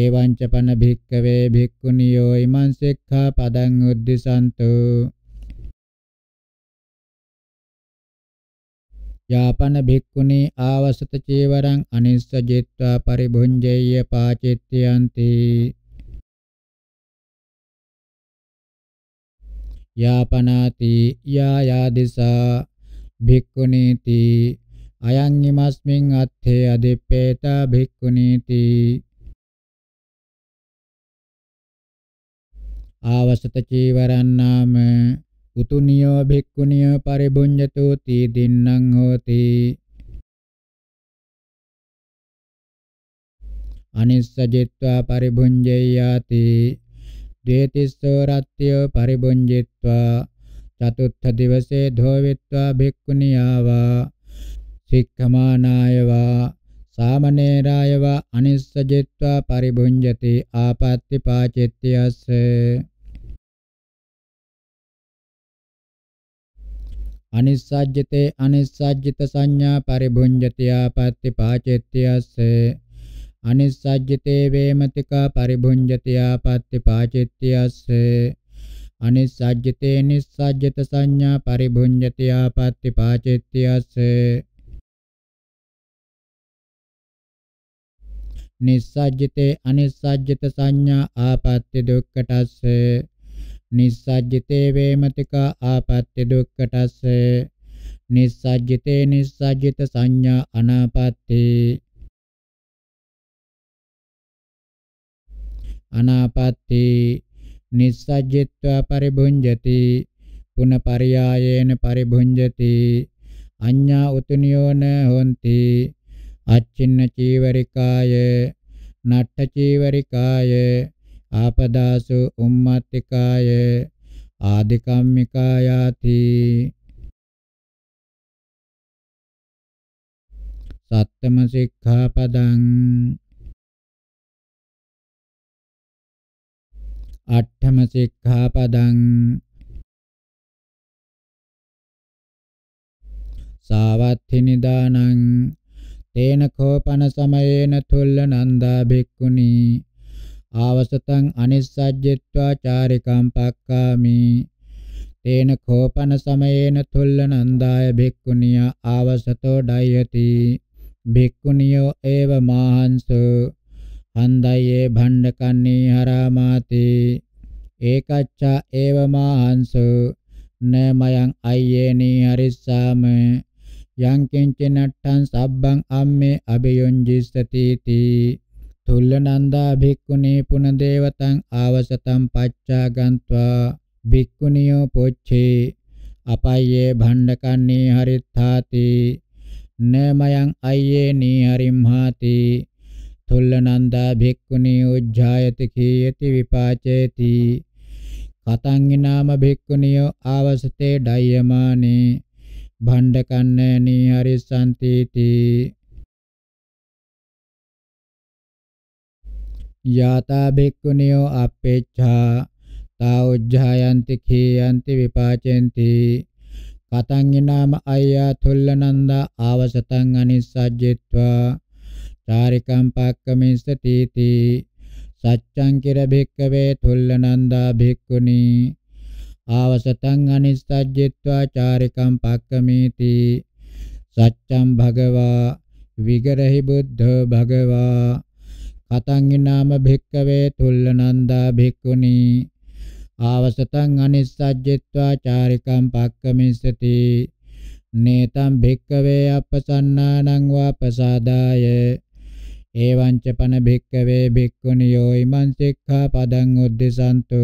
B: එවං ච පන භික්කවේ භික්ඛුනියෝ ඉමං සික්ඛා පදං උද්දිසන්තු යාපන භික්ඛුනි ආවසත චේවරං අනිස්සජිත්වා පරිභුංජේය පාචිත්‍යන්ති යාපනාති යායාදිසා භික්ඛුනීති අයං ීමස්මින් අත්ථේ අදෙප්පේත භික්ඛුනීති ආවසත චීවරං නාම උතුනියෝ භික්ඛුනියෝ පරිබුඤ්ජතෝ තී දින්නම් හෝති අනිස්සජිත්වා පරිබුඤ්ජයාති ද්වේතිස්සෝ රත්ත්‍යෝ පරිබුඤ්ජිත්වා චතුත්ථ දිවසේ ධෝවිත්වා භික්ඛුනියාවා සික්ඛමානාය වා සාමනේරාය වා අනිස්සජිත්වා පරිභුඤ්ජති ආපත්‍ති පාචෙත්‍යස්ස අනිස්සජ්ජතේ අනිස්සජ්ජිත සංඥා පරිභුඤ්ජති ආපත්‍ති පාචෙත්‍යස්ස අනිස්සජ්ජිතේ වේමතිකා පරිභුඤ්ජති ආපත්‍ති පාචෙත්‍යස්ස අනිස්සජ්ජිතේ නිස්සජ්ජිත සංඥා පරිභුඤ්ජති ආපත්‍ති පාචෙත්‍යස්ස නිස්සජ්ජිතේ අනිස්සජ්ජිත සංඥා ආපත්‍ය දුක්ඛටස්ස නිස්සජ්ජිතේ වේමතික ආපත්‍ය දුක්ඛටස්ස නිස්සජ්ජිතේ නිස්සජ්ජිත සංඥා අනාපත්‍ති අනාපත්‍ති නිස්සජ්ජිත්වා පරිභුංජති පුනපරියායේන පරිභුංජති අඤ්ඤා උතුණියෝන හොಂತಿ අච්චින්න චීවරිකාය නට්ඨ චීවරිකාය ආපදාසු උම්මත්තිකාය ආදිකම්මිකායාති
A: සත්තම සික්ඛාපදං අට්ඨම සික්ඛාපදං
B: සාවත්ථි නිදානං තේන කෝපන සමයේන තුල්ල නන්දා භික්ඛුනි ආවසතං අනිස්සජ්ජත්වා චාරිකම් පක්කාමි තේන කෝපන සමයේන තුල්ල නන්දාය භික්ඛුනිය ආවසතෝ ඩයති භික්ඛුනියෝ ඒව මාහන්සු හන්දයේ භණ්ඩකන්නේ හරාමාති ඒකච්ඡා ඒව මාහන්සු නමයන් අයේනි හරිස්සාම යං කිංචනට්ඨං සබ්බං අම්මේ අබයොංජිස්සති තී තුල්ලනන්දා භික්ඛුනේ පුනදේවතං ආවසතං පච්චා ගන්්වා භික්ඛුනියෝ පොච්චේ අපයයේ භණ්ඩකන්නේ හරිත්තාති නමයන් අයයේ නීහරිම්හාති තුල්ලනන්දා භික්ඛුනී උජ්ජායති කීයති විපාචේති කතං නාම භික්ඛුනියෝ ආවසතේ ඩයමානේ භණ්ඩකන්නේනි අරිසන්තිති යතා බික්කුණියෝ අපේච්ඡා තා උජ්ජායන්ති කීයන්ති විපාචෙන්ති කතං ිනාම අය්‍යා තුල්ලනන්ද ආවසතං අනිස්සජ්ජිත්වා චාරිකම් පක්කමිස්ස තීති සච්ඡං කිර භික්කවේ තුල්ලනන්දා භික්කුණී ආවසතං අනිස්සජ්ජිත්වා චාරිකම් පක්කමේති සච්ඡම් භගවා විගරහි බුද්ධ භගවා කතං නාම භික්කවේ තුල්ලනන්දා භික්ඛුනි ආවසතං අනිස්සජ්ජිත්වා චාරිකම් පක්කමිස්සති නේතම් භික්කවේ අපසන්නානං වාපසාදාය එවං ච පන භික්කවේ භික්ඛුනි යෝ ඉමං සික්ඛාපදං උද්දසන්තු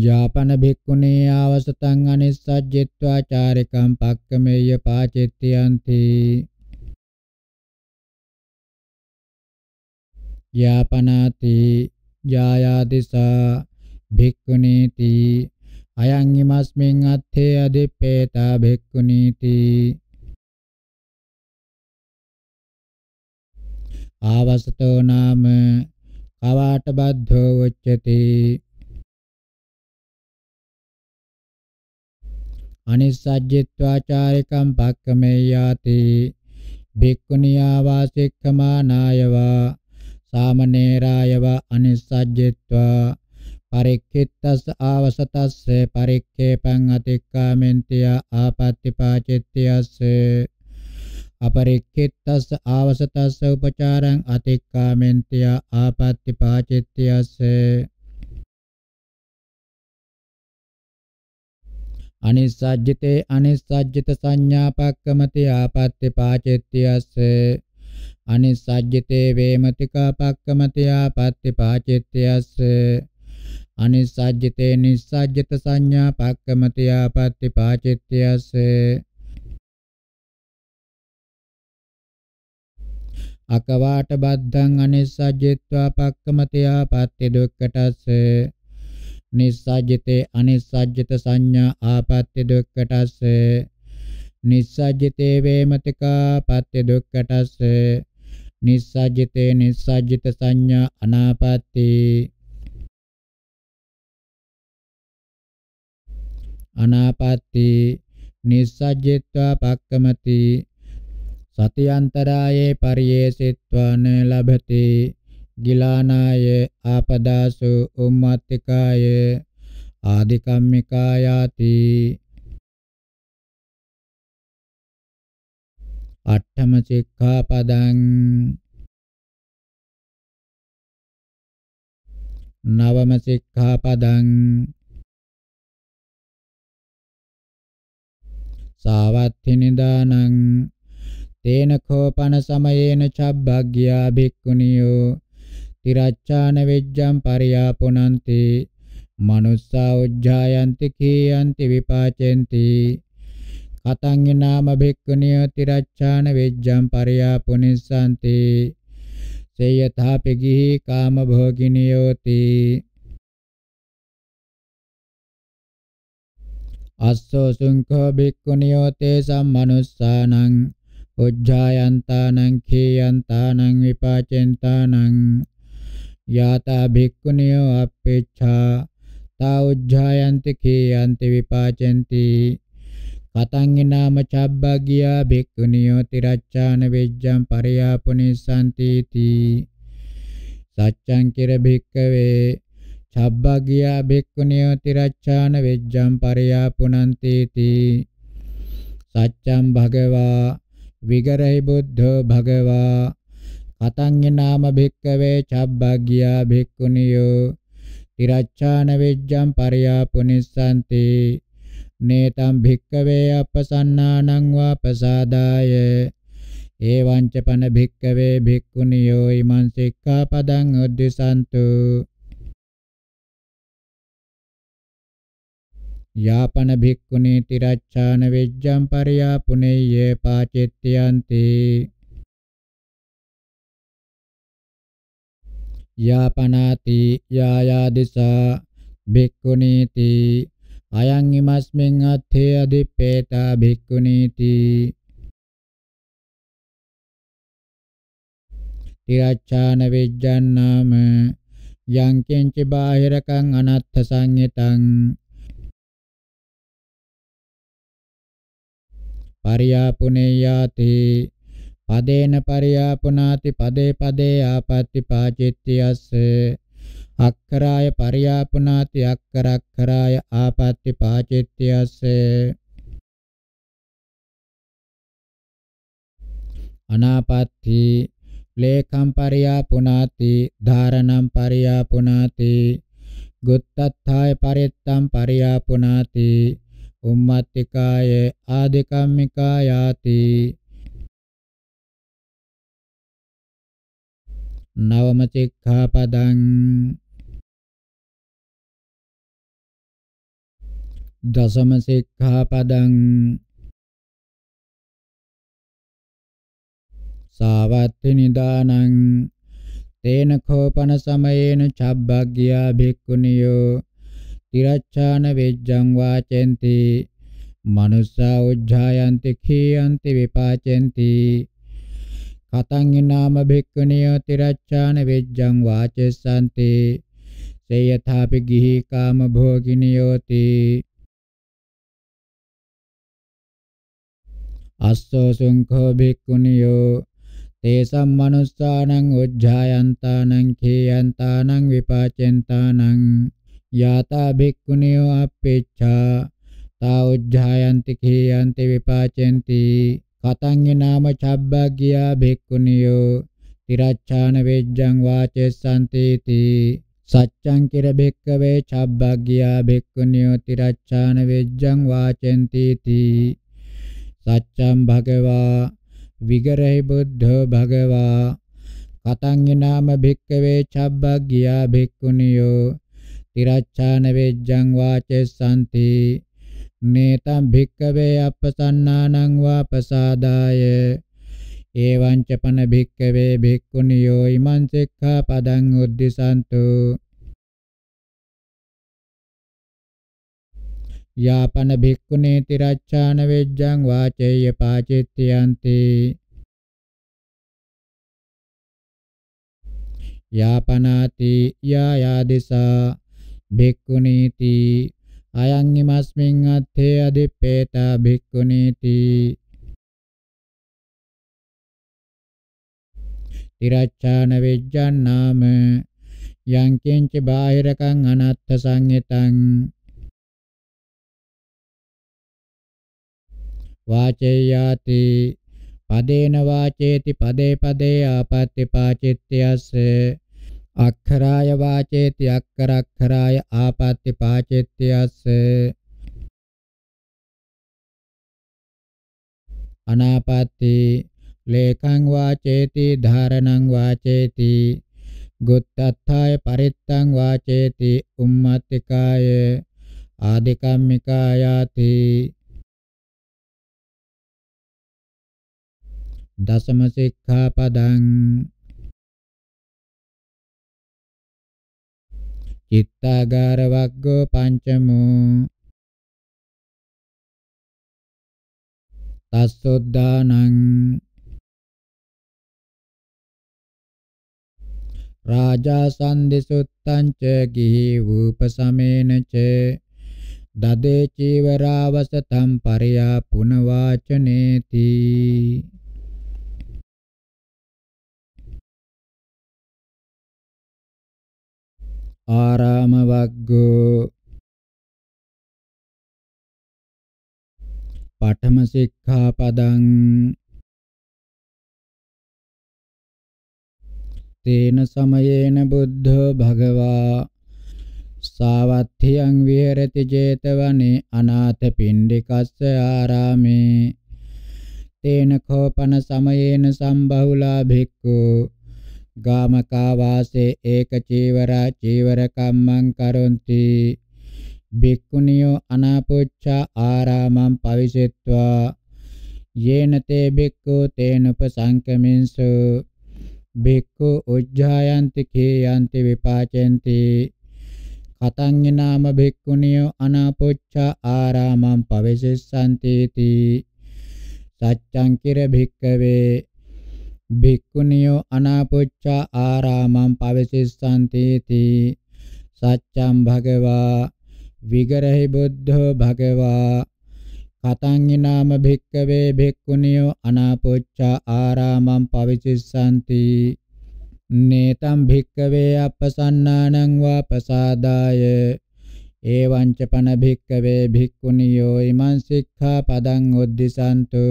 B: යාපන භික්ඛුනේ ආවසතං අනිස්සජ්ජිත්වා චාරිකම් පක්කමෙය්‍ය පාචෙත්තියන්ති යාපනාති යායාදිසා භික්ඛුනීති අයං ීමස්මින් අත්තේ අදිප්පේතා භික්ඛුනීති
A: ආවසතෝ නාම කවාට බද්ධෝ උච්චති
B: අනිස්සජ්ජිත්වාචාරිකම් පක්කමෙයාති භික්ඛුනියා වාසික්ඛමානායවා සාමනේරායවා අනිස්සජ්ජිත්වා පරික්ඛිතස් ආවසතස්ස පරික්ඛේපං අතික්කාමෙන්තිය ආපත්‍තිපාචිත්‍යස්ස අපරික්ඛිතස් ආවසතස්ස උපචාරං අතික්කාමෙන්තිය ආපත්‍තිපාචිත්‍යස්ස අනිස්සජ්ජිතේ අනිස්සජ්ජිත සංඥාපක්කමති ආපත්‍ති පාචෙත්‍යස්ස අනිස්සජ්ජිතේ වේමතිකාපක්කමති ආපත්‍ති පාචෙත්‍යස්ස අනිස්සජ්ජිතේ නිස්සජ්ජිත සංඥා පක්කමති ආපත්‍ති පාචිත්‍යස්ස අකවාට බද්ධං අනිස්සජ්ජිත්වා පක්කමති ආපත්‍ති දුක්කටස්ස නිස්සජ්ජිතේ අනිස්සජ්ජිත සංඥා ආපත්‍ය දුක්කටස්ස නිස්සජ්ජිතේ වේමතිකා පත්‍ය දුක්කටස්ස නිස්සජ්ජිතේ නිස්සජ්ජිත සංඥා අනාපත්‍ති අනාපත්‍ති නිස්සජ්ජිත්වා පක්කමති සතියන්තරායේ පරියේසිත්වාන ලබති ගිලානාය ආපදාසු උම්මත්තිකාය
A: ආදිකම්මිකායාති අට්ඨම සික්ඛාපදං නවම සික්ඛාපදං සාවත්ථි නිදානං
B: තේන කෝපන සමයේන චබ්බග්ග්‍යා භික්ඛුනියෝ තිරච්ඡාන වෙජ්ජම් පරියාපොනන්ති මනුස්සා උජ්ජායන්ති කීයන්ති විපාචෙන්ති කතං නාම භික්ඛුනිය තිරච්ඡාන වෙජ්ජම් පරියාපොනිස්සanti සේයථාපි ගිහි කාම භෝගිනියෝති අස්සෝ සුංඛෝ භික්ඛුනියෝතේ සම්මනුස්සානං උජ්ජායන්තානං කීයන්තානං විපාචෙන්තානං යතා භික්ඛුනියෝ අපේච්ඡා තා උජ්ජායන්ති කේයන්ති විපාචෙන්ති කතං නාම චබ්බගියා භික්ඛුනියෝ තිරච්ඡාන වෙජ්ජං පරයාපුනිසන්ති තී සච්ඡං කිර භික්ඛවේ චබ්බගියා භික්ඛුනියෝ තිරච්ඡාන වෙජ්ජං පරයාපුනන්ති තී සච්ඡං භගවා විගරහි බුද්ධෝ භගවා පතඤ්ඤ නාම භික්කවේ චබ්බග්ගියා භික්ඛුනියෝ තිරච්ඡාන වෙජ්ජම් පරියාපුනිස්සanti නේතම් භික්කවේ අපසන්නානං වාපසාදාය එවං ච පන භික්කවේ භික්ඛුනියෝ ීමං සික්ඛාපදං උද්දසන්තු යාපන භික්ඛුනේ තිරච්ඡාන වෙජ්ජම් පරියාපුනේය පාචෙත්‍යන්ති යාපනාති යායාදිසා භික්ඛුනීති අයං ඉමස්මින් අත්ථේ අදිප්පේතා භික්ඛුනීති තිරච්ඡාන විජ්ජන්නාම යං කිංච බාහිරකං අනත්ථ සංයතං පරියාපුනේයාති පදේන පරියාපුනාති පදේ පදේ ආපත්‍ති පාචිත්‍යස්ස අක්කරාය පරියාපුනාති අක්කර අක්කරාය ආපත්‍ති පාචිත්‍යස්ස අනාපත්‍ති ලේඛම් පරියාපුනාති ධාරණම් පරියාපුනාති ගුත්තත්ථාය පරිත්තම් පරියාපුනාති උම්මත්තිකාය ආදිකම්මිකායාති
A: නවම චික්ඛාපදං දසම සික්ඛාපදං සාවත්ති නිදානං
B: තේන කෝපන සමයේන චබ්බග්ගියා භික්ඛුනියෝ තිරච්ඡාන වෙජ්ජං වාචෙන්ති මනුස්සා උජ්ජායන්ති කීයන්ති විපාචෙන්ති කතං නාම භික්ඛුනිය තිරච්ඡාන වෙජ්ජං වාචසන්ති සේයථාපි ගිහි කාම භෝගිනියෝති අස්සෝ සුංඛෝ භික්ඛුනියෝ තේසම් මනුස්සානං උජ්ජායන්තානං කේයන්තානං විපාචෙන්තානං යාතා භික්ඛුනියෝ අපේච්ඡා තා උජ්ජායන්ති කේයන්ති විපාචෙන්ති කතං නාම චබ්බග්ගියා භික්ඛුනියෝ තිරච්ඡාන වෙජ්ජං වාචෙස්සන්තේති සච්ඡං කිර භික්ඛවේ චබ්බග්ගියා භික්ඛුනියෝ තිරච්ඡාන වෙජ්ජං වාචෙන්තේති සච්ඡං භගවා විගරහි බුද්ධෝ භගවා කතං නාම භික්ඛවේ චබ්බග්ගියා භික්ඛුනියෝ තිරච්ඡාන වෙජ්ජං වාචෙස්සන්තේති නේතම් භික්කවේ අප්පසන්නානං වාපසාදාය එවං චපන භික්කවේ භික්ඛුනියෝ ඉමං සික්ඛාපදං උද්දිසන්තු යාපන භික්ඛුනේ තිරච්ඡාන වෙජ්ජං වාචේය පාචිත්‍යන්ති යාපනාති යායාදිසා භික්ඛුනීති අයං ීමස්මින් අත්තේ අදිප්පේත භික්ඛුනීති තිරච්ඡාන විජ්ජන් නාම යං කිංච බාහිරකං අනත්ථ සංයතං වාචේයාති පදේන වාචේති පදේ පදේ ආපත්‍ති පාචිත්‍යස්ස අක්ඛරාය වාචේති අක්කරක්ඛරාය ආපත්‍ති පාචේති අස්ස අනාපත්‍ති ලේකං වාචේති ධාරණං වාචේති ගුත්තත්ථාය පරිත්තං වාචේති උම්මත්තිකාය
A: ආදිකම්මිකායාති දසම සික්ඛාපදං චිත්තාගාර වග්ගෝ පංචමෝ තස්සොද්දානං
B: රාජා සම්දිසුත්තං ච ගිහි වූපසමේන ච දදේ චීවරවසතම් පරියා පුනවාචනේති
A: ආරාම වග්ගෝ පඨම සික්ඛාපදං තේන
B: සමයේන බුද්ධෝ භගවා සාවත්ථියං විහෙරති 제තවනේ අනාථ පිණ්ඩිකස්ස ආරාමේ තේන කෝපන සමයේන සම්බහුලා භික්ඛු ගාමකා වාසේ ඒක චීවරා චීවර කම්මං කරොන්ති භික්ඛුනියෝ අනාපොච්චා ආරාමං පවිසෙත්වා යේන තේ භික්ඛු තේනුපසංකමින්සු භික්ඛු උජ්ජායන්ති කේයන්ති විපාචෙන්ති කතං නාම භික්ඛුනියෝ අනාපොච්චා ආරාමං පවිසෙස්සන්ති තී සච්ඡං කිර භික්ඛවේ භික්ඛුනියෝ අනාපොච්චා ආරාමං පවසිස්සන්තේති සච්ඡම් භගවා විගරහි බුද්ධෝ භගවා කතං නාම භික්කවේ භික්ඛුනියෝ අනාපොච්චා ආරාමං පවසිස්සන්ති නේතම් භික්කවේ අපසන්නානං වා පසාදාය එවං ච පන භික්කවේ භික්ඛුනියෝ ඉමං සික්ඛා පදං උද්දිසන්තු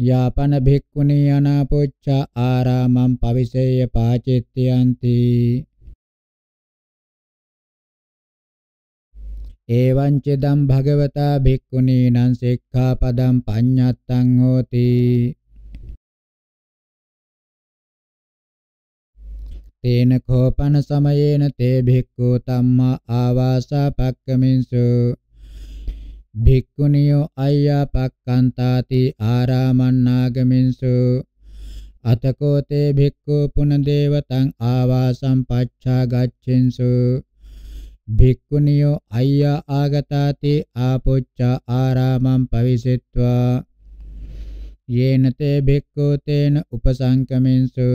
B: යාපන භික්ඛුනී අනාපොච්ච ආරාමං පවිසෙය්‍ය පාචිත්‍යಂತಿ එවං චිදම් භගවතා භික්ඛුනී නං සික්ඛාපදං පඤ්ඤත්තං හෝති තේන කෝපන සමයේන තේ භික්ඛු තම්මා ආවාසා පක්කමින්සු භික්ඛුනියෝ අය්‍යා පක්칸තාති ආරාමන්නාගමින්සු අතකෝ තේ භික්ඛු පුනදේවතං ආවාසං පච්ඡා ගච්ඡින්සු භික්ඛුනියෝ අය්‍යා ආගතාති ආපොච්චා ආරාමං පවිසෙත්වා යේන තේ භික්ඛු තේන උපසංකමින්සු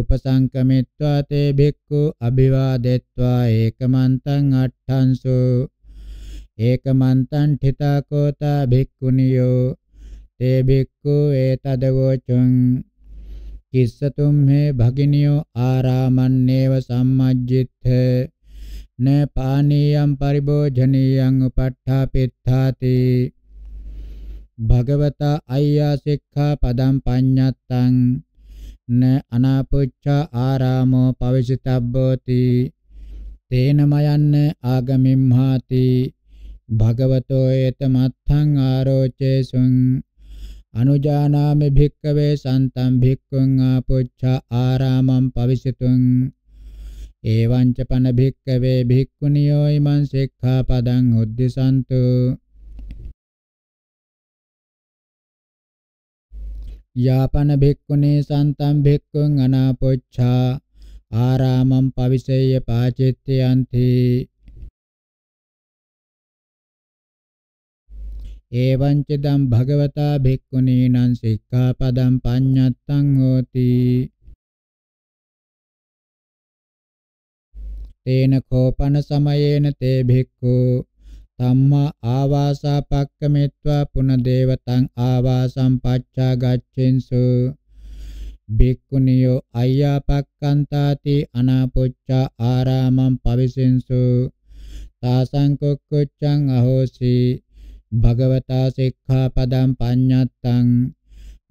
B: උපසංකමිත්වා තේ භික්ඛු අභිවාදෙත්වා ඒකමන්තං අට්ඨංසු ඒකමන්තං ඨිතාකෝතා භික්ඛුනියෝ තේ භික්ඛු ඒතදවචං කිස්සතුම් හේ භගිනියෝ ආරාමන්නේව සම්මජ්ජිත්ථ න පානීයම් පරිභෝජනීයං උපට්ඨාපිත්තාති භගවතා අය්‍යා සික්ඛා පදම් පඤ්ඤත්තං න අනාපුච්ඡා ආරාමෝ පවිසිතබ්බෝති තේන මයන්න ආගමිම්හාති භගවතෝ යතමත්ථං ආරෝචේසුං අනුජානාමි භික්කවේ සන්තම් භික්ඛුං ආපොච්චා ආරාමම් පවිසිතුං එවං ච පන භික්කවේ භික්ඛුනියෝ ීමං සික්ඛාපදං උද්දිසන්තු යාපන භික්ඛුනේ සන්තම් භික්ඛුං අනාපොච්චා ආරාමම් පවිසෙය්‍ය පාචිත්‍යන්ති එවං ච දම් භගවතා භික්ඛුනීනං සික්ඛාපදං පඤ්ඤත්තං හෝති තේන කෝපන සමයේන තේ භික්ඛු ධම්මා ආවාසා පක්කමෙත්වා පුනදේවතං ආවාසං පච්චා ගච්ඡෙන්සු භික්ඛුනියෝ අය්‍යා පක්칸තාති අනාපොච්චා ආරාමං පවිසෙන්සු තාසං කොක්කොච්ඡං අහෝසි භගවතා සික්ඛාපදං පඤ්ඤත්තං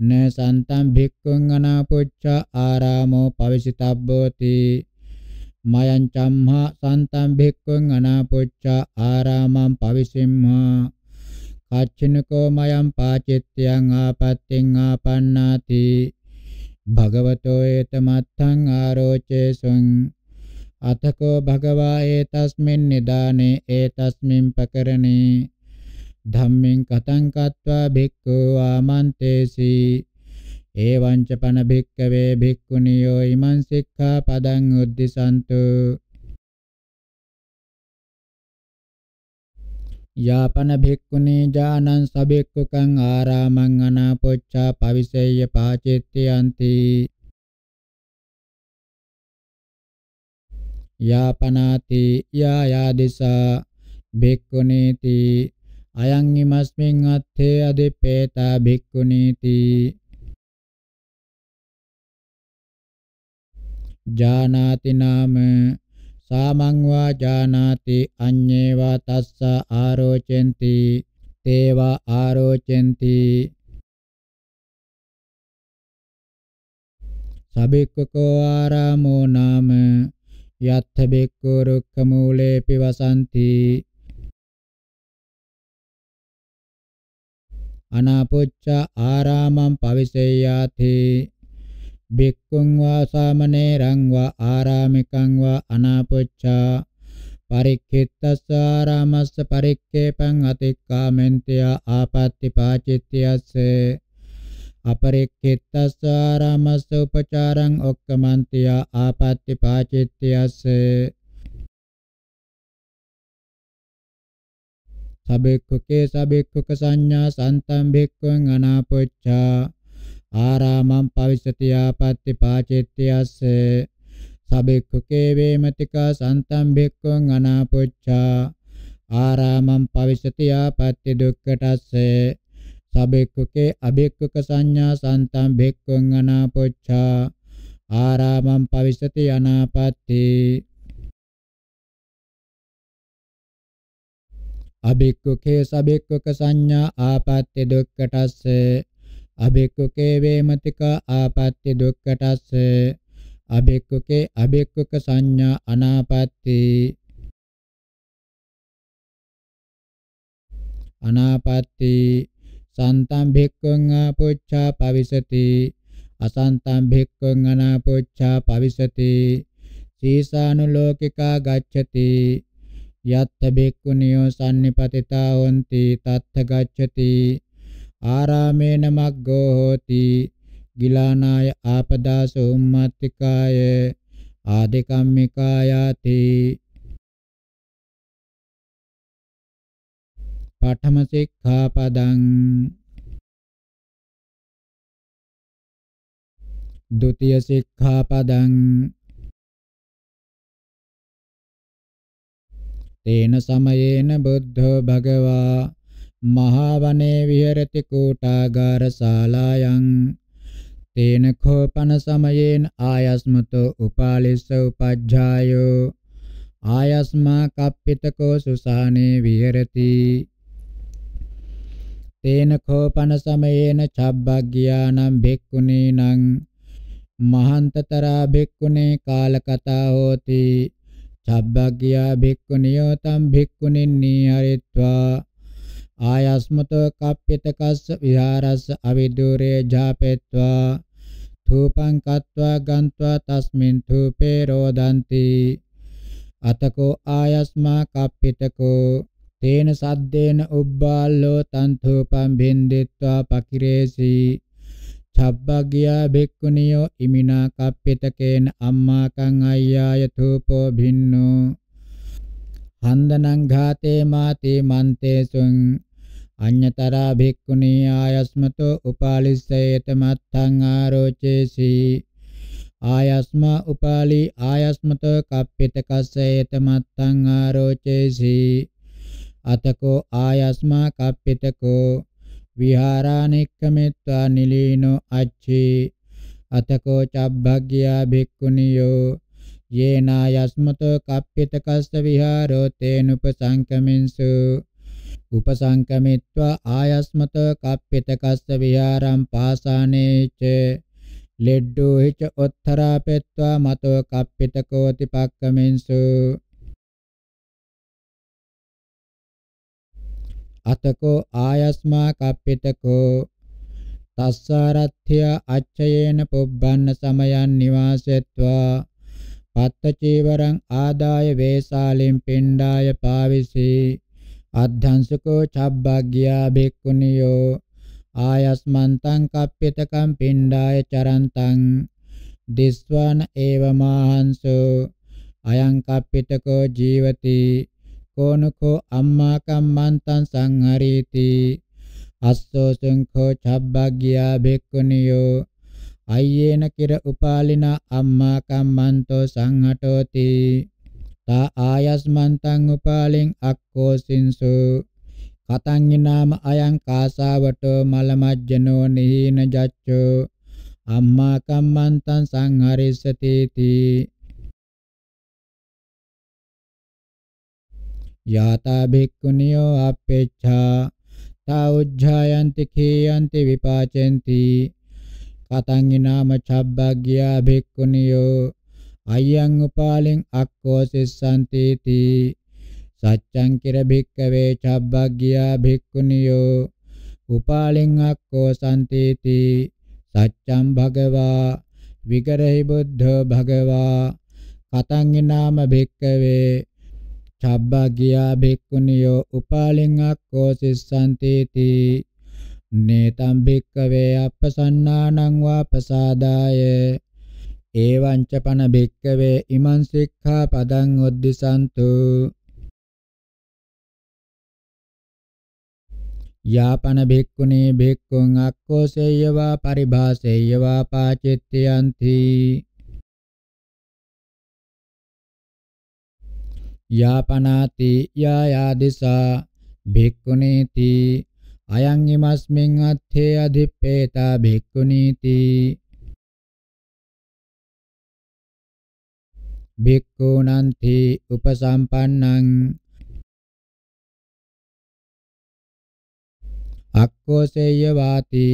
B: න සන්තං භික්ඛුං අනාපුච්ච ආරාමෝ පවිසිතබ්බෝති මයං චම්හා සන්තං භික්ඛුං අනාපුච්ච ආරාමං පවිසිම්හා කච්චිනකෝ මයං පාචිත්‍යං ආපත්‍තිං ආපන්නාති භගවතෝ ඒතමත්තං ආරෝචේසුං අතකෝ භගවා ඒතස්මින් නිදානේ ඒතස්මින් පකරණේ ධම්මෙන් කතං කତ୍වා භික්ඛු ආමන්තේසි එවං ච පන භික්ඛවේ භික්ඛුනියෝ ීමං සික්ඛා පදං උද්දිසන්තු යාපන භික්ඛුනේ ඥානං සබෙක්ඛකං ආරාමං අනාපොච්චා පවිසෙය්‍ය පාචෙත්‍යන්ති යාපනාති යායාදිසා භික්ඛුනේති අයං ීමස්මින් අත්ථේ අදිපේතා භික්ඛුනීති ජානාති නාම සාමං වා ජානාති අඤ්ඤේ වා තස්ස ආරෝචෙන්ති තේවා ආරෝචෙන්ති සබික්කෝ ආරාමෝ නාම යත්ථ බික්ඛු රුක්ඛ මූලේපි වසන්ති අනාපොච්ච ආරාමං පවිසෙය්‍යාති බික්කුං වා සාමනේරං වා ආරාමිකං වා අනාපොච්චා පරික්ඛිතස්ස ආරාමස්ස පරික්ඛේපං අතික්කාමෙන්ත්‍ය ආපත්‍ති පාචිත්‍යස්ස අපරික්ඛිතස්ස ආරාමස්ස උපචාරං ඔක්කමන්ත්‍ය ආපත්‍ති පාචිත්‍යස්ස සබෙක්ඛකේ සබෙක්ඛක සංඥා සන්තම් භික්ඛුං අනාපච්ඡා ආරාමං පවිසති ආපත්‍ති පාචෙත්‍යස්ස සබෙක්ඛකේ වේමතිකා සන්තම් භික්ඛුං අනාපච්ඡා ආරාමං පවිසති ආපත්‍ති දුක්ඛටස්ස සබෙක්ඛකේ අබෙක්ඛක සංඥා සන්තම් භික්ඛුං අනාපච්ඡා ආරාමං පවිසති අනාපත්‍ති අබික්කුකේ සබික්කුක සංඥා ආපත්‍ය දුක්කටස්ස අබික්කුකේ වේමතික ආපත්‍ය දුක්කටස්ස අබික්කුකේ අබික්කුක සංඥා අනාපත්‍ති අනාපත්‍ති සන්තම් භික්ඛුං ආපොච්ඡා පවිසති අසන්තම් භික්ඛුං අනාපොච්ඡා පවිසති සීසානුලෝකිකා ගච්ඡති යත්ත බික්කුණියෝ සම්නිපතිතා හොಂತಿ තත්ථ ගච්ඡති ආරාමේන මග්ගෝ හෝති ගිලානාය ආපදාසෝ උම්මත්තිකාය ආදිකම්මිකායාති
A: පඨම සික්ඛාපදං ဒုတိယ සික්ඛාපදං
B: තේන සමයේන බුද්ධෝ භගවා මහාවනේ විහෙරති කූටාගාර ශාලායන් තේන කෝපන සමයේන ආයස්මතෝ උපාලිස්ස උපජ්ජායෝ ආයස්මා කප්පිතකෝ සුසානේ විහෙරති තේන කෝපන සමයේන චබ්බග්ගියානම් භික්ඛුනීනං මහන්තතරා භික්ඛුනේ කාලකතා හෝති චබ්බකියා භික්ඛුනියෝ තම් භික්ඛුනින්නී හරිත්වා ආයස්මතෝ කප්පිතකස්ස විහාරස්ස අවිදුරේ ජාපෙත්වා ථූපං කତ୍වා ගන්්වා තස්මින් ථූපේ රෝදಂತಿ අතකෝ ආයස්මා කප්පිතකෝ තේන සද්දේන උබ්බාලෝ තන්ථූපං බින්දිත්වා පකිරේසී චබ්බග්ගියා භික්ඛුනියෝ ඉමිනා කප්පිතකේන අම්මාකං අය්‍යාය තූපෝ භින්නෝ හන්දනං ඝාතේ මාතේ මන්තේසුං අඤ්‍යතරා භික්ඛුනී ආයස්මතෝ උපාලිස්සේත මත්තං ආරෝචේසි ආයස්මා උපාලි ආයස්මතෝ කප්පිතකස්සේත මත්තං ආරෝචේසි අතකෝ ආයස්මා කප්පිතකෝ විහාරානෙක්කමෙත්වා නිලීනෝ අච්චේ අතකෝ චබ්බග්ගියා භික්ඛුනියෝ යේනා යස්මතෝ කප්පිත කස්ස විහාරෝ තේනුපසංකමින්සු උපසංකමිත්වා ආයස්මතෝ කප්පිත කස්ස විහාරම් පාසානේච ලෙඩ්ඩෝ හිච ඔත්තරාපෙත්වා මතෝ කප්පිත කෝති පක්කමින්සු අතකෝ ආයස්මා කප්පිතකෝ තස්සාරත්ථ්‍ය අච්චයේන පොබ්බන්න සමයන් නිවාසෙත්වා පත්ත චීවරං ආදාය වේසාලින් පිණ්ඩාය පාවිසී අද්ධංසකෝ චබ්බග්ගියා බෙක්කුණියෝ ආයස්මන්තං කප්පිතකම් පිණ්ඩාය චරන්තං දිස්වාන ඒවමාහන්සෝ අයං කප්පිතකෝ ජීවති කෝනකෝ අම්මා කම්මන්තං සංහරීති අස්සෝ සංඛෝ චබ්බග්ගියා භික්ඛුනියෝ අයේන කිර උපාලිනා අම්මා කම්මන්තෝ සංහටෝති තා ආයස්මන්තං උපාලින් අක්කෝ සින්සු කතංගිනාම අයං කාසාවට මලමජ්ජනෝ නිහින ජච්චෝ අම්මා කම්මන්තං සංහරිස්සති තී යතා භික්ඛුනියෝ අපේච්ඡා තා උජ්ජායන්ති කීයන්ති විපාචෙන්ති කතං ඊනාම චබ්බග්ගියා භික්ඛුනියෝ අයං උපාලෙන් අක්කෝ සිස්සන්ති තී සච්ඡං කිර භික්කවේ චබ්බග්ගියා භික්ඛුනියෝ උපාලෙන් අක්කෝ සම්තේති සච්ඡං භගවා විගරහි බුද්ධ භගවා කතං නාම භික්කවේ චබ්බගියා භික්ඛුනියෝ උපාලින්ගක්ඛෝ සිස්සන්ති තී නේතම් භික්ඛවේ අපසන්නානං වා ප්‍රසාදාය එවං ච පන භික්ඛවේ ඉමං සික්ඛා පදං උද්දිසන්තු යාපන භික්ඛුනේ භික්ඛුන් අක්ඛෝසෙය්‍යවා පරිභාසෙය්‍යවා පාචිත්‍යන්ති යාපනාති යායාදිසා භික්ඛුනීති අයං ීමස්මින් අත්ථේ අධිප්පේතා භික්ඛුනීති
A: භික්ඛුනන්ති උපසම්පන්නං
B: අක්කෝසේය වාති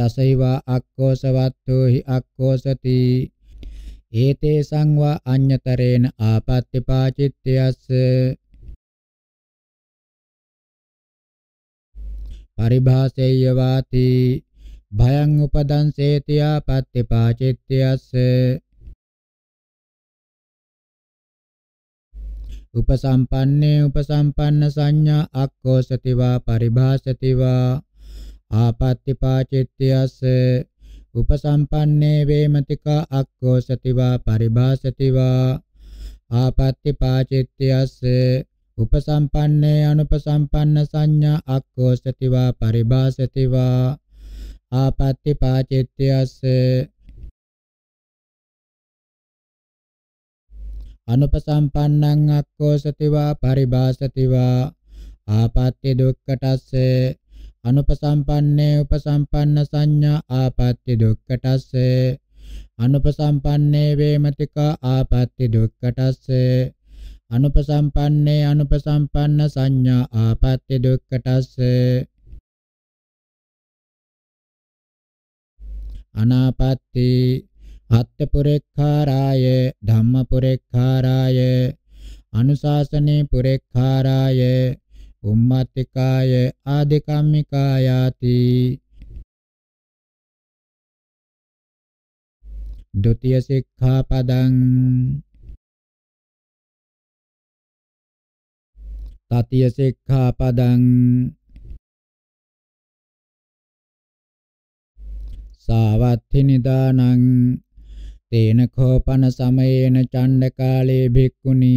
B: දසෛවා අක්කෝසවත්තෝ හි අක්කෝසති ඒතේ සංවා අඤ්‍යතරේන ආපත්‍ති පාචිත්‍යස්ස පරිභාසෙය්‍ය වාති භයං උපදං සේති ආපත්‍ති පාචිත්‍යස්ස උපසම්පන්නේ උපසම්පන්න සංඥා අක්කෝසතිවා පරිභාසතිවා ආපත්‍ති පාචිත්‍යස්ස උපසම්පන්නේ වේමතිකා අක්ඛෝ සතිවා පරිභාසතිවා ආපත්‍ති පාචිත්‍යස්ස උපසම්පන්නේ අනුපසම්පන්න සංඥා අක්ඛෝ සතිවා පරිභාසතිවා ආපත්‍ති පාචිත්‍යස්ස අනුපසම්පන්නං අක්ඛෝ සතිවා පරිභාසතිවා ආපත්‍ති දුක්ඛටස්ස අනුපසම්පන්නේ උපසම්පන්න සංඥා ආපත්‍ති දුක්ඛටස්ස අනුපසම්පන්නේ වේමතිකා ආපත්‍ති දුක්ඛටස්ස අනුපසම්පන්නේ අනුපසම්පන්න සංඥා ආපත්‍ති දුක්ඛටස්ස අනාපත්‍ති අත්ථ පුරේඛාරාය ධම්ම පුරේඛාරාය අනුශාසනේ පුරේඛාරාය උම්මත්තිකාය
A: ආදිකම්මිකායාති ဒုတိယ සික්ඛාපදං තතිය සික්ඛාපදං සාවත්ථි
B: නිදානං තේන කෝපන සමයේන චණ්ඩ කාලේ භික්ඛුනි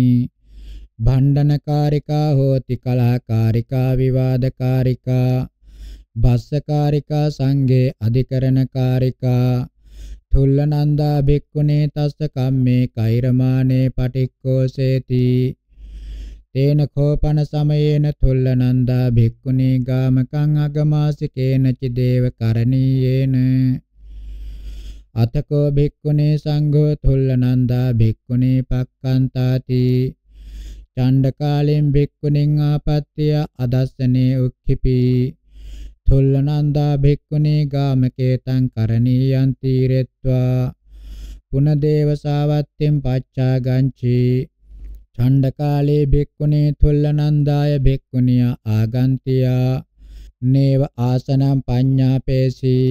B: භණ්ඩනකාරිකා හෝති කලහකාරිකා විවාදකාරිකා භස්සකාරිකා සංඝේ අධිකරණකාරිකා තුල්ලනන්දා භික්ඛුනේ තස්ස කම්මේ කෛරමානේ පටික්කෝසේති තේන කෝපන සමයේන තුල්ලනන්දා භික්ඛුනේ ගාමකං අගමාසිකේන චිදේව කරණීයේන අතකෝ භික්ඛුනේ සංඝෝ තුල්ලනන්දා භික්ඛුනේ පක්칸තාති චණ්ඩකාලෙන් භික්ඛුණින් ආපත්‍ය අදස්සනේ උක්ඛිපි තුල්ලනන්දා භික්ඛුනේ ගාමකේතං කරණීයං තීරෙත්වා පුනදේවසාවත්තෙන් පච්චා ගංචි ඡණ්ඩකාලේ භික්ඛුනේ තුල්ලනන්දාය භික්ඛුනිය ආගන්තියා නේව ආසනම් පඤ්ඤාපේසී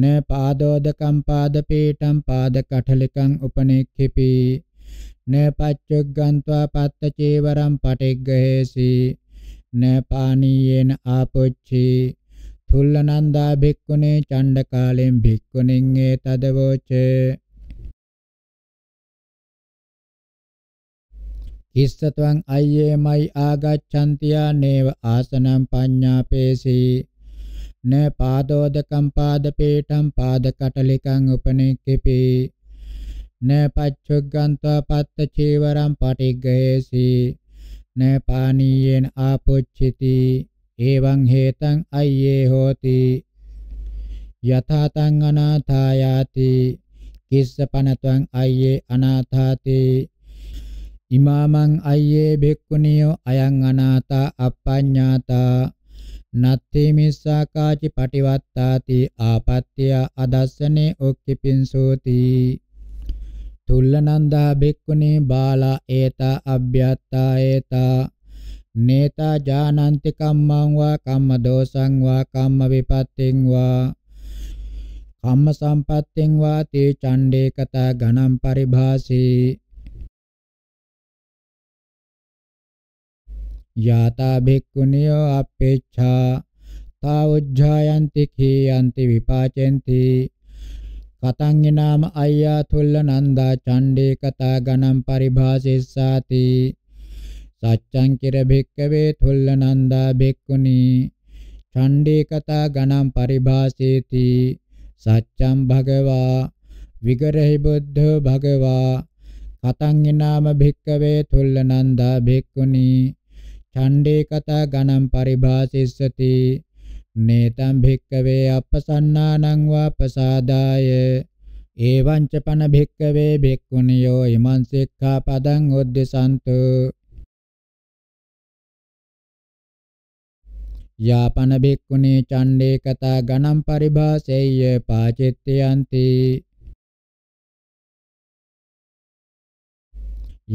B: න පාදෝදකම් පාදපීඨම් පාදකටලිකං උපනෙක්ඛිපී न पच्युग्गन्त्वा पत्तचीवरं पटिग्रहेसि न पानीयेन आपुच्छि थुल्लनन्दा भिक्खुने चण्डकालिं भिक्खुनिं एतदवोच කිස්සත්වං අය්‍යේමයි ආගච්ඡන්තියා නේව ආසනම් පඤ්ඤාපේසි න පාදෝදකම් පාදපේටම් පාදකටලිකං උපනෙක්කෙපි न पच्छुग्गन्त्वा पत्तचीवरं पटिग्गयसि न पानीयेन आपुच्छिति एवं हेतं अय्ये होति यथा तं अनाथायाति किस्सपनत्वं अय्ये अनाथाति ඉමාමං අයියේ භික්ඛුනියෝ අයං අනාතා අප්පඤ්ඤාතා නත්ති මිස්සාකාචි පටිවත්තාති ආපත්‍ය අදස්සනේ ඔක්කිපින්සෝති තුල්ලනන්දා භික්ඛුනි බාලා ඒතා අබ්භ්‍යත්තා ඒතා නේතා ජානන්ති කම්මං වා කම්ම දෝසං වා කම්ම විපත්තිං වා කම්ම සම්පත්තෙන් වා තේ චණ්ඩේ කතා ඝනම් පරිභාසී යාතා භික්ඛුනියෝ අපේච්ඡා තා උජ්ජායන්ති කීයන්ති විපාචෙන්ති කතංගිනාම අය්‍යා තුල්ල නන්දා චණ්ඩේ කතා ගණම් පරිභාසෙස්සාති සච්ඡං කිර භික්කවේ තුල්ල නන්දා භික්ඛුනි චණ්ඩේ කතා ගණම් පරිභාසෙති සච්ඡං භගවා විගරහි බුද්ධ භගවා කතංගිනාම භික්කවේ තුල්ල නන්දා භික්ඛුනි ඡණ්ඩේ කතා ගණම් පරිභාසෙස්සති නේතම් භික්කවේ අපසන්නානං වාපසාදාය එවං ච පන භික්කවේ භික්ඛුනියෝ ඉමං සික්ඛාපදං උද්දසන්තු යාපන භික්ඛුනේ චණ්ඩේ කතා ගණම් පරිභාසෙය්‍ය පාචිත්‍යන්ති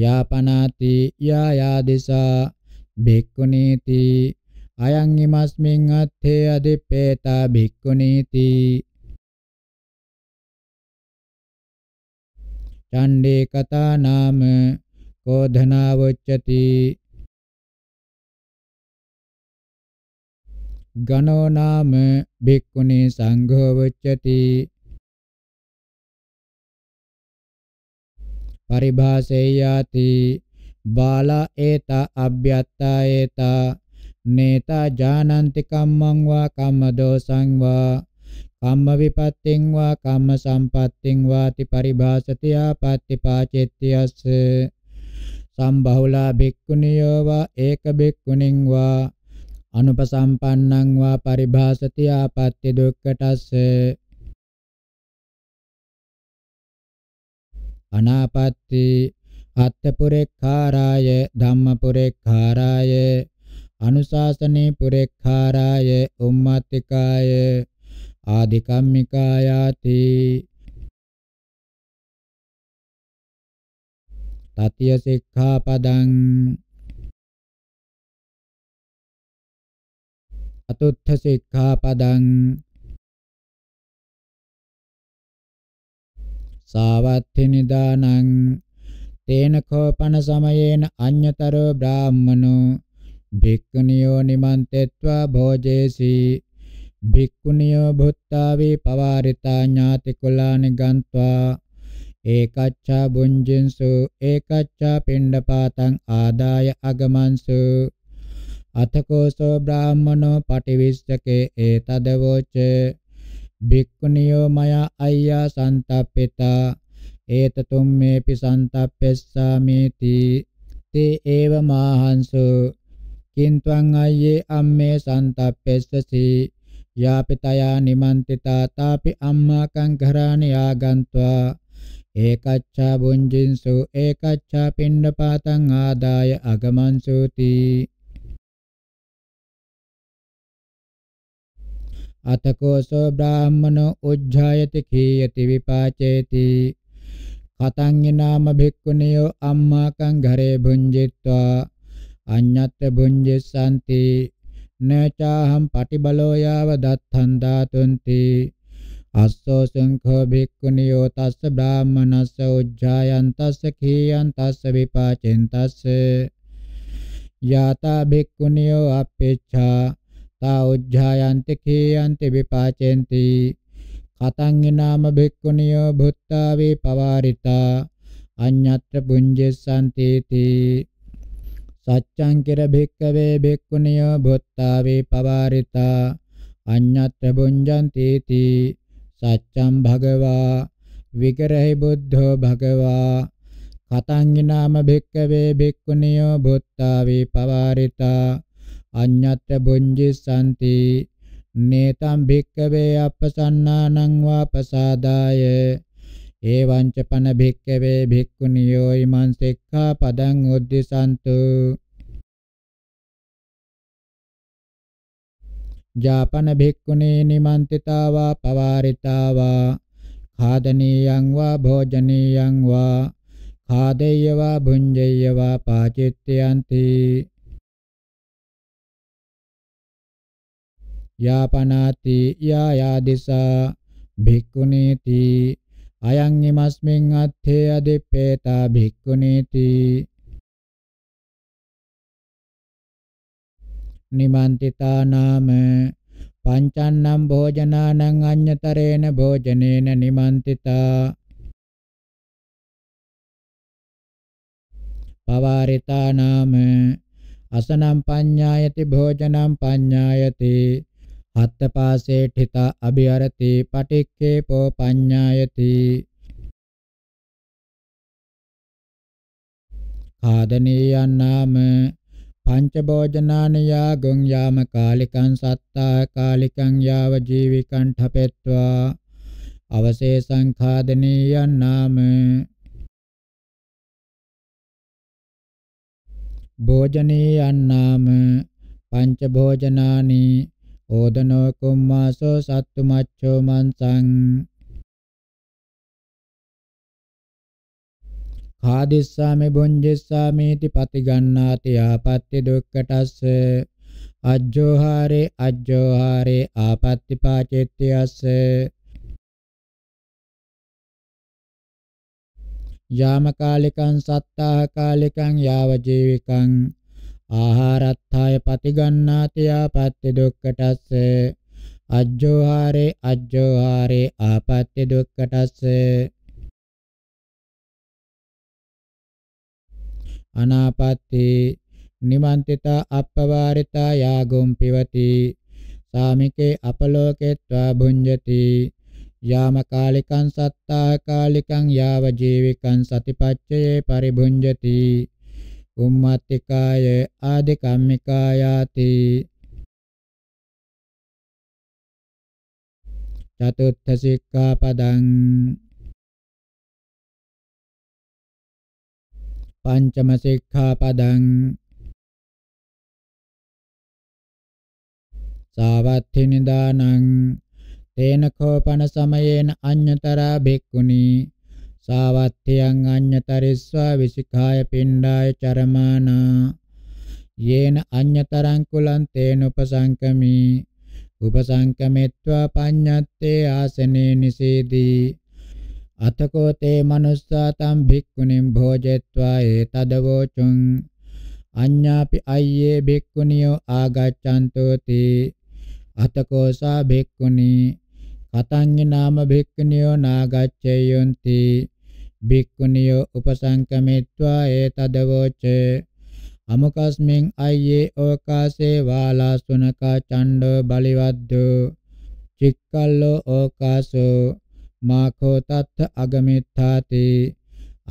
B: යාපනාති යායාදිසා භික්ඛුනීති අයං ීමස්මින් අත්ථේ අදිප්පේතා භික්ඛුනීති
A: ඡණ්ඩේ කතා නාම කෝධනාවොච්චති
B: ගණෝ නාම භික්ඛුනී සංඝෝවොච්චති පරිභාසේයාති බාලා ඒත අභ්‍යත්තා ඒතා නේතා ජානන්ති කම්මං වා කම්ම දෝසං වා කම්ම විපත්තිං වා කම්ම සම්පත්තිං වාති පරිභාසති ආපත්‍ති පාචෙත්‍යස්ස සම්බහුලා භික්ඛුනියෝ වා ඒක භික්ඛුනින් වා අනුපසම්පන්නං වා පරිභාසති ආපත්‍ති දුක්ඛටස්ස අනාපත්‍ති අත්ථපුරේඛාරාය ධම්මපුරේඛාරාය අනුශාසනේ පුරේඛාරාය උම්මාතිකාය ආධිකම්මිකායාති
A: තතිය සික්ඛාපදං අතුත්ථ සික්ඛාපදං
B: සාවත්ථි නිදානං තේන කෝපන සමයේන අඤ්‍යතරෝ බ්‍රාහ්මනෝ භික්ඛුනියෝ නිමන්තෙත්වා භෝජේසි භික්ඛුනියෝ භුත්තාවි පවාරිතා ඥාති කුලානි ගන්්වා ඒකච්ඡා බුඤ්ජින්සු ඒකච්ඡා පිණ්ඩපාතං ආදාය අගමන්සු අතකෝසෝ බ්‍රාහ්මනෝ පටිවිස්සකේ ඒතදවෝච භික්ඛුනියෝ මයා අය්‍යා සන්තප්පිතා ඒතතුම් මේපි සන්තප්පෙස්සාමේති තේ ඒව මාහංසෝ කින්ත්වං අයියේ අම්මේ සන්තප්පෙස්සසි යාපිතයා නිමන්තිතා තාපි අම්මා කං ඝරාණ යාගන්त्वा ඒකච්ඡා බුඤ්ජින්සු ඒකච්ඡා පින්නපාතං ආදාය අගමන්සෝති අතකෝසෝ බ්‍රාහ්මනෝ උජ්ජායති කීයති විපාචේති කතං නාම භික්ඛුනියෝ අම්මාකං ඝරේ භුඤ්ජිත්වා අඤ්ඤත්ත භුඤ්ජසන්ති නචාහම් පටිබලෝ යාව දත්තං දාතුන්ති අස්සෝ සංඛෝ භික්ඛුනියෝ තස්ස බ්‍රාහ්මනස්ස උජ්ජායන් තස්ස කීයන් තස්ස විපාචෙන් තස්ස යාතා භික්ඛුනියෝ අපේච්ඡා තා උජ්ජායන්ති කීයන්ති විපාචෙන්ති කතං ඊනාම භික්ඛුනියෝ භුත්තාවේ පවාරිතා අඤ්ඤත්‍ර පුඤ්ජෙසන්තේති සච්ඡං කිර භික්කවේ භික්ඛුනියෝ භුත්තාවේ පවාරිතා අඤ්ඤත්‍ර බුඤ්ජන්ති තී සච්ඡං භගවා විගරහි බුද්ධෝ භගවා කතංගිනාම භික්කවේ භික්ඛුනියෝ භුත්තාවේ පවාරිතා අඤ්ඤත්‍ර බුඤ්ජිසanti නේතම් භික්කවේ අපසන්නානං වාපසාදාය එවංච පන භික්කවේ භික්ඛුනියෝ ීමං සික්ඛා පදං උද්දිසන්තු ජාපන භික්ඛුනේ නිමන්තිතාවා පවාරිතාවා खादनीयं वा भोजनीयं वा खादेय वा भुञ्जेय वा पाचित्यन्ति यापनाति या यादिसा भिक्खुनीति අයං ීමස්මින් අත්ථේ අදිප්පේතා භික්ඛුනීති නිමන්තිතා නාම පංචන්නම් භෝජනානං අඤ්‍යතරේන භෝජනේන නිමන්තිතා පවාරිතා නාම අසනම් පඤ්ඤායති භෝජනම් පඤ්ඤායති අත්තපාසේඨිත අභිහරති පටික්කේපෝ පඤ්ඤායති ආදනීයන් නාම පංච භෝජනාන යාගං යාම කාලිකං සත්තා කාලිකං යාව ජීවිකං ඨපෙත්වා අවශේෂං ඛාදනීයන් නාම භෝජනීයන් නාම පංච භෝජනානි ඕදනෝ කුම්මාසෝ සත්තු මච්ඡෝ මන්සං ආදිස්සාමි බුඤ්ජිස්සාමීති පතිගන්නාති ආපත්‍ති දුක්කටස්ස අජ්ජෝහාරේ අජ්ජෝහාරේ ආපත්‍ති පාචෙත්‍යස්ස යාම කාලිකං සත්තාහ කාලිකං යාව ජීවිකං ආහාරත්ථය පතිගන්නාති ආපත්‍ය දුක්ඛටස්ස අජ්ජෝ හාරේ අජ්ජෝ හාරේ ආපත්‍ය දුක්ඛටස්ස අනාපත්ති නිමන්තිතා අප්පවාරිතා යාගොම් පිවති සාමිකේ අපලෝකෙත්වා භුඤ්ජති යාම කාලිකං සත්තා කාලිකං යාව ජීවිකං සතිපච්චයේ පරිභුඤ්ජති උම්මත්තිකාය ආදි කම්මිකායාති
A: චතුත්ථ සික්ඛාපදං පංචම සික්ඛාපදං
B: සාවත්ථි නිදානං තේන කෝපන සමයේන අඤ්‍යතරා භික්ඛුනි සාවත්තියං අඤ්ඤතරිස්වා විසිකාය පිණ්ඩාය චරමානා යේන අඤ්ඤතරං කුලං තේන උපසංකමි උපසංකමෙත්වා පඤ්ඤත්තේ ආසනේ නිසීදී අතකෝ තේ මනුස්සා තම් භික්ඛුනිම් භෝජෙත්වා ඒතදවෝචුං අඤ්ඤාපි අය්යේ භික්ඛුනියෝ ආගච්ඡන්තෝ තේ අතකෝ සා භික්ඛුනි කතඤ්ඤ නාම භික්ඛුනියෝ නාගච්ඡේයොන්ති භික්ඛුනියෝ උපසංකමිත්වා ඒතදවෝච අමකස්මින් අය්‍යේ ඕකාසේ වාලා සුනකා චණ්ඩෝ බලිවද්දෝ චික්කල්ලෝ ඕකාසෝ මාඛෝ තත් අගමිත්තාති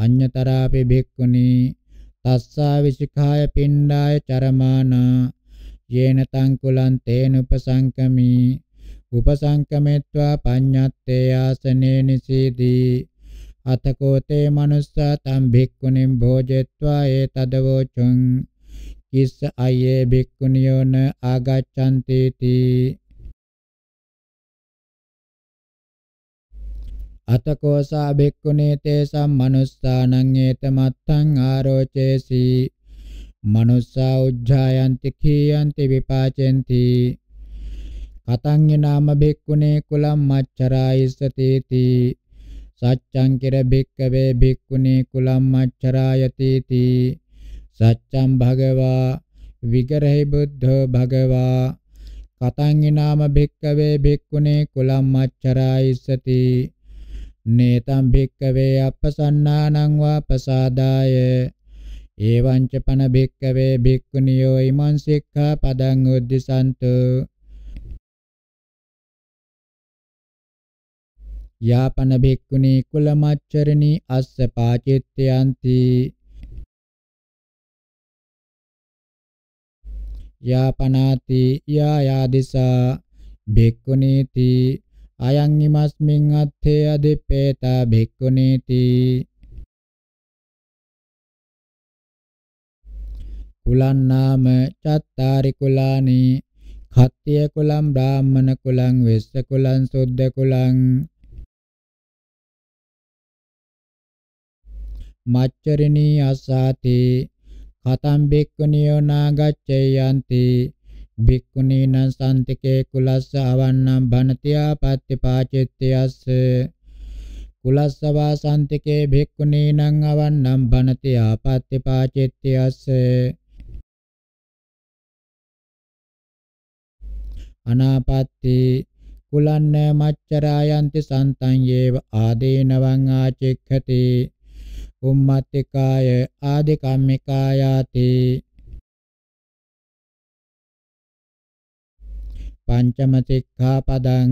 B: අඤ්‍යතරාපි භික්ඛුනි තස්සා විසිකාය පිණ්ඩාය චරමානා යේන තං කුලං තේන උපසංකමි උපසංකමෙත්වා පඤ්ඤත්තේ ආසනේ නිසීදී අතකෝතේ මනුස්සා තම් භික්ඛුනිම් භෝජෙත්වා ඒ තදවෝචුං කිස්ස අයේ භික්ඛුනියෝන ආගච්ඡන්ති තී අතකෝසා භික්ඛුනේ තේසම් මනුස්සානං ඒතමත්තං ආරෝචේසි මනුස්සා උජ්ජායන්ති කීයන්ති විපාචෙන්ති කතං නාම භික්ඛුනේ කුලම් මච්චරායිස්සතේති සච්ඡං කෙර භික්කවේ භික්ඛුනි කුලම් මච්චරායති තී සච්ඡං භගවා විගරහි බුද්ධ භගවා කතං ඊනාම භික්කවේ භික්ඛුනි කුලම් මච්චරායිසති නේතම් භික්කවේ අපසන්නානං වා පසාදාය එවං ච පන භික්කවේ භික්ඛුනියෝ ීමං සික්ඛා පදං උද්දිසන්තෝ යාපන භික්ඛුනි කුල මච්චරණි අස්ස පාචිත්‍යಂತಿ යාපනාති යායාදිසා භික්ඛුනීති අයං ීමස්මින් අත්තේ අදිපේතා භික්ඛුනීති කුලං නාම චත්තාරි කුලානි කත්ත්‍ය කුලං බ්‍රාහ්මණ කුලං වෙස්ස කුලං සුද්ධ කුලං මච්චරිණී අස්සාති කතම් බික්කුණියෝ නාගච්ඡයන්ති බික්කුණීනං සම්තිකේ කුලස්ස අවන්නම් භනතියා පත්තිපාචිත්‍යස්ස කුලස්සවා සම්තිකේ බික්කුණීනං අවන්නම් භනතියා පත්තිපාචිත්‍යස්ස අනාපත්ති කුලන්න මච්චරායන්ති සන්තං යේව ආදීනවං ආචික්ඛති උම්මත්තිකාය ආදි කම්මිකායාති
A: පංචම සික්ඛාපදං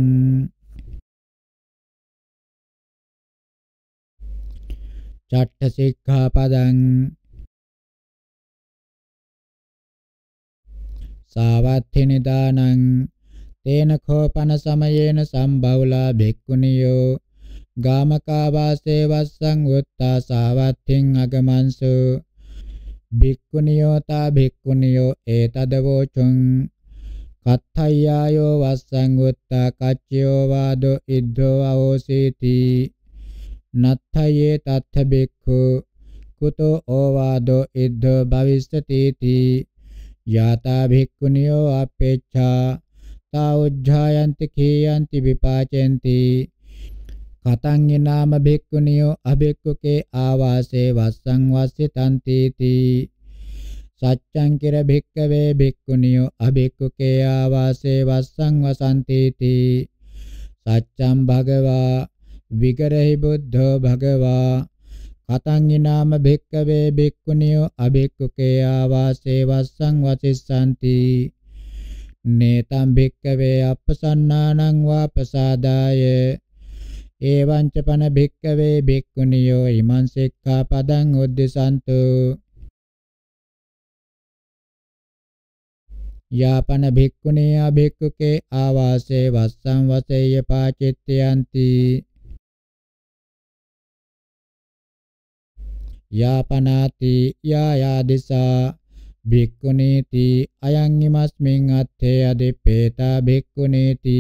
A: චට්ඨ සික්ඛාපදං සාවත්ථි නිදානං
B: තේන කෝපන සමයේන සම්බවුලා භික්ඛුනියෝ ගාමකාවාසේ වස්සං උත්තා සාවත්තින් අගමන්සු භික්ඛුනියෝ තා භික්ඛුනියෝ ඒතදවෝචුං කත්ථයයෝ වස්සං උත්තා කච්චයෝ වාදෝ ඉද්ධෝ අවෝසීති නත්ථයේ තත්ථ භික්ඛු කුතෝ ඕවාදෝ ඉද්ධෝ භවිස්සතිති යාතා භික්ඛුනියෝ අපේච්ඡා තා උජ්ජායන්ති කීයන්ති විපාචෙන්ති කතං ඊනාම භික්ඛුනියෝ අභික්ඛුකේ ආවාසේ වස්සං වස්සිතං තීති සච්ඡං කිර භික්ඛවේ භික්ඛුනියෝ අභික්ඛුකේ ආවාසේ වස්සං වසන්තීති සච්ඡං භගවා විගරහි බුද්ධෝ භගවා කතං ඊනාම භික්ඛවේ භික්ඛුනියෝ අභික්ඛුකේ ආවාසේ වස්සං වසිස්සanti නේතම් භික්ඛවේ අපසන්නානං වාපසාදාය ඒවංච පන භික්කවේ භික්ඛුනියෝ ීමං සික්ඛාපදං උද්දසන්තු යාපන භික්ඛුනේ අභික්ඛුකේ ආවාසේ වස්සං වසෙය්‍ය පාචිත්‍යಂತಿ යාපනාති යායාදිසා භික්ඛුනේති අයං ීමස්මින් අත්තේ අදිපේතා භික්ඛුනේති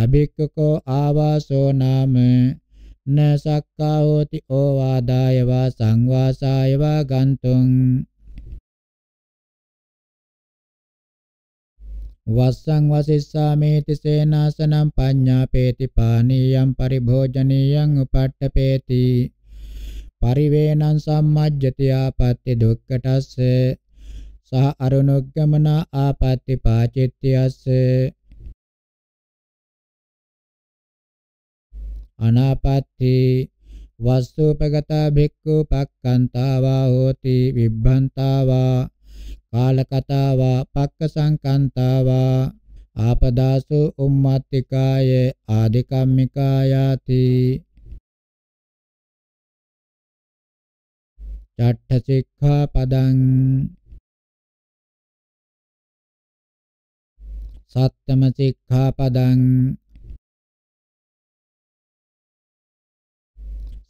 B: අභික්ඛකෝ ආවාසෝ නාම න සක්කා හෝති ඕවාදාය වා සංවාසාය වා ගන්තුං වස්සං වසිස්සාමේති සේනාසනම් පඤ්ඤාපේති පානීයම් පරිභෝජනීයං උපට්ඨපේති පරිවේණං සම්මජ්ජති ආපත්‍ති දුක්ඛටස්ස සහ අරුණොග්ගමන ආපත්‍ති පාචිත්‍යස්ස අනාපත්‍ති වස්තුපගතා භික්ඛු පක්칸තාවා හෝති විබ්බන්තාවා කාලකතාවා පක්කසංකන්තාවා ආපදාසු උම්මත්තිකාය ආදිකම්මිකායාති
A: චට්ඨ සික්ඛාපදං සත්තම සික්ඛාපදං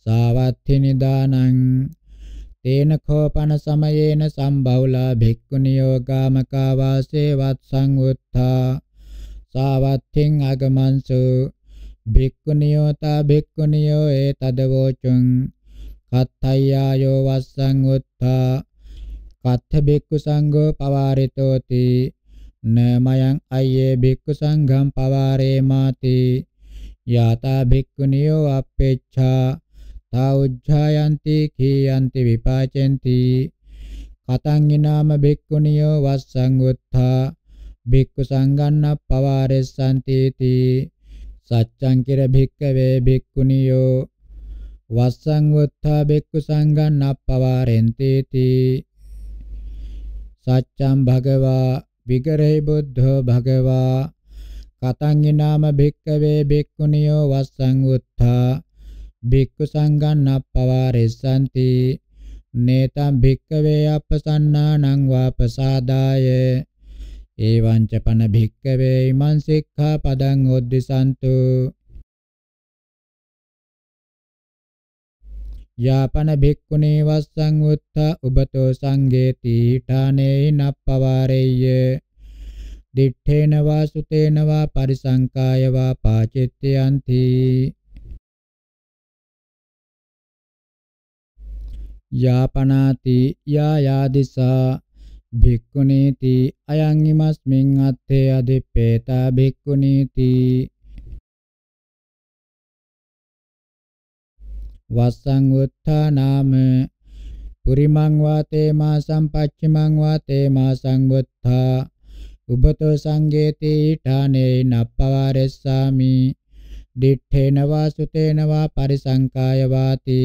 B: සාවත්ථි නිදානං තේන කෝපන සමයේන සම්බවුලා භික්ඛු නියෝගාමකා වාසේවත් සංඋත්ථා සාවත්ථින් අගමන්සු භික්ඛුනියෝතා භික්ඛුනියෝ ඒ තදවෝචුං කත්තයායෝ වස්සං උත්ථා කත්ථ භික්ඛු සංඝෝ පවාරිතෝති නමයන් අය්‍යේ භික්ඛු සංඝම් පවාරේ මාති යතා භික්ඛුනියෝ අපේච්ඡා තා උජ්ජායන්ති කීයන්ති විපාචෙන්ති කතං ඊනාම භික්ඛුනියෝ වස්සං උත්ථා භික්ඛු සංගන්න පවාරෙස්සන්ති තී සච්ඡං කිර භික්ඛවේ භික්ඛුනියෝ වස්සං උත්ථා භික්ඛු සංගන්න පවාරෙන්ති තී සච්ඡං භගවා විගරේ බුද්ධෝ භගවා කතං ඊනාම භික්ඛවේ භික්ඛුනියෝ වස්සං උත්ථා භික්ඛු සංඝං අප්පවාරෙස්සanti නේතම් භික්ඛවේ අපසන්නානං වාපසාදාය එවං ච පන භික්ඛවේ ඉමං සික්ඛාපදං උද්දිසන්තු යාපන භික්ඛුනේ වස්සං උත්තා උබතෝ සංගේති ඨානේ නප්පවාරෙය්‍ය දිඨේන වාසුතේන වා පරිසංකාය වා පාචිත්‍යන්ති යාපනාති යා යාදිසා භික්ඛුනීති අයං ීමස්මින් අත්තේ අදිප්පේතා භික්ඛුනීති වස්සං උත්ථානාම පුරිමං වාතේ මා සම්පච්චිමං වාතේ මා සංවත්ථා උබතෝ සංගේති ඊඨානේ නප්පවාරෙස්සාමි දිඨේන වාසුතේන වා පරිසංකාය වාති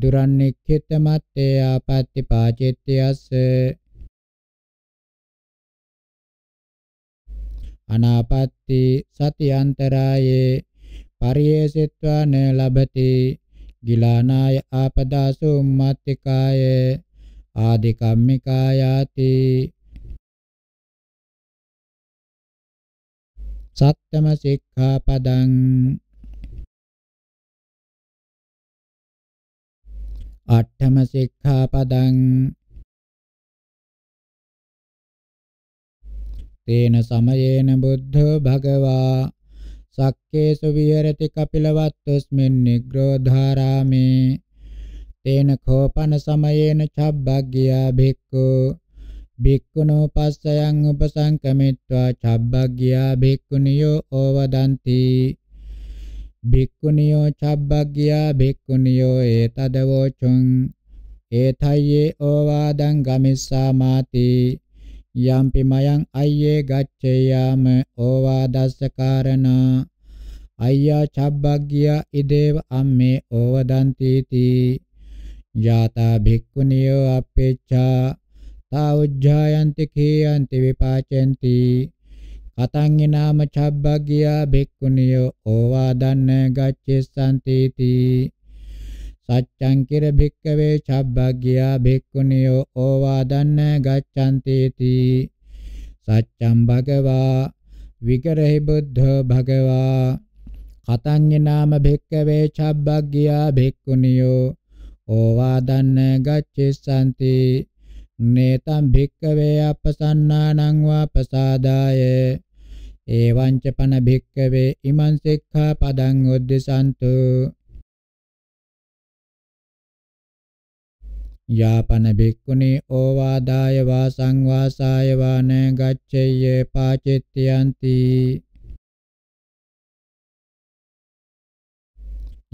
B: දුරන්නෙක්ඛිත මත්තේ ආපත්‍ති පාචිත්‍යස්ස අනාපත්‍ති සති අන්තරායේ පරියේසිත්වා න ලබති ගිලානාය ආපදාසු මත්තිකාය ආදිකම්මිකායාති
A: සත්තම සික්ඛාපදං අට්ඨම සික්ඛාපදං
B: තේන සමයේන බුද්ධෝ භගවා සක්කේසු විහෙරති කපිලවත්තුස්මින් නිග්‍රෝධාරාමේ තේන කෝපන සමයේන චබ්බග්ගියා භික්ඛු භික්ඛුනෝ පස්සයන් උපසංකමිත්වා චබ්බග්ගියා භික්ඛුනියෝ ඕවදන්ති භික්ඛුනියෝ චබ්බග්ගියා භික්ඛුනියෝ ඒතදවෝචුං ඒතයේ ඕවාදං ගමිස්සාමාති යම්පි මයං අයියේ ගච්ඡේයාම ඕවාදස්සකාරණා අයියා චබ්බග්ගියා ඉදේව අම්මේ ඕවදන්ති තී යාතා භික්ඛුනියෝ අපේච්ඡා තා උජ්ජායන්ති කේයන්ති විපාචෙන්ති කතංගිනාම චබ්බග්ගියා භික්ඛුනියෝ ඕවා දන්න ගච්ඡෙස්සන්තේති සච්ඡං කිර භික්ඛවේ චබ්බග්ගියා භික්ඛුනියෝ ඕවා දන්න ගච්ඡන්තේති සච්ඡං භගවා විකරහි බුද්ධ භගවා කතංගිනාම භික්ඛවේ චබ්බග්ගියා භික්ඛුනියෝ ඕවා දන්න ගච්ඡෙස්සන්තේති නේතම් භික්කවේ අපසන්නානං වා පසාදාය එවං ච පන භික්කවේ ඉමං සික්ඛා පදං උද්දසන්තු යාපන භික්ඛුනේ ඕවාදාය වා සංවාසාය වා න ගච්ඡෙය්‍ය පාචිත්‍යන්ති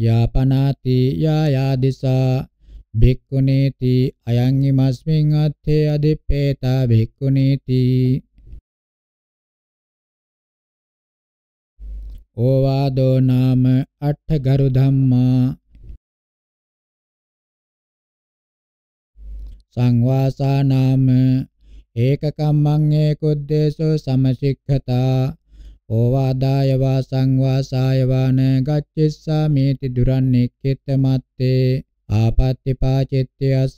B: යාපනාති යායාදිසා භික්ඛුනීති අයං ීමස්මින් අත්ථේ අදිප්පේතා
A: භික්ඛුනීති ඕවාදෝ නාම අට්ඨගරු ධම්මා
B: සංවාසා නාම ඒක කම්මං ඒකුද්දේශෝ සමසික්ඛතා ඕවාදාය වා සංවාසාය වා න ගච්ඡිස්සාමේති දුරන්නේක්කෙත මත්තේ ආපත්තිපා චිත්තයස්ස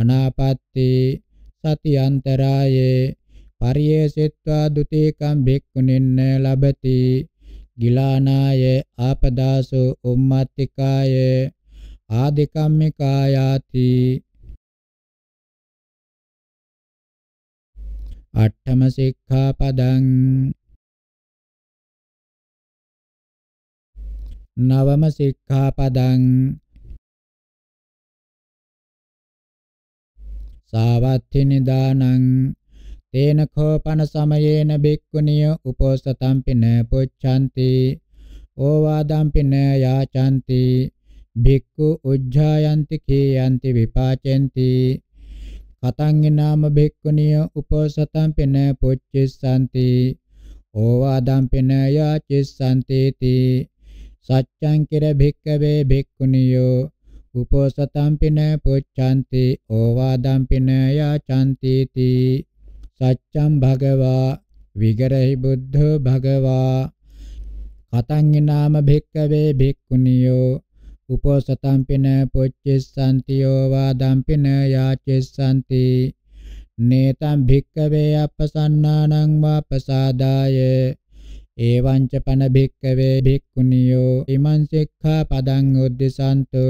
B: අනාපත්ති සති අන්තරායේ පරියේසෙත්වා දුතිකම් භික්ඛුනින්න ලබති ගිලානාය ආපදාසු උම්මත්තිකාය ආදිකම්මිකායාති
A: අට්ඨම සික්ඛාපදං නවම සික්ඛාපදං
B: සාවත්ථි නිදානං තේන කෝපන සමයේන බික්කුණිය උපෝසතම් පින පුච්ඡanti ඕවාදම් පින යාචanti භික්ඛු උජ්ජායන්ති කේයන්ති විපාචෙන්ති කතං නාම භික්ඛුණිය උපෝසතම් පින පුච්චිස්සanti ඕවාදම් පින යාචිස්සanti තී සච්ඡං කිර භික්කවේ භික්ඛුනියෝ උපෝසතම්පින පුච්ඡanti ඕවාදම්පින යාචanti ති සච්ඡම් භගවා විගරහි බුද්ධ භගවා කතං නාම භික්කවේ භික්ඛුනියෝ උපෝසතම්පින පුච්චිස්සanti ඕවාදම්පින යාචිස්සanti නේතම් භික්කවේ අපසන්නානං වාපසාදාය ඒවංච පන භික්කවේ භික්ඛුනියෝ ඉමං සික්ඛා පදං උද්දසන්තු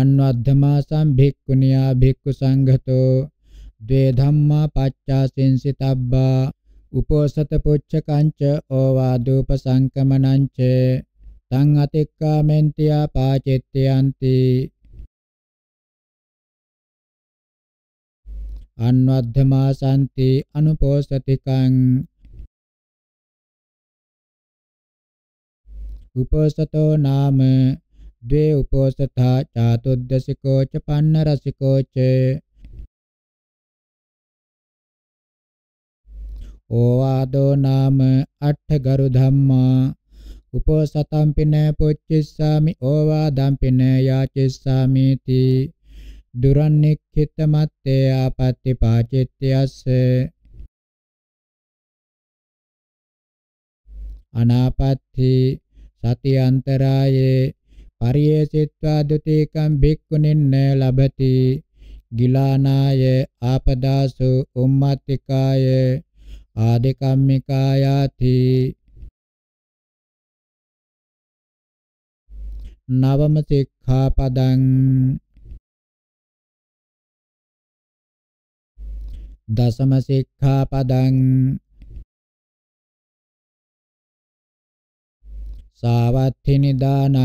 B: අන්වද්ධමාසං භික්ඛුනියා භික්ඛු සංඝතෝ ද්වේ ධම්මා පච්චාසින්සිතබ්බා උපෝසත පුච්චකංච ඕවාදූප සංකමනංච තං අතික්කාමෙන්තියා පාචෙත්‍යන්ති
A: අන්වද්ධමා සම්ති අනුපෝසතිකං උපෝසතෝ
B: නාම ද්වේ උපෝසතා චාතුද්දසිකෝ ච පන්න රසිකෝ ච ඕවාදෝ නාම අට්ඨ ගරු ධම්මා උපෝසතම්පින පුච්චිස්සාමි ඕවාදම්පින යාචිස්සාමිති දුරන්නෙක්ඛිත මත්තේ ආපත්‍ති පාචිත්‍යස්ස අනාපත්‍ති සති අන්තරායේ පරියේසිත්වා දුතිකම් භික්ඛුනින්න ලබති ගිලානාය ආපදාසු උම්මත්තිකාය
A: ආදිකම්මිකායාති නවම සික්ඛාපදං දසම සික්ඛාපදං සාවත්ථි
B: නිදානං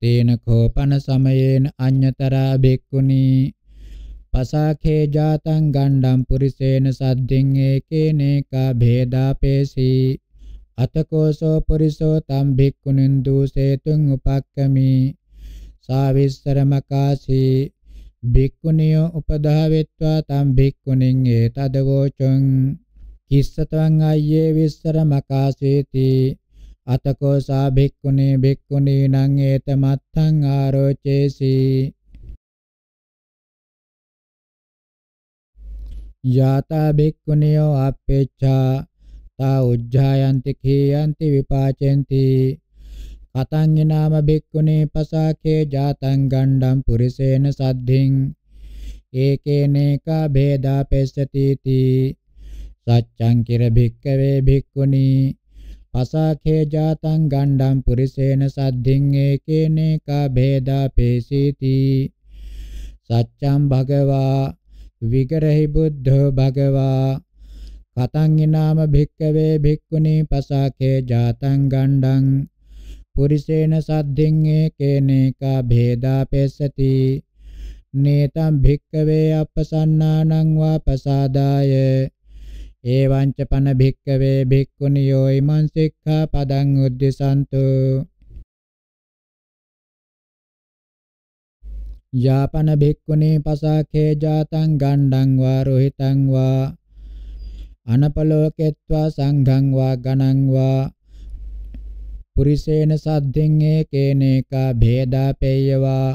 B: තේන කෝපන සමයේන අඤ්‍යතරා භික්ඛුනි පසාඛේ ජාතං ගණ්ඩම් පුරිසේන සද්දින් ඒකේනේකා භේදාපේසී අතකෝසෝ පුරිසෝ තම් භික්ඛුනින් දූසේතුං උපක්කමි සාවිස්සරමකාසී භික්ඛුනියෝ උපදාවෙත්වා තම් භික්ඛුනින් ඒතදවෝචං කිස්සතං අය්යේ විස්සර මකාසේති අතකෝ සා භික්ඛුනේ භික්ඛුනී නං ඒතමත්තං ආරෝචේසි යතා භික්ඛුනියෝ අපේච්ඡා තා උජ්ජායන්ති කීයන්ති විපාචෙන්ති පතං නාම බික්කුණේ පසාකේ ජාතං ගණ්ඩම් පුරිසේන සද්ධින් ඒකේනේකා ભેදා පෙස්සති තී සච්ඡං කිර භික්කවේ භික්කුණී පසාඛේ ජාතං ගණ්ඩම් පුරිසේන සද්ධින් ඒකේනේකා ભેදා පේසීති සච්ඡං භගවා විගරහි බුද්ධෝ භගවා කතං ඊනාම භික්කවේ භික්කුණී පසාඛේ ජාතං ගණ්ඩං පුරිසේන සද්ධින් ඒකේනේකා භේදා පෙස්සති නේතම් භික්කවේ අපසන්නානං වා පසාදාය එවං ච පන භික්කවේ භික්ඛුනියෝ ඉමං සික්ඛා පදං උද්දසන්තු යාපන භික්ඛුනේ පසාඛේ ජාතං ගණ්ඩං වා රෝහිතං වා අනපලෝකෙත්වා සංඝං වා ගණං වා පුරිසේන සද්දෙන් ඒකේනේකා භේදා පෙය්‍යවා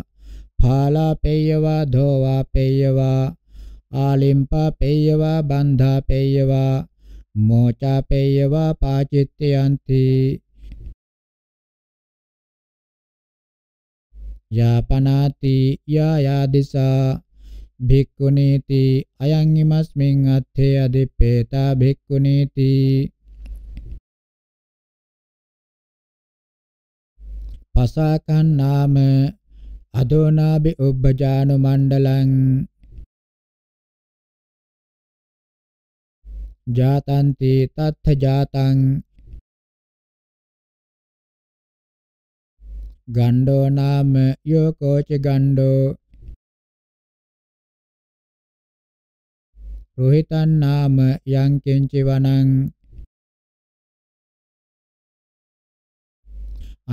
B: ඵාලා පෙය්‍යවා ධෝවා පෙය්‍යවා ආලිම්පා පෙය්‍යවා බන්ධා පෙය්‍යවා මෝචා පෙය්‍යවා පාචිත්‍යයන්ති යාපනාති යායාදිසා භික්ඛුනීති අයං ීමස්මින් අත්තේ අදිප්පේතා භික්ඛුනීති පසාකන් නාම අදෝනාබි උබ්බජානු මණ්ඩලං
A: ජාතන්ති තත්ථ ජාතං
B: ගණ්ඩෝ නාම යෝකෝච ගණ්ඩෝ
A: රුහිතන් නාම යං කිංචි වනං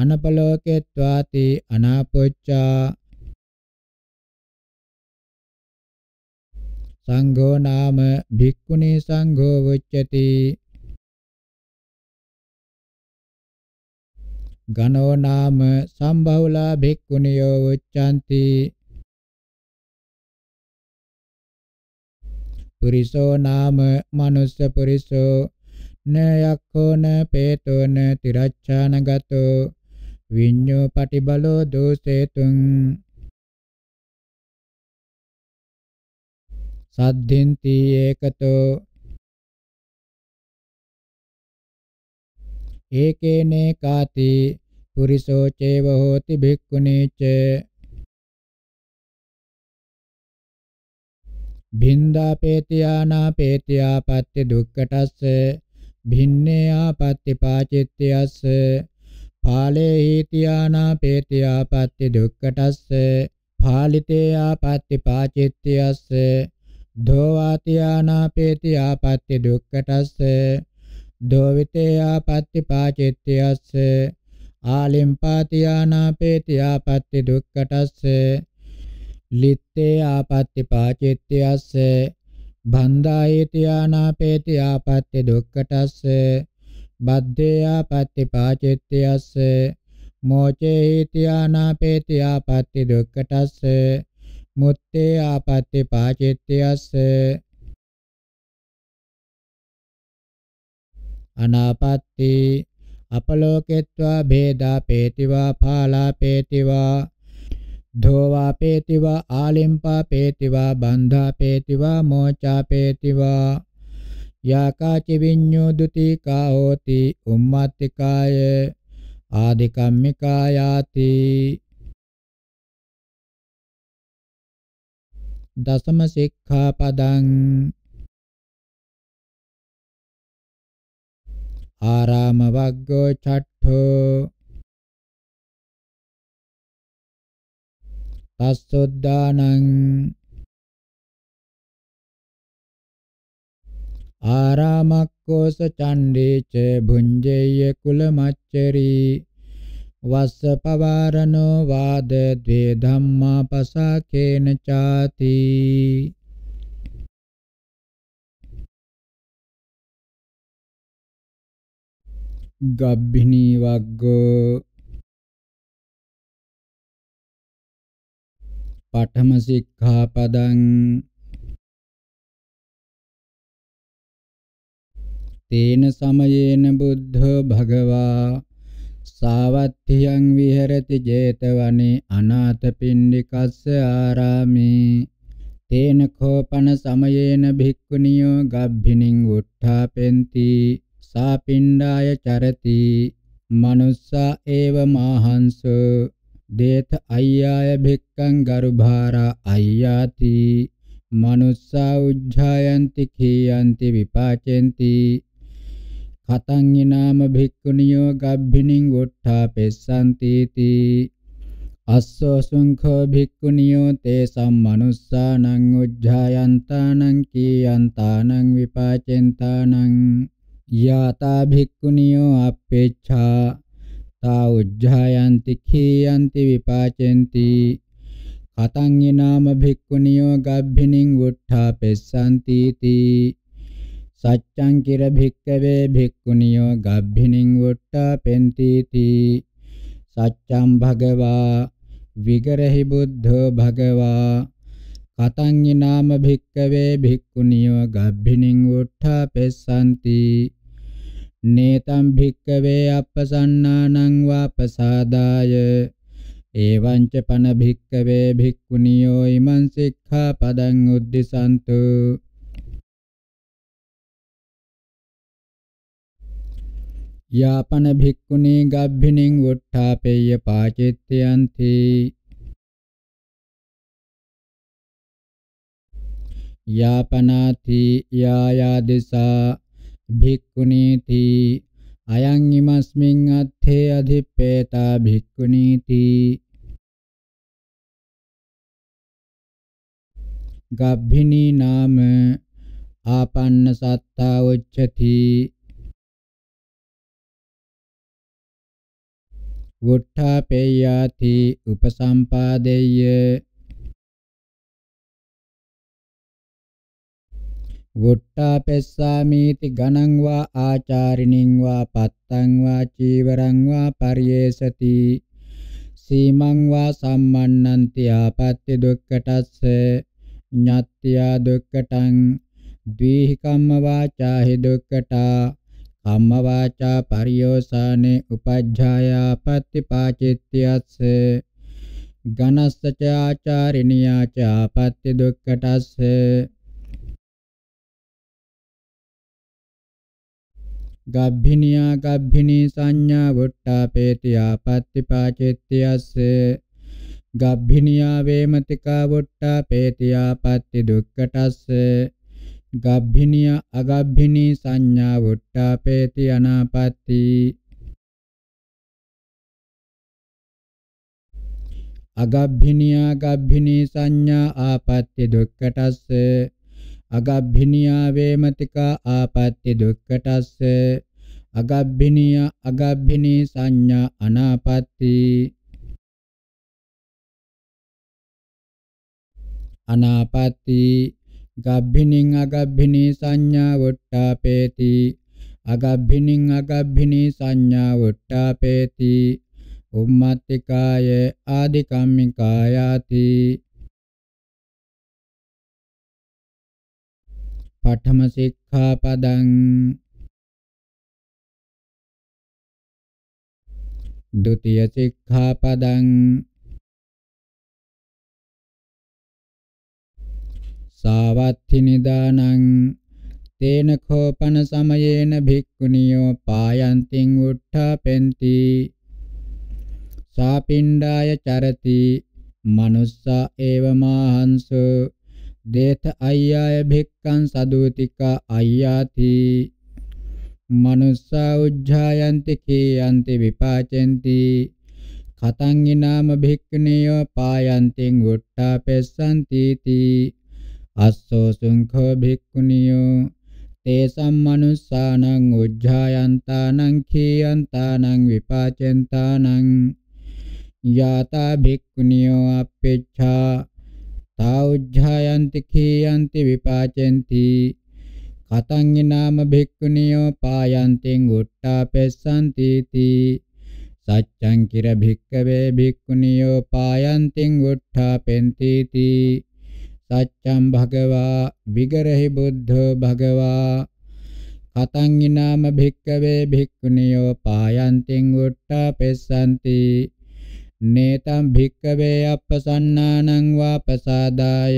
A: අනපලෝකෙත්වාති අනාපොච්චා සංඝෝ නාම භික්ඛුනි සංඝෝ වුච්චති ගණෝ නාම සම්බහුලා භික්ඛුනියෝ උච්ඡanti
B: පුරිසෝ නාම මනුස්ස පුරිසෝ නයක්ඛෝ න පේතෝ න තිරච්ඡානගතෝ
A: විඤ්ඤෝ පටිබලෝ දෝසේතුං සද්ධින්ති ඒකතෝ ඒකේනේ කාති පුරිසෝ චේව හෝති භික්ඛුනීච
B: භින්දා පේතියානා පේතියාපත්ති දුක්කටස්ස භින්නේ ආපත්ති පාචිත්‍යස්ස පාලේ හීතියානා පේතියාපත්ති දුක්කටස්ස පාලිතේ ආපත්ති පාචිත්‍යස්ස දෝවාතියානා පේතියාපත්ති දුක්කටස්ස දෝවිතේ ආපත්ති පාචිත්‍යස්ස ආලිම්පාතියානා පේතියාපත්ති දුක්කටස්ස ලිත්තේ ආපත්ති පාචිත්‍යස්ස බන්දායේතියානා පේතියාපත්ති දුක්කටස්ස බද්ධයා පත්තිපාචිත්‍යස්ස මෝචේහිති ආනාපේති ආපත්‍ති දුක්ඛටස්ස මුත්තේ ආපත්‍ති පාචිත්‍යස්ස අනාපත්‍ති අපලෝකෙත්වා ભેදා පේතිවා පාලා පේතිවා ධෝවා පේතිවා ආලිම්පා පේතිවා බන්ධා පේතිවා මෝචා පේතිවා යාකාච විඤ්ඤෝ දුතිකා හෝති උම්මාත්තිකාය ආදිකම්මිකා
A: යාති දසම සික්ඛාපදං ආරාම වග්ගෝ ඡට්ඨෝ පස්සොද්දානං ආරාමක්කෝස
B: චණ්ඩේච භුංජේය කුලමච්චරී වස්සපවාරණෝ වාද ද්වේ ධම්මා පසාකේන
A: ചാති ගබ්බිනී වග්ගෝ පඨම සික්ඛාපදං
B: තේන සමයේන බුද්ධෝ භගවා සාවත්තියං විහෙරති 제තවනේ අනාථපිණ්ඩිකස්ස ආරාමේ තේන කෝපන සමයේන භික්ඛුනියෝ ගබ්බිනින් උත්ථාපෙන්ති සාපිණ්ඩාය චරති මනුස්සා ඒව මාහංසෝ දේත අය්‍යාය භික්ඛං ගරුභාරා අය්‍යාති මනුස්සා උජ්ජායන්ති කීයන්ති විපාචෙන්ති කතං ඊනාම භික්ඛුනියෝ ගබ්බිනින් වොට්ඨා පෙස්සන්ති තී අස්සෝ සුංඛෝ භික්ඛුනියෝ තේ සම්මනුස්සානං උජ්ජායන්තානං කීයන්තානං විපාචෙන්තානං යාතා භික්ඛුනියෝ අපේච්ඡා තා උජ්ජායන්ති කීයන්ති විපාචෙන්ති කතං ඊනාම භික්ඛුනියෝ ගබ්බිනින් වුට්ඨා පෙස්සන්ති තී සච්ඡං කිර භික්කවේ භික්ඛුනියෝ ගබ්බිනින් වොට්ටා පෙන්තිති සච්ඡම් භගවා විගරහි බුද්ධෝ භගවා කතං ඊනාම භික්කවේ භික්ඛුනියෝ ගබ්බිනින් වොට්ටා පෙස්සanti නේතම් භික්කවේ අපසන්නානං වාපසාදාය එවං ච පන භික්කවේ භික්ඛුනියෝ ඉමං සික්ඛාපදං උද්දිසන්තු යාපන භික්ඛුනේ ගබ්බිනින් වොට්ඨාපේය පාචිත්‍යන්ති යාපනාති යායාදෙසා භික්ඛුනීති අයං ීමස්මින් අත්ථේ අධිප්පේතා භික්ඛුනීති ගබ්බිනී නාම ආපන්න සත්තා උච්චති
A: වුට්ඨාපේයාති උපසම්පාදෙය්‍ය
B: වුට්ටාපෙස්සාමීති ගණං වා ආචාරිණින් වා පත්තං වා චීවරං වා පරියේසති සීමං වා සම්මන්නන්ති ආපත්‍ය දුක්ඛටස්ස ඤත්ත්‍යා දුක්ඛටං ද්විහිකම්ම වාචාහි දුක්ඛටා අම්ම වාචා පරියෝසානේ උපජ්ජායා පත්තිපාචිත්‍යස්ස ඝනස්ස ච ආචාරිනියා ච ආපත්‍ති දුක්ඛටස්ස ගබ්භිනියා ගබ්භිනී සංඥා වොට්ටාපේති ආපත්‍ති පාචිත්‍යස්ස ගබ්භිනියා වේමතිකා වොට්ටාපේති ආපත්‍ති දුක්ඛටස්ස ගබ්භිනිය අගබ්භිනී සංඥා වුට්ටාපේති අනාපත්ති අගබ්භිනියා ගබ්භිනී සංඥා ආපත්‍ය දුක්කටස්ස අගබ්භිනියා වේමතිකා ආපත්‍ය දුක්කටස්ස අගබ්භිනියා අගබ්භිනී සංඥා අනාපත්‍ති අනාපත්‍ති ගබ්බිනින් අගබ්බිනී සංඥා වොට්ටාපේති අගබ්බිනින් අගබ්බිනී සංඥා වොට්ටාපේති උම්මත්තිකාය ආදි කම්මිකායාති
A: පඨම සික්ඛාපදං ဒုတိယ සික්ඛාපදං
B: සාවත්ථි නිදානං තේන කෝපන සමයේන භික්ඛුනියෝ පායන්තින් උට්ඨාපෙන්ති සාපිණ්ඩාය චරති මනුස්සා ඒව මාහංසු දේත අය්‍යාය භික්ඛං සදුතිකා අය්‍යාති මනුස්සා උජ්ජායන්ති කීයන්ති විපාචෙන්ති කතං ඊනාම භික්ඛුනියෝ පායන්තින් උට්ඨාපෙස්සන්ති තී අස්සෝ සුංඛෝ භික්ඛුනියෝ තේසම් මනුස්සානං උජ්ජායන්තානං කීයන්තානං විපාචෙන්තානං යාතා භික්ඛුනියෝ අපේච්ඡා තා උජ්ජායන්ති කීයන්ති විපාචෙන්ති කතං නාම භික්ඛුනියෝ පායන්තින් උට්ටාපෙස්සන්ති තී සච්ඡං කිර භික්ඛවේ භික්ඛුනියෝ පායන්තින් උට්ඨාපෙන්ති තී සච්ඡම් භගවා විගරහි බුද්ධෝ භගවා කතං ඊනාම භික්කවේ භික්ඛුනියෝ පායන්තින් උට්ඨපෙස්සanti නේතම් භික්කවේ අප්පසන්නානං වාපසාදාය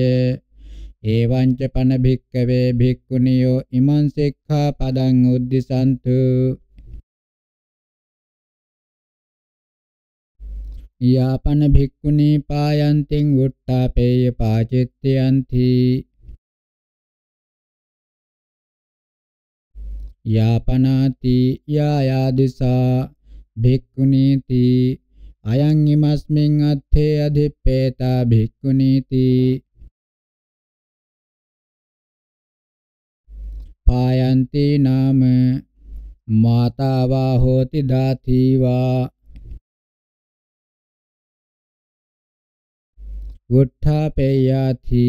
B: එවං ච පන භික්කවේ භික්ඛුනියෝ ඉමං සික්ඛා පදං උද්දිසන්තු යාපන භික්ඛුනි පායන්තින් උට්ඨාපේය පාචිත්‍යන්ති යාපනාති යායාදිසා භික්ඛුනීති අයං ීමස්මින් අත්ථේ අධිප්පේතා භික්ඛුනීති පායන්ති නාම මාතාවා හෝති දාතිවා
A: උත්ථාපේයාති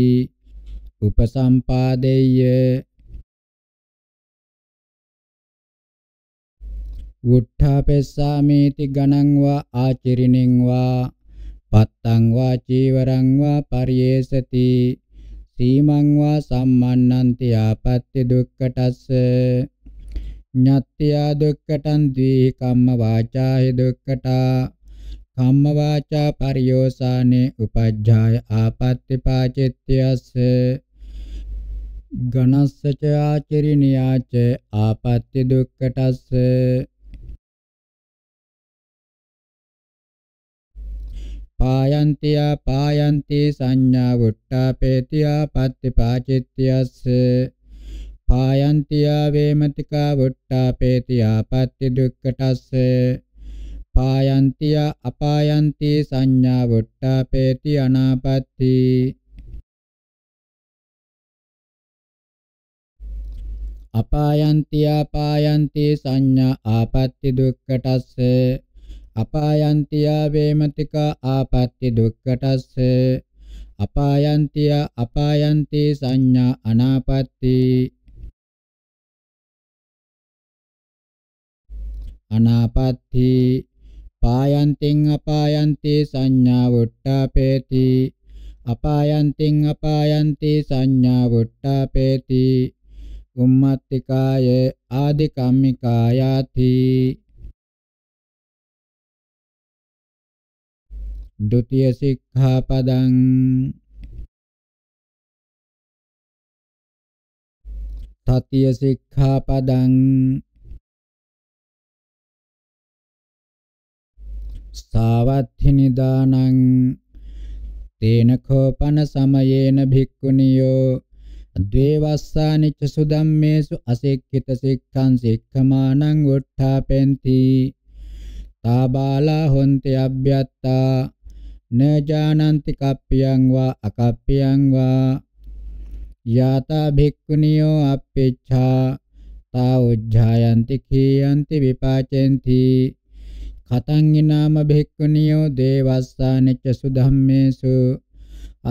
A: උපසම්පාදේය
B: උත්ථාපෙස්සාමේති ගණං වා ආචිරිනෙන් වා පත්තං වා චීවරං වා පරියේසති සීමං වා සම්මන්නන්ති ආපත්‍ය දුක්ඛටස්ස ඤත්ත්‍යා දුක්ඛටං ද්වි කම්ම වාචාය දුක්ඛටා ධම්ම වාචා පරියෝසානේ උපජ්ජාය ආපත්‍ති පාචිත්‍යස්ස ඝනස්සච ආචරිනියාච ආපත්‍ති දුක්ඛටස්ස පායන්තියා පායන්ති සංඥා වුට්ටාපේතියා පත්ති පාචිත්‍යස්ස පායන්තියා වේමතිකා වුට්ටාපේතියා පත්ති දුක්ඛටස්ස පායන්තිය අපායන්ති සංඥා වොට්ටාපේති අනාපත්ති අපායන්ති අපායන්ති සංඥා ආපත්‍ති දුක්ඛටස්ස අපායන්ති වේමතික ආපත්‍ති දුක්ඛටස්ස අපායන්ති අපායන්ති සංඥා අනාපත්‍ති අනාපත්‍ති පායන්තින් අපායන්ති සංඥා වුට්ටාපේති අපායන්තින් අපායන්ති සංඥා වුට්ටාපේති උම්මත්තිකාය ආදි
A: කම්මිකායාති ဒုတိယ සික්ඛාපදං තතිය සික්ඛාපදං
B: සාවත්හි නිදානං තේන කෝපන සමයේන භික්ඛුනියෝ ද්වේවස්සානි ච සුදම්මේසු අසෙක්ඛිත සික්ඛං සික්ඛමානං උත්ථාපෙන්ති තාබාලා හොන්ති අබ්බ්‍යත්තා නජානන්ති කප්පියං වා අකප්පියං වා යාතා භික්ඛුනියෝ අපේච්ඡා තා උජ්ජායන්ති කීයන්ති විපාචෙන්ති කතංගිනාම භික්ඛුනියෝ දේවස්සානෙච්ච සුධම්මේසු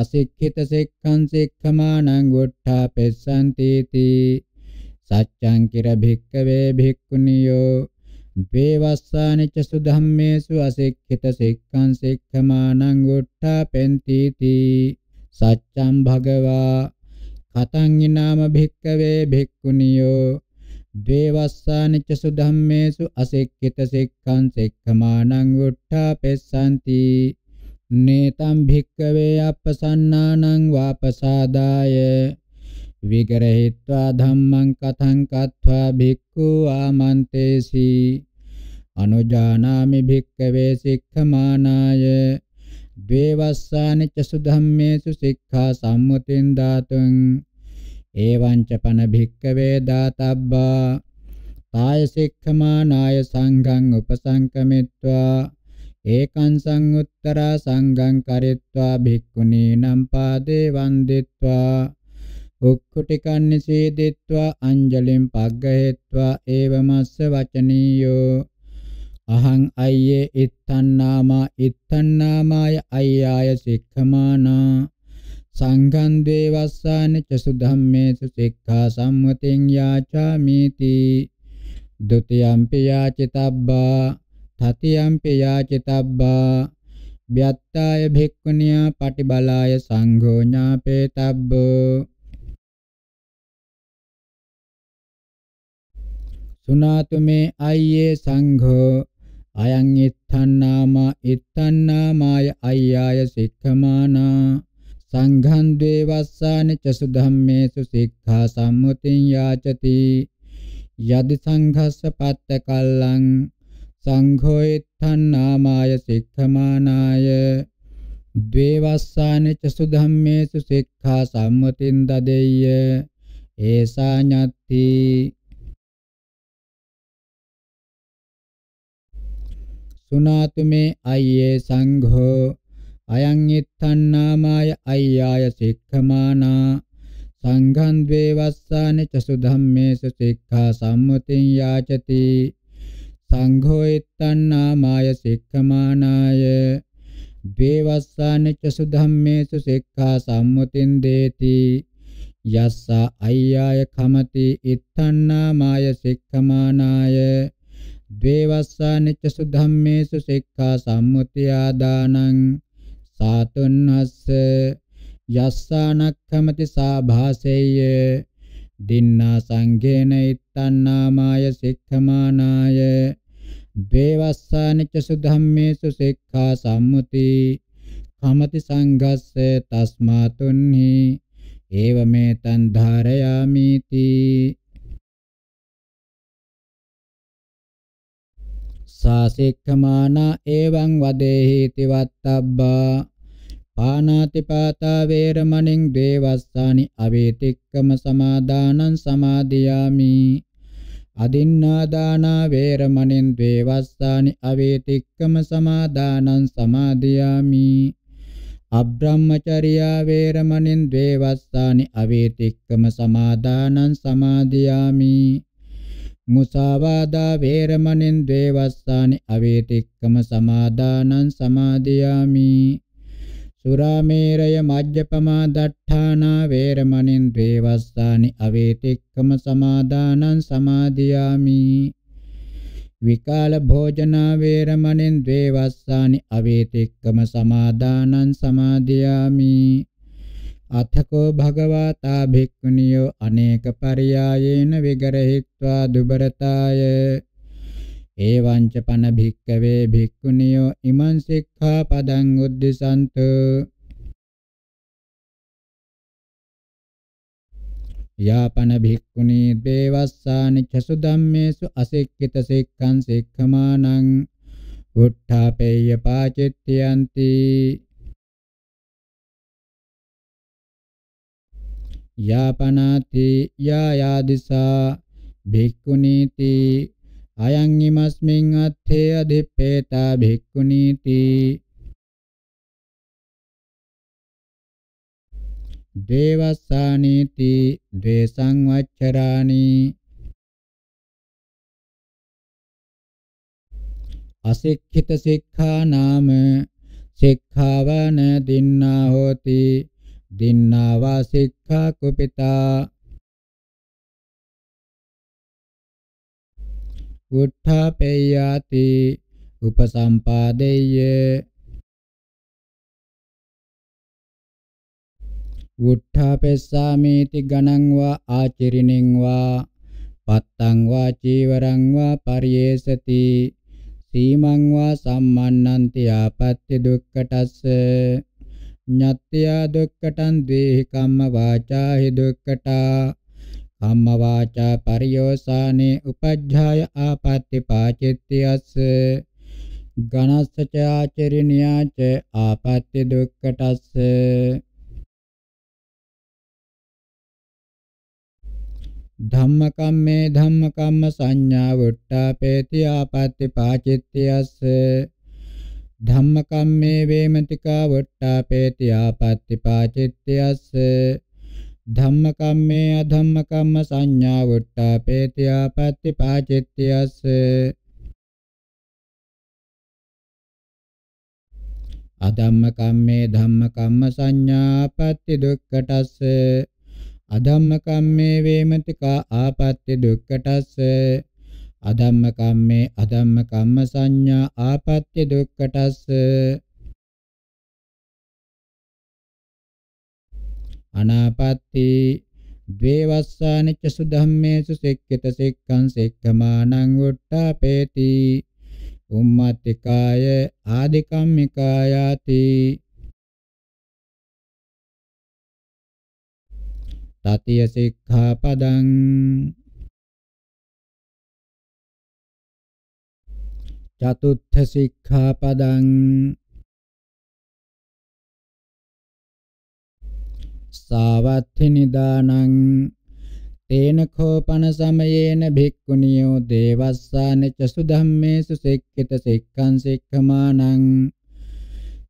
B: අසික්ඛිත සෙක්ඛං සෙක්ඛමානං ගොට්ඨා පෙස්සන්ති තී සච්ඡං කිර භික්ඛවේ භික්ඛුනියෝ දේවස්සානෙච්ච සුධම්මේසු අසික්ඛිත සෙක්ඛං සෙක්ඛමානං ගොට්ඨා පෙන්ති තී සච්ඡං භගවා කතං ඊනාම භික්ඛවේ භික්ඛුනියෝ දේවස්සානිච්චසු ධම්මේසු අසෙක්කිත සික්ඛං සෙක්ඛමානං වුට්ඨාපෙස්සanti නේතම් භික්කවේ අපසන්නානං වාපසාදාය විගරහිत्वा ධම්මං කතං කତ୍වා භික්ඛු ආමන්තේසි අනුජානාමි භික්කවේ සික්ඛමානාය දේවස්සානිච්චසු ධම්මේසු සික්ඛා සම්මුතින් දාතුං එවංච පන භික්කවේ දාතබ්බා තාය සික්ඛමානාය සංඝං උපසංකමිත්වා ඒකං සංඋත්තරා සංඝං කරිත්වා භික්ඛුනී නම් පාදේ වන්දිත්වා උක්කුටිකන්න සීදිත්වා අංජලිම් පග්ගහෙත්වා ඒවමස්ස වචනීයෝ අහං අයියේ ඉත්තන්නාමා ඉත්තන්නාමාය අයියාය සික්ඛමානා සංඝං දේවස්සාන චසු ධම්මේසු සික්ඛා සම්මතින් යාචාමිති ဒ ුතියම්පි යාචිතබ්බා තතියම්පි යාචිතබ්බා ව්‍යත්තාය භික්ඛුනියා පටිබලාය සංඝෝ ඥාපේතබ්බෝ සුනාතු මේ අයියේ සංඝෝ අයං ඉත්තන්නාම ඉත්තන්නාමාය අය්‍යාය සික්ඛමානා සංඝං දේවස්සානි ච සුධම්මේසු සික්ඛා සම්මුතින් යාචති යදි සංඝස්ස පත්ත කල්ලං සංඝෝ ඉත්තං නාමාය සික්ඛමානාය දේවස්සානි ච සුධම්මේසු සික්ඛා සම්මුතින් දදෙය්‍ය ඒසා ඤත්ති සුනාතුමේ අයියේ සංඝෝ අයං ඉත්තන්නාමාය අය්‍යාය සික්ඛමානා සංඝං ද්වේවස්සාන ච සුධම්මේස සික්ඛා සම්මුතින් යාචති සංඝෝ ඉත්තන්නාමාය සික්ඛමානාය ද්වේවස්සාන ච සුධම්මේස සික්ඛා සම්මුතින් දේති යස්සා අය්‍යාය කමති ඉත්තන්නාමාය සික්ඛමානාය ද්වේවස්සාන ච සුධම්මේස සික්ඛා සම්මුතිය ආදානං සාතුන්නස්ස යස්සානක්ඛමති සාභාසෙය්‍ය දින්නා සංඝේන ඉත්තන්නාමාය සික්ඛමානාය දේවස්සානිච්ච සුධම්මේසු සික්ඛා සම්මුති කමති සංඝස්ස තස්මාතුන්හි ඒවමෙතන් ධාරයාමි තී සාසික්ඛමානා එවං වදේහි තිවත්තබ්බා පානාති පාතා වේරමණින් දේවස්සානි අවේතික්කම සමාදානං සමාදියාමි අදින්නාදානා වේරමණින් දේවස්සානි අවේතික්කම සමාදානං සමාදියාමි අබ්‍රහ්මචර්යා වේරමණින් දේවස්සානි අවේතික්කම සමාදානං සමාදියාමි මුසාවාදා වේරමණෙන් ද්වේවස්සානි අවේතික්කම සමාදානං සමාදියාමි සුරාමේරය මජ්ජපමා දට්ඨානා වේරමණෙන් ද්වේවස්සානි අවේතික්කම සමාදානං සමාදියාමි විකාල භෝජනා වේරමණෙන් ද්වේවස්සානි අවේතික්කම සමාදානං සමාදියාමි අතකෝ භගවතා භික්ඛුනියෝ අනේක පරියායේන විගරහිත්වා දුබරතාය එවංච පන භික්කවේ භික්ඛුනියෝ ඉමං සික්ඛා පදං උද්දිසන්තු යාපන භික්ඛුනී දේවස්සානි චසු ධම්මේසු අසික්කිත සික්ඛං සික්ඛමානං උත්ථාපේය පාචිත්‍යන්ති යාපනාති යායාදිසා භික්ඛුනීති අයං ීමස්මින් අත්ථේ අධිප්පේතා භික්ඛුනීති
A: දේවස්සානීති ද්වේසං වච්චරානි
B: අසික්ඛිත සික්ඛා නාම සික්ඛාවන දින්නා හෝති දින්නා වා සික්ඛා කුපිතා උත්ථාපේයාති උපසම්පාදේය උත්ථාපෙස්සාමේති ගණං වා ආචිරිනෙන් වා පත්තං වා චීවරං වා පරියේසති සීමං වා සම්මන්නන්ති ආපත්‍ය දුක්ඛටස්ස ඤත්ත්‍යා දුක්ඛටං දේහි කම්ම වාචා හි දුක්ඛටා කම්ම වාචා පරියෝසානේ උපජ්ජාය ආපත්‍ති පාචිත්‍යස්ස ඝනස්සච ආචරිනියාච ආපත්‍ති දුක්ඛටස්ස ධම්මකම්මේ ධම්මකම්ම සංඥා වුට්ටාපේති ආපත්‍ති පාචිත්‍යස්ස ධම්මකම්මේ වේමතිකා වට්ටාපේති ආපත්‍තිපාචිත්‍යස්ස ධම්මකම්මේ අධම්මකම්ම සංඥා වට්ටාපේති ආපත්‍තිපාචිත්‍යස්ස අධම්මකම්මේ ධම්මකම්ම සංඥාපත්‍ති දුක්ඛටස්ස අධම්මකම්මේ වේමතිකා ආපත්‍ති දුක්ඛටස්ස අධම්ම කම්මේ අධම්ම කම්ම සංඥා ආපත්‍ය දුක්ඛටස්ස අනාපත්‍ති ද්වේවස්සානිච්ච සුධම්මේසු සෙක්කිත සෙක්ඛං සෙක්ඛමානං වුට්ටාපේති උම්මත්තිකාය
A: ආදිකම්මිකායාති තතිය සික්ඛාපදං චතුත්ථ සික්ඛාපදං සාවත්ථි
B: නිදානං තේන කෝපන සමයේන භික්ඛුනියෝ දේවස්සාන චසු ධම්මේසු සික්ඛිත සික්ඛං සික්ඛමානං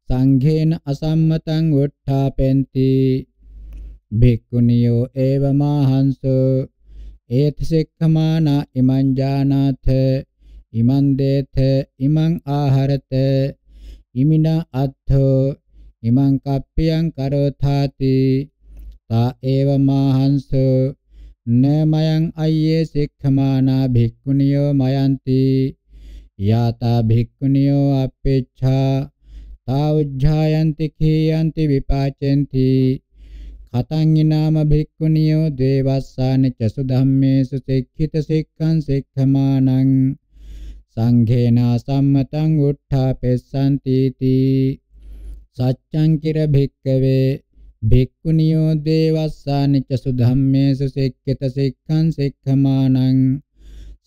B: සංඝේන අසම්මතං වොට්ඨාපෙන්ති භික්ඛුනියෝ ඒවමාහංස ඒත සික්ඛමානා ඉමං ජානාථ ඉමන් දේත ඉමන් ආහරත ඉමිනා අත්ථෝ ඉමං කප්පියං කරෝථාති තා ඒව මාහංසෝ නමයන් අය්‍යේ සික්ඛමානා භික්ඛුනියෝ මයන්ති යාතා භික්ඛුනියෝ අපේච්ඡා තා උජ්ජායන්ති කීයන්ති විපාචෙන්ති කතං ඊනාම භික්ඛුනියෝ දේවස්සාන චසු ධම්මේසු සික්ඛිත සික්ඛං සික්ඛමානං සංඝේනා සම්මතං උත්ථාපෙස්සන්ති තී සච්ඡං කිර භික්කවේ භික්ඛුනියෝ දේවස්සාන ච සුධම්මේසු සික්ඛිත සික්ඛං සික්ඛමානං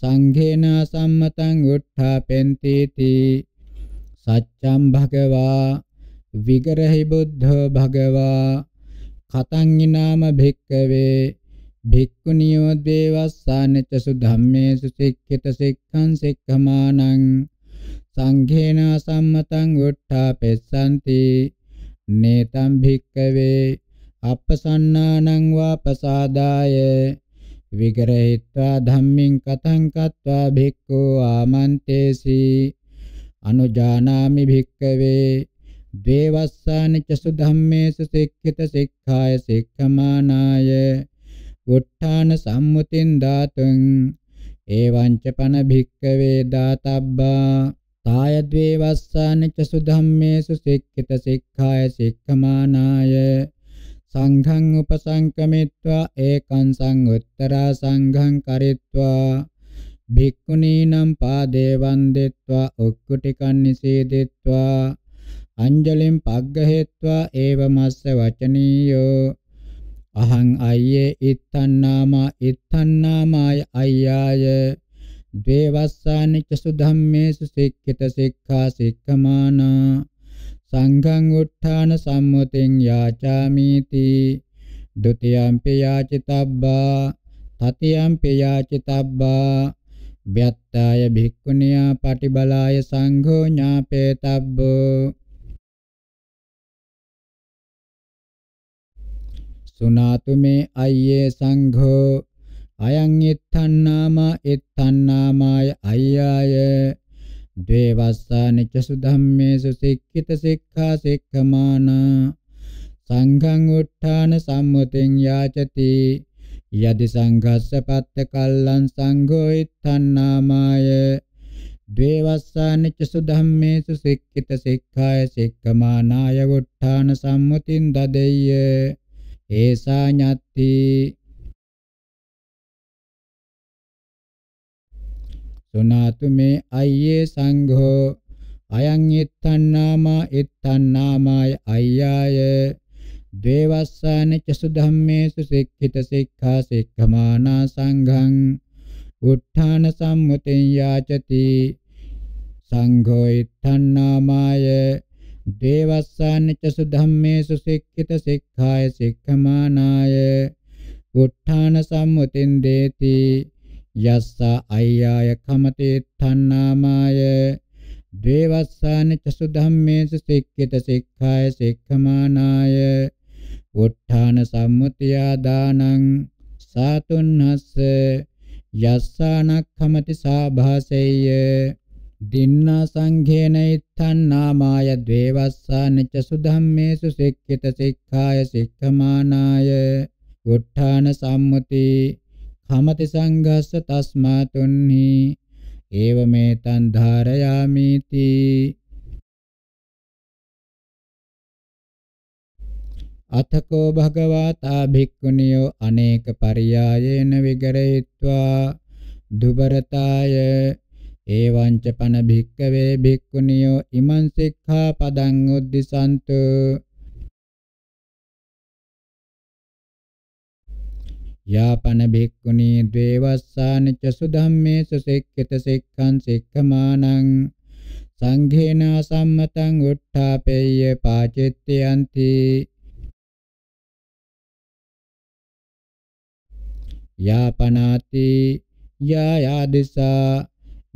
B: සංඝේනා සම්මතං උත්ථාපෙන්ති තී සච්ඡං භගවා විගරහි බුද්ධ භගවා කතං ඊනාම භික්කවේ භික්ඛුනියෝ දේවස්සානච සුධම්මේසු සික්ඛිත සික්ඛං සික්ඛමානං සංඝේන සම්මතං උට්ඨාපෙස්සanti නේතම් භික්ඛවේ අපසන්නානං වාපසාදාය විග්‍රහීත්වා ධම්මින් කතං කତ୍වා භික්ඛෝ ආමන්තේසි අනුජානාමි භික්ඛවේ දේවස්සානච සුධම්මේසු සික්ඛිත සික්ඛාය සික්ඛමානාය උත්ථාන සම්මුතින් ධාතුං එවං ච පන භික්කවේ දාතබ්බා තාය ද්වේ වස්සාන ච සුධම්මේසු සික්ඛිත සික්ඛාය සික්ඛමානාය සංඝං උපසංකමිත්වා ඒකං සංඋත්තරා සංඝං කරිත්වා භික්ඛුනීනම් පාදේ වන්දිත්වා උක්කුටිකන් නිසීදිත්වා අංජලිම් පග්ගහෙත්වා ඒවමස්ස වචනීයෝ අහං අය්‍යේ ඉත්තන්නාමා ඉත්තන්නාමාය අය්‍යාය දේවස්සානිච්ච සුධම්මේසු සික්ඛිත සික්ඛා සික්ඛමානා සංඝං උත්ථාන සම්මුතින් යාචාමිති ဒ ුතියම්පි යාචිතබ්බා තතියම්පි යාචිතබ්බා ව්‍යත්තාය භික්ඛුනියා පටිබලාය සංඝෝ ඥාපේතබ්බෝ සුනාතු මේ අයියේ සංඝෝ අයං ඉත්තන්නාම ඉත්තන්නාමාය අය්‍යාය දේවස්සානිච්ච සුධම්මේසු සික්ඛිත සික්ඛා සික්ඛමානා සංඝං උත්ථාන සම්මුතින් යාචති යදි සංඝස්ස පත්ත කල්ලං සංඝෝ ඉත්තන්නාමාය දේවස්සානිච්ච සුධම්මේසු සික්ඛිත සික්ඛාය සික්ඛමානාය උත්ථාන සම්මුතින් දදෙය්‍ය ඒසා ඤත්ති සුනාතු මේ අයියේ සංඝෝ අයං ඉත්තන්නාමා ඉත්තන්නාමාය අය්‍යාය දේවස්සාන චසු ධම්මේසු සික්ඛිත සික්ඛා සික්ඛමානා සංඝං උත්ථාන සම්මුතින් යාචති සංඝෝ ඉත්තන්නාමාය දේවස්සානච සුධම්මේසු සික්ඛිත සික්ඛාය සික්ඛමානාය උත්ථාන සම්මුතින් දේති යස්ස අය්‍යාය කමතේ තණ්හාමාය දේවස්සානච සුධම්මේසු සික්ඛිත සික්ඛාය සික්ඛමානාය උත්ථාන සම්මුතිය දානං සාතුන්හස්ස යස්සානක් කමති සාභාසෙය්‍ය දින්නා සංඝේන ඉත්තං නාමාය ද්වේවස්සාන ච සුධම්මේසු සික්ඛිත සික්ඛාය සික්ඛමානාය උත්ථාන සම්මුති කමති සංඝස්ස තස්මා තුන්හි ඒව මේතං ධාරයාමීති අතකෝ භගවතා භික්ඛුනියෝ අනේක පරියායේන විගරෙත්වා දුබරතාය ඒවංච පන භික්කවේ භික්ඛුනියෝ ඉමං සික්ඛා පදං උද්දිසන්තු යාපන භික්ඛුනී ද්වේවස්සාන ච සුධම්මේ සුසික්ඛිත සික්ඛං සික්ඛමානං සංඝේන සම්මතං උත්ථාපේය පාචිත්‍යන්ති යාපනාති යායාදිසා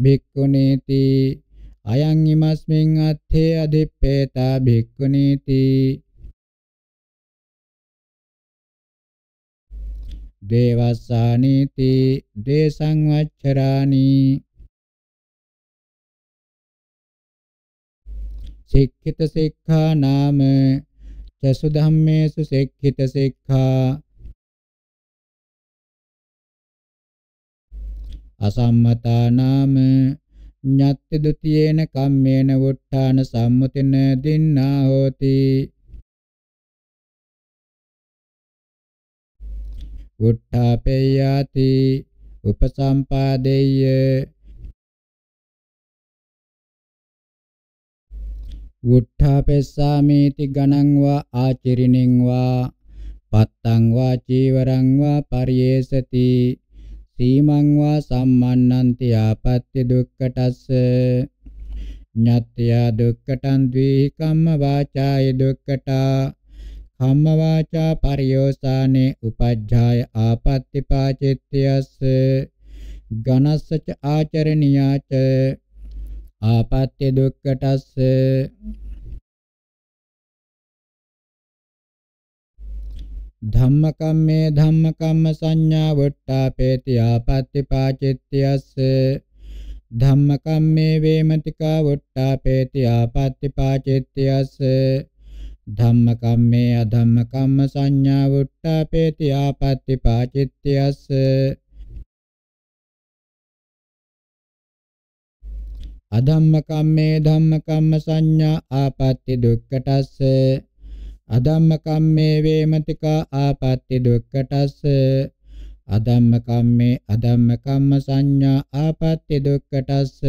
B: භික්ඛුනීති අයං ීමස්මින් අත්ථේ අධිප්පේතා භික්ඛුනීති දේවස්සානීති දේසං වච්චරානි සික්ඛිත සික්ඛා නාම චසු ධම්මේසු සික්ඛිත සික්ඛා අසම්මතා නාම ඤත්ති ဒ ුතියේන කම්මේන වුට්ඨාන සම්මුතින දින්නා හෝති
A: උත්ථාපේයාති උපසම්පාදේය
B: උත්ථාපෙස්සාමේති ගණං වා ආචිරිනින් වා පත්තං වා චීවරං වා පරියේසති සීමං වා සම්මන්නන්ති ආපත්‍ය දුක්ඛටස්ස ඤත්ත්‍යා දුක්ඛටං ද්වි කම්ම වාචාය දුක්ඛටා කම්ම වාචා පරියෝසානේ උපජ්ජාය ආපත්‍ති පාචිත්‍යස්ස ඝනස්සච ආචරණියාච ආපත්‍ය දුක්කටස්ස ධම්මකම්මේ ධම්මකම්ම සංඥා වට්ටාපේති ආපත්‍තිපාචිත්‍යස්ස ධම්මකම්මේ වේමතිකා වට්ටාපේති ආපත්‍තිපාචිත්‍යස්ස ධම්මකම්මේ අධම්මකම්ම සංඥා වට්ටාපේති ආපත්‍තිපාචිත්‍යස්ස අධම්මකම්මේ ධම්මකම්ම සංඥා ආපත්‍ති දුක්ඛටස්ස අධම්ම කම්මේ වේමතිකා ආපත්‍ති දුක්ඛටස්ස අධම්ම කම්මේ අධම්ම කම්ම සංඥා ආපත්‍ය දුක්ඛටස්ස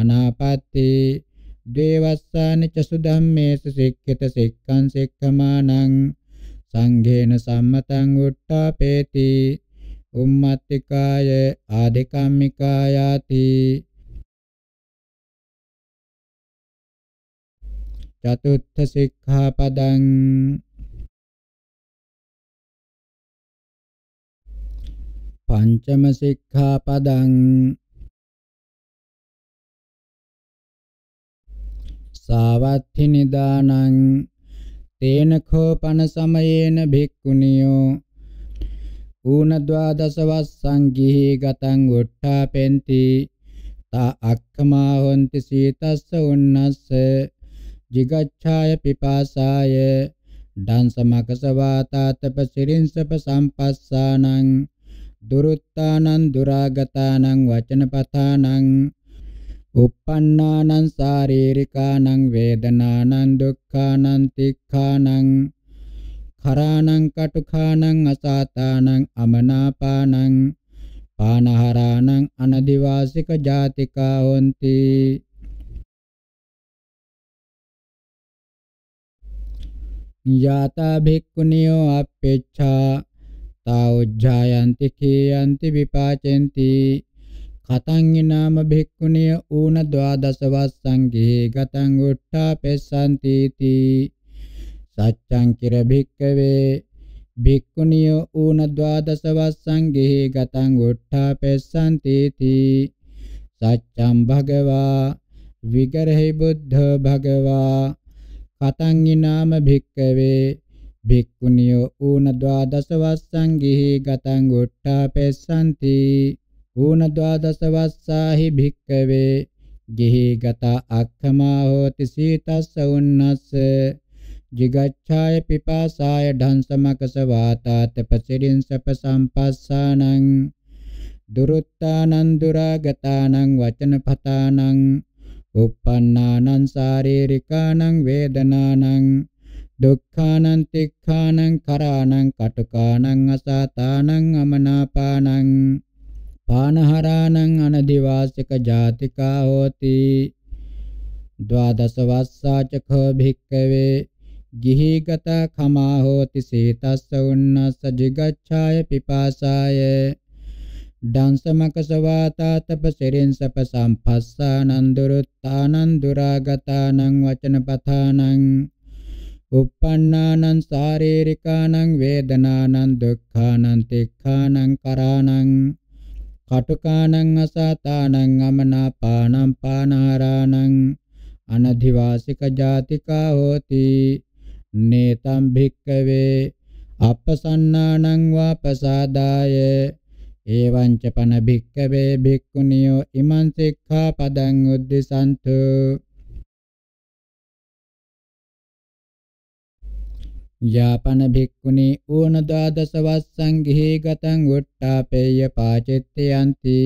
B: අනාපත්‍ති දේවස්සාන චසු ධම්මේස සික්ඛිත සික්ඛං සික්ඛමානං සංඝේන සම්මතං උට්ඨාපේති උම්මත්තිකාය ආදිකම්මිකායාති
A: චතුත්ථ සික්ඛාපදං පංචම සික්ඛාපදං
B: සාවත්ථි නිදානං තේන කෝපන සමයේන භික්ඛුනියෝ ඌන ද්වාදස වස්සං ගිහි ගතං වොට්ටා පෙන්ති තා අක්ඛමා හොන්ති සීතස්ස උන්නස්ස jigacchāya pipāsāya dansamakasa vātā tapasirinsaಪ sampassānaṃ duruttaanaṃ durāgatānaṃ vacanapathānaṃ uppannānaṃ sāririkānaṃ vedanānaṃ dukkhaanaṃ tikkhaanaṃ කරාණං කටුඛාණං අසාතාණං අමනාපාණං පානහරාණං අනදිවාසික ජාතිකා හොಂತಿ යතා භික්ඛුනියෝ අපේච්ඡා තා උජ්ජායන්ති කේයන්ති විපාචෙන්ති කතං නාම භික්ඛුනිය ඌන ද්වාදස වස්සංගේ ගතං උට්ඨා පෙස්සන්ති තී සච්ඡං කිර භික්ඛවේ භික්ඛුනිය ඌන ද්වාදස වස්සංගේ ගතං උට්ඨා පෙස්සන්ති තී සච්ඡං භගවා විගරහි බුද්ධ භගවා කතංගිනාම භික්කවේ භික්ඛුනියෝ ඌන ද්වාදස වස්සංගිහි ගතං ගොට්ඨා පෙස්සanti ඌන ද්වාදස වස්සාහි භික්කවේ ගිහි ගත අක්ඛමා හෝති සීතස්ස උන්නස්ස jigacchāya pipāsāya dhansamakasa vātāta pasirinsapa sampassānaṃ duruttaānaṃ durāgatānaṃ vacanapatānaṃ uppannānaṁ sāririkānaṁ vedanānaṁ දුක්ඛානං තික්ඛානං කරාණං කටුකානං අසාතානං අමනාපානං පානහරාණං අනදිවාසික ජාතිකා හෝති ද්වාදස වස්සාච කෝ භික්ඛවේ ගිහිගත කමා හෝති සීතස්ස උන්නස්ස jigacchāya pipāsāya දංශමකසවාතා තපසිරින් සප සම්පස්සානං දුරුත්තානං දුරාගතානං වචනපතානං uppannānaṁ sārīrikānaṁ vedanānaṁ dukkhānaṁ tikkhānaṁ karānaṁ kaṭukānaṁ asātānaṁ amanāpānaṁ pānahārānaṁ anadhivāsika jātikā hoti netam bhikkave appasannānaṁ vāpasādāya එවංච පන භික්කවේ භික්ඛුනියෝ ඉමං සික්ඛාපදං උද්දිසන්තු යාපන භික්ඛුනි ඌන ද්වාදස වස්සං ගිහි ගතං උට්ඨාපේය පාචිත්තයන්ති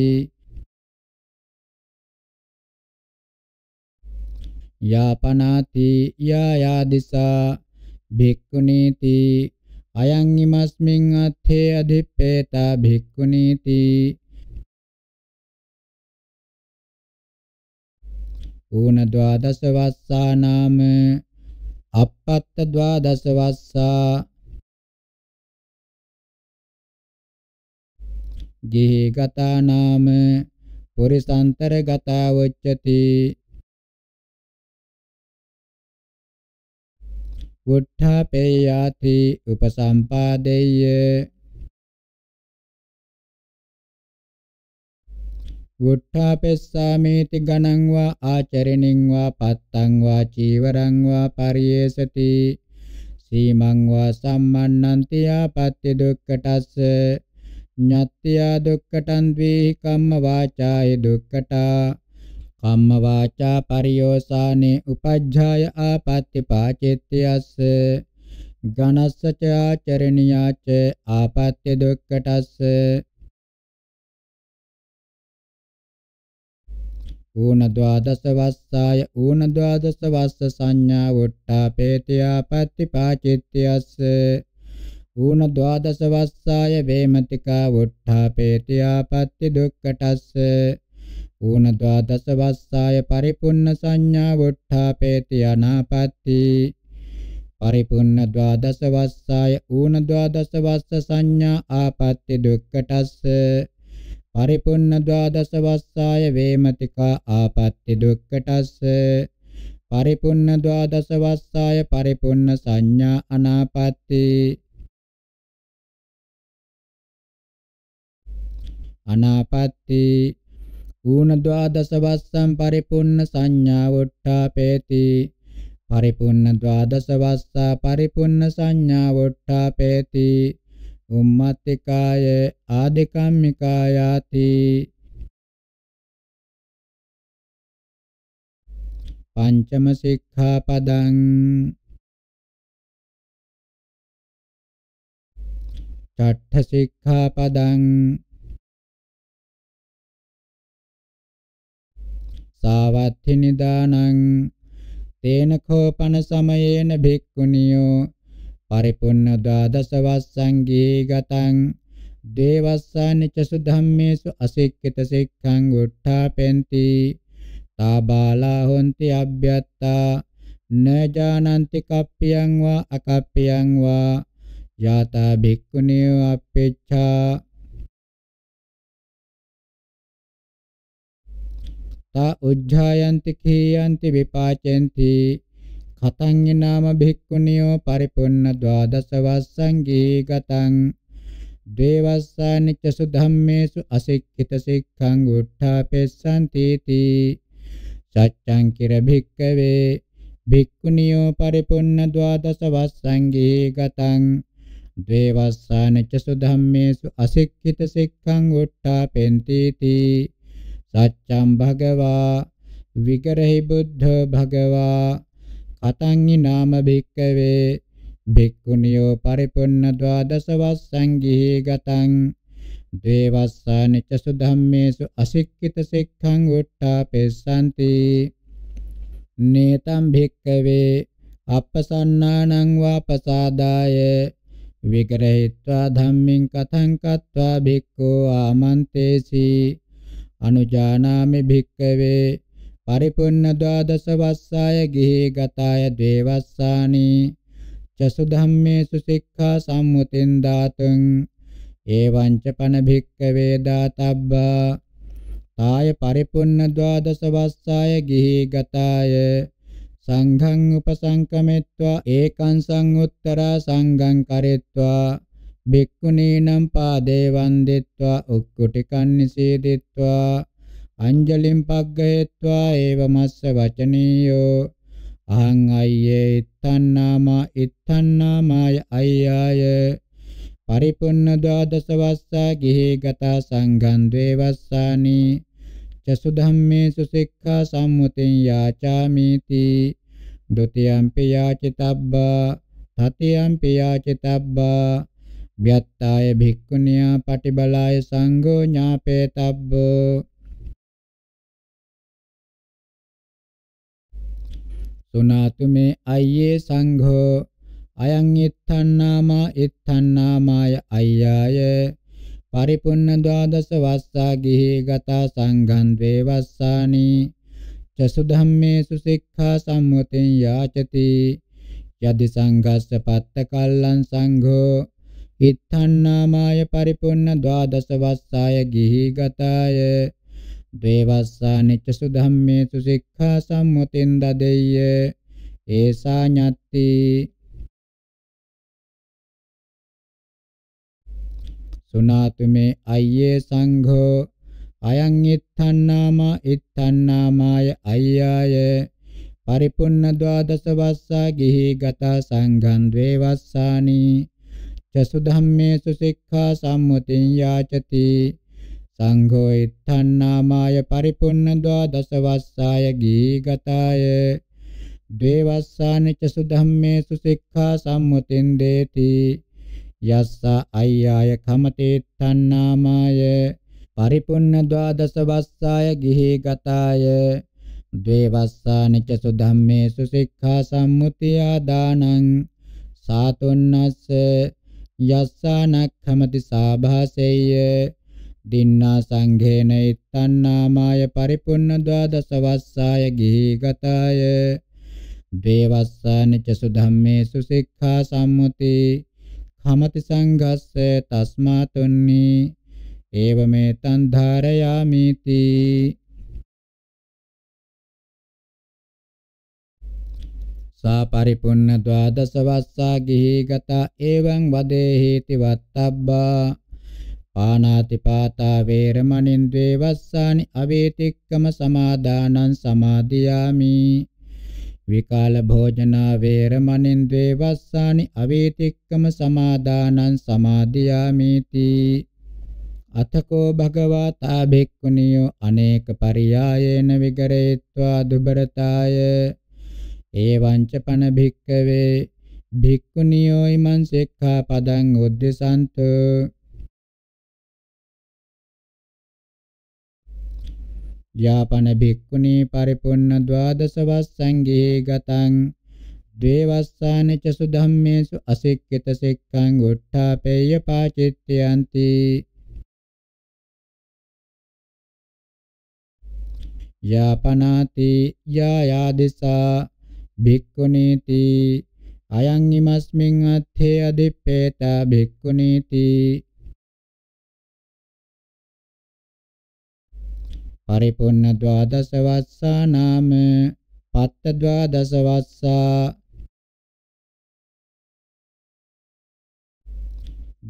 B: යාපනාති යායාදිසා භික්ඛුනීති අයං ඉමස්මින් අත්ථේ අධිප්පේතා භික්ඛුනීති ඌන ද්වාදස වස්සා නාම අපත්ත ද්වාදස වස්සා
A: ගිහි ගතා නාම පුරිසාන්තර ගතා වච්චති උත්ථාපේයාති උපසම්පාදේය
B: උත්ථාපෙස්සාමේති ගණං වා ආචරණින් වා පත්තං වා චීවරං වා පරියේසති සීමං වා සම්මන්නන්ති ආපත්‍ය දුක්ඛටස්ස ඤත්ත්‍යා දුක්ඛටං ද්වේහි කම්ම වාචාය දුක්ඛටා කම්ම වාචා පරියෝසානේ උපජ්ජාය ආපත්‍ති පාචිත්‍යස්ස ඝනස්ස ච ආචරණියාච ආපත්‍ය දුක්ඛටස්ස ඌන ද්වාදස වස්සාය ඌන ද්වාදස වස්ස සංඥා වොට්ටාපේති ආපත්‍ති පාචිත්‍යස්ස ඌන ද්වාදස වස්සාය වේමතිකා වොට්ටාපේති ආපත්‍ති දුක්ඛටස්ස ඌනද්වාදස වස්සාය පරිපුන්න සංඥා වුට්ඨාපේති අනාපත්ති පරිපුන්න ද්වාදස වස්සාය ඌන ද්වාදස වස්ස සංඥා ආපත්‍ය දුක්ඛටස්ස පරිපුන්න ද්වාදස වස්සාය වේමතිකා ආපත්‍ය දුක්ඛටස්ස පරිපුන්න ද්වාදස වස්සාය පරිපුන්න සංඥා අනාපත්‍ති අනාපත්‍ති ඌනද්වාදසවස්සම් පරිපුන්න සංඥා වොට්ටාපේති පරිපුන්න ද්වාදසවස්සා පරිපුන්න සංඥා වොට්ටාපේති උම්මත්තිකාය ආදිකම්මිකායාති
A: පංචම සික්ඛාපදං චට්ඨ සික්ඛාපදං
B: සාවත්ථි නිදානං තේන කෝපන සමයේන භික්ඛුනියෝ පරිපුන්න ද්වාදස වස්සංගී ගතං දේවස්සානිච සුධම්මේසු අසික්කිත සික්ඛං උත්ථාපෙන්ති තාබාලා හොಂತಿ අබ්බ්‍යත්තා නජානන්ති කප්පියං වා අකප්පියං වා යතා භික්ඛුනියෝ අපේච්ඡා තා උජ්ජායන්ති කීයන්ති විපාචෙන්ති කතඤ්ඤ නාම භික්ඛුනියෝ පරිපුන්න ද්වාදස වස්සංගී ගතං දේවස්සානිච්ච සුධම්මේසු අසික්ඛිත සික්ඛං උට්ඨාපෙස්සන්ති තී සච්ඡං කිර භික්කවේ භික්ඛුනියෝ පරිපුන්න ද්වාදස වස්සංගී ගතං දේවස්සානිච්ච සුධම්මේසු අසික්ඛිත සික්ඛං උට්ඨාපෙන්ති තී සච්ඡම් භගවා විකරහි බුද්ධ භගවා කතංහි නාම භික්කවේ භික්ඛුනියෝ පරිපුන්න ද්වාදස වස්සංගිහි ගතං දේවස්සානිච සුධම්මේසු අසික්කිත සික්ඛං උට්ඨාපෙස්සanti නේතම් භික්කවේ අපසන්නානං වාපසාදාය විග්‍රහීත්වා ධම්මින් කතං කତ୍වා භික්ඛෝ ආමන්තේසි අනුජානාමි භික්කවේ පරිපුන්න ද්වාදස වස්සාය ගිහි ගතාය දේවස්සානි චසු ධම්මේසු සික්ඛා සම්මුතින් දාතුං එවං ච පන භික්කවේ දාතබ්බා තාය පරිපුන්න ද්වාදස වස්සාය ගිහි ගතාය සංඝං උපසංකමෙත්වා ඒකං සංඋත්තරා සංඝං කරෙත්වා භික්ඛුනීනම් පාදේ වන්දිත්වා උක්කුටි කන්නිසීදිත්වා අංජලිම් පග්ගයetva ඒවමස්ස වචනියෝ අහං අය්‍යේ ඉත්තන්නාමා ඉත්තන්නාමාය අය්‍යාය පරිපුන්න ද්වාදස වස්සා ගිහි ගතා සංඝං ද්වේවස්සානි චසු ධම්මේසු සික්ඛා සම්මුතින් යාචාමිති ဒ ුතියම්පි යාචිතබ්බා තතියම්පි යාචිතබ්බා ව්‍යත්තාය භික්ඛුනියා පටිබලාය සංඝෝ ඥාපේතබ්බෝ සුනාතු මේ අයියේ සංඝෝ අයං ඉත්තන්නාමා ඉත්තන්නාමාය අයියාය පරිපුන්න ද්වාදස වස්සා ගිහි ගතා සංඝං ද්වේ වස්සානි චසු ධම්මේසු සික්ඛා සම්මුතින් යාචති යදි සංඝස්ස පත්ත කල්ලං සංඝෝ ඉත්තන්නාමාය පරිපුන්න ද්වාදස වස්සාය ගිහි ගතාය දේවස්සා නිච්ච සුධම්මේසු සික්ඛා සම්මුතින් දදෙය්‍ය ඒසා ඤත්ති සුනාතුමේ අයියේ සංඝෝ අයං ඉත්තන්නාම ඉත්තන්නාමාය අයියාය පරිපුන්න ද්වාදස වස්සා ගිහි ගත සංඝන් ද්වේ වස්සානි චසුධම්මේසු සික්ඛා සම්මුතින් යාචති සංඝෝ ඉත්තන්නාමාය පරිපුන්න ද්වාදස වස්සාය ගීගතාය දේවස්සානි චසුධම්මේසු සික්ඛා සම්මුතින් දේති යස්ස අය්‍යාය කමතේ තණ්හාමාය පරිපුන්න ද්වාදස වස්සාය ගිහි ගතාය ද්වේවස්සානි ච සුධම්මේසු සික්ඛා සම්මුතිය දානං සාතුන්නස්ස යස්සානක්ඛමති සාභාසෙය්‍ය දින්නා සංඝේන ඉත්තන්නාමාය පරිපුන්න ද්වාදස වස්සාය ගිහි ගතාය දේවස්සානච සුධම්මේසු සික්ඛා සම්මුති කමති සංඝස්ස තස්මා තුන්නි ඒවමෙතං ධාරයාමිති सा परिपुन्न द्वादश वत्सा गिहि गता एवं वदेहीति वत्तब्बा පානාති පාතා වේරමණින් ද්වේවස්සානි අවේතික්කම සමාදානං සමාදියාමි විකාල භෝජනා වේරමණින් ද්වේවස්සානි අවේතික්කම සමාදානං සමාදියාමිති අතකෝ භගවතා භික්ඛුනියෝ අනේක පරියායේන විගරේत्वा දුබරතාය එවංච පන භික්කවේ භික්ඛුනියෝ ඉමං සික්ඛාපදං උද්දේශන්තු යාපන භික්ඛුනී පරිපූර්ණ ద్వාදස වස්සංගේ ගතං දේවස්සාන ච සුධම්මේසු අසික්කිත සික්ඛං උට්ඨාපේය පාචිත්‍යන්ති යාපනාති යා යාදිසා භික්ඛුනීති අයං ීමස්මින් අත්ථේ අදිප්පේත භික්ඛුනීති පරිපූර්ණ ද්වාදස වස්සා නාම පත්ත ද්වාදස වස්සා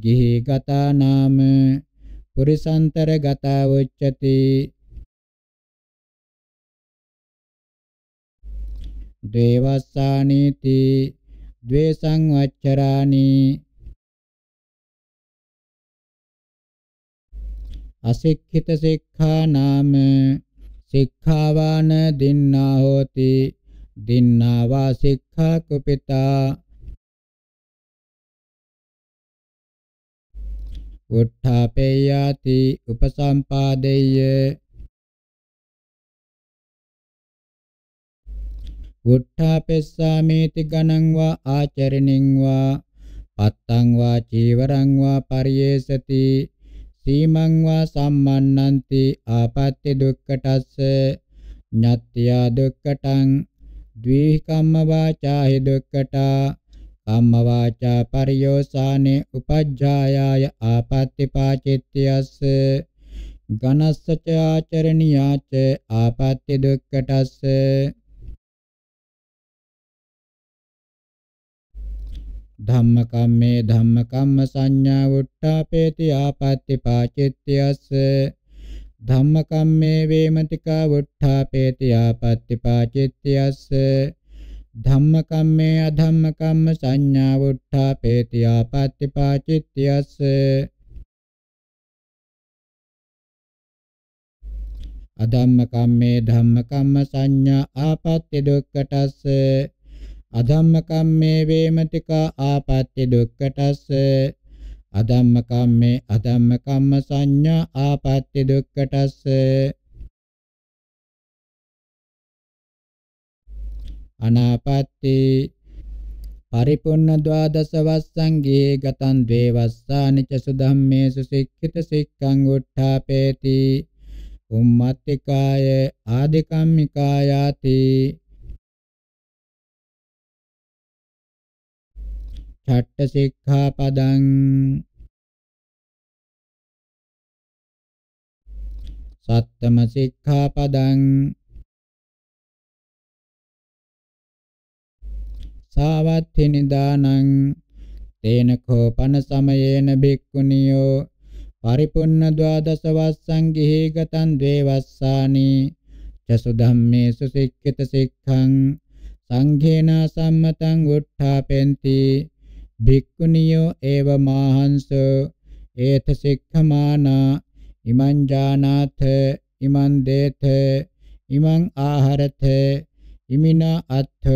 A: ගිහි ගතා නාම පුරිසන්තර ගතා උච්චති දේවස්සානීති द्वे संवत्सराणि
B: अशिक्षित शिक्षा नाम शिक्षावान दिन्ना होती दिन्ना वा शिक्षा कुपिता
A: उत्थापयाति उपसंपादय्य
B: උත්ථාපෙස්සාමේති ගණං වා ආචරණින් වා පත්තං වා චීවරං වා පරියේසති සීමං වා සම්මන්නන්ති ආපත්‍ය දුක්ඛටස්ස ඤත්ත්‍යා දුක්ඛටං ද්විහ කම්ම වාචාහි දුක්ඛටා කම්ම වාචා පරියෝසානේ උපජ්ජායාය ආපත්‍ති පාචිත්‍යස්ස ඝනස්සච ආචරණියාච ආපත්‍ය දුක්ඛටස්ස ධම්මකම්මේ ධම්මකම්ම සංඥා වුට්ටාපේති ආපත්‍ති පාචිත්‍යස්ස ධම්මකම්මේ වේමතිකා වුට්ටාපේති ආපත්‍ති පාචිත්‍යස්ස ධම්මකම්මේ අධම්මකම්ම සංඥා වුට්ටාපේති ආපත්‍ති පාචිත්‍යස්ස අධම්මකම්මේ ධම්මකම්ම සංඥා ආපත්‍ති දුක්ඛටස්ස අධම්මකම්මේ වේමතිකා ආපත්‍ති දුක්ඛටස්ස අධම්මකම්මේ අධම්මකම්ම සංඥා ආපත්‍ති දුක්ඛටස්ස අනාපත්‍ති පරිපූර්ණ ද්වාදස වස්සංගේ ගතං ද්වේ වස්සානි ච සුධම්මේසු සික්ඛිත සික්ඛං උට්ඨාපේති උම්මත්තිකාය
A: ආදිකම්මිකායාති ඡට්ඨ සික්ඛාපදං සත්තම සික්ඛාපදං සාවත්ථි
B: නිදානං තේන කෝපන සමයේන භික්ඛුනියෝ පරිපුන්න ද්වාදස වස්සං ගිහි ගතං ද්වේ වස්සානි චසු ධම්මේසු සික්ඛිත සික්ඛං සංඝේන සම්මතං උත්ථාපෙන්ති භික්ඛුනියෝ ඒව මාහංස ඒත සික්ඛමානා ඉමං ජානාත ඉමං දේත ඉමං ආහරත ඉමිනා අත්ථ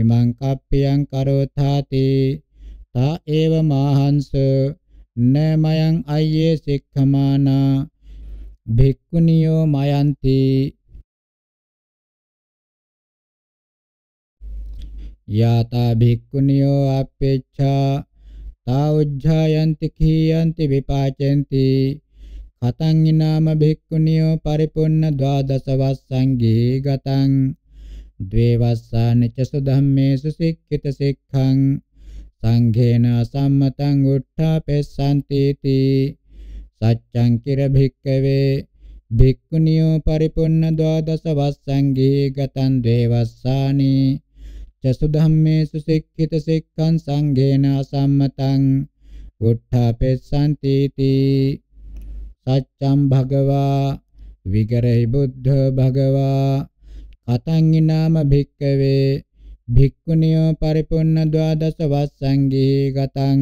B: ඉමං කප්පියං කරෝථාති තා ඒව මාහංස නමයන් අය්‍යේ සික්ඛමානා භික්ඛුනියෝ මයන්ති යතා භික්ඛුනියෝ අපේච්ඡා තා උජ්ජායන්ති කීයන්ති විපාචෙන්ති කතං ඊනාම භික්ඛුනියෝ පරිපූර්ණ ද්වාදස වස්සංගේ ගතං ද්වේවස්සාන චසු ධම්මේසු සික්ඛිත සික්ඛං සංඝේන සම්මතං උට්ඨාපෙස්සන්ති තී සච්ඡං කිර භික්ඛවේ භික්ඛුනියෝ පරිපූර්ණ ද්වාදස වස්සංගේ ගතං ද්වේවස්සානි චසු ධම්මේසු සික්ඛිත සික්ඛං සංඝේන අසම්මතං උත්ථාපෙස්සන්ති තී සච්ඡම් භගවා විගරහි බුද්ධ භගවා කතං ඊනාම භික්කවේ භික්ඛුනියෝ පරිපුන්න ද්වාදස වස්සංගී ගතං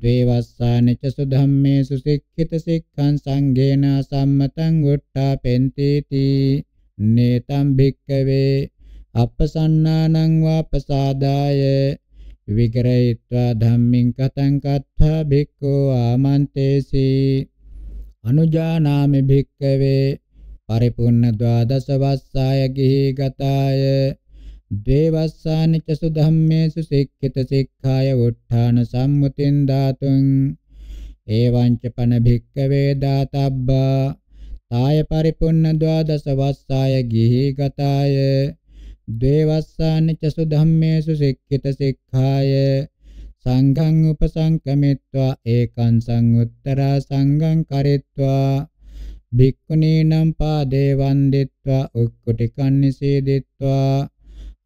B: ද්වේවස්සාන ච සුධම්මේසු සික්ඛිත සික්ඛං සංඝේන සම්මතං උට්ඨාපෙන්ති තී නේතම් භික්කවේ අප්පසන්නානං වා ප්‍රසාදාය විග්‍රහීත්වා ධම්මින් කතං කත්තා භික්ඛෝ ආමන්තේසි අනුජානාමි භික්ඛවේ පරිපූර්ණ ද්වාදස වස්සාය ගිහි ගතාය දේවස්සානි ච සුධම්මේසු සික්ඛිත සික්ඛාය වොට්ඨාන සම්මුතින් ධාතුං එවං ච පන භික්ඛවේ දාතබ්බා තාය පරිපූර්ණ ද්වාදස වස්සාය ගිහි ගතාය දේවස්සාන චසු ධම්මේසු සික්ඛිත සික්ඛාය සංඝං උපසංකමිත්වා ඒකං සංඋත්තරා සංඝං කරිත්වා භික්ඛුනීනම් පාදේ වන්දිත්වා උක්කුටිකන් නිසීදිත්වා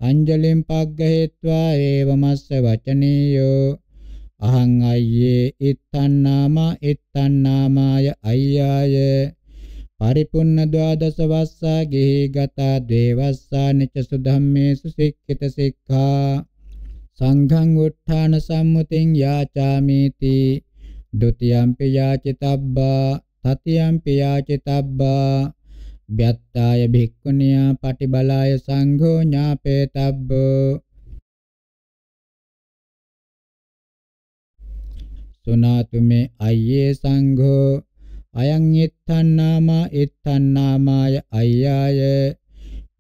B: අංජලිම් පග්ගහෙත්වා ඒවමස්ස වචනීයෝ අහං අයියේ ඉත්තන්නාමා ඉත්තන්නාමාය අයියාය පරිපුන්න ද්වාදස වස්සා ගෙහි ගතා දේවස්සානි ච සුධම්මේසු සික්ඛිත සික්ඛා සංඝං උත්ථාන සම්මුතින් යාචාමේති ဒ ුතියම්පි යාචිතබ්බා තතියම්පි යාචිතබ්බා බ්‍යත්තාය භික්ඛුනියා පටිබලාය සංඝෝ ඥාපේතබ්බෝ සුනාතුමේ අයියේ සංඝෝ අයං එත්තන්නාමා එත්තන්නාමාය අය්‍යාය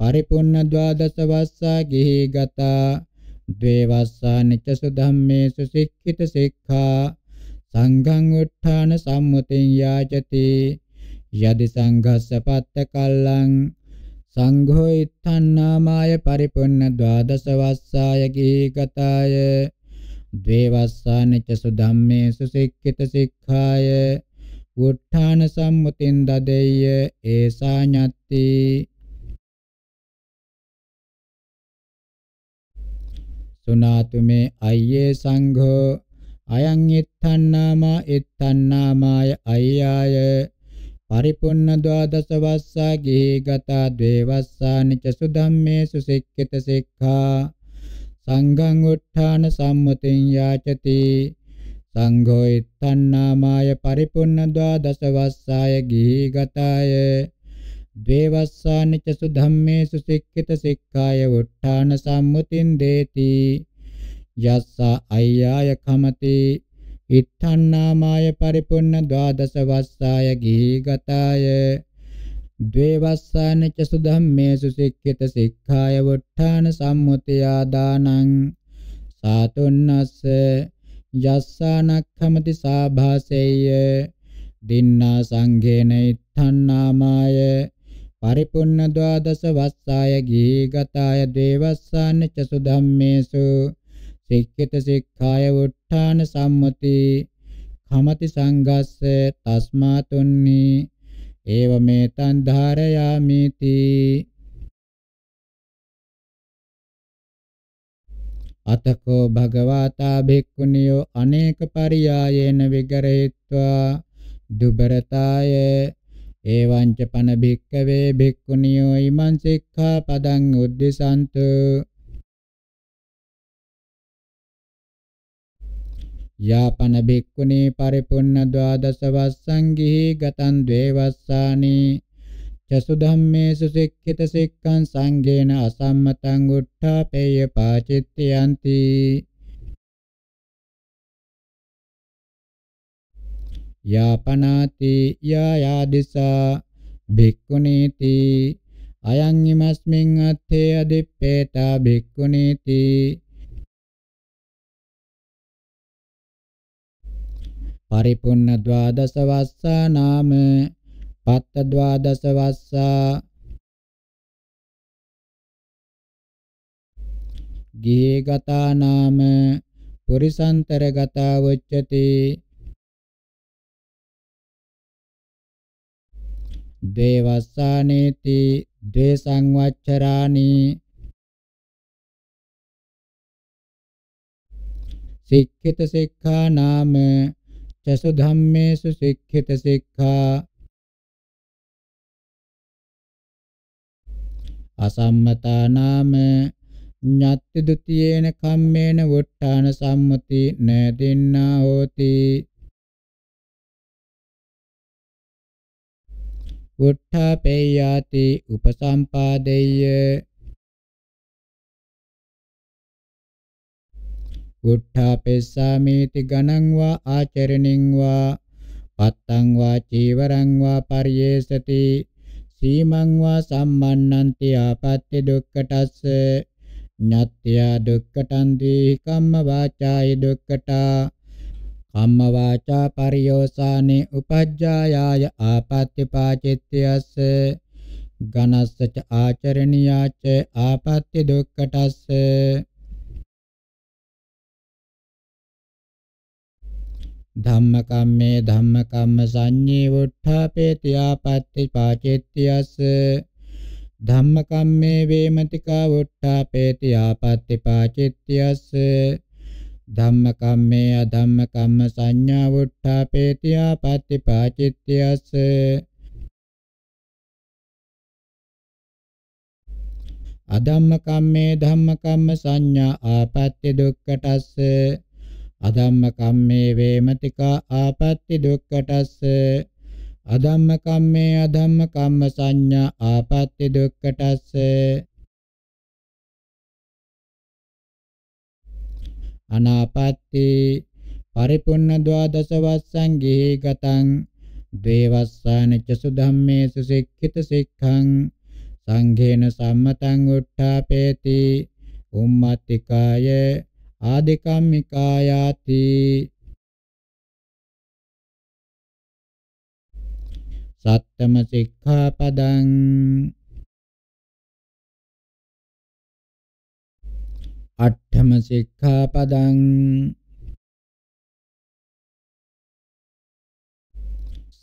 B: පරිපුන්න ද්වාදස වස්සා ගිහි ගතා ද්වේ වස්සා නිච්ච සුධම්මේසු සික්ඛිත සික්ඛා සංඝං උත්ථාන සම්මුතින් යාචති යදි සංඝස්ස පත්ත කල්ලං සංඝෝ ඉත්තන්නාමාය පරිපුන්න ද්වාදස වස්සාය ගිහි ගතාය ද්වේ වස්සා නිච්ච සුධම්මේසු සික්ඛිත සික්ඛාය වුට්ඨාන සම්මුතින් දදෙය්‍ය ඒසා ඤත්ති සුනාතුමේ අයියේ සංඝෝ අයං ඉත්තන්නාමා ඉත්තන්නාමාය අය්‍යාය පරිපුන්න ද්වාදස වස්සා ගිහි ගතා ද්වේවස්සානි ච සුධම්මේ සුසික්කිත සික්ඛා සංඝං උත්ථාන සම්මුතින් යාචති සංඝෝත්ථන්නාමාය පරිපුන්න ද්වාදස වස්සාය ගිහි ගතාය දේවස්සානිච සුධම්මේසු සික්ඛිත සික්ඛාය වුට්ඨාන සම්මුතින් දේති යස්ස අය්‍යාය කමති ඉත්ථන්නාමාය පරිපුන්න ද්වාදස වස්සාය ගිහි ගතාය දේවස්සානිච සුධම්මේසු සික්ඛිත සික්ඛාය වුට්ඨාන සම්මුතිය දානං සාතුන්නස්ස යස්සානක්ඛමති සාභාසෙය්‍ය දින්නා සංඝේන ඉත්තන්නාමාය පරිපුන්න ද්වාදස වස්සාය ගීගතාය දේවස්සාන ච සුධම්මේසු සික්ඛිත සික්ඛාය වුට්ඨාන සම්මති කමති සංඝස්ස තස්මා තුන්නි ඒව මේතන් ධාරයාමි තී අතකෝ භගවතා භික්ඛුනියෝ අනේක පරියායේන විගරේත්වා දුබරතාය එවංච පන භික්ඛවේ භික්ඛුනියෝ ීමං සික්ඛා පදං උද්දසන්තු යාපන භික්ඛුනි පරිපුන්න ද්වාදස වස්සං ගිහි ගතං ද්වේ වස්සානි චසු ධම්මේසු සික්ඛිත සික්ඛං සංඝේන අසම්මතං උට්ඨාපේය පාචිත්‍යයන්ති යාපනාති යායාදිසා භික්ඛුනීති අයං ීමස්මින් අත්තේ අදිප්පේතා භික්ඛුනීති පරිපුන්න ද්වාදස වස්සා නාම පත්තද්වාදස වස්සා
A: ගිහි ගතා නාම පුරිසන්තර ගතා වච්චති දේවස්සානේති ද්වේ සංවච්චරානි
B: සික්ඛිත සික්ඛා නාම චසු ධම්මේසු සික්ඛිත සික්ඛා අසම්මතා නාම ඤත්ති ဒ ුතියේන කම්මේන වොට්ටාන සම්මුති නේදින්නා හෝති
A: වොට්ඨාපේයාති උපසම්පාදෙය්‍ය
B: වොට්ඨාපෙස්සාමේති ගණං වා ආචරණින් වා පත්තං වා චීවරං වා පරියේසති සීමං වා සම්මන්නන්ති ආපත්‍ය දුක්ඛටස්ස ඤත්ත්‍යා දුක්ඛටං දී කම්ම වාචාය දුක්ඛටා කම්ම වාචා පරියෝසානේ උපජ්ජායාය ආපත්‍ය පාචිත්‍යස්ස ඝනස්සච ආචරණියාච ආපත්‍ය දුක්ඛටස්ස ධම්මකම්මේ ධම්මකම්ම සංඤේ වොට්ඨාපේතියාපත්ති පාචෙත්තියස්ස ධම්මකම්මේ වේමතිකා වොට්ඨාපේතියාපත්ති පාචෙත්තියස්ස ධම්මකම්මේ අධම්මකම්ම සංඤා වොට්ඨාපේතියාපත්ති පාචෙත්තියස්ස අධම්මකම්මේ ධම්මකම්ම සංඤා ආපත්‍ය දුක්ඛටස්ස අධම්ම කම්මේ වේමතිකා ආපත්‍ති දුක්ඛටස්ස අධම්ම කම්මේ අධම්ම කම්ම සංඥා ආපත්‍ති දුක්ඛටස්ස අනාපත්‍ති පරිපුන්න ද්වාදස වස්සංගේ ගතං දේවස්සාන චසු ධම්මේසු සික්ඛිත සික්ඛං සංඝේන සම්මතං උට්ඨාපේති උම්මත්තිකාය
A: ආදේකම්මිකායාති සත්තම සික්ඛාපදං අට්ඨම සික්ඛාපදං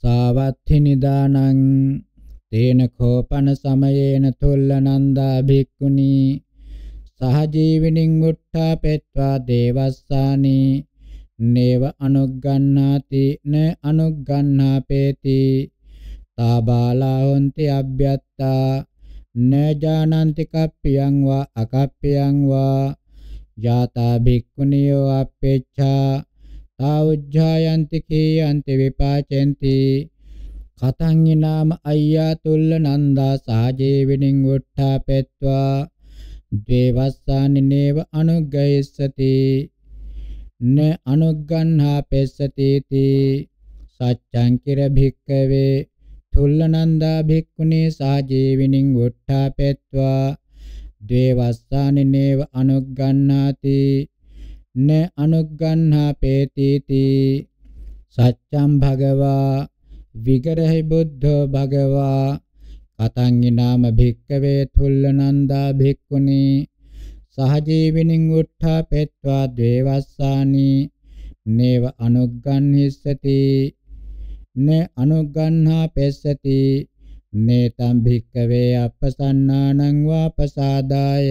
B: සාවත්ථි නිදානං තේන කෝපන සමයේන තුල්ලනන්දා භික්ඛුනි සහජීවිනින් උත්ථාපෙත්වා දේවස්සානි නේව අනුග්ගණ්ණාති න අනුග්ගණ්ණාපේති තාබාලා හොන්ති අබ්බ්‍යත්තා න ජානන්ති කප්පියං වා අකප්පියං වා ජාතා භික්ඛුනියෝ අපේච්ඡා තා උජ්ජායන්ති කීයන්ති විපාචෙන්ති කතං ඊනාම අය්‍යා තුල්ල නන්දා සාජේවිනින් උට්ඨාපෙත්වා දේවස්සානිනේව අනුග්ගයස්සති න අනුග්ගන්හා පෙස්සතිති සච්ඡං කිර භික්කවේ තුල්ලනන්දා භික්ඛුනේ සාජීවිනින් වොට්ටාපෙත්වා දේවස්සානිනේව අනුග්ගන්නාති න අනුග්ගන්හා පේතිති සච්ඡම් භගවා විගරහි බුද්ධෝ භගවා කතං නාම භික්කවේ තුල්ලනන්දා භික්ඛුනි සහජීවිනින් උත්ථා පෙත්වා දේවස්සානි නේව අනුග්ගන්හිස්සති න අනුග්ගන්හා පෙස්සති නේතම් භික්කවේ අපසන්නානං වාපසාදාය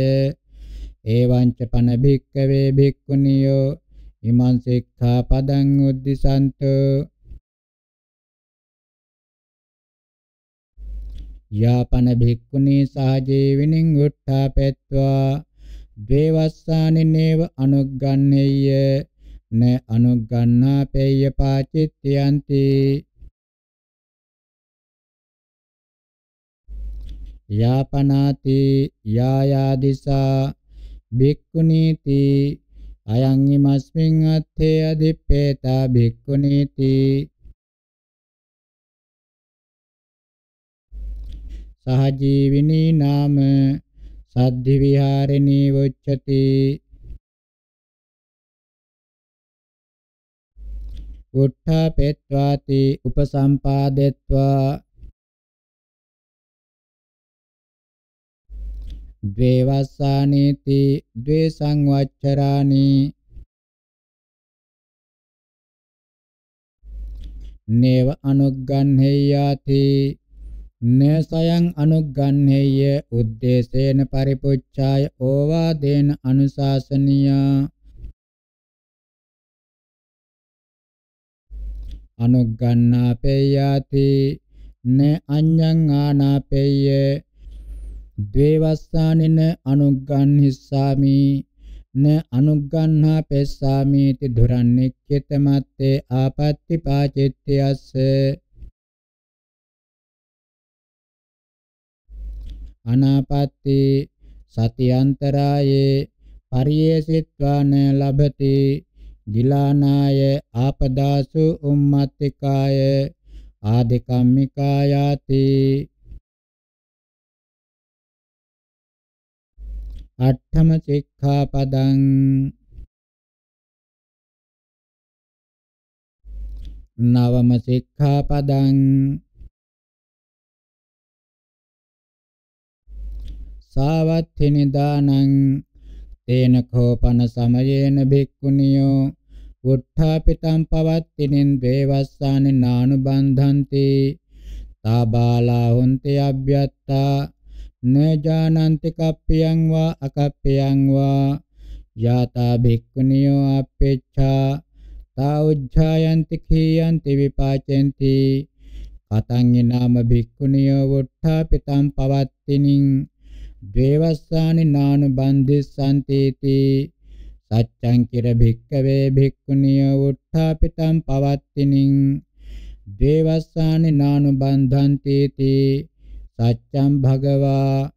B: එවං ච පන භික්කවේ භික්ඛුනියෝ ඉමං සික්ඛාපදං උද්දිසන්තෝ යාපන භික්ඛුනී සහජීවිනින් උත්ථාපෙත්වා දේවස්සානිනේව අනුග්ගන්නේය න අනුග්ගන්නාපේය පාචිත්‍යන්ති යාපනාති යායාදිසා භික්ඛුනීති අයං ීමස්මින් අත්තේ අදිප්පේතා භික්ඛුනීති
A: සහජීවිනී නාම සද්ධි විහාරිනී වොච්චති උත්ථපෙත්වාති උපසම්පාදෙත්වා
B: ද්වේවස්සානීති ද්වේ සංවච්චරානි නේව අනුග්ගන්හෙයාති නසයන් අනුග්ගන්හෙය උද්දේශේන පරිපුච්ඡාය ඕවාදේන අනුශාසනියා අනුග්ගන්නාපේයාති න අඤ්ඤං ආනාපේය ද්වේවස්සානින අනුග්ගන් හිස්සාමි න අනුග්ගන්හා පෙස්සාමි ති දුරන්නෙක්කෙතමත්තේ ආපත්‍ති පාචිත්‍යස්ස අනාපත්ති සති අන්තරායේ පරියසිත්වාන ලබති ගිලානාය ආපදාසු උම්මත්තිකාය
A: ආදිකම්මිකායාති අට්ඨම සික්ඛාපදං නවම සික්ඛාපදං
B: සාවත්ථි නිදානං තේන කෝපන සමයේන භික්ඛුනියෝ උත්ථාපිතම් පවත්තිනින් දේවස්සානි නානුබන්ධන්ති තාබාලා හොන්ති අභ්‍යත්තා නජානන්ති කප්පියං වා අකප්පියං වා යාතා භික්ඛුනියෝ අපේච්ඡා තා උජ්ජායන්ති කීයන්ති විපාචෙන්ති කතං ඊනාම භික්ඛුනියෝ උත්ථාපිතම් පවත්තිනින් දේවස්සානි නානුබන්දිස්සන්තේති සච්ඡං කිර භික්කවේ භික්ඛුනිය උත්ථාපිතං පවත්තිනින් දේවස්සානි නානුබන්ධන්තේති සච්ඡං භගවා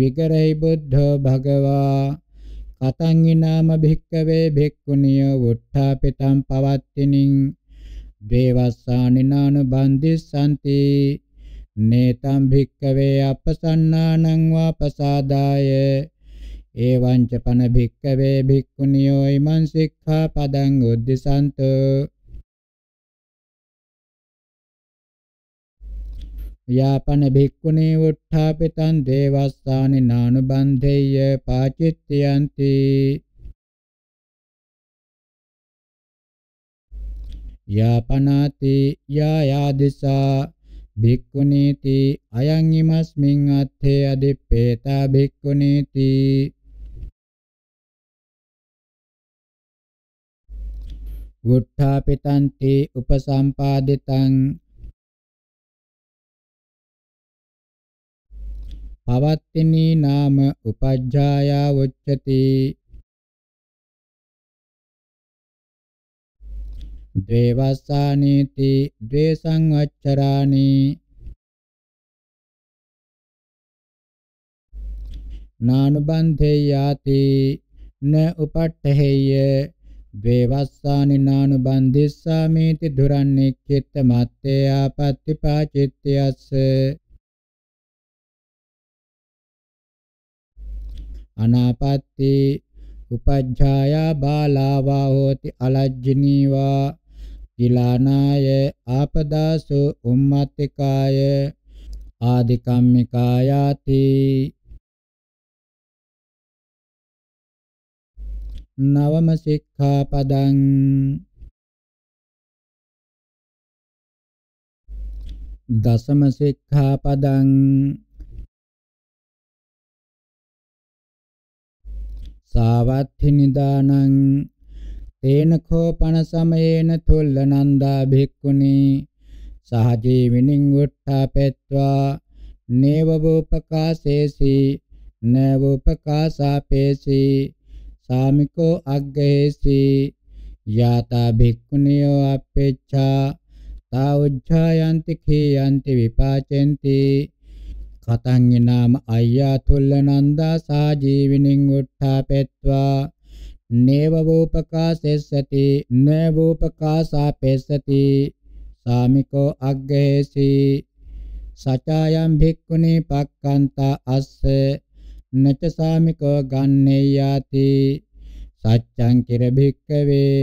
B: විගරයි බුද්ධ භගවා කතං ඊනාම භික්කවේ භික්ඛුනිය උත්ථාපිතං පවත්තිනින් දේවස්සානි නානුබන්දිස්සන්තේ නේතම් භික්කවේ අපසන්නානං වාපසාදාය එවං ච පන භික්කවේ භික්ඛුනියෝ ීමං සික්ඛා පදං උද්දිසන්තෝ යාපන භික්ඛුනේ උත්ථාපිතං දේවස්සානි නානුබන්ධේය පාචිත්‍යන්ති යාපනාති යායාදිසා භික්ඛුනීති අයං ීමස්මින් අත්ථේ අදිප්පේතා භික්ඛුනීති උත්ථාපිතන්ති උපසම්පාදිතං
A: පවත්තිනී නාම උපජ්ජායා උච්චති ද්වේවස්සානීති ද්වේසං වච්චරානි
B: නානුබන්ධේයාති න උපට්ඨේය ද්වේවස්සානි නානුබන්ධිස්සාමීති දුරන්නෙක්ඛිත මත්තේ ආපත්‍තිපාචිත්‍යස්ස අනාපත්‍ති උපජ්ජායා බාලාවා හෝති අලජ්ජිනීවා තිලානාය ආපදාසු උම්මත්තිකාය ආදිකම්මිකායාති
A: නවම සික්ඛාපදං දසම සික්ඛාපදං
B: සාවත්ථි නිදානං තේන කෝපන සමයේන තුල්ල නන්දා භික්ඛුනි සහජීවිනින් උත්ථාපෙත්වා නේවෝපකාසේසි නේවෝපකාසාපේසි සාමිකෝ අග්ගේසි යාතා භික්ඛුනියෝ අපේච්ඡා තා උච්ඡායන්ති කීයන්ති විපාචෙන්ති කතං නාම අය්‍යාතුල්ල නන්දා සා ජීවිනින් උත්ථාපෙත්වා නේවෝපකාසෙස්සති නේවෝපකාසාපෙස්සති සාමිකෝ අග්ගේසි සචායම් භික්ඛුනි පක්칸තා අස්ස නච සාමිකෝ ගන්නේයාති සච්ඡං කිර භික්ඛවේ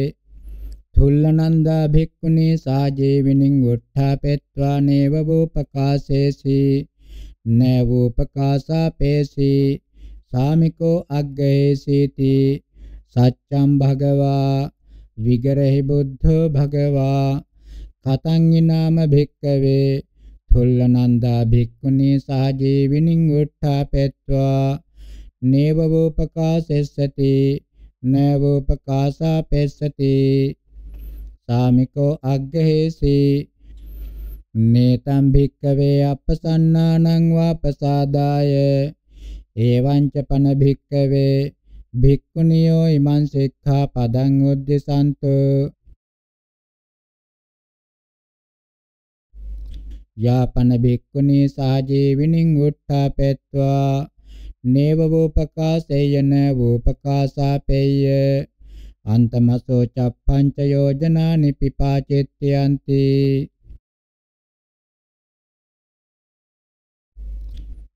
B: තුල්ලනන්දා භික්ඛුනි සාජීවිනින් උත්ථාපෙත්වා නේවෝපකාසේසි නවෝපකාසා පේසී සාමිකෝ අග්ගේසීති සච්ඡම් භගවා විගරහි බුද්ධෝ භගවා කතං ිනාම භික්කවේ තුල්ලනන්දා භික්ඛුනි සාජීවිනින් උත්ථාපෙත්වා නේවෝපකාසෙස්සති නවෝපකාසා පෙස්සති සාමිකෝ අග්ගහේසී මේතම් භික්කවේ අපසන්නානං වාපසාදාය එවංච පන භික්කවේ භික්ඛුනියෝ ඉමං සික්ඛා පදං උද්දසන්තෝ යාපන භික්ඛුනී සාජීවිනින් උත්ථාපෙත්වා නේව වූපකාසේයන වූපකාසාපේය අන්තමසෝ චප්පංච යෝජනානි පිපාචෙත්‍යන්ති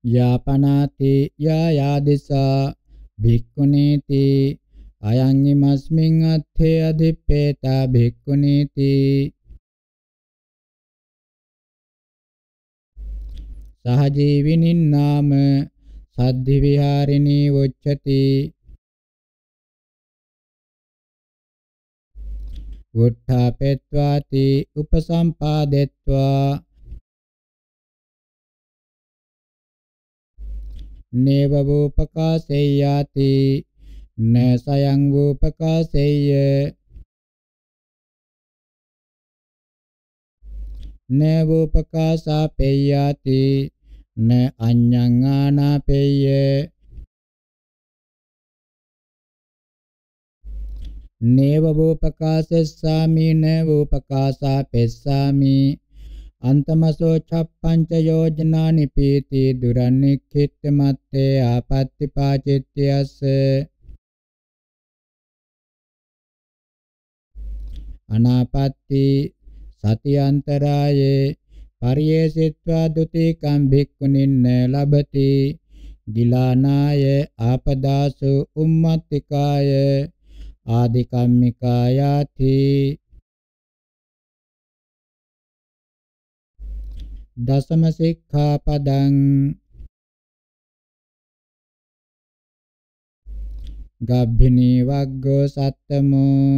B: යාපනාති යායාදිසා භික්ඛුනීති අයං ීමස්මින් අත්ථේ අධිප්පේතා භික්ඛුනීති
A: සහජීවිනින් නාම සද්ධි විහාරිනී වොච්චති වුට්ඨාපෙත්වාති උපසම්පාදෙත්වා
B: නේවවෝපකාසෙය්‍යාති න සයං වූපකාසෙය්‍ය නේවෝපකාසාපෙය්‍යාති න අඤ්ඤං ආනාපෙය්‍ය නේවවෝපකාසෙස්සාමි නේවෝපකාසාපෙස්සාමි අන්තමසෝ චප්පංච යෝජනානි පීති දුරන්නික්ඛිත මත්තේ ආපත්‍ති පාචිත්‍යස්ස අනාපත්‍ති සති අන්තරායේ පරියේසිත්වා දුතිකම් භික්ඛුනින්න ලබති ගිලානාය ආපදාසු උම්මත්තිකාය ආදිකම්මිකායාති
A: දසම සික්ඛාපදං ගබ්බිනී වග්ගෝ සත්තමෝ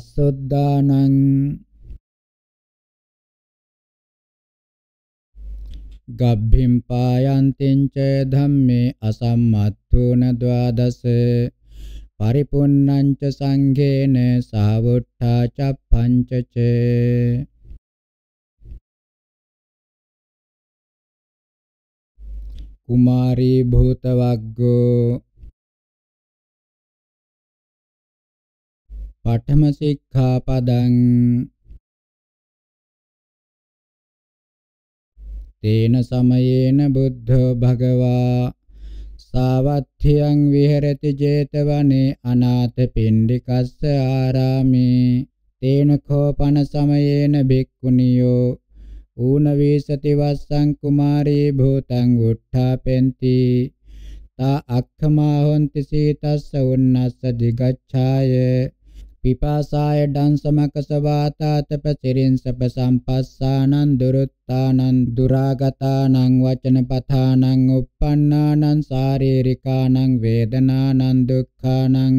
A: තස්සොද්දානං
B: ගබ්බිම් පායන්තිං ච ධම්මේ අසම්මත්තුන ද්වාදසේ පරිපුන්නංච සංඝේන සාවුට්ඨා
A: චප්පංච ච කුමාරී භූත වග්ගෝ පඨම සික්ඛාපදං
B: තේන සමයේන බුද්ධ භගවා සාවත්ථියං විහෙරති 제තවනේ අනාථ පිණ්ඩිකස්ස ආරාමේ තේන කෝපන සමයේන බික්කුණියෝ ඌනවේසති වස්සං කුමාරී භූතං උත්ථාපෙන්ති තා අක්ඛමා හොන්ති සීතස්ස උන්නස්ස දිගච්ඡාය පිපාසාය ඩංසමකස වාතාතප සිරින්සප සම්පස්සානං දුරුත්තානං දුරාගතානං වචනපතානං uppannānaං ශාරීරිකානං වේදනානං දුක්ඛානං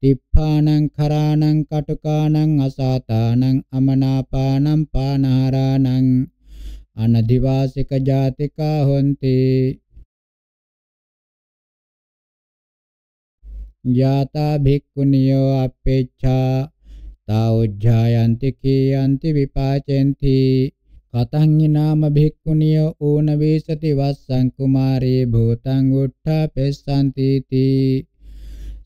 B: තිප්පානං කරානං කටුකානං අසාතානං අමනාපානං පානහරානං අනදිවාසික ජාතිකා හොන්ති ජාතා භික්ඛුනියෝ අපේච්ඡා තාඋජ්ජායන්ති කීයන්ති විපාචෙන්ති කතං ඊනාම භික්ඛුනියෝ ඕනවේසති වස්සං කුමාරේ භූතං උට්ඨා පෙස්සන්ති තී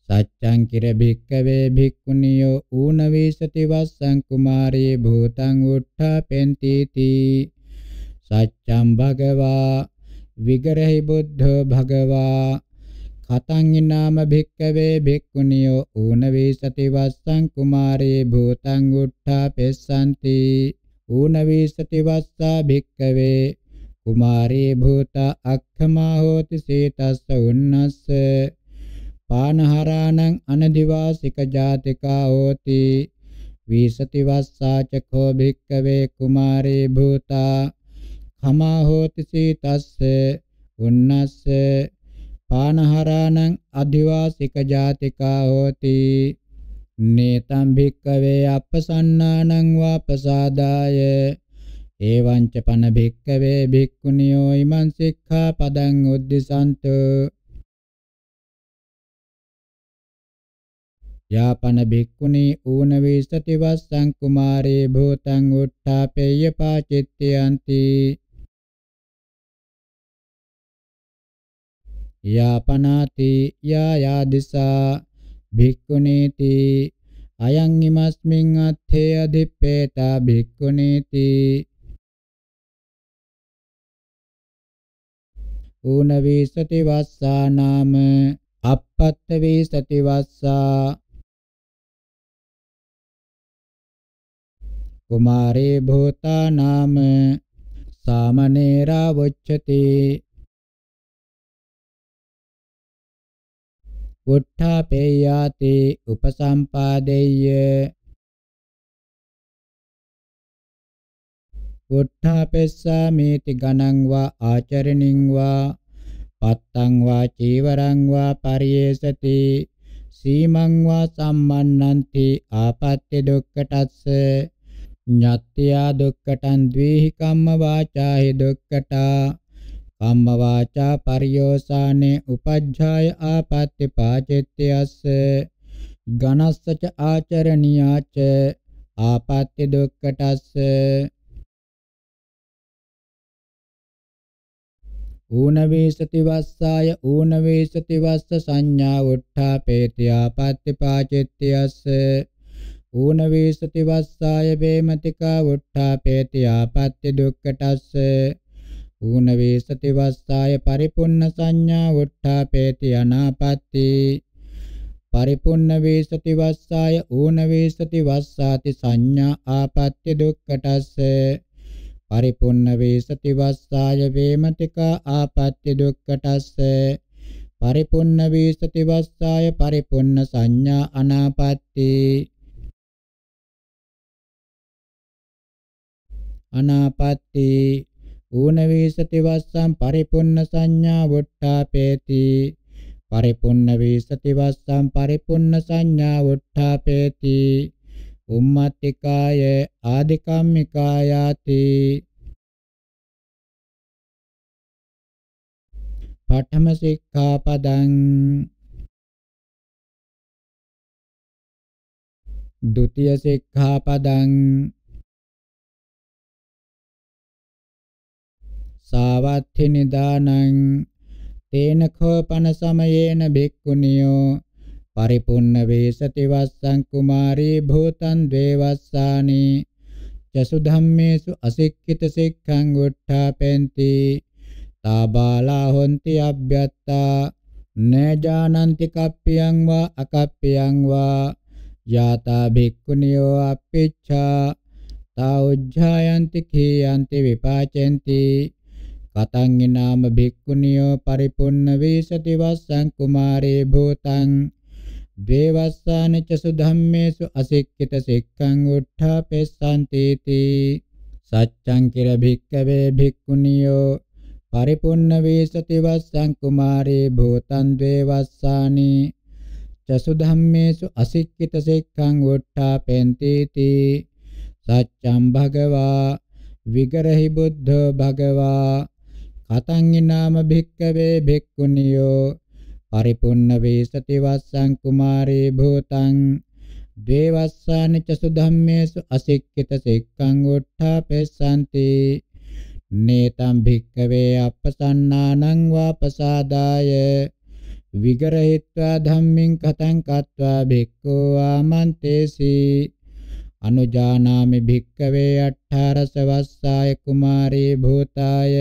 B: සච්ඡං කිර භික්කවේ භික්ඛුනියෝ ඌනවේසති වස්සං කුමාරී භූතං උට්ඨා පෙන්ති තී සච්ඡං භගවා විගරහි බුද්ධ භගවා කතං ිනාම භික්කවේ භික්ඛුනියෝ ඌනවේසති වස්සං කුමාරේ භූතං උට්ඨා පෙස්සanti ඌනවේසති වස්සා භික්කවේ කුමාරේ භූත අක්ඛමා හෝති සීතස්ස උන්නස්ස පානහරාණං අනදිවාසික ජාතිකා හෝති වීසති වස්සා චකෝ භික්කවේ කුමාරේ භූතා කමා හෝති සීතස්ස උන්නස්ස පානහරාණං අධිවාසික ජාතිකා හෝති නේතම් භික්කවේ අපසන්නානං වාපසාදාය එවං ච පන භික්කවේ භික්ඛුනියෝ ඉමං සික්ඛා පදං උද්දිසන්තු යාපන භික්ඛුනි ඌන වේසති වස්සං කුමාරේ භූතං උත්ථාපේය පාචිත්‍යಂತಿ යාපනාති යායාදිසා භික්ඛුනේති අයං ීමස්මින් අත්ථේ අදිප්පේතා භික්ඛුනේති ඌනවී සති වස්සා නාම අපත්ත වේ සති වස්සා
A: කුමාරේ භූතා නාම සාමනේරා වොච්චති
B: උත්ථාපේයාති උපසම්පාදෙය්‍ය උත්ථාපෙස්සාමේති ගණං වා ආචරණින් වා පත්තං වා චීවරං වා පරියේසති සීමං වා සම්මන්නන්ති ආපත්‍ය දුක්කටස්ස ඤත්ත්‍යා දුක්කටං ද්වේහි කම්ම වාචාහි දුක්කටා කම්මවාචා පරියෝසානේ උපජ්ජාය ආපත්‍ති පාචිත්‍යස්ස ඝනස්සච ආචරණියාච ආපත්‍ති දුක්කටස්ස ඌනවේසති වස්සාය ඌනවේසති වස්ස සංඥා උට්ඨාපේති ආපත්‍ති පාචිත්‍යස්ස ඌනවේසති වස්සාය වේමතිකා උට්ඨාපේති ආපත්‍ති දුක්කටස්ස ඌනවේ සතිවස්සාය පරිපුන්න සංඥා උට්ඨාපේති අනාපත්ති පරිපුන්න වේසති වස්සාය ඌන වේසති වස්සාති සංඥා ආපත්‍ය දුක්ඛටස්ස පරිපුන්න වේසති වස්සාය වේමතිකා ආපත්‍ය දුක්ඛටස්ස පරිපුන්න වේසති වස්සාය පරිපුන්න සංඥා අනාපත්‍ති අනාපත්‍ති ඌනවීසති වස්සම් පරිපුන්න සංඥා වුට්ඨාපේති පරිපුන්න වීසති වස්සම් පරිපුන්න සංඥා වුට්ඨාපේති උම්මත්තිකාය ආදිකම්මිකායාති
A: පඨම සික්ඛාපදං ဒုတိယ සික්ඛාපදං
B: සාවත්ථි නිදානං තේන කෝපන සමයේන බික්කුණියෝ පරිපුන්න වේසති වස්සං කුමාරී භූතං දේවස්සානි චසු ධම්මේසු අසික්ඛිත සික්ඛං උට්ඨාපෙන්ති තාබාලා හොಂತಿ අබ්බ්‍යත්තා නේජානන්ති කප්පියං වා අකප්පියං වා යාතා භික්ඛුනියෝ අප්පිච්ඡා තා උජ්ජායන්ති කීයන්ති විපාචෙන්ති පතංගිනාම භික්ඛුනියෝ පරිපුන්න වේසති වස්සං කුමාරේ භූතං දේවස්සාන චසු ධම්මේසු අසික්කිත සික්ඛං උට්ඨාපෙස්සන්ති තී සච්ඡං කිර භික්ඛවේ භික්ඛුනියෝ පරිපුන්න වේසති වස්සං කුමාරේ භූතං දේවස්සානි චසු ධම්මේසු අසික්කිත සික්ඛං උට්ඨාපෙන්ති තී සච්ඡං භගවා විගරහි බුද්ධ භගවා කතං ඊනාම භික්කවේ භික්ඛුනියෝ පරිපුන්න වේසති වස්සං කුමාරේ භූතං දේවස්සාන ච සුධම්මේසු අසික්කිත සෙක්ඛං උට්ඨාපෙසanti නේතම් භික්කවේ අපසන්නානං වාපසාදාය විගරහිත්වා ධම්මින් කතං කତ୍වා භික්ඛෝ ආමන්තේසි අනුජානාමි භික්කවේ අට්ඨාරස වස්සාය කුමාරේ භූතාය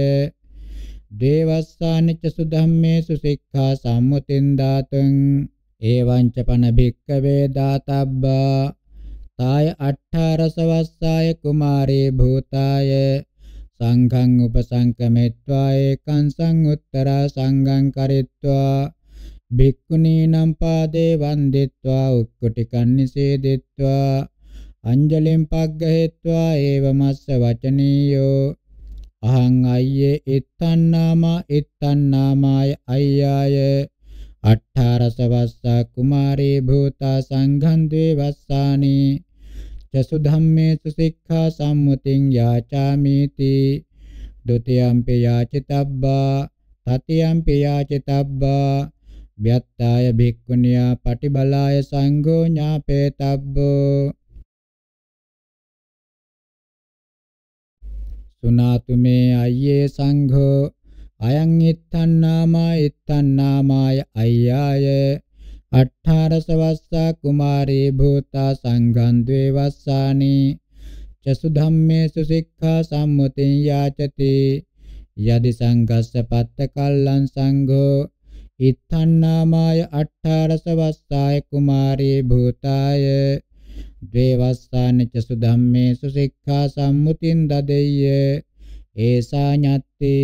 B: දේවස්සානිච්ච සුධම්මේසු සික්ඛා සම්මුතින් දාතං එවං ච පන භික්ඛවේ දාතබ්බා තාය අට්ඨාරසවස්සාය කුමාරේ භූතාය සංඝං උපසංකමෙත්වා ඒකං සංඋත්තරා සංඝං කරිත්වා භික්ඛුනීනම් පාදේ වන්දිත්වා උක්කුටිකන් නිසේදිත්වා අංජලිම් පග්ගහෙත්වා ඒවමස්ස වචනීයෝ අහං අය්‍යේ එත්තන්නාමා එත්තන්නාමාය අය්‍යාය අට්ඨාරස වස්සා කුමාරේ භූතා සංඝං ද්වේ වස්සානි චසු ධම්මේසු සික්ඛා සම්මුතින් යාචාමිති ဒ ුතියම්පි යාචිතබ්බා තතියම්පි යාචිතබ්බා ව්‍යත්තාය භික්ඛුනියා පටිබලාය සංඝෝ ඥාපේතබ්බෝ තුනාතුමේ අයියේ සංඝෝ අයං ඉත්තන්නාමා ඉත්තන්නාමාය අය්‍යාය අට්ඨාරස වස්සා කුමාරේ භූතා සංඝං ද්වේ වස්සානි චසු ධම්මේසු සික්ඛා සම්මුතින් යාචති යදි සංඝස්ස පත්ත කල්ලං සංඝෝ ඉත්තන්නාමාය අට්ඨාරස වස්සාය කුමාරේ භූතාය ද්වේවස්සාන ච සුධම්මේසු සික්ඛා සම්මුතින් දදෙය්‍ය ඒසා ඤත්ති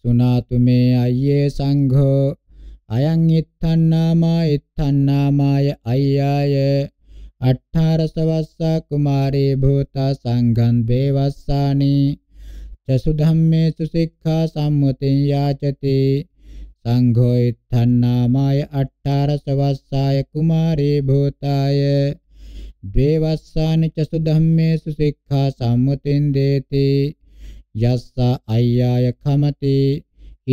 B: සුනාතු මේ අයියේ සංඝෝ අයං ඉත්තන්නාමා ඉත්තන්නාමාය අය්‍යාය අට්ඨාරසවස්සා කුමාරේ භූතා සංඝං දේවස්සානි චසු ධම්මේසු සික්ඛා සම්මුතින් යාචති සංඝෝ ඉත්තන්නාමාය අට්ඨාරසවස්සාය කුමාරේ භූතාය ද්වේවස්සානි චසු ධම්මේසු සික්ඛා සම්මුතින් දේති යස්ස අය්‍යාය කමති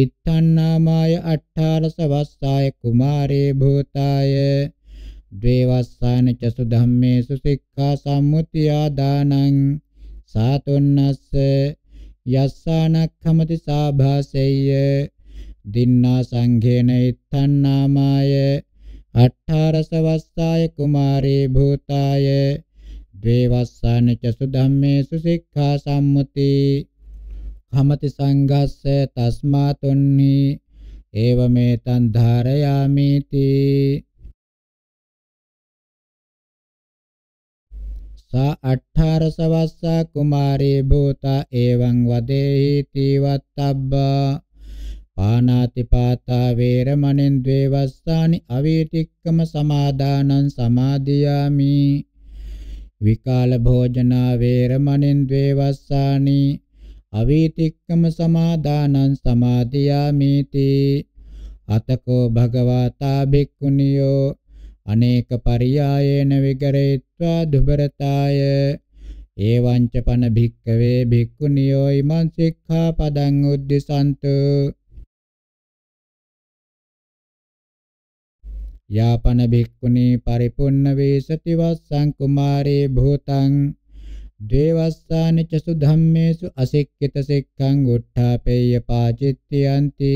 B: ඉත්තන්නාමාය අට්ඨාරසවස්සාය කුමාරේ භූතාය ද්වේවස්සානි චසු ධම්මේසු සික්ඛා සම්මුතියා දානං සාතුන්නස්ස යස්සානක්ඛමති සාභාසෙය්‍ය දින්නා සංඝේන ඉත්තං නාමාය අට්ඨාරස වස්සාය කුමාරේ භූතාය ද්වේවස්සාන ච සුධම්මේසු සික්ඛා සම්මුති කමති සංඝස්ස තස්මාතුන්හි ඒවමෙතං ධාරයාමේති සා අට්ඨාරස වස්සා කුමාරේ භූතා එවං වදේහි තීවත්තබ්බා පානාති පාතා වේරමණෙන් ද්වේවස්සානි අවීතික්කම සමාදානං සමාදියාමි විකාල භෝජනා වේරමණෙන් ද්වේවස්සානි අවීතික්කම සමාදානං සමාදියාමි තී අතකෝ භගවතා භික්ඛුනියෝ අනේක පරියායේන විගරේत्वा දුබරතාය ඒවංච පන භික්කවේ භික්ඛුනියෝ ඉමං සික්ඛාපදං උද්දිසන්තු යාපන භික්ඛුනි පරිපුන්න වේසති වස්සං කුමාරේ භූතං දේවස්සාන ච සුධම්මේසු අසික්කිත සික්ඛං උට්ඨාපේය පාචිත්‍යන්ති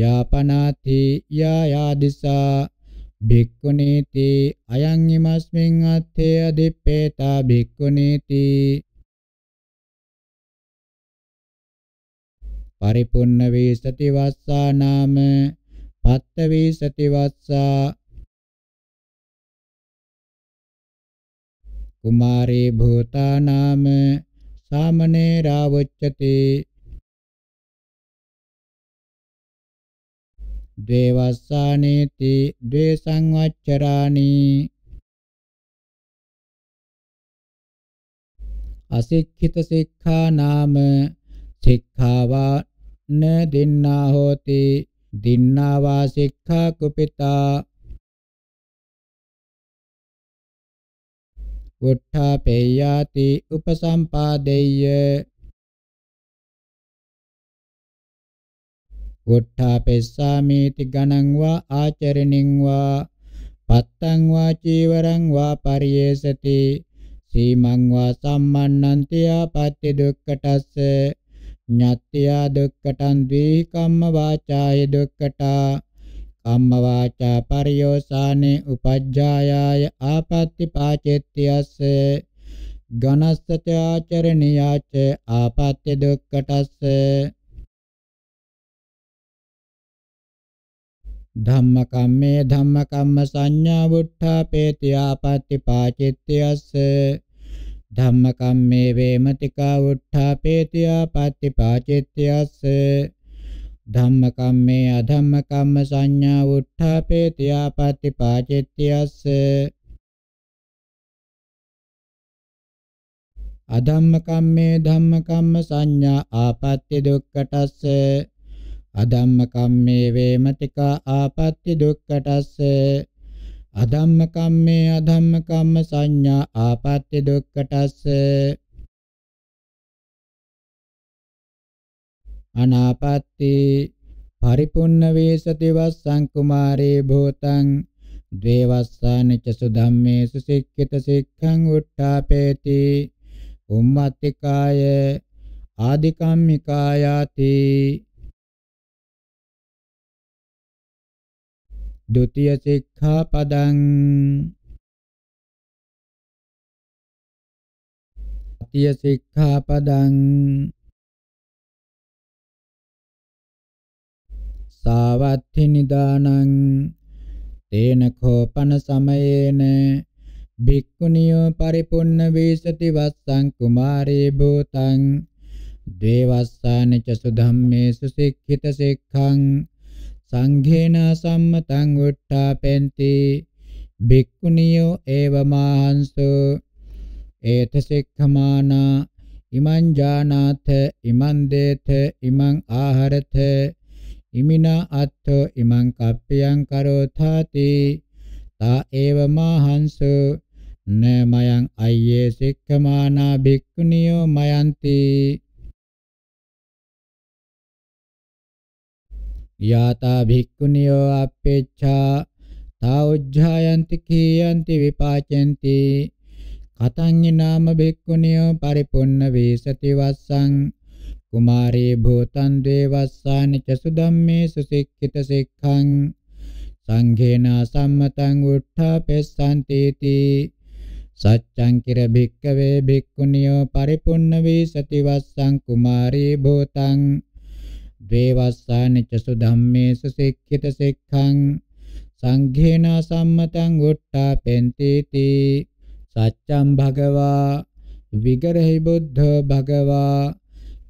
B: යාපනාති යායාදිසා භික්ඛුනීති අයං ීමස්මින් අත්තේ අදිප්පේතා භික්ඛුනීති පරිපුන්න වේ සති වස්සා නාම පත්ත වේ සති වස්සා
A: කුමාරේ භූතා නාම සාමනේ රාවච්චති දේවස්සානේති ද්වේසං වච්චරාණි අසික්ඛිත
B: සික්ඛා නාම සික්ඛාවා न दिन्ना होति दिन्ना वा सिक्खा कुपिता
A: උත්ථාපේයාති උපසම්පාදෙය්‍ය
B: උත්ථාපෙස්සාමේති ගණං වා ආචරණින් වා පත්තං වා චීවරං වා පරියේසති සීමං වා සම්මන්නන්ති ආපත්‍ය දුක්ඛටස්ස ඤත්ත්‍යා දුක්ඛටං ද්වේ කම්ම වාචාය දුක්ඛටා කම්ම වාචා පරියෝසානේ උපජ්ජායාය ආපත්‍ති පාචෙත්‍යස්ස ඝනස්ස ච ආචරණියාච ආපත්‍ය දුක්ඛටස්ස ධම්මකම්මේ ධම්මකම්ම සංඥා වුට්ඨාපේති ආපත්‍ති පාචිත්‍යස්ස ධම්මකම්මේ වේමතිකා උත්ථාපේති ආපත්‍තිපාචිත්‍යස්ස ධම්මකම්මේ අධම්මකම්ම සංඥා උත්ථාපේති ආපත්‍තිපාචිත්‍යස්ස අධම්මකම්මේ ධම්මකම්ම සංඥා ආපත්‍ති දුක්කටස්ස අධම්මකම්මේ වේමතිකා ආපත්‍ති දුක්කටස්ස අධම්ම කම්මේ අධම්ම කම්ම සංඥා ආපත්‍ය දුක්ඛටස්ස අනාපත්‍ති පරිපුන්න වේසති වස්සං කුමාරේ භූතං දේවස්සාන ච සුධම්මේසු සික්ඛිත සික්ඛං උට්ඨාපේති උම්මත්තිකාය ආදිකම්මිකායාති
A: द्वितीय शिक्षा पदं तृतीय शिक्षा पदं
B: सावत्थि निदानं तेन खोपन समयेन භික්ඛුනියෝ පරිපුන්න වේසති වස්සං කුමාරේ භූතං දේවස්සානච සුධම්මේසු සික්ඛිත සික්ඛං සංඝේන සම්මතං උට්ඨාපෙන්ති භික්ඛුනියෝ ඒවමාහංසු ඒත සික්ඛමානා ඉමං ජානාත ඉමං දේත ඉමං ආහරත ඉමිනා අත්ථෝ ඉමං කප්පියං කරෝථාති තා ඒවමාහංසු නමයන් අය්‍යේ සික්ඛමානා භික්ඛුනියෝ මයන්ති යාතා භික්ඛුනියෝ අපේච්ඡා තා උජ්ජායන්ති කීයන්ති විපාචෙන්ති කතං නාම භික්ඛුනියෝ පරිපුන්න වේසති වස්සං කුමාරේ භූතං දේවස්සාන ච සුදම්මේ සුසික්ඛිත සික්ඛං සංඝේන සම්මතං උත්ථාපෙස්සන්තේති සච්ඡං කිර භික්කවේ භික්ඛුනියෝ පරිපුන්න වේසති වස්සං කුමාරේ භූතං දේවස්සානි චසු ධම්මේස සික්ඛිත සික්ඛං සංඝේන සම්මතං උට්ඨා පෙන්තිති සච්ඡම් භගවා විගරහි බුද්ධ භගවා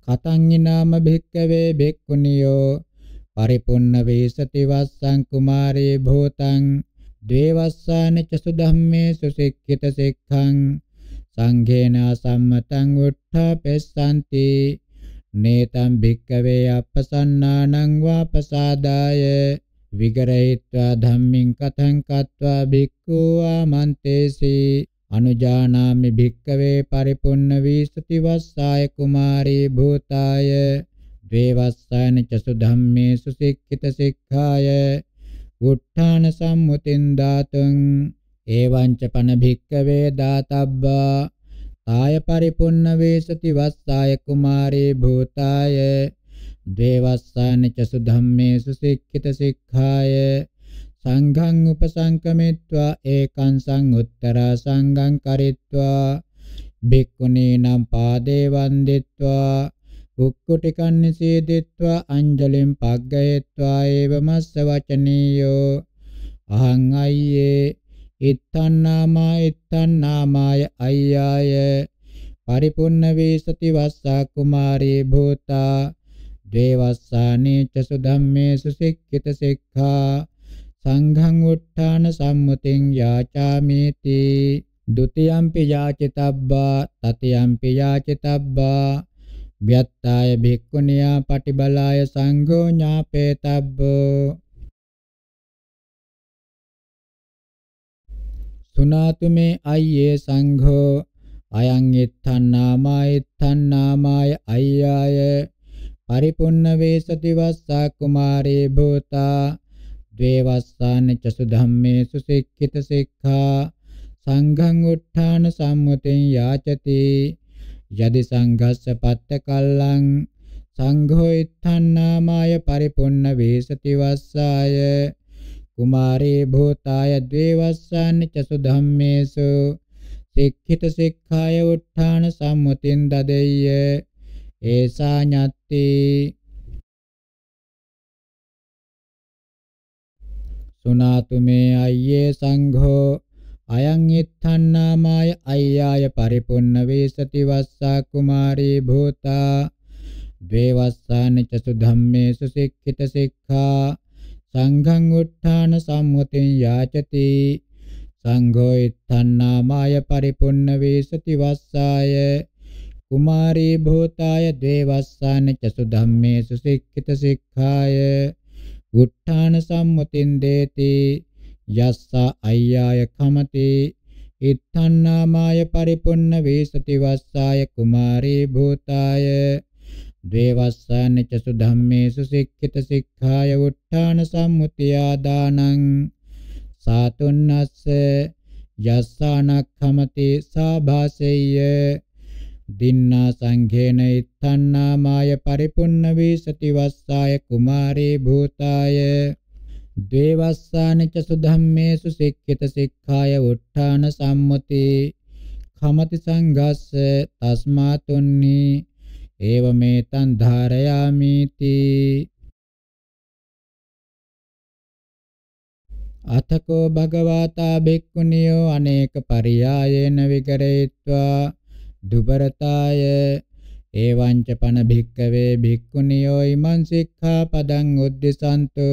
B: කතංිනාම භික්කවේ බෙක්කුණියෝ පරිපුන්න වේසති වස්සං කුමාරේ භූතං දේවස්සානි චසු ධම්මේසු සික්ඛිත සික්ඛං සංඝේන සම්මතං උට්ඨා පෙස්සන්ති නේතම් භික්කවේ අපසන්නානං වාපසාදාය විගරහිත්වා ධම්මින් කතං කତ୍වා භික්ඛු ආමන්තේසි අනුජානාමි භික්කවේ පරිපුන්න වීසති වස්සාය කුමාරී භූතාය දේවස්සයන චසු ධම්මේසු සික්ඛිත සික්ඛාය උත්ථාන සම්මුතින් දාතං එවං ච පන භික්කවේ දාතබ්බා ආය පරිපුන්න වේසති වස්සාය කුමාරේ භූතාය දේවස්සාන ච සුධම්මේසු සික්ඛිත සික්ඛාය සංඝං උපසංකමිත්වා ඒකං සංඋත්තරා සංඝං කරිත්වා භික්ඛුනී නම් පාදේ වන්දිත්වා කුක්කුටිකන් නිසීදිත්වා අංජලිම් පග්ගයetva ඒවමස්ස වචනීයෝ අහං අයියේ ඉත්තන්නාමා ඉත්තන්නාමාය අය්‍යාය පරිපුන්න වේ සති වස්සා කුමාරී භූතා දේවස්සානේ චසු ධම්මේසු සික්ඛිත සික්ඛා සංඝං උත්ථාන සම්මුතින් යාචාමේති ဒ ුතියම්පි යාචිතබ්බා තතියම්පි යාචිතබ්බා ව්‍යත්තාය භික්ඛුනියා පටිබලාය සංඝෝ ඥාපේතබ්බෝ තුනාතු මේ අයියේ සංඝෝ අයං ඉත්තන් නාමය ඉත්තන් නාමය අය්‍යාය පරිපුන්න වේසති වස්සා කුමාරේ භූතා ද්වේවස්සාන චසු ධම්මේසු සික්ඛිත සික්ඛා සංඝං උත්ථාන සම්මුතින් යාචති යදි සංඝස්ස පත්ත කල්ලං සංඝෝ ඉත්තන් නාමය පරිපුන්න වේසති වස්සාය කුමාරේ භූතාය ද්වේවස්සානි ච සුධම්මේසු සික්ඛිත සික්ඛාය උත්ථාන සම්මුතින් දදෙය්‍ය ඒසා ඤත්ති සුනාතුමේ අයියේ සංඝෝ අයං ඉත්ථන්නාමාය අය්‍යාය පරිපුන්න වේසති වස්සා කුමාරී භූතා දේවස්සානි ච සුධම්මේසු සික්ඛිත සික්ඛා සංඝං උත්ථාන සම්මුතින් යාචති සංඝෝ ඉත්තන්නාමාය පරිපුන්න වේසති වස්සාය කුමාරී භූතාය දේවස්සාන චසු ධම්මේසු සික්ඛිත සික්ඛාය උත්ථාන සම්මුතින් දේති යස්සා අය්‍යාය කමති ඉත්තන්නාමාය පරිපුන්න වේසති වස්සාය කුමාරී භූතාය ද්වේවස්සානි චසු ධම්මේසු සික්ඛිත සික්ඛාය උත්ථාන සම්මුතියා දානං සාතුන්නස්ස යස්සානක්ඛමති සාභාසෙය්‍ය දින්නා සංඝේන ඉත්තන්නා මාය පරිපුන්න වේසති වස්සාය කුමාරේ භූතාය ද්වේවස්සාන ච සුධම්මේසු සික්ඛිත සික්ඛාය උත්ථාන සම්මුති කමති සංඝස්ස තස්මා තුන්නී ඒවමෙතං ධාරයාමිති අතකෝ භගවතා බෙක්කුණියෝ අනේක පරියායේන විකරේත්වා දුබරතාය ඒවංච පන භික්කවේ භික්කුණියෝ ඉමං සික්ඛා පදං උද්දසන්තු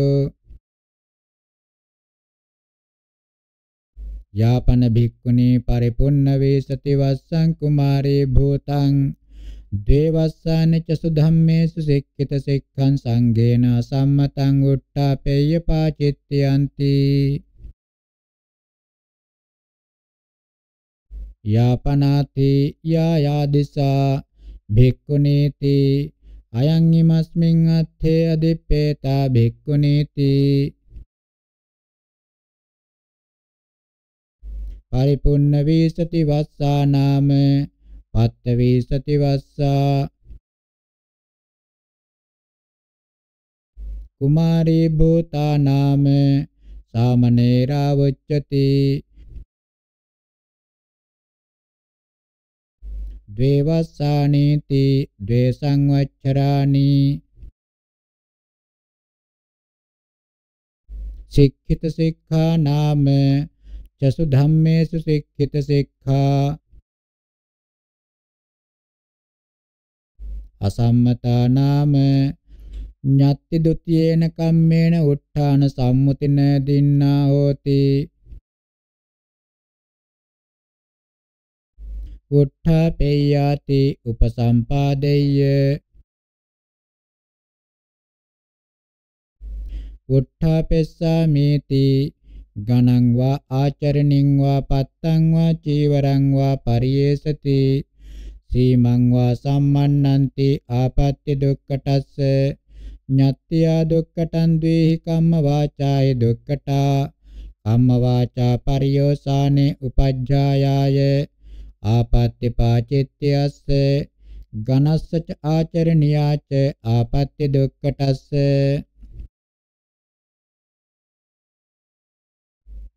B: යාපන භික්කුණී පරිපුන්න වේසති වස්සං කුමාරේ භූතං දේවස්සානච සුධම්මේසු සික්ඛිත සික්ඛං සංඝේන සම්මතං උට්ඨාපේය පාචිත්‍යන්ති යාපනාති යායාදිසා භික්ඛුනීති අයං ීමස්මින් අත්ථේ අදිප්පේතා භික්ඛුනීති පරිපුන්න වීසති වස්සා නාමේ පත්තවේ සතිවස්සා කුමාරී භූතා නාම සාමනේරා වච්චති
A: ද්වේවස්සානීති ද්වේසං වච්චරානි සික්ඛිත සික්ඛා නාම චසු ධම්මේසු සික්ඛිත සික්ඛා
B: අසම්මතා නාම ඤත්ති ဒ ුතියේන කම්මේන උත්ථාන සම්මුතින දින්නා හෝති
A: උත්ථපේයාති උපසම්පාදෙය්‍ය
B: උත්ථපෙස්සාමේති ගණං වා ආචරණින් වා පත්තං වා චීවරං වා පරියේසති සීමං වා සම්මන්නන්ති ආපත්‍ය දුක්ඛටස්ස ඤත්ත්‍යා දුක්ඛටං ද්වේහි කම්ම වාචාය දුක්ඛටා කම්ම වාචා පරියෝසානේ උපජ්ජායාය ආපත්‍ය පාචිත්‍යස්ස ඝනස්සච ආචරණියාච ආපත්‍ය දුක්ඛටස්ස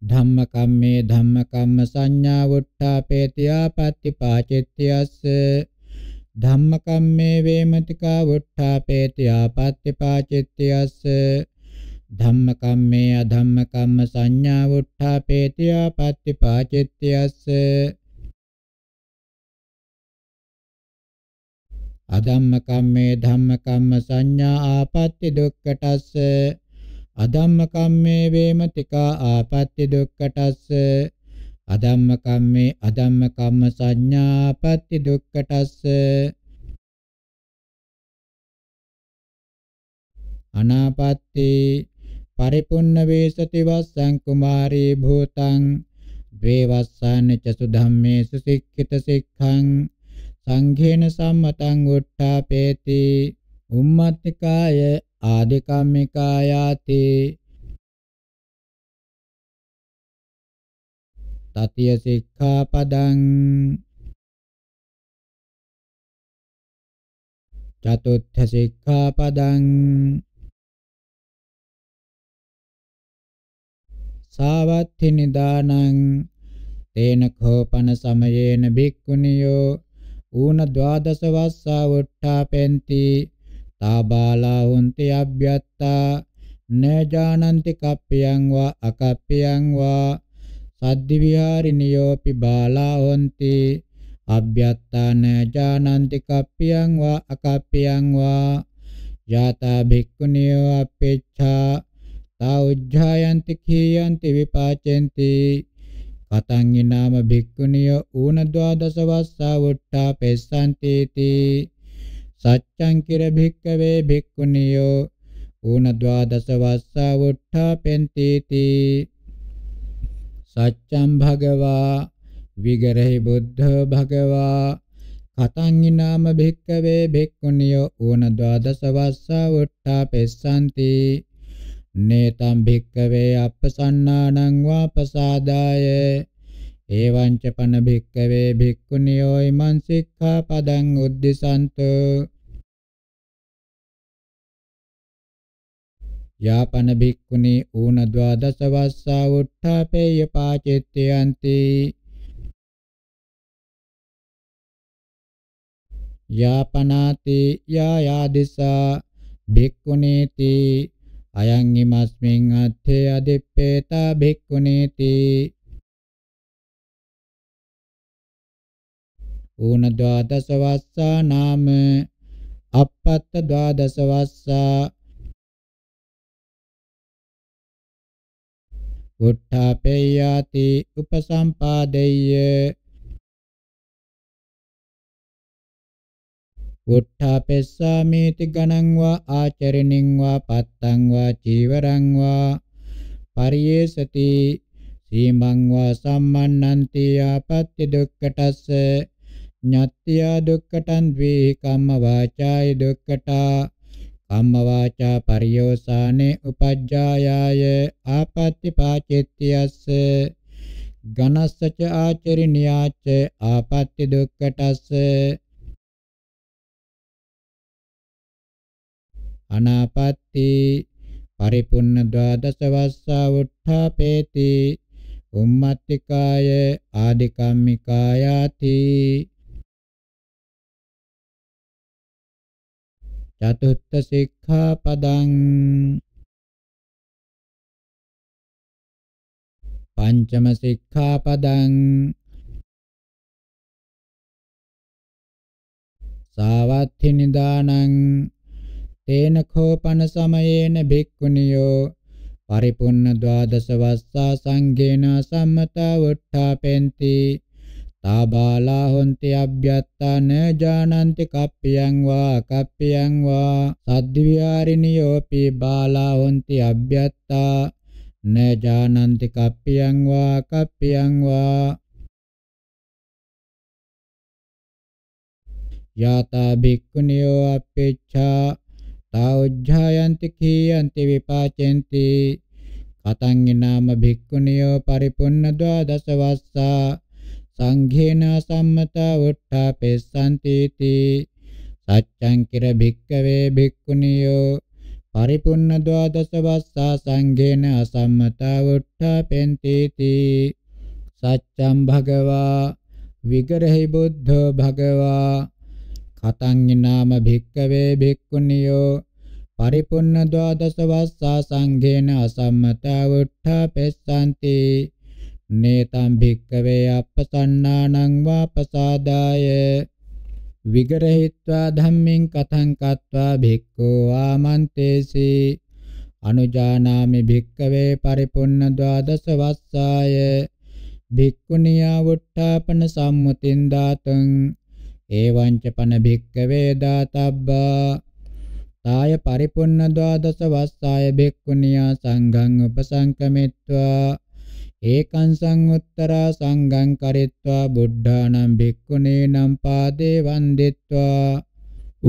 B: ධම්මකම්මේ ධම්මකම්ම සංඥා වුට්ඨාපේති ආපත්‍ති පාචිත්‍යස්ස ධම්මකම්මේ වේමතිකා වුට්ඨාපේති ආපත්‍ති පාචිත්‍යස්ස ධම්මකම්මේ අධම්මකම්ම සංඥා වුට්ඨාපේති ආපත්‍ති පාචිත්‍යස්ස අධම්මකම්මේ ධම්මකම්ම සංඥා ආපත්‍ති දුක්ඛටස්ස අධම්ම කම්මේ වේමතිකා ආපත්‍ති දුක්ඛටස්ස අධම්ම කම්මේ අධම්ම කම්ම සංඥාපත්‍ති දුක්ඛටස්ස අනාපත්‍ති පරිපුන්න වේසති වස්සං කුමාරී භූතං ද්වේවස්සාන ච සුධම්මේසු සික්ඛිත සික්ඛං සංඝේන සම්මතං උට්ඨාපේති උම්මත්තිකාය ආදකම්මිකා
A: යාති තතිය සික්ඛාපදං චතුත්ථ සික්ඛාපදං සාවත්ථි නිදානං
B: තේන කෝපන සමයේන භික්ඛුනියෝ ඌන ද්වාදස වස්සා වුට්ඨාපෙන්ති තාබාලා හොන්ති අබ්බ්‍යත්තා නජානන්ති කප්පියං වා අකප්පියං වා සද්දි විහාරිනියෝපි බාලා හොන්ති අබ්බ්‍යත්තා නජානන්ති කප්පියං වා අකප්පියං වා ජාතා භික්ඛුනියෝ අපේච්ඡා තා උජ්ජායන්ති කීයන්ති විපාචෙන්ති කතං ඊනාම භික්ඛුනියෝ ඌන ද්වාදස වස්සා වුට්ටා පෙස්සන්ති තී සච්ඡං කිර භික්කවේ භික්ඛුනියෝ ඌන ද්වාදස වස්සා උට්ඨාපෙන්ති තී සච්ඡං භගවා විගරහි බුද්ධ භගවා කතං ඊනාම භික්කවේ භික්ඛුනියෝ ඌන ද්වාදස වස්සා උට්ඨාපෙස්සanti නේතම් භික්කවේ අප්පසන්නානං වාපසාදායේ එවංච පන භික්කවේ භික්ඛුනියෝ ඉමං සික්ඛාපදං උද්දිසන්තු යාපන භික්ඛුනි ඌන ද්වාදස වස්සා උත්ථාපේය පාචිත්‍යන්ති යාපනාති යායාදිසා භික්ඛුනේති අයං ඉමස්මින් අත්ථේ අදිප්පේතා භික්ඛුනේති ඌන ද්වාදස වස්සා නාම අපත්ත ද්වාදස වස්සා
A: උත්ථාපේයාති උපසම්පාදෙය්‍ය
B: උත්ථාපෙස්සාමේති ගණං වා ආචරණින් වා පත්තං වා චීවරං වා පරියේසති සීමං වා සම්මන්නන්ති ආපත්‍ය දුක්ඛටස්ස ඤත්ත්‍යා දුක්ඛටං ද්වේ කම්ම වාචාය දුක්ඛටා කම්ම වාචා පරියෝසානේ උපජ්ජායාය ආපත්‍ති පාචිත්‍යස්ස ඝනස්සච ආචරිනියාච ආපත්‍ති දුක්ඛටස්ස අනාපත්‍ති පරිපුන්න ද්වාදස වස්සා උත්ථාපේති උම්මත්තිකාය ආදිකම්මිකායාති
A: චතුත්ථ සික්ඛාපදං පංචම සික්ඛාපදං
B: සාවත්ථි නිදානං තේන කෝපන සමයේන භික්ඛුනියෝ පරිපුන්න ද්වාදස වස්සා සංඝේන සම්මතා වුට්ඨාපෙන්ති තාබාලා හොන්ති අබ්බ්‍යත්තා න ජානන්ති කප්පියං වා කප්පියං වා සද්දිවිහාරිනියෝපි බාලා හොන්ති අබ්බ්‍යත්තා න ජානන්ති කප්පියං වා කප්පියං වා යතා භික්ඛුනියෝ අපේච්ඡා තෞජ්ජායන්ති කීයන්ති විපාචෙන්ති කතං ඊනාම භික්ඛුනියෝ පරිපුන්න ද්වාදස වස්සා සංඝේන සම්මතා වට්ඨාපෙස්සන්ති තී සච්ඡං කිර භික්කවේ භික්ඛුනියෝ පරිපුන්න ද්වාදස වස්සා සංඝේන අසම්මතා වට්ඨාපෙන්ති තී සච්ඡං භගවා විගරහි බුද්ධ භගවා කතං නාම භික්කවේ භික්ඛුනියෝ පරිපුන්න ද්වාදස වස්සා සංඝේන අසම්මතා වට්ඨාපෙස්සන්ති නේතම් භික්කවේ අප්පසන්නානං වාපසාදාය විගරහිත්වා ධම්මින් කතං කତ୍වා භික්ඛෝ ආමන්තේසි අනුජානාමි භික්කවේ පරිපුන්න ද්වාදස වස්සාය භික්ඛුනියා වුට්ටාපන සම්මුතින් දාතං ඒවංච පන භික්කවේ දාතබ්බා තාය පරිපුන්න ද්වාදස වස්සාය භික්ඛුනියා සංඝං උපසංකමිත්වා ඒකං සංඋත්තරා සංඝං කරිත්වා බුද්ධානම් භික්ඛුනේනම් පාදේ වන්දිත්වා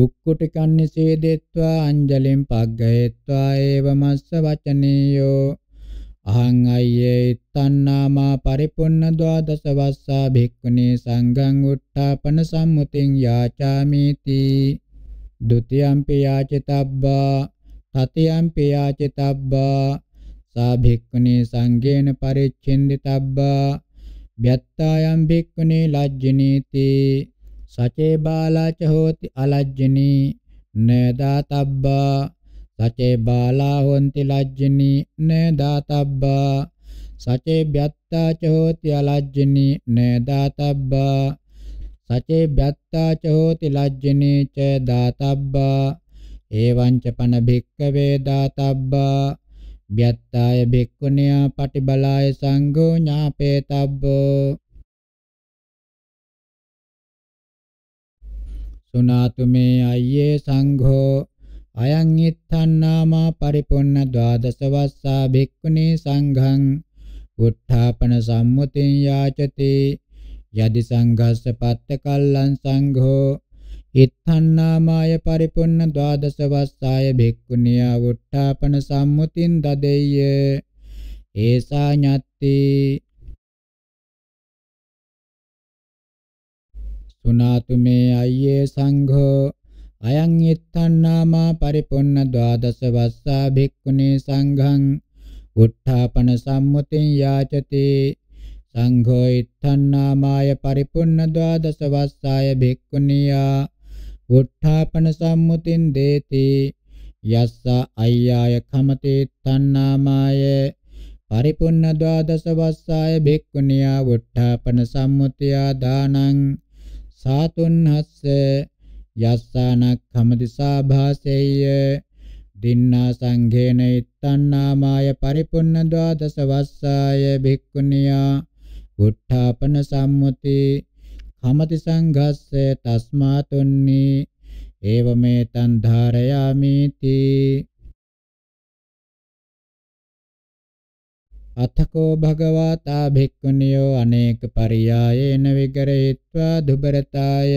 B: උක්කුටි කන්නිසේදෙත්වා අංජලින් පග්ගහෙත්වා ඒවමස්ස වචනීයෝ අහං අය්‍යේ ඉත්තන්නාමා පරිපුන්න ද්වාදස වස්සා භික්ඛුනේ සංඝං උට්ඨාපන සම්මුතින් යාචාමේති ဒ ුතියම්පි යාචිතබ්බා තතියම්පි යාචිතබ්බා සා භික්ඛුනේ සංඝේන පරිච්ඡෙන්දිතබ්බා ව්‍යත්තායම් භික්ඛුනේ ලජ්ජනීති සචේ බාලාච හෝති අලජ්ජනී නදාතබ්බා සචේ බාලා හොන්ති ලජ්ජනී නදාතබ්බා සචේ ව්‍යත්තාච හෝති අලජ්ජනී නදාතබ්බා සචේ ව්‍යත්තාච හෝති ලජ්ජනී ච දාතබ්බා එවං ච පන භික්ඛවේ දාතබ්බා ව්‍යත්තාය භික්ඛුණියා පටිබලාය සංඝෝ ඥාපේතබ්බෝ සුනාතු මේ අයියේ සංඝෝ අයං ඉත්තන්නාමා පරිපොන්න ද්වාදස වස්සා භික්ඛුනි සංඝං උත්ථාපන සම්මුතින් යාචති යදි සංඝස්ස පත්ත කල්ලං සංඝෝ ඉත්තන්නාමාය පරිපුන්න ද්වාදස වස්සාය භික්ඛුනියා වුට්ඨාපන සම්මුතින් දදෙය්‍ය ඒසා ඤත්ති සුනාතු මේ අයියේ සංඝෝ අයං ඉත්තන්නාමා පරිපුන්න ද්වාදස වස්සා භික්ඛුනේ සංඝං උත්ථාපන සම්මුතින් යාචති සංඝෝ ඉත්තන්නාමාය පරිපුන්න ද්වාදස වස්සාය භික්ඛුනියා උත්ථාපන සම්මුතින් දේති යස්ස අය්‍යාය කමතේ තණ්හාමාය පරිපුන්න ද්වාදස වස්සාය භික්ඛුනියා උත්ථාපන සම්මුතියා දානං සාතුන්හස්ස යස්සානක්ඛමති සාභාසෙය්‍ය දින්නා සංඝේන ඉත්තන්නාමාය පරිපුන්න ද්වාදස වස්සාය භික්ඛුනියා උත්ථාපන සම්මුති කමති සංඝස්සේ තස්මා තුන්නී ඒවමෙතං ධාරයාමිති අතකෝ භගවතා භික්ඛුනියෝ අනේක පරියායේන විගරේत्वा දුබරතාය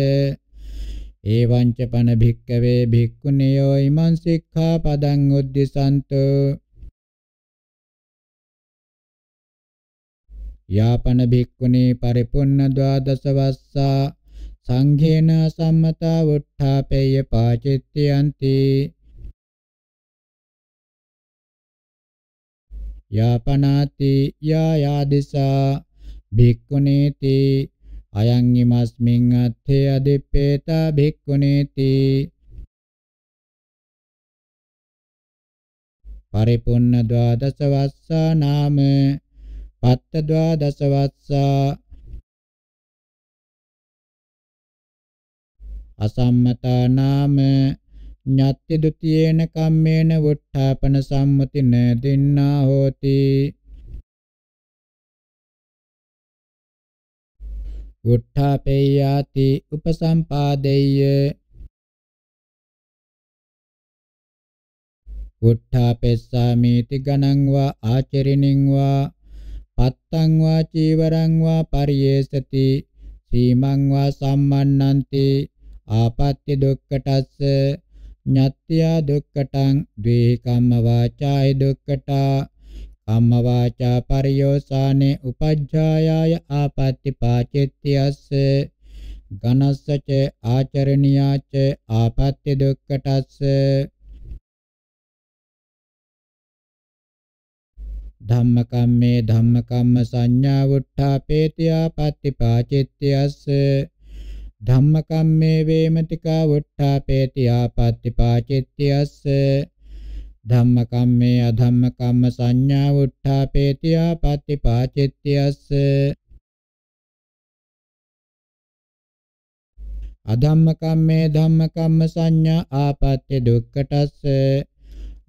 B: එවං ච පන භික්කවේ භික්ඛුනියෝ ඉමං සික්ඛාපදං උද්දිසන්තෝ යාපන භික්ඛුනේ පරිපුන්න ද්වාදස වස්සා සංඝේන සම්මතා වුට්ඨාපේය පාචිත්‍යන්ති යාපනාති යායාදිසා භික්ඛුනේති අයං ීමස්මින් අත්ථේ අදිප්පේතා භික්ඛුනේති පරිපුන්න ද්වාදස වස්සා නාම පත්තද්වා දසවත්සා අසම්මතා නාම ඤත්ති ဒ ුතියේන කම්මේන වොට්ඨාපන සම්මුති
A: නදින්නා හෝති වොට්ඨාපේයාති උපසම්පාදෙය්‍ය
B: වොට්ඨාපෙස්සාමීති ගණං වා ආචරිනින් වා පත්තං වා චීවරං වා පරියේසති සීමං වා සම්මන්නන්ති ආපත්‍ය දුක්කටස්ස ඤත්ත්‍යා දුක්කටං ද්වේ කම්ම වාචාය දුක්කටා කම්ම වාචා පරියෝසානේ උපජ්ජායාය ආපත්‍ය පාචෙත්‍යස්ස ඝනස්සච ආචරණියාච ආපත්‍ය දුක්කටස්ස ධම්මකම්මේ ධම්මකම්ම සංඥා වුට්ඨාපේති ආපත්‍තිපාචිත්‍යස්ස ධම්මකම්මේ වේමතිකා වුට්ඨාපේති ආපත්‍තිපාචිත්‍යස්ස ධම්මකම්මේ අධම්මකම්ම සංඥා වුට්ඨාපේති ආපත්‍තිපාචිත්‍යස්ස අධම්මකම්මේ ධම්මකම්ම සංඥා ආපත්‍ය දුක්ඛටස්ස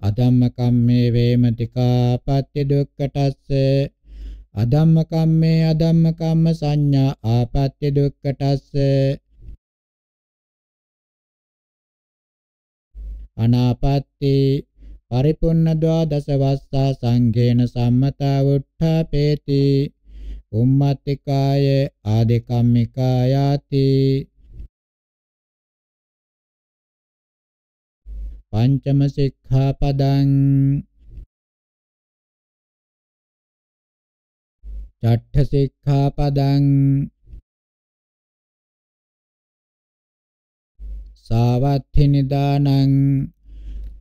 B: අධම්ම කම්මේ වේමතිකා පත්‍ය දුක්ඛටස්ස අධම්ම කම්මේ අධම්ම කම්ම සංඥා ආපත්‍ය දුක්ඛටස්ස අනාපත්‍ති පරිපුන්න ද්වාදස වස්සා සංඝේන සම්මතා වුට්ඨාපේති උම්මත්තිකාය ආදි කම්මිකායාති
A: පංචම සික්ඛාපදං ඡට්ඨ සික්ඛාපදං සාවත්ථි
B: නිදානං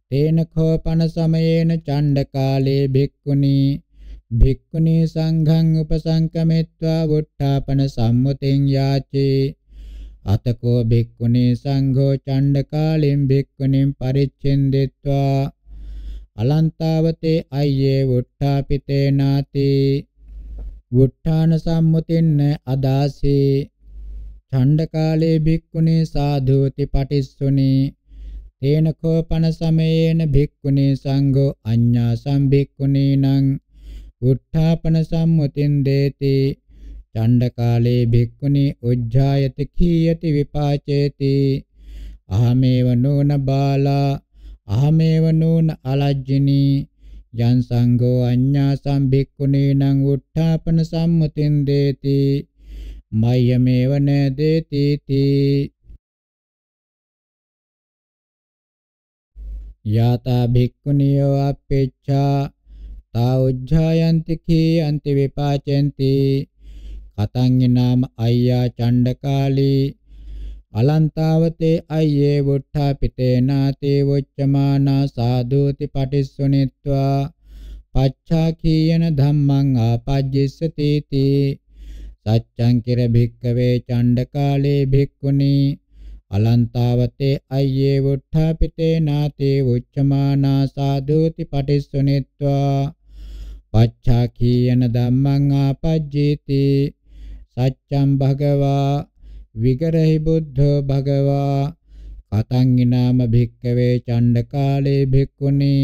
B: තේන කෝපන සමයේන චණ්ඩකාලේ භික්ඛුනි භික්ඛුනි සංඝං උපසංකමෙත්වා වුට්ඨාපන සම්මුතින් යාචේ අතකෝ භික්ඛුනේ සංඝෝ චණ්ඩකාලෙන් භික්ඛුනින් පරිච්ඡෙන්දෙත්වා අලන්තාවතේ අයියේ වුට්ඨාපිතේ නාති වුට්ඨාන සම්මුතින්න අදාසේ ඡණ්ඩකාලේ භික්ඛුනේ සාධෝති පටිස්සුනේ තේන කෝපන සමයේන භික්ඛුනේ සංඝෝ අඤ්ඤා සම්භික්ඛුනේ නං උත්ථාපන සම්මුතින් දේති චණ්ඩකාලේ භික්ඛුනි උජ්ජායති කීයති විපාචේති අහමේව නෝන බාලා අහමේව නෝන අලජ්ජිනී යං සංඝෝ අඤ්ඤා සම්භික්ඛුනේනං උත්ථාපන සම්මුතින් දේති මයමේව න දේති තී යතා භික්ඛුනියෝ අපේච්ඡා තා උජ්ජායන්ති කී අන්ති විපාචෙන්ති කතං නාම අය්‍යා චණ්ඩකාලී අලන්තාවතේ අය්‍යේ වුට්ඨාපිතේ නාතේ වොච්චමානා සාදෝති පටිස්සුනිත්වා පච්ඡාකීයන ධම්මං ආපජ්ජිස්සති තී සච්ඡං කිර භික්කවේ චණ්ඩකාලේ භික්ඛුනි අලන්තාවතේ අය්‍යේ වුට්ඨාපිතේ නාතේ උච්චමානා සාදෝති පටිස්සුනිත්වා පච්ඡාකීයන ධම්මං ආපජ්ජේති සච්ඡම් භගවා විගරහි බුද්ධෝ භගවා කතං ඊනාම භික්කවේ චණ්ඩ කාලේ භික්ඛුනි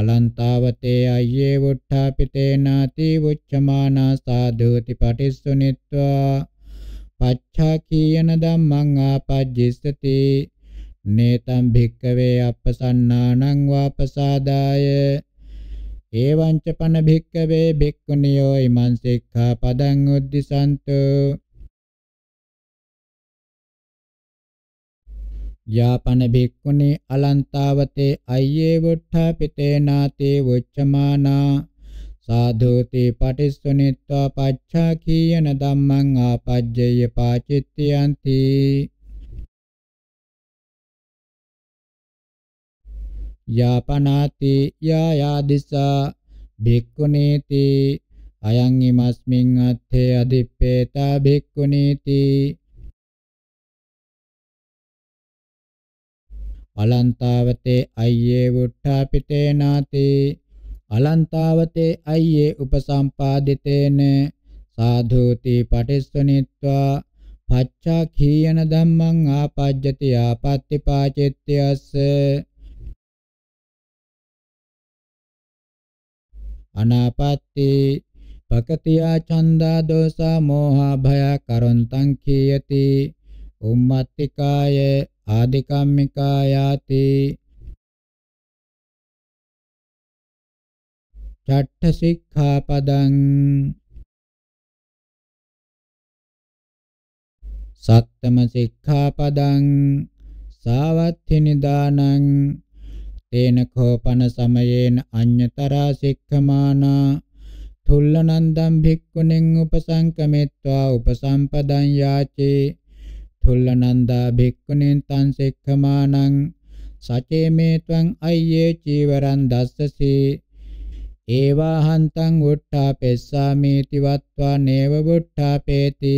B: අලන්තාවතේ අය්‍යේ වුට්ඨාපිතේ නාති උච්චමානා සාධෝති පටිස්සුනිත්වා පච්ඡා කීයන ධම්මං ආපජ්ජිස්සති නේතම් භික්කවේ අපසන්නානං වාපසාදාය එවංච පන භික්කවේ භික්ඛුනියෝ ඉමං සික්ඛා පදං උද්දිසන්තු යාපන භික්ඛුනි අලන්තාවතේ අය්යේ වුට්ඨාපිතේ නාතේ වොච්චමානා සාධෝති පටිස්සුනිත්වා පච්ඡා කීයන ධම්මං ආපජ්ජය පාචිත්‍යන්ති යාපනාති යායාදිසා භික්ඛුනීති අයං ීමස්මින් අත්තේ අදිප්පේතා භික්ඛුනීති අලන්තාවතේ අයියේ වුට්ඨාපිතේ නාති අලන්තාවතේ අයියේ උපසම්පාදිතේන සාධෝති පටිස්සනිත්වා පච්චා කීයන ධම්මං ආපජ්ජති ආපත්‍ති පාචෙත්‍යස්ස අනාපත්‍ති පකතියා ඡන්දා දෝසා මෝහා භය කරොන්තං කීයති උම්මත්තිකාය
A: ආදිකම්මිකායාති චට්ඨ සික්ඛාපදං
B: සත්තම සික්ඛාපදං සාවත්ථි නිදානං තේන කෝපන සමයේන අඤ්‍යතරා සික්ඛමානා තුල්ලනන්දම් භික්ඛුනින් උපසංකමෙත්වා උපසම්පදං යාචේ තුල්ලනන්දා භික්ඛුනින් තං සික්ඛමානං සචේමේ ත්වං අය්යේ චීවරං දස්සසි ඒවාහන්තං වුට්ඨා පෙස්සාමේති වත්වා නේව වුට්ඨා පේති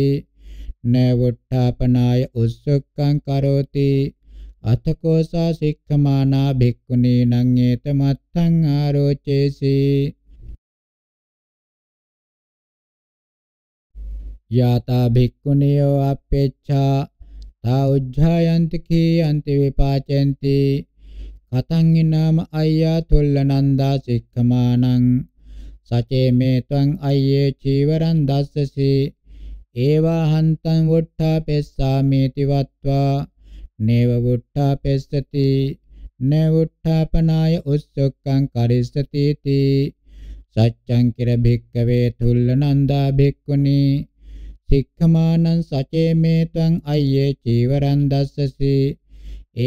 B: නේවුට්ඨාපනාය උස්සක්ඛං කරෝති අතකෝසා සික්ඛමානා භික්ඛුනී නං ඒතමත්තං ආරෝචේසි යතා භික්ඛුනියෝ අපේච්ඡා තා උජ්ජායන්ති කීයන්ති විපාචෙන්ති කතං ිනාම අය්‍යා තුල්ලනන්දා සික්ඛමානං සචේ මේතං අය්‍යේ චීවරං දස්සසි ඒවා හන්තං වොට්ටා පෙස්සාමේති වත්වා නේවවුට්ඨාපෙස්සති නේවුට්ඨාපනාය උස්සොක්ඛං කරිස්සති තී සච්ඡං කිර භික්කවේ තුල්ලනන්දා භික්ඛුනි සික්ඛමානං සචේමේ ත්වං අය්යේ චීවරං දස්සසි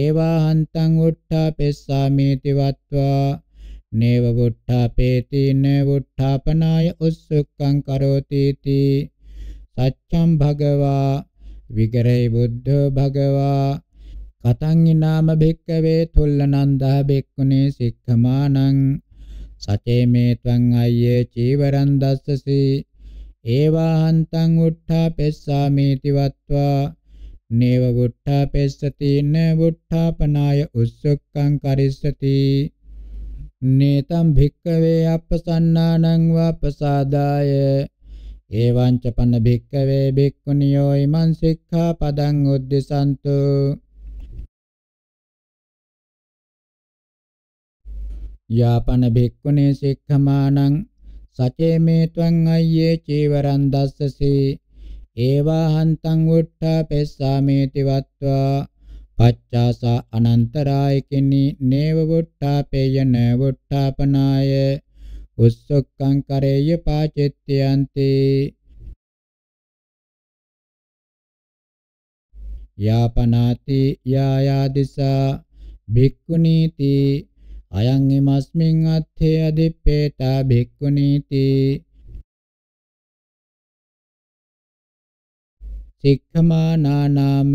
B: ඒවාහන්තං උට්ඨාපෙස්සාමේති වත්වා නේව වුට්ඨාපේති නේවුට්ඨාපනාය උස්සුක්ඛං කරෝති තී සච්ඡම් භගවා විගරේ බුද්ධ භගවා කතං ඊනාම භික්කවේ තුල්ලනන්දා බෙක්කුනේ සික්ඛමානං සචේ මේ ත්වං අය්‍යේ චීවරං දස්සසි ඒවාහන්තං උට්ඨා පෙස්සාමේති වත්වා නේව උට්ඨා පෙස්සති න උට්ඨාපනාය උස්සක්ඛං කරිස්සති නේතම් භික්කවේ අපසන්නානං වපසාදාය එවං ච පන්න භික්කවේ භික්ඛුනියෝ ඉමං සික්ඛා පදං උද්දසන්තෝ යාපන භික්ඛුනේ සික්ඛමානං සචේමේ ත්වං අය්යේ චීවරං දස්සසී ඒවා හන්තං වුට්ඨා පෙස්සාමේති වත්වා පච්චාසා අනන්තරායකිනි නේව වුට්ඨා පේයන වුට්ඨාපනාය උස්සක්ඛං කරේය පාචෙත්‍යන්ති යාපනාති යායාදිසා භික්ඛුනීති අයං ීමස්මින් අත්ථේ අදිප්පේතා භික්ඛුනීති සික්ඛමානා නාම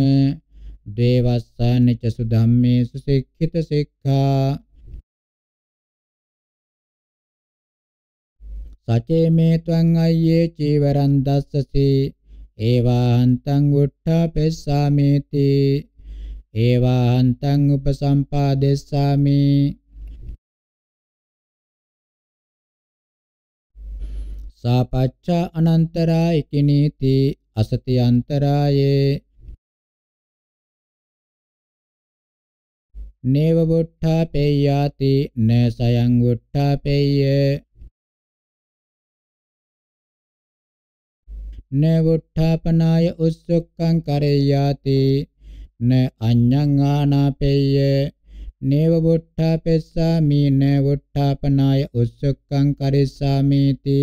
B: දේවස්සානි චසු ධම්මේසු සික්ඛිත සික්ඛා සචේ මේ ත්වං අයියේ චීවරං දස්සසි ඒවාන්තං උට්ඨා පෙස්සාමේති ඒවාන්තං උපසම්පාදෙස්සාමේ
A: සාපච්ඡා අනන්තරාය කිනීති අසති අන්තරායේ
B: නේව වුට්ඨා පේයාති නසයන් වුට්ඨා පේය න වුට්ඨාපනාය උස්සුක්ඛං කරේයාති න අඤ්ඤං ආනාපේය නේව වුට්ඨා පෙස්සාමි න වුට්ඨාපනාය උස්සුක්ඛං කරේසාමීති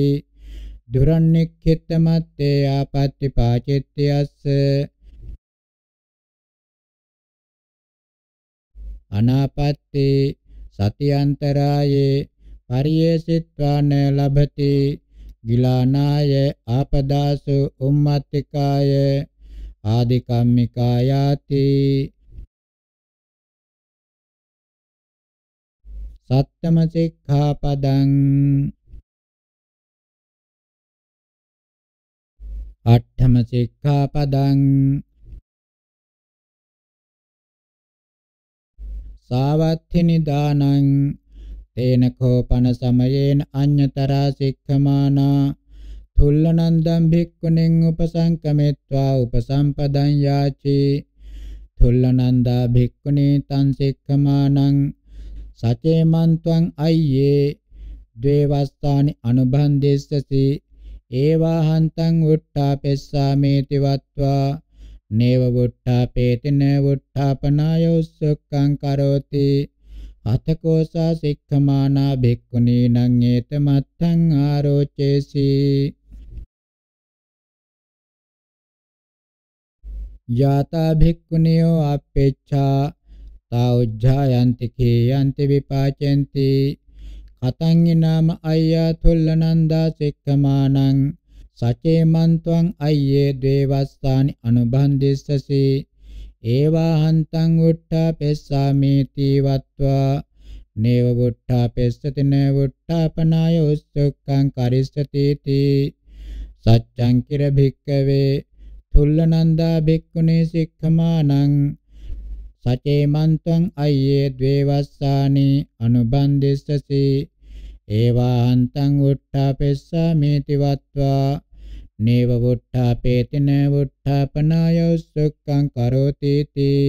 B: දුරන්නෙක්ඛිත මත්තේ ආපත්‍ති පාචිත්‍යස්ස අනාපත්‍ති සතියන්තරායේ පරියේසිත්වාන ලබති ගිලානාය ආපදාසු උම්මත්තිකාය ආදිකම්මිකායාති
A: සත්තම සික්ඛාපදං අට්ඨම සික්ඛාපදං
B: සාවත්ථි නිදානං තේන කෝපන සමයේන අඤ්‍යතරා සික්ඛමානා තුල්ලනන්දම් භික්ඛුනින් උපසංකමෙත්වා උපසම්පදං යාචි තුල්ලනන්දා භික්ඛුනේ තං සික්ඛමානං සචේමන්ත්වං අයියේ ද්වේවස්ථානි අනුබන්දෙස්සති ඒවා හන්තං උට්ඨාපෙස්සාමේති වත්වා නේව වුට්ඨාපේතින වුට්ඨාපනායොස්සක්ඛං කරෝති අතකෝසා සික්ඛමානා භික්ඛුනී නං ඒතමත්තං ආරෝචේසි යතා භික්ඛුනියෝ අපේච්ඡා තා උජ්ජායන්ති කේයන්ති විපාචෙන්ති කතං ඊනාම අය්‍යා තුල්ලනන්දා සික්ඛමානං සචේමන්ත්වං අය්‍යේ දේවස්ථානි අනුබන්දිස්සසි ඒවා හන්තං උට්ඨා පෙස්සාමේති වත්වා නේව වුට්ඨා පෙස්සති නේ වුට්ඨාපනාය උස්සුක්ඛං කරිස්සති තී සච්ඡං කිර භික්කවේ තුල්ලනන්දා භික්ඛුනේ සික්ඛමානං සචේමන්ත්වං අය්‍යේ දේවස්ථානි අනුබන්දිස්සසි ඒවාන්තං උට්ඨාපෙස්සා මේති වත්වා නේව වුට්ඨාපේතින වුට්ඨාපනාය සුක්ඛං කරෝති තී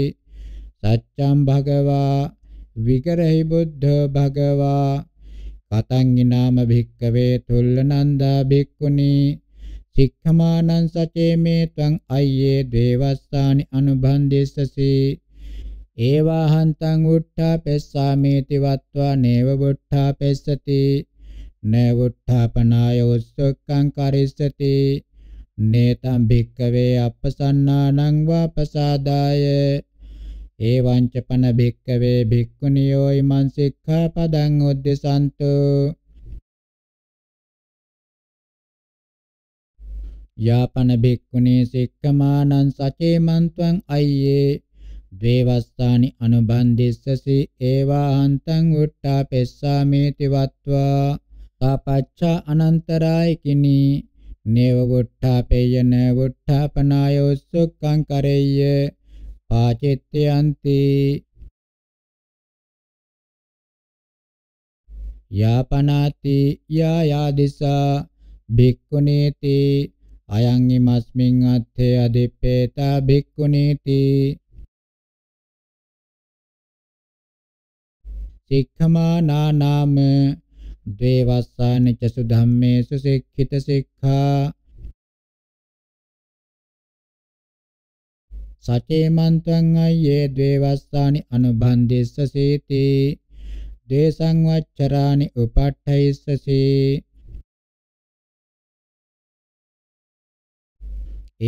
B: සච්ඡම් භගවා විගරහි බුද්ධ භගවා කතං ඊනාම භික්කවේ තුල්ලනන්දා භික්ඛුනි සික්ඛමානං සචේ මේ ත්වං අය්යේ දේවස්සානි අනුබන්දෙස්සසි ඒවාහන්තං උට්ඨා පෙස්සාමේති වත්වා නේව උට්ඨා පෙස්සති නේව උට්ඨාපනාය උස්සක්ඛං කරිස්සති නේතම් භික්කවේ අපසන්නානං වාපසාදාය එවං ච පන භික්කවේ භික්ඛුනියෝ ීමං සික්ඛාපදං උද්දසන්තු යාපන භික්ඛුනේ සික්ඛමානං සචේමන්ත්වං අයියේ ද්වේවස්සානි අනුබන්දිස්සසි ඒවාහන්තං උට්ඨාපෙස්සාමේති වත්වා තාපච්ඡා අනන්තරායිකිනී නේව වුට්ඨාපේයන වුට්ඨාපනායෝ සුක්ඛං කරෙය්‍ය පාචිත්‍යන්ති යාපනාති යා යාදිසා භික්ඛුනීති අයං ීමස්මින් අත්ථේ අදිප්පේතා භික්ඛුනීති සික්ඛමානා නාම ද්වේවස්සාන චසු ධම්මේසු සික්ඛිත සික්ඛා සචේමන්තං අය්යේ ද්වේවස්සානි අනුබන්ධිස්ස සීති දේසං වච්චරානි උපට්ඨයිස්සසි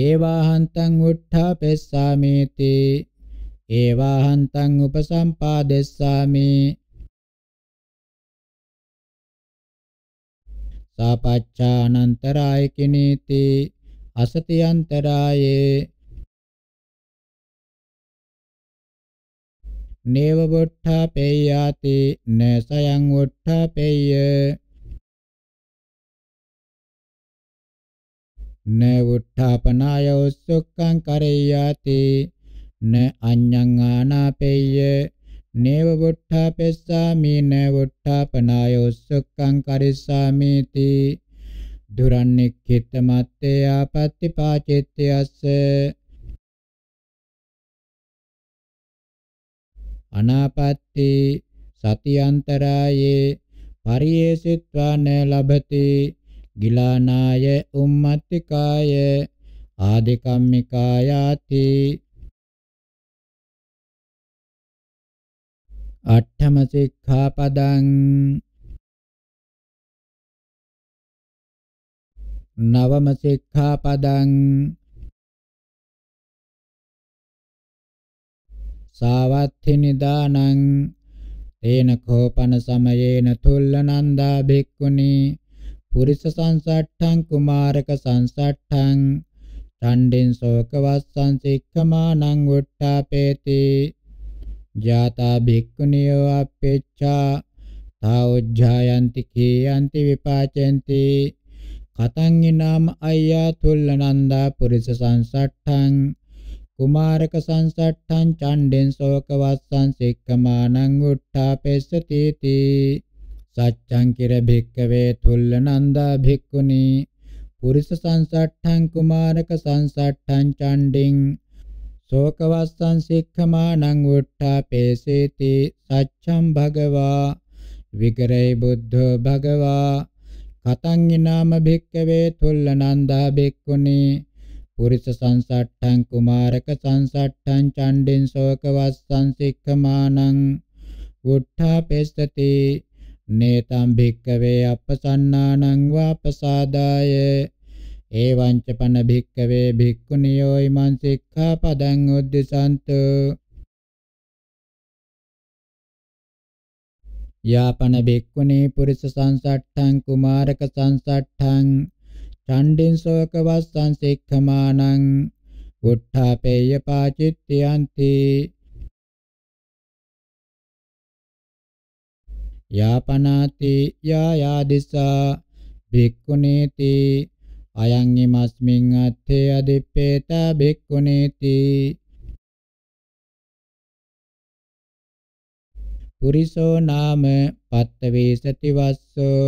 B: ඒවාහන්තං උට්ඨා පෙස්සාමේති ඒවාහන්තං උපසම්පාදෙස්සාමේ සාපච්ඡානන්තරාය කිනීති අසතියන්තරායේ නේව වොට්ඨා පේයාති නසයන් වොට්ඨා පේය න උත්ථාපනාය උස්සුක්ඛං කරයාති න අඤ්ඤං ආනාපේය නේව වුට්ඨාපෙස්සාමි නවුට්ඨාපනායෝ සුක්ඛං කරිස්සාමිති දුරන්නෙක්ඛිත මත්තේ ආපත්‍ති පාචිත්‍යස්ස අනාපත්‍ති සතියන්තරායේ පරියේසිත්වාන ලබති ගිලානාය උම්මත්තිකාය
A: ආදිකම්මිකායාති අට්ඨම සික්ඛාපදං නවම සික්ඛාපදං සාවත්ථි නිදානං
B: තේන කෝපන සමයේන තුල්ලනන්දා භික්ඛුනි පුරිස සංසට්ඨං කුමාරක සංසට්ඨං ඡණ්ඩෙන් ශෝකවස්සං සික්ඛමානං උට්ඨාපේති ජාතා භික්ඛුනියෝ අපේච්ඡා තාඋජ්ජායන්ති කේයන්ති විපාචෙන්ති කතං ඊනාම අය්‍යා තුල්ලනන්දා පුරිස සංසට්ඨං කුමාරක සංසට්ඨං චණ්ඩෙන් ශෝක වස්සං සික්ඛමානං උට්ඨාපෙස්ස තීති සච්ඡං කිර භික්ඛවේ තුල්ලනන්දා භික්ඛුනි පුරිස සංසට්ඨං කුමාරක සංසට්ඨං චණ්ඩින් ශෝකවස්සං සික්ඛමානං උට්ඨාපේසේති සච්ඡම් භගවා විගරේ බුද්ධෝ භගවා කතං ඊනාම භික්ඛවේ තුල්ලනන්දා භික්ඛුනි පුරිස සංසට්ඨං කුමාරක සංසට්ඨං චණ්ඩින් ශෝකවස්සං සික්ඛමානං උට්ඨාපේසති නේතම් භික්ඛවේ අපසන්නානං වාපසාදායේ එවංච පන භික්කවේ භික්ඛුනියෝ ඉමං සික්ඛාපදං උද්දසන්තු යාපන භික්ඛුනේ පුරිස සංසට්ඨං කුමාරක සංසට්ඨං ඡණ්ඩින් සෝක වස්සං සික්ඛමානං උත්ථාපේය පාචිත්‍යන්ති යාපනාති යායාදිසා භික්ඛුනේති අයං ීමස්මින් අත්තේ අදිප්පේත බික්ඛුනේති පුරිසෝ නාම පත්තවේසති වස්සෝ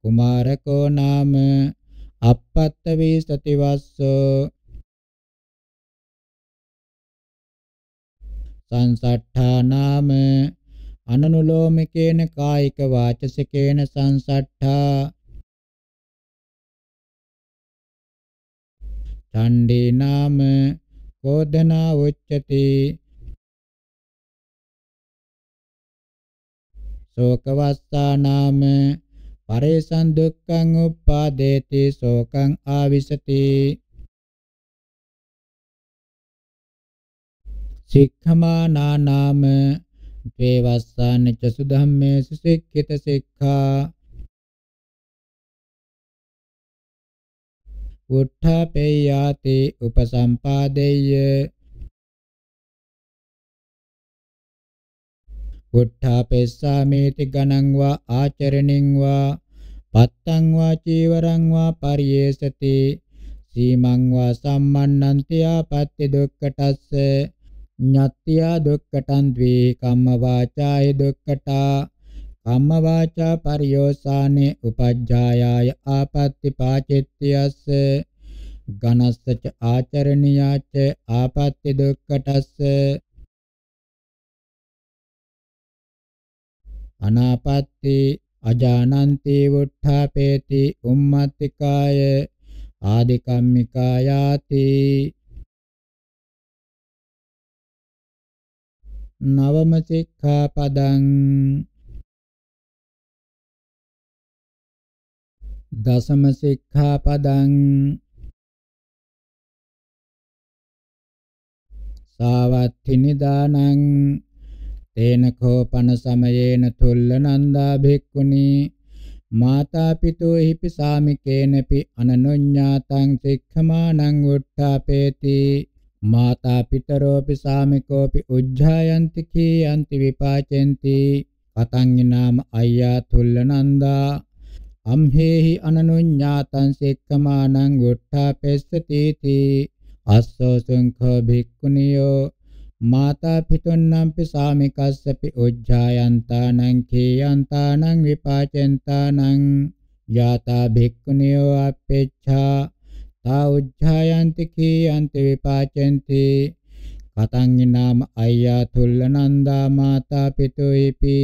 A: කුමාරකෝ නාම අපත්තවේසති වස්සෝ
B: සංසට්ඨා නාම අනනුලෝමිකේන කායික වාචසිකේන සංසට්ඨා
A: ඡණ්ඩේ නාම කෝධනා උච්චති
B: ශෝකවස්සා නාම පරේසං දුක්ඛං උප්පාදේති ශෝකං ආවිසති සික්ඛමානා නාම වේවස්සාන චසු ධම්මේසු සික්ඛිත සික්ඛා
A: උත්ථපේයාති උපසම්පාදේය උත්ථපෙස්සාමේති
B: ගණං වා ආචරණින් වා පත්තං වා චීවරං වා පරියේසති සීමං වා සම්මන්නන්ති ආපත්‍ය දුක්ඛටස්ස ඤත්ත්‍යා දුක්ඛටං ද්වේ කම්ම වාචාය දුක්ඛටා කම්ම වාචා පරියෝසානේ උපජ්ජායාය ආපත්‍ති පාචිත්‍යස්ස ඝනස්සච ආචරණියාච ආපත්‍ති දුක්ඛටස්ස අනාපත්‍ති අජානන්ති වුට්ඨාපේති උම්මත්තිකාය ආදිකම්මිකායාති
A: නවම සික්ඛාපදං දසම සික්ඛාපදං
B: සාවත්ථි නිදානං තේන කෝපන සමයේන තුල්ල නන්දා භික්ඛුනි මාතා පිතෝ හිපි සාමිකේනපි අනනුඤ්ඤාතං සික්ඛමානං උට්ඨාපේති මාතා පිටරෝපි සාමිකෝපි උජ්ජායන්ති කීයන්ති විපාචෙන්ති කතං නාම අය්‍යා තුල්ල නන්දා අම්හෙහි අනනුඤ්ඤාතං සික්ඛමානං ගුට්ඨාපෙස්සතිති අස්සෝ සංඛ භික්ඛුනියෝ මාතා පිටොන්නම්පි සාමිකස්සපි උජ්ජායන්තානං කීයන්තානං විපාචෙන්තානං යාතා භික්ඛුනියෝ අපේච්ඡා ආඋජ්ජායන්ති කීයන්ති විපාචෙන්ති කතං නාම අය්‍යා තුල්ල නන්දා මාතා පිතුයිපි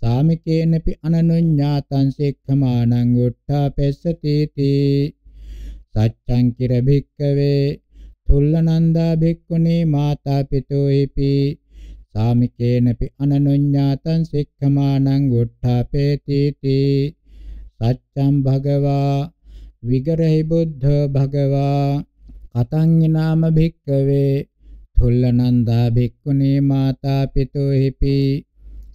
B: සාමිකේනපි අනනුඤ්ඤාතං සික්ඛමානං උට්ඨා පෙස්සතිති සච්ඡං කිර භික්කවේ තුල්ල නන්දා භික්ඛුනේ මාතා පිතුයිපි සාමිකේනපි අනනුඤ්ඤාතං සික්ඛමානං උට්ඨා පෙතිති සච්ඡං භගවා විගරහි බුද්ධ භගවා කතං නාම භික්කවේ තුල්ලනන්දා භික්ඛුනේ මාතා පිතෝ හිපි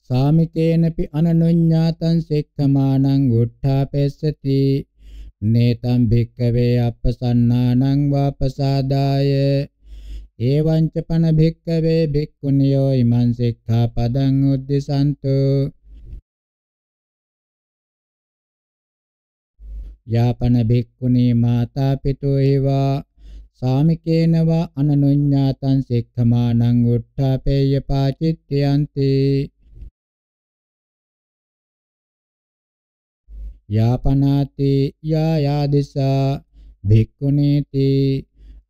B: සාමිකේනපි අනනුඤ්ඤාතං සෙක්ඛමානං උට්ඨාපෙස්සති නේතං භික්කවේ අපසන්නානං වාපසාදාය එවං ච පන භික්කවේ භික්ඛුනියෝ ඉමං සික්ඛාපදං උද්දිසන්තෝ යාපන භික්ඛුනේ මාතා පිතෝ ඒවා සාමිකේනවා අනනුඤ්ඤාතං සික්ඛමානං උත්ථාපේය පාචිත්‍යන්ති යාපනාති යා යාදිසා භික්ඛුනීති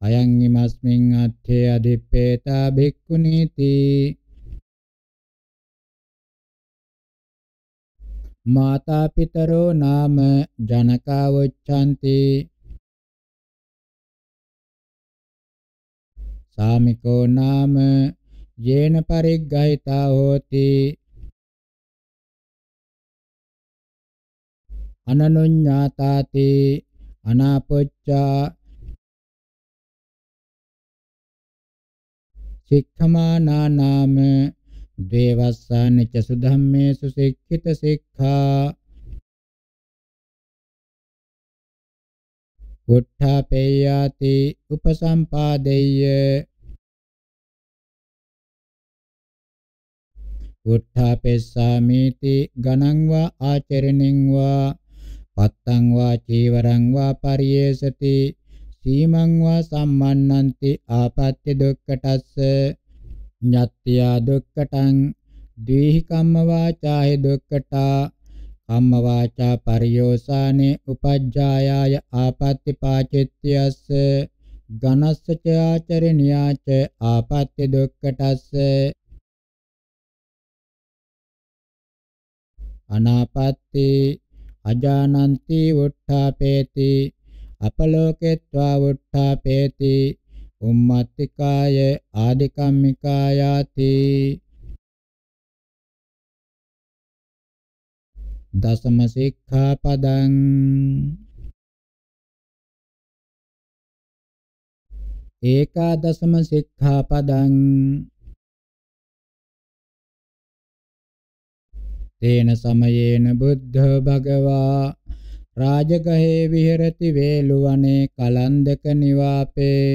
B: අයං ීමස්මින් අත්ථේ අදිප්පේතා භික්ඛුනීති
A: මාතා පිතරෝ නාම ජනකාවොච්ඡanti සාමිකෝ නාම යේන පරිග්ගහිතා හෝති අනනුඤ්ඤාතාති අනාපොච්චා
B: සික්ඛමානා නාම දේවස්සාන ච සුධම්මේසු සික්ඛිත සික්ඛා
A: උත්ථාපේයාති උපසම්පාදේය උත්ථාපෙස්සාමීති
B: ගණං වා ආචරණින් වා පත්තං වා චීවරං වා පරියේසති සීමං වා සම්මන්නන්ති ආපත්‍ය දුක්ඛටස්ස ඤත්ත්‍යා දුක්ඛටං දීහි කම්ම වාචාය දුක්ඛටා කම්ම වාචා පරියෝසානේ උපජ්ජායාය ආපත්‍ති පාචිත්‍යස්ස ඝනස්ස ච ආචරණියාච ආපත්‍ති දුක්ඛටස්ස අනාපත්‍ති අජානන්ති උත්ථාපේති අපලෝකෙත්වා උත්ථාපේති උම්මත්තිකාය ආදිකම්මිකායාති
A: දසම සික්ඛාපදං ඒකාදසම සික්ඛාපදං
B: තේන සමයේන බුද්ධ භගවා රාජගහේ විහෙරති වේලුවනේ කලන්දක නිවාපේ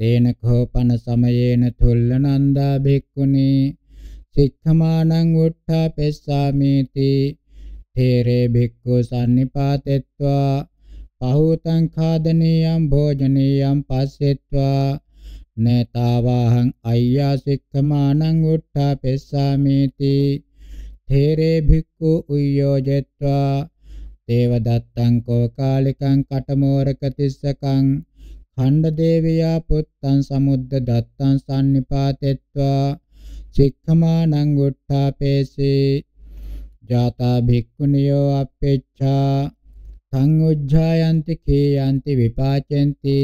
B: තේන කෝපන සමයේන තුල්ලනන්දා භික්ඛුනි සික්ඛමානං උත්ථාපෙස්සාමේති තේරේ භික්ඛු සම්නිපාතෙත්වා පහූතං ඛාදනීයම් භෝජනීයම් පස්සෙත්වා නේතාවාහං අය්‍යා සික්ඛමානං උත්ථාපෙස්සාමේති තේරේ භික්ඛු උයෝජෙත්වා දේවදත්තං කෝකාලිකං කටමෝරක තිස්සකං ඛණ්ඩ දේවියා පුත්තං සමුද්ද දත්තං sannipātettvā චික්ඛමානං ගුට්ඨාපේසේ ජාතා භික්ඛුනියෝ අපේච්ඡා තං උජ්ජායන්ති කේයන්ති විපාචෙන්ති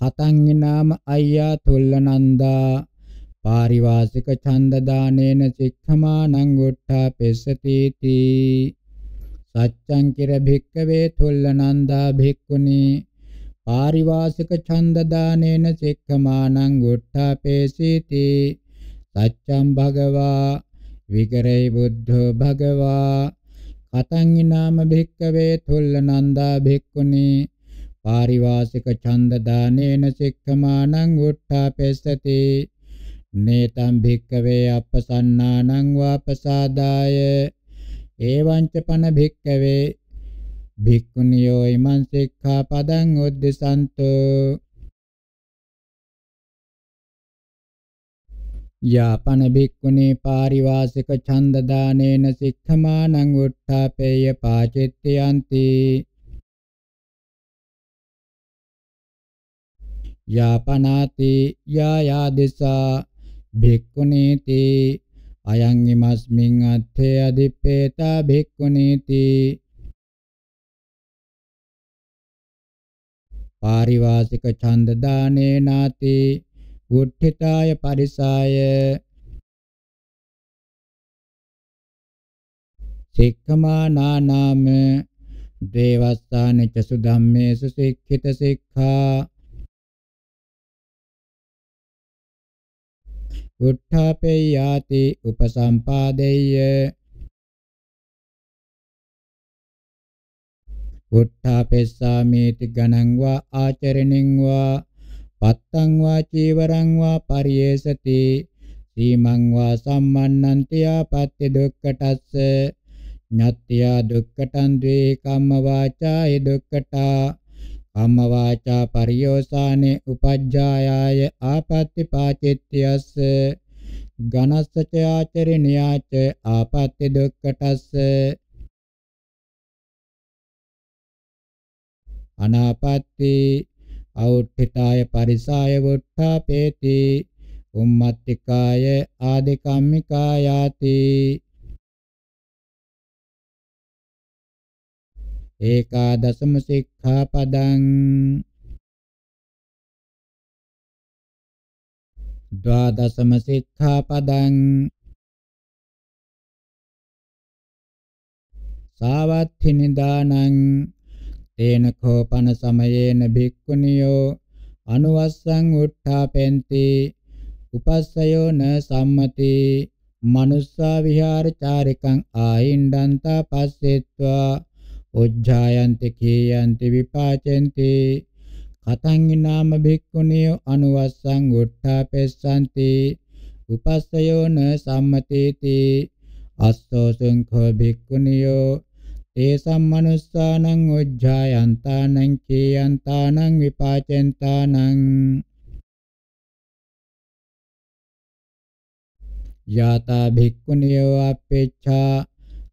B: කතං නාම අය්‍යා තුල්ලනන්දා පාරිවාසික ඡන්ද දානේන චික්ඛමානං ගුට්ඨාපෙසති තී සච්ඡං කිර භික්ඛවේ තුල්ලනන්දා භික්ඛුනි පාරිවාසික ඡන්ද දානේන සික්ඛමානං ගුට්ඨාපේසීති සච්ඡම් භගවා විගරේ බුද්ධෝ භගවා කතං ිනාම භික්කවේ තුල්ල නන්දා භික්ඛුනි පාරිවාසික ඡන්ද දානේන සික්ඛමානං ගුට්ඨාපේසති නේතම් භික්කවේ අපසන්නානං වාපසාදාය එවං ච පන භික්කවේ භික්ඛුනියෝ ඉමං සික්ඛාපදං උද්දසන්තෝ යාපන භික්ඛුනේ පාරිවාසික ඡන්ද දානේන සික්ඛමානං උත්ථාපේය පාචිත්‍යන්ති යාපනාති යායාදිසා භික්ඛුනීති අයං ඉමස්මින් අත්ථේ අදිප්පේතා භික්ඛුනීති
A: පාරිවාසික ඡන්ද දානේ නාති උද්ධිතාය පරිසාය
B: සික්ඛමානා නාම දේවස්ථාන චසු ධම්මේසු සික්ඛිත සික්ඛා
A: උත්ථාපේ යාති උපසම්පාදේය උත්ථාපෙස්සාමේති
B: ගණං වා ආචරණින් වා පත්තං වා චීවරං වා පරියේසති සීමං වා සම්මන්නන්ති ආපත්‍ය දුක්ඛටස්ස ඤත්ත්‍යා දුක්ඛටං ද්වේ කම්ම වාචාය දුක්ඛටා කම්ම වාචා පරියෝසානේ උපජ්ජායාය ආපත්‍ය පාචිත්‍යස්ස ඝනස්සච ආචරණියාච ආපත්‍ය දුක්ඛටස්ස අනාපත්ති අවුට්ඨිතාය පරිසාය වොට්ඨාපේති උම්මත්තිකාය ආදිකම්මිකායාති
A: ඒකාදසම සික්ඛාපදං ද්වාදසම සික්ඛාපදං
B: සාවත්ථි නිදානං තේන කෝපන සමයේන භික්ඛුනියෝ අනුවස්සං උට්ඨාපෙන්ති උපස්සයෝ න සම්මති මනුස්සා විහාර චාරිකං ආයින්දන්තා පස්සෙත්වා උජ්ජායන්ති කීයන්ති විපාචෙන්ති කතං නාම භික්ඛුනියෝ අනුවස්සං උට්ඨාපෙස්සanti උපස්සයෝ න සම්මතේති අස්සෝ සංඛෝ භික්ඛුනියෝ තේසම් මනුස්සානං උජ්ජායන්තානං කීයන්තානං විපාචෙන්තානං යතා භික්ඛුනියෝ අපේච්ඡා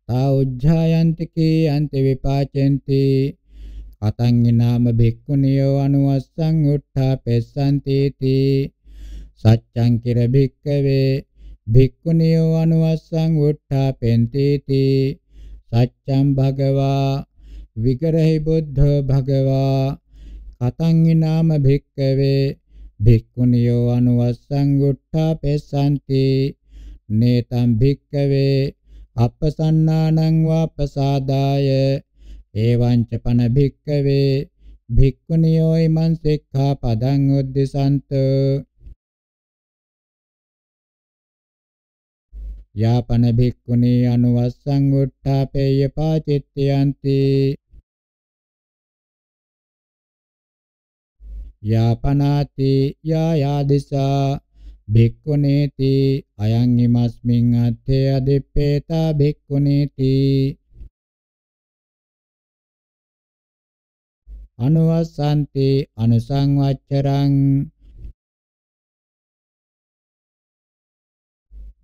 B: තා උජ්ජායන්ති කීයන්ති විපාචෙන්ති අතං නාම භික්ඛුනියෝ අනුවස්සං උත්ථා පෙස්සන්ති තී සච්ඡං කිර භික්ඛවේ භික්ඛුනියෝ අනුවස්සං උත්ථා පෙන්ති තී සච්ඡම් භගවා විගරහි බුද්ධ භගවා කතං නාම භික්කවේ භික්ඛුනියෝ අනුවස්සං උට්ඨාපෙසanti නේතම් භික්කවේ අපසන්නානං වාපසාදාය එවං ච පන භික්කවේ භික්ඛුනියෝ ීමං සික්ඛා පදං උද්දිසන්තෝ
A: යාපන භික්ඛුනී අනුවස්සං උට්ඨාපේය පාචිත්‍යන්ති
B: යාපනාති යායාදිසා භික්ඛුනේති අයං ීමස්මින් අත්තේ අදිප්පේතා
A: භික්ඛුනේති අනුවස්සන්ති අනුසංවච්චරං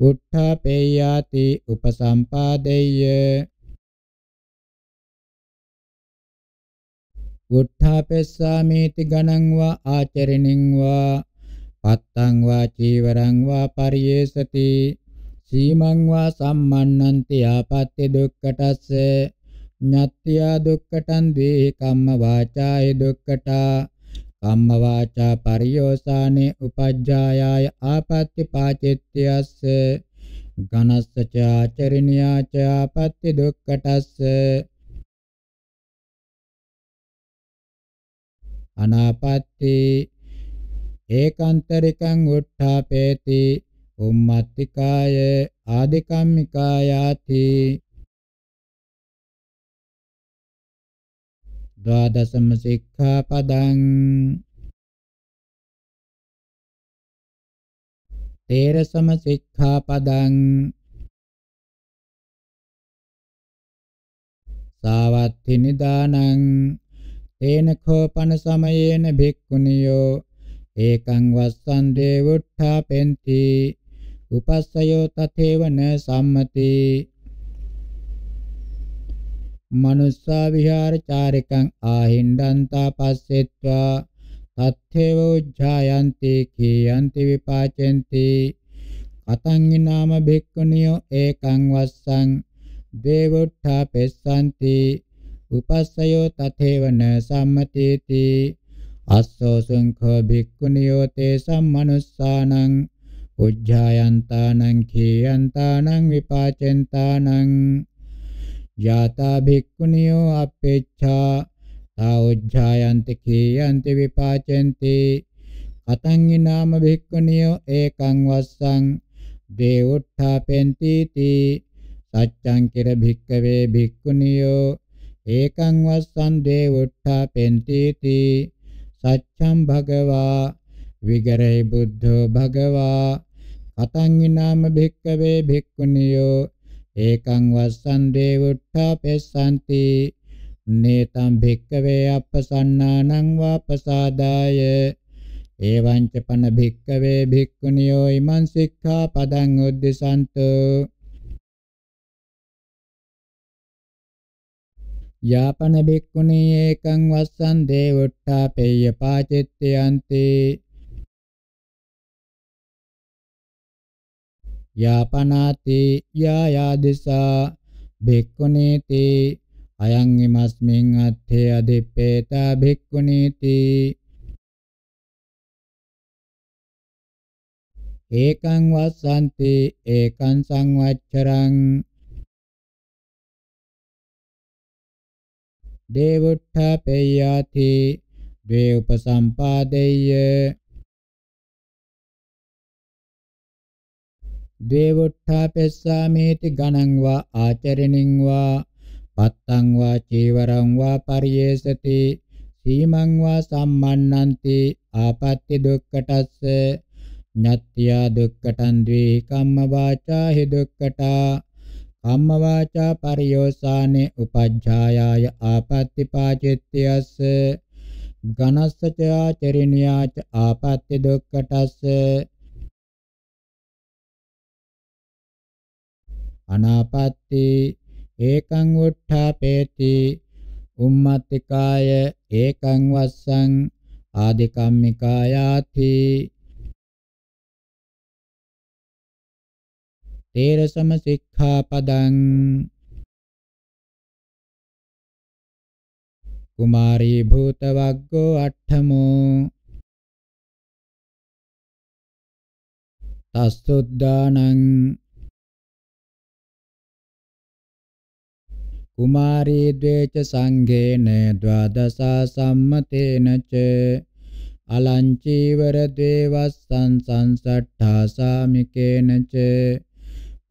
A: උත්ථාපේයාති උපසම්පාදෙය්‍ය
B: උත්ථාපෙස්සාමේති ගණං වා ආචරණින් වා පත්තං වා චීවරං වා පරියේසති සීමං වා සම්මන්නන්ති ආපත්‍ය දුක්කටස්ස ඤත්ත්‍යා දුක්කටං දී කම්ම වාචාය දුක්කටා කම්ම වාචා පරියෝසානේ උපජ්ජායාය ආපත්‍ති පාචිත්‍යස්ස ඝනස්ස ච ආචරිනියා ච ආපත්‍ති දුක්ඛටස්ස අනාපත්‍ති ඒකාන්තරිකං උට්ඨාපේති උම්මත්තිකාය ආදිකම්මිකායාති
A: ද්වාදසම සික්ඛාපදං තේරසම සික්ඛාපදං සාවත්ති නිදානං
B: තේන කෝපන සමයේන භික්ඛුනියෝ ඒකං වස්සන් දේවුට්ඨා පෙන්ති උපස්සයෝ තතේවන සම්මති මනුස්සා විහාර චාරිකං ආහින්දන්තා පස්සෙත්වා තත්තේව උජ්ජායන්ති කීයන්ති විපාචෙන්ති අතං නාම භික්ඛුනියෝ ඒකං වස්සං දේවුට්ඨා පෙස්සanti උපස්සයෝ තතේවන සම්මතේති අස්සෝ සංඛ භික්ඛුනියෝ තේ සම්මනුස්සානං උජ්ජායන්තානං කීයන්තානං විපාචෙන්තානං ජාතා භික්ඛුනියෝ අපේච්ඡා තාඋජ්ජායන්ති කීයන්ති විපාචෙන්ති කතං ඊනාම භික්ඛුනියෝ ඒකං වස්සං දේවුත්ථපෙන්ති තී සච්ඡං කිර භික්ඛවේ භික්ඛුනියෝ ඒකං වස්සං දේවුත්ථපෙන්ති තී සච්ඡං භගවා විගරේ බුද්ධෝ භගවා කතං ඊනාම භික්ඛවේ භික්ඛුනියෝ ඒකං වස්සන් දේවුට්ඨාපෙස්සanti නේතම් භික්කවේ අපසන්නානං වාපසාදාය එවං ච පන භික්කවේ භික්ඛුනියෝ ඉමං සික්ඛා පදං උද්දසන්තු යාපන භික්ඛුනී ඒකං වස්සන් දේවුට්ඨාපෙය්‍ය පාචිත්තයන්ති යාපනාති යායාදෙසා භික්ඛුනීති අයං ීමස්මින් අත්ථේ අදිප්පේත භික්ඛුනීති ඒකං වස්සන්ති ඒකං සංවච්චරං
A: දේවුට්ඨපේයාති ද්වේ උපසම්පාදේය
B: දේවොට්ඨාපෙස්සාමේති ගණං වා ආචරණින් වා පත්තං වා චීවරං වා පරියේසති සීමං වා සම්මන්නන්ති ආපත්‍ති දුක්කටස්ස ඤත්ත්‍යා දුක්කටං ද්වේ කම්ම වාචා හි දුක්කටා කම්ම වාචා පරියෝසානේ උපජ්ජායාය ආපත්‍ති පාචිත්‍යස්ස ඝනස්සච ආචරිනියාච ආපත්‍ති දුක්කටස්ස අනාපත්ති ඒකං වුට්ඨාපේති උම්මත්තිකාය ඒකං වස්සං ආදිකම්මිකායාති
A: තේරසම සික්ඛාපදං කුමාරී භූතවග්ගෝ අට්ඨමෝ තස්සුද්ධානං
B: කුමාරී ද්වේච සංඝේන ද්වාදසා සම්මතේන ච අලංචීවර දේවස්සං සංසට්ඨා සාමිකේන ච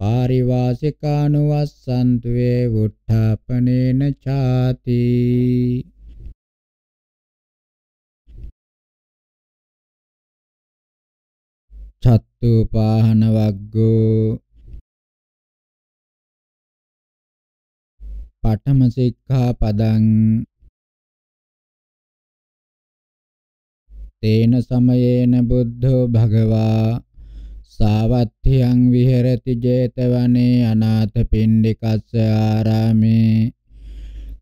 B: පාරිවාසිකානුවස්සන්තුවේ
A: වුට්ඨාපනේන ඡාති චත්තුපාහන වග්ගෝ පඨම සික්ඛාපදං තේන සමයේන බුද්ධෝ භගවා
B: සාවත්ථියං විහෙරති 제තවනේ අනාථපිණ්ඩිකස්ස ආරාමේ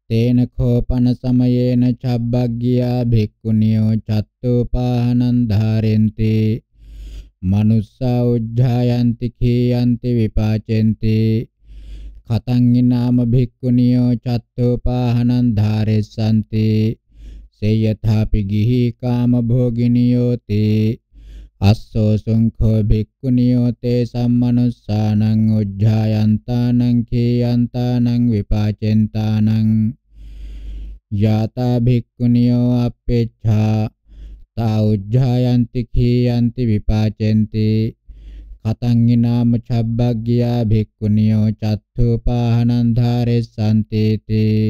B: තේන කෝපන සමයේන චබ්බග්ගියා භික්ඛුනියෝ චත්තුපාහනං ධාරෙන්ති මනුස්සා උජ්ජායන්ති කීයන්ති විපාචෙන්ති කතංගිනාම භික්ඛුනියෝ චත්තෝපාහනං ධාරෙස්සන්ති සේයථාපි ගිහි කාම භෝගිනියෝ තේ අස්සෝ සුංඛෝ භික්ඛුනියෝ තේ සම්මනුස්සානං උද්ධායන්තානං කීයන්තානං විපාචෙන්තානං යාතා භික්ඛුනියෝ අපේච්ඡා තා උද්ධායන්ති කීයන්ති විපාචෙන්ති පතංගිනා මුචබ්බග්ගියා භික්ඛුනියෝ චත්තුපාහනං ධාරෙස්සන්තේතේ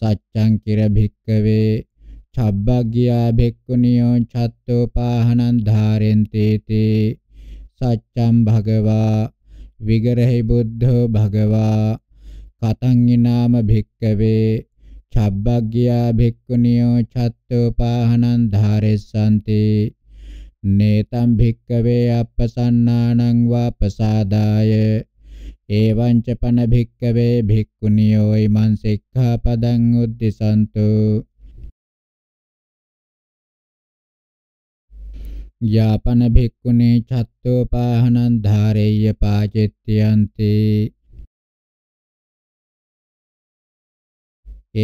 B: සච්ඡං කිර භික්ඛවේ චබ්බග්ගියා භික්ඛුනියෝ චත්තුපාහනං ධාරෙන්තේතේ සච්ඡං භගවා විගරහි බුද්ධෝ භගවා කතංගිනාම භික්ඛවේ චබ්බග්ගියා භික්ඛුනියෝ චත්තුපාහනං ධාරෙස්සන්තේ नेतं भिक्कवे अपसन्नानं वा प्रसादाय एवं च पन भिक्कवे भिक्खुनियो इमं सिक्खापदं उद्दिशन्तु යාපන භික්ඛුනේ චත්තෝපාහනං ධාරේය පාචෙත්‍යන්ති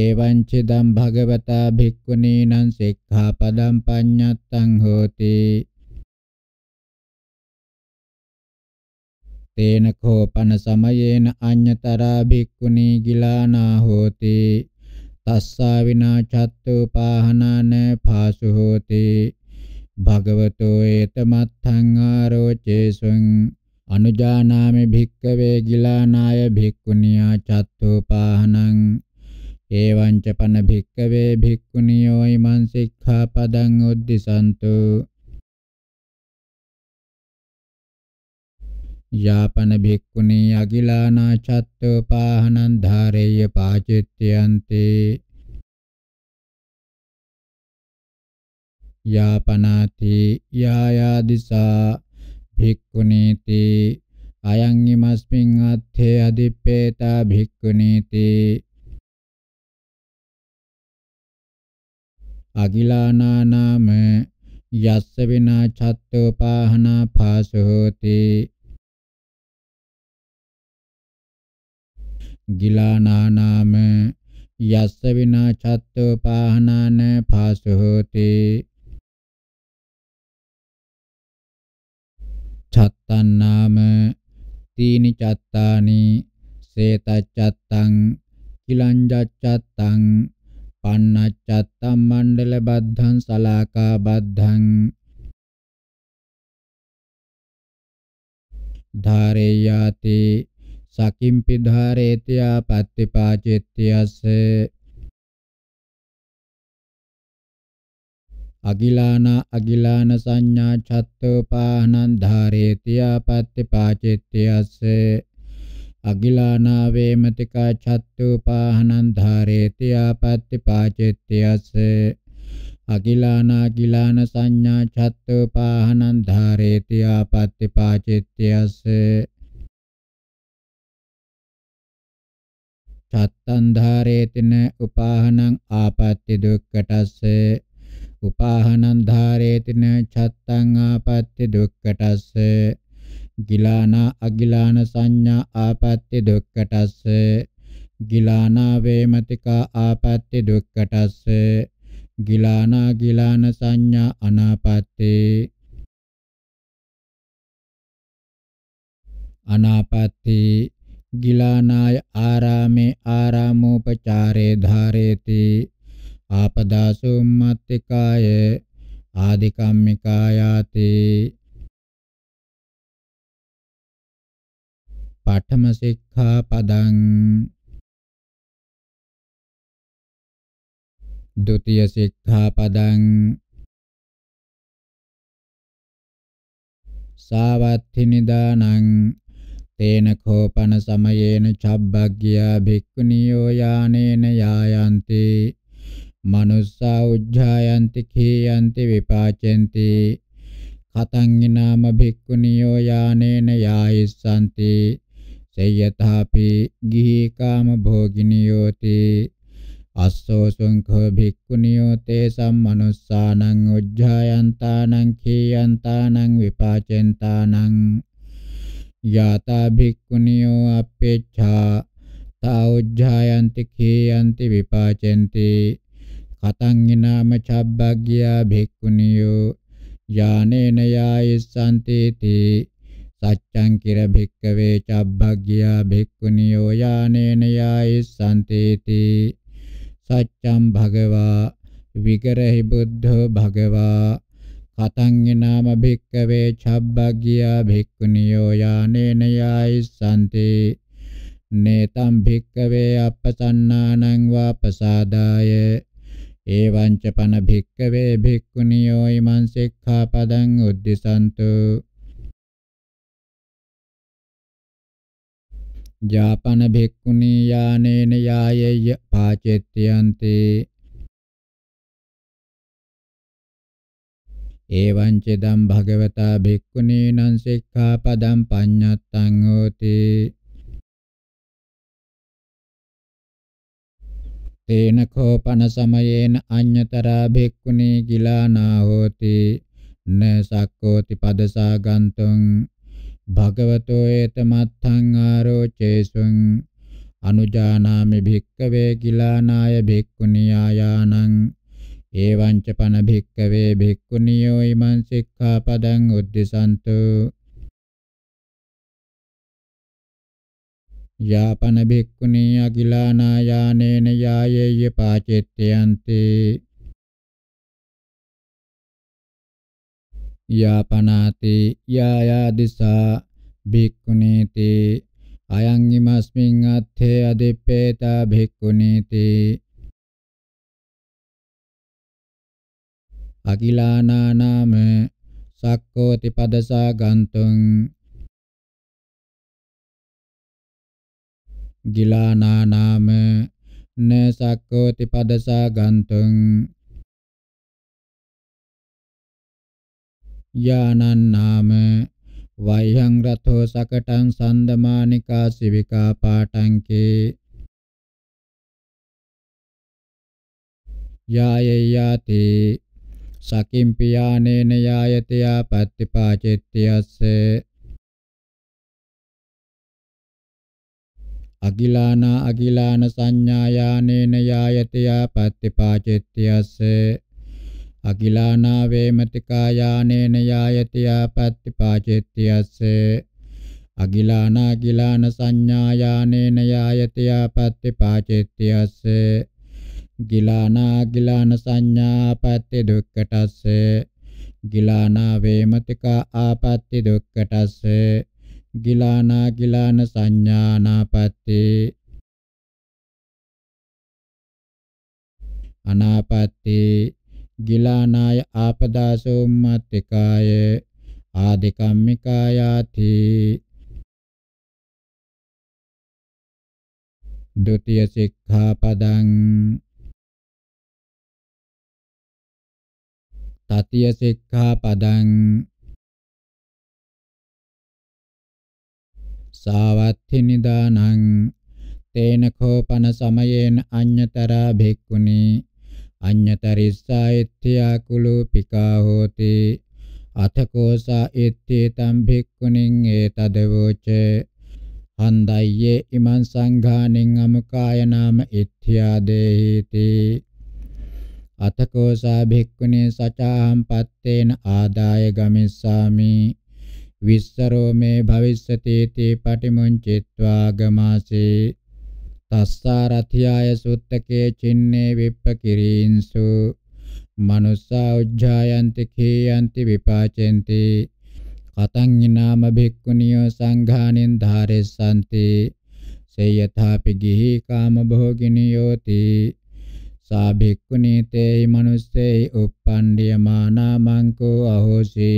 B: එවං ච දම් භගවතා භික්ඛුනීනං සික්ඛාපදං පඤ්ඤත්තං හෝති තේන කෝපන සමයේන අඤ්‍යතරා භික්ඛුනී ගිලානා හෝති තස්සා විනා චත්තුපාහනන පාසු හෝති භගවතෝ ඒතමත්ථං ආරෝචේසුං අනුජානාමි භික්කවේ ගිලානාය භික්ඛුනියා චත්තුපාහනං ඒවංච පන භික්කවේ භික්ඛුනියෝ ඉමං සික්ඛාපදං උද්ධිසන්තු යාපන භික්ඛුනී අකිලානා චත්තෝපාහනං ධාරේය පාචිත්‍යන්තේ යාපනාති යායාදිසා භික්ඛුනීති අයං ඉමස්මින් අත්ථේ අදිප්පේතා භික්ඛුනීති අකිලානානාම යස්ස විනා චත්තෝපාහනා පාසෝති ගිලානානාම යස්ස විනා චත්තෝපාහනාන පාසෝති චත්තානාම තීනි චත්තානි සේතච්චත්තං කිලංජච්චත්තං පන්නච්චත්තම් මණ්ඩල බද්ධං සලාකා බද්ධං ධාරේයාති සකිම්පි ධාරේති ආපත්‍තිපාචෙත්‍යස්ස අගිලාන අගිලාන සංඥා චත්තෝපානං ධාරේති ආපත්‍තිපාචෙත්‍යස්ස අගිලානාවේ මතිකා චත්තුපාහනං ධාරේති ආපත්‍ති පාචෙත්‍යස්ස අගිලානා ගිලාන සංඥා චත්තුපාහනං ධාරේති ආපත්‍ති පාචෙත්‍යස්ස චත්තං ධාරේතින උපාහනං ආපත්‍ති දුක්කටස්ස උපාහනං ධාරේතින චත්තං ආපත්‍ති දුක්කටස්ස ගිලානා අගිලාන සංඥා ආපත්‍ති දුක්ඛටස්ස ගිලානා වේමතිකා ආපත්‍ති දුක්ඛටස්ස ගිලානා ගිලාන සංඥා අනාපත්‍ති අනාපත්‍ති ගිලානාය ආරාමේ ආරාමෝපචාරේ ධාරේති ආපදාසුම්මත්තිකාය ආදිකම්මිකායාතේ
A: පඨම සික්ඛාපදං ဒုတိယ සික්ඛාපදං
B: සාවත්ථි නිදානං තේන කෝපන සමයේන චබ්බග්ගියා භික්ඛුනියෝ යානේන යායන්ති මනුස්සා උජ්ජායන්ති කීයන්ති විපාචෙන්ති කතං ිනාම භික්ඛුනියෝ යානේන යායිස්සanti සේයථාපි ගිහි කාම භෝගිනියෝති අස්සෝ සුංඛෝ භික්ඛුනියෝ තේසම් මනුස්සානං උජ්ජායන්තානං කීයන්තානං විපාචෙන්තානං යාතා භික්ඛුනියෝ අපේච්ඡා තා උජ්ජායන්ති කීයන්ති විපාචෙන්ති කතං ඊනාම චබ්බග්ගියා භික්ඛුනියෝ යානේන යායසන්තේති සච්ඡං කිර භික්කවේ චබ්බග්ගියා භික්ඛුනියෝ යානේන යායිස්සන්තේති සච්ඡම් භගවා විගරහි බුද්ධෝ භගවා කතං නාම භික්කවේ චබ්බග්ගියා භික්ඛුනියෝ යානේන යායිස්සන්තේ නේතම් භික්කවේ අපසන්නානං වාපසාදාය එවං ච පන භික්කවේ භික්ඛුනියෝ ීමං සික්ඛාපදං උද්දිසන්තෝ
A: ජාපන භික්ඛුනී යානේන යායෙය්‍ය පාචෙත්‍යන්ති
B: එවං චෙදම් භගවතා භික්ඛුනීනං සික්ඛාපදං පඤ්ඤත්තං හෝති තේන කෝපන සමයේන අඤ්‍යතරා භික්ඛුනී ගිලානා හෝති න සක්කෝති පදසා ගන්තුං භගවතෝ ඒත මත්තං ආරෝචේසුං අනුජානාමි භික්කවේ කිලානාය භික්ඛුනියායානං එවං ච පන භික්කවේ භික්ඛුනියෝ ීමං සික්ඛාපදං උද්දසන්තු යාපන භික්ඛුනී අකිලානායානේන යායේය පාචෙත්තයන්තේ යාපනාතේ යායාදිසා භික්ඛුනේතේ අයං ීමස්මින් අත්ථේ අදෙප්පේතා භික්ඛුනේතේ
A: අකිලානානාම සක්කෝති පදසා ගන්තුං
B: ගිලානානාම න සක්කෝති පදසා ගන්තුං යානන්නාම වයං රතෝ සකටං සන්දමානිකා සිවිකා පාටංකේ යායයාති සකිම්පියානේන යායතය පත්තිපාචෙත්තියස්ස අගිලානා අගිලාන සංඥායානේන යායතය පත්තිපාචෙත්තියස්සේ අකිලානා වේමතිකා යානේන යායති ආපත්‍ති පාචෙත්‍යස්ස අකිලානා කිලාන සංඥා යානේන යායති ආපත්‍ති පාචෙත්‍යස්ස ගිලානා ගිලාන සංඥා ආපත්‍ති දුක්ඛටස්ස ගිලානා වේමතිකා ආපත්‍ති දුක්ඛටස්ස ගිලානා ගිලාන සංඥානාපත්ති අනාපත්ති ගිලානාය ආපදාසෝ මත්තිකාය
A: ආදිකම්මිකායාති ဒုတိယ සික්ඛාපදං තතිය සික්ඛාපදං සාවත්ථි නිදානං
B: තේන කෝපන සමයේන අඤ්‍යතරා භික්ඛුනි අඤ්ඤතරිස්සා ඉත්‍ත්‍යා කුලූපිකා හෝති අතකෝසා ඉත්තේ තම් භික්ඛුනින් ඒතදවෝච හන්දය්‍යේ ඉමං සංඝානින් අමුකාය නාම ඉත්‍ත්‍යා දේහිති අතකෝසා භික්ඛුනේ සචාහම් පත්තේන ආදාය ගමිස්සාමි විස්සරෝ මේ භවිස්සති තී පටිමුංචිත්වා ගමාසේ තස්සාරතියාය සුත්තකේ චින්නේ විප්පකිරීන්සු මනුස්සා උජ්ජායන්ති කීයන්ති විපාචෙන්ති කතං ඊනාම භික්ඛුනියෝ සංඝානෙන් ධාරෙස්සanti සේයථාපි ගිහි කාම භෝගිනියෝති සා භික්ඛුනීතේහි මනුස්සේහි uppandiyamānā mankō ahosi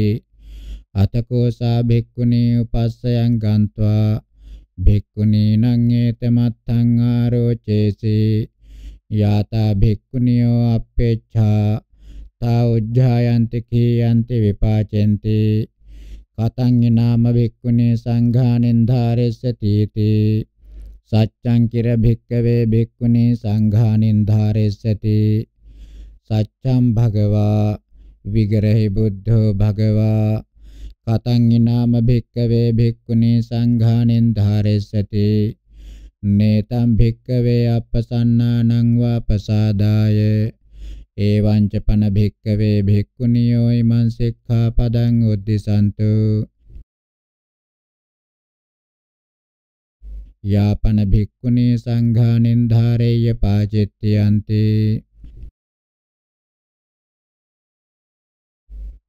B: අතකෝ සා භික්ඛුනී උපස්සයන් ගන්්වා භික්ඛුනීනං ඒතමත්තං ආරෝචේසි යතා භික්ඛුනියෝ අපේච්ඡා තා උජ්ජායන්ති කීයන්ති විපාචෙන්ති කතං නාම භික්ඛුනේ සංඝානෙන් ධාරෙස්සති සච්ඡං කිර භික්ඛවේ භික්ඛුනේ සංඝානෙන් ධාරෙස්සති සච්ඡම් භගවා විගරහි බුද්ධෝ භගවා කතං ඊනාම භික්කවේ භික්ඛුනී සංඝානෙන් ධාරෙස්සති නේතම් භික්කවේ අපසන්නානං වාපසාදාය එවං ච පන භික්කවේ භික්ඛුනියෝ ීමං සික්ඛාපදං උද්දිසන්තු
A: යාපන භික්ඛුනී සංඝානෙන් ධාරේය පාචිත්‍යන්තේ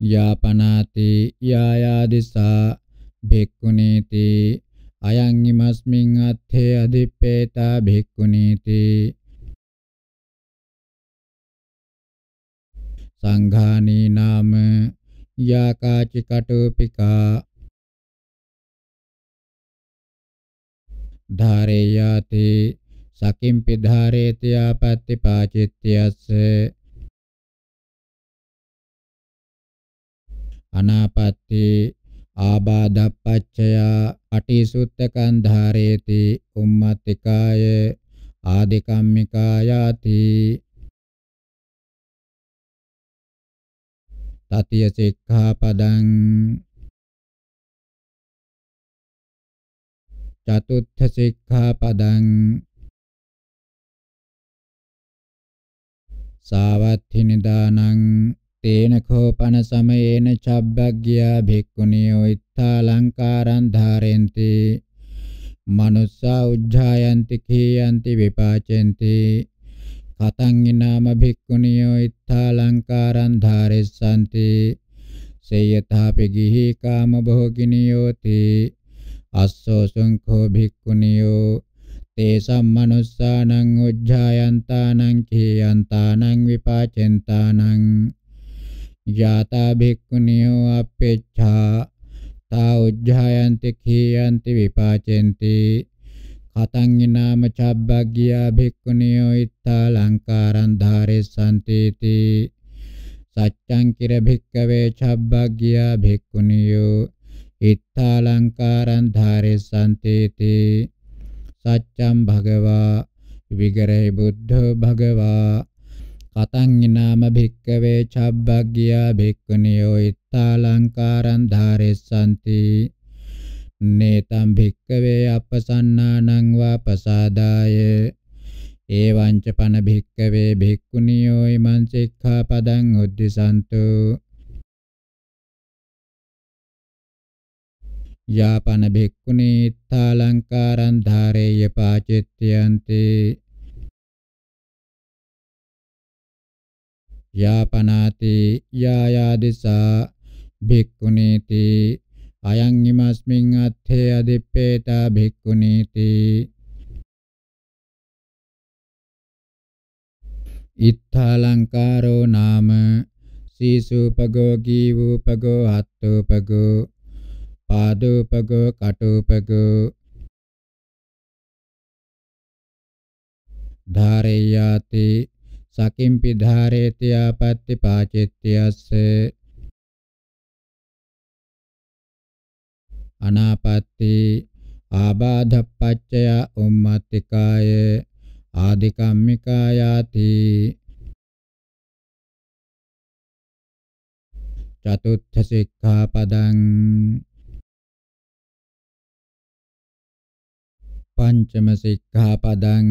B: යාපනාති යායාදිසා භික්ඛුනීති අයං ීමස්මින් අත්ථේ අදිප්පේතා භික්ඛුනීති සංඝානී නාම යාකාචි කටෝපිකා ධාරේයාති සකිම්පි ධාරේති ආපත්‍ති පාචිත්‍යස්ස අනාපත්තේ ආබාධප්පච්චය අටිසුත්තකං ධාරේති උම්මත්තිකාය
A: ආදිකම්මිකායාති තතිය සික්ඛාපදං චතුත්ථ සික්ඛාපදං සාවත්ථි
B: නිදානං තේන කෝපන සමයේන චබ්බග්ගියා භික්ඛුනියෝ ඉත්තාලංකාරං ධාරෙන්ති මනුස්සා උජ්ජායන්ති කීයන්ති විපාචෙන්ති කතං ඊනාම භික්ඛුනියෝ ඉත්තාලංකාරං ධාරෙස්සanti සේයථාපි ගිහි කාම භෝගිනියෝති අස්සෝ සුංඛෝ භික්ඛුනියෝ තේසම් මනුස්සානං උජ්ජායන්තානං කීයන්තානං විපාචෙන්තානං ජාතා භික්ඛුනියෝ අපේච්ඡා තා උජ්ජායන්ති කීයන්ති විපාචෙන්ති කතං ිනාම චබ්බග්ගියා භික්ඛුනියෝ ඉත්තා ලංකාරං ධාරෙස්සන්තේති සච්ඡං කිර භික්ඛවේ චබ්බග්ගියා භික්ඛුනියෝ ඉත්තා ලංකාරං ධාරෙස්සන්තේති සච්ඡං භගවා විගරේ බුද්ධ භගවා පතංගිනාම භික්කවේ චබ්බග්ගියා භික්ඛුනියෝ ඉත්තාලංකාරං ධාරෙස්සanti නේතම් භික්කවේ අපසන්නානං වා පසාදාය එවං ච පන භික්කවේ භික්ඛුනියෝ ඉමං සික්ඛාපදං උද්දිසන්තු
A: යාපන භික්ඛුනි ඉත්තාලංකාරං ධාරේය පාචිත්‍යන්ති
B: යාපනාති යායාදිසා භික්ඛුනීති අයං ීමස්මින් අත්ථේ අදිප්පේත භික්ඛුනීති ඉත්ථාලංකාරෝ නාම සීසුපගෝ ගීවුපගෝ හත්තුපගෝ පාදුපගෝ කටුපගෝ ධාරේයාති සකිම්පි ධාරේති ආපත්‍ති පාචිත්‍යස්ස අනාපත්‍ති ආබාධපච්චය උම්මත්තිකාය ආදිකම්මිකායාති
A: චතුත්ථ සික්ඛාපදං පංචම සික්ඛාපදං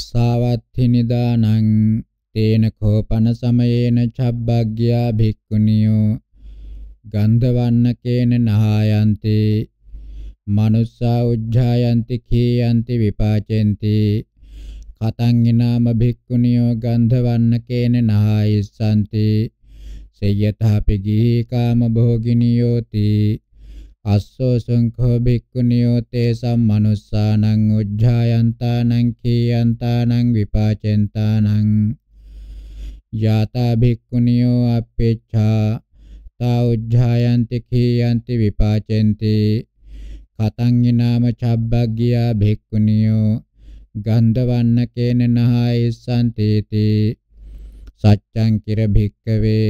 B: සාවත්ථිනිදානං තේන කෝපන සමයේන චබ්බග්ග්‍යා භික්ඛුනියෝ ගන්ධවන්නකේන නහායන්ති මනුස්සා උජ්ජායන්ති කීයන්ති විපාචෙන්ති කතං ඊනාම භික්ඛුනියෝ ගන්ධවන්නකේන නහායිස්සanti සේයථාපි ගී කාම භෝගිනියෝති අස්සෝ සංඛෝ භික්ඛුනියෝ තේසම් මනුස්සානං උජ්ජායන්තානං කීයන්තානං විපාචෙන්තානං යාතා භික්ඛුනියෝ අපේච්ඡා තා උජ්ජායන්ති කීයන්ති විපාචෙන්ති කතං ිනාම චබ්බග්ගියා භික්ඛුනියෝ ගන්ධවන්නකේන නහයිසන්තේති සච්ඡං කිර භික්කවේ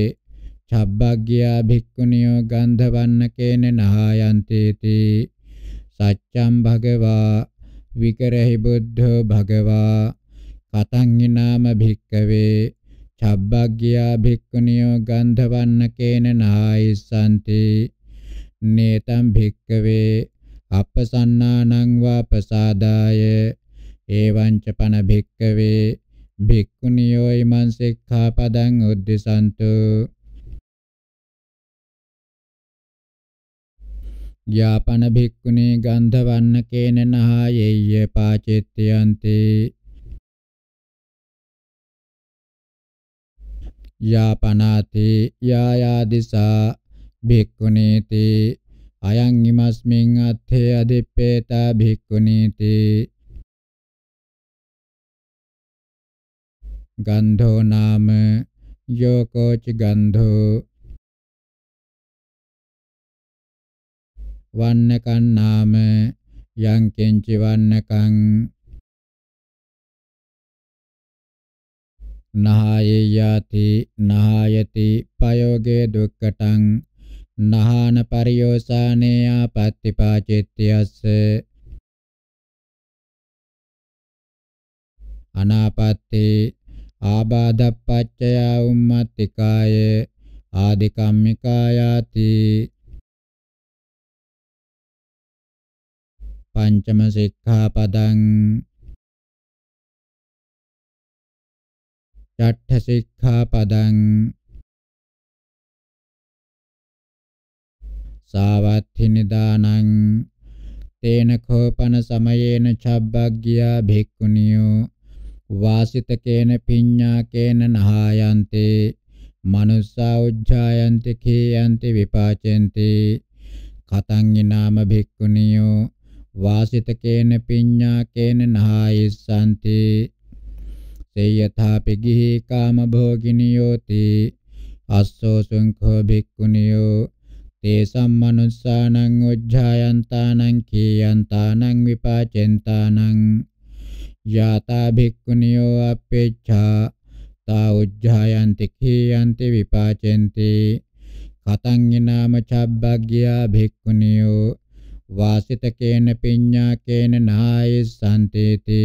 B: චබ්බග්ගයා භික්ඛුනියෝ ගන්ධවන්නකේන නහායන්තේති සච්ඡම් භගවා විකරහි බුද්ධෝ භගවා කතං ිනාම භික්ඛවේ චබ්බග්ගයා භික්ඛුනියෝ ගන්ධවන්නකේන නහායිසන්ති නේතම් භික්ඛවේ අපසන්නානං වාපසාදාය එවං ච පන භික්ඛවේ භික්ඛුනියෝ ීමං සික්ඛාපදං උද්දිසන්තෝ යාපන භික්ඛුනේ ගන්ධවන්න කේන නහයෙය්‍ය පාචෙත්‍යන්තේ යාපනාති යායාදිසා භික්ඛුනේති අයං ීමස්මින් අත්ථේ අදිප්පේතා භික්ඛුනේති
A: ගන්ධෝ නාම යෝකෝච ගන්ධෝ වන්නකං නාම යං කෙංචි වන්නකං
B: නහායේ යති නහායති පයෝගේ දුක්කටං නහාන පරියෝසානේ ආපත්‍තිපාචිත්‍යස්ස අනාපත්‍ති ආබාධප්පච්චය උම්මත්තිකාය
A: ආදිකම්මිකායාති පංචම සික්ඛාපදං ඡට්ඨ සික්ඛාපදං සාවත්ථි නිදානං
B: තේන කෝපන සමයේන චබ්බග්ගියා භික්ඛුනියෝ වාසිතකේන පිඤ්ඤාකේන නහායන්තේ මනුස්සා උජ්ජායන්ති කේයන්ති විපාචෙන්ති කතං ඊනාම භික්ඛුනියෝ වාසිතකේන පිඤ්ඤාකේන නහයිස්සanti සේයථාපි ගිහි කාම භෝගිනියෝති අස්සෝ සුංඛෝ භික්ඛුනියෝ තේ සම්මනුස්සානං උජ්ජායන්තානං කීයන්තානං විපාචෙන්තානං යාතා භික්ඛුනියෝ අපේච්ඡා තා උජ්ජායන්ති කීයන්ති විපාචෙන්ති කතං ිනාම චබ්බග්ගියා භික්ඛුනියෝ වාසිතකේන පිඤ්ඤාකේන නායස්සන්තේති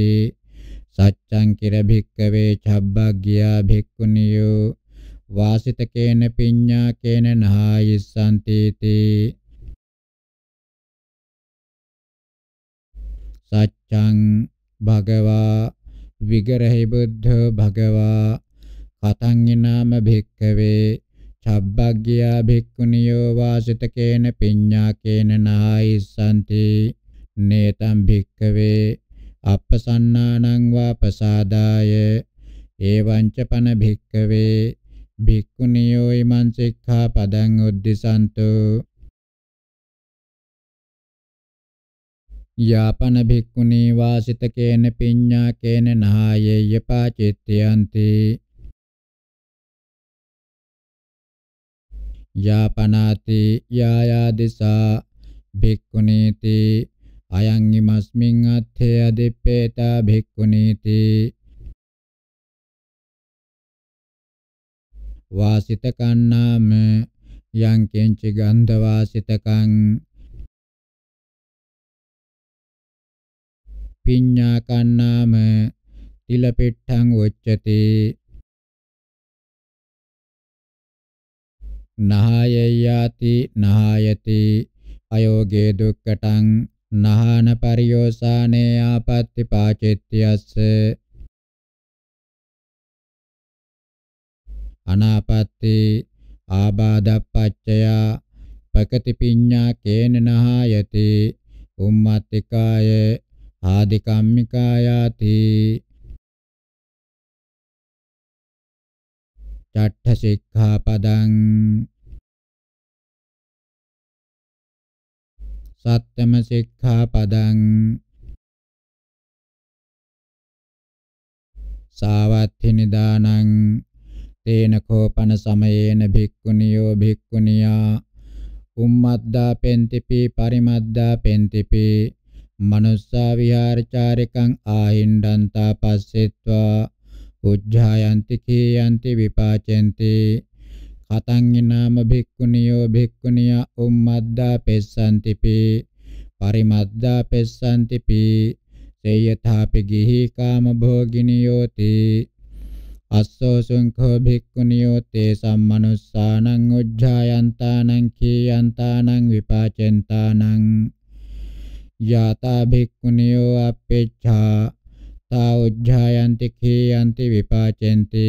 B: සච්ඡං කිර භික්කවේ චබ්බග්ගියා භික්ඛුනියෝ වාසිතකේන පිඤ්ඤාකේන නහායිස්සන්තේති සච්ඡං භගවා විගරහි බුද්ධ භගවා කතං ිනාම භික්කවේ චබ්බග්ගියා භික්ඛුනියෝ වාසිතකේන පිඤ්ඤාකේන නායිසanti නේතම් භික්ඛවේ අප්පසන්නානං වා පසාදාය එවංච පන භික්ඛවේ භික්ඛුනියෝ ීමං සික්ඛා පදං උද්දිසන්තෝ යාපන භික්ඛුනී වාසිතකේන පිඤ්ඤාකේන නායේය පාචිත්‍යන්ති යාපනාති යායාදෙසා භික්ඛුනීති අයං ීමස්මින් අත්ථය දෙප්පේත භික්ඛුනීති
A: වාසිත කන්නාම යං කෙන්ච ගන්ධ වාසිතකං පිඤ්ඤා කන්නාම තිලපෙට්ඨං උච්චති
B: නහායයාති නහායති අයෝගේ දුක්කටං නහාන පරියෝසානේ ආපත්‍ති පාචෙත්‍යස්ස අනාපත්‍ති ආබාධපච්චය පකතිපිඤ්ඤා කේන නහායති උම්මත්තිකාය ආදිකම්මිකායාති
A: චට්ඨ සික්ඛාපදං සත්තම සික්ඛාපදං
B: සාවත්ථි නිදානං තේන කෝපන සමයේන භික්ඛුනියෝ භික්ඛුනියා උම්මද්දා පෙන්තිපි පරිමද්දා පෙන්තිපි මනුස්සා විහාරචාරිකං ආහින්දන්තා පස්සෙත්වා උජ්ජායන්ති කීයන්ති විපාචෙන්ති කතං ඊනාම භික්ඛුනියෝ භික්ඛුනියා උම්මද්දා පෙස්සන්තිපි පරිමද්දා පෙස්සන්තිපි තේයථාපි ගිහි කාම භෝගිනියෝති අස්සෝ සුංඛෝ භික්ඛුනියෝ තේ සම්මනුස්සානං උජ්ජායන්තානං කීයන්තානං විපාචෙන්තානං යාතා භික්ඛුනියෝ අපේච්ඡා තා උජ්ජායන්ති කීයන්ති විපාචෙන්ති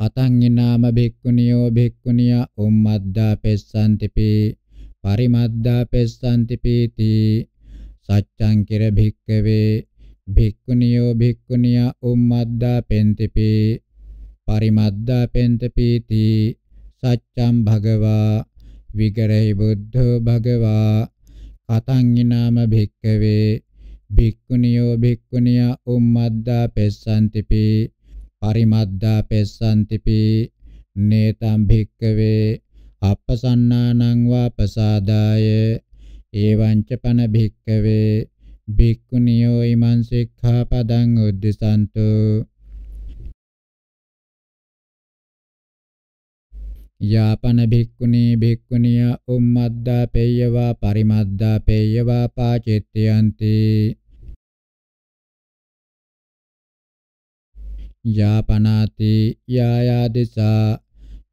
B: කතං ඊනාම භික්ඛුනියෝ භික්ඛුනියා උම්මද්දා පෙස්සන්තිපි පරිමද්දා පෙස්සන්තිපීති සච්ඡං කිර භික්ඛවේ භික්ඛුනියෝ භික්ඛුනියා උම්මද්දා පෙන්තිපි පරිමද්දා පෙන්තිපීති සච්ඡං භගවා විගරහි බුද්ධෝ භගවා කතං ඊනාම භික්ඛවේ භික්ඛුනියෝ භික්ඛුනියා උම්මද්දා පෙස්සන්තිපි පරිමද්දා පෙස්සන්තිපි නේතම් භික්කවේ අපසන්නානං වා පසාදාය ඒවංච පන භික්කවේ භික්ඛුනියෝ ීමං සික්ඛාපදං උද්දසන්තෝ යාපන භික්ඛුනී භික්ඛුනියා උම්මද්දා පේයවා පරිමද්දා පේයවා පාචිත්‍යන්ති යාපනාති යායාදෙසා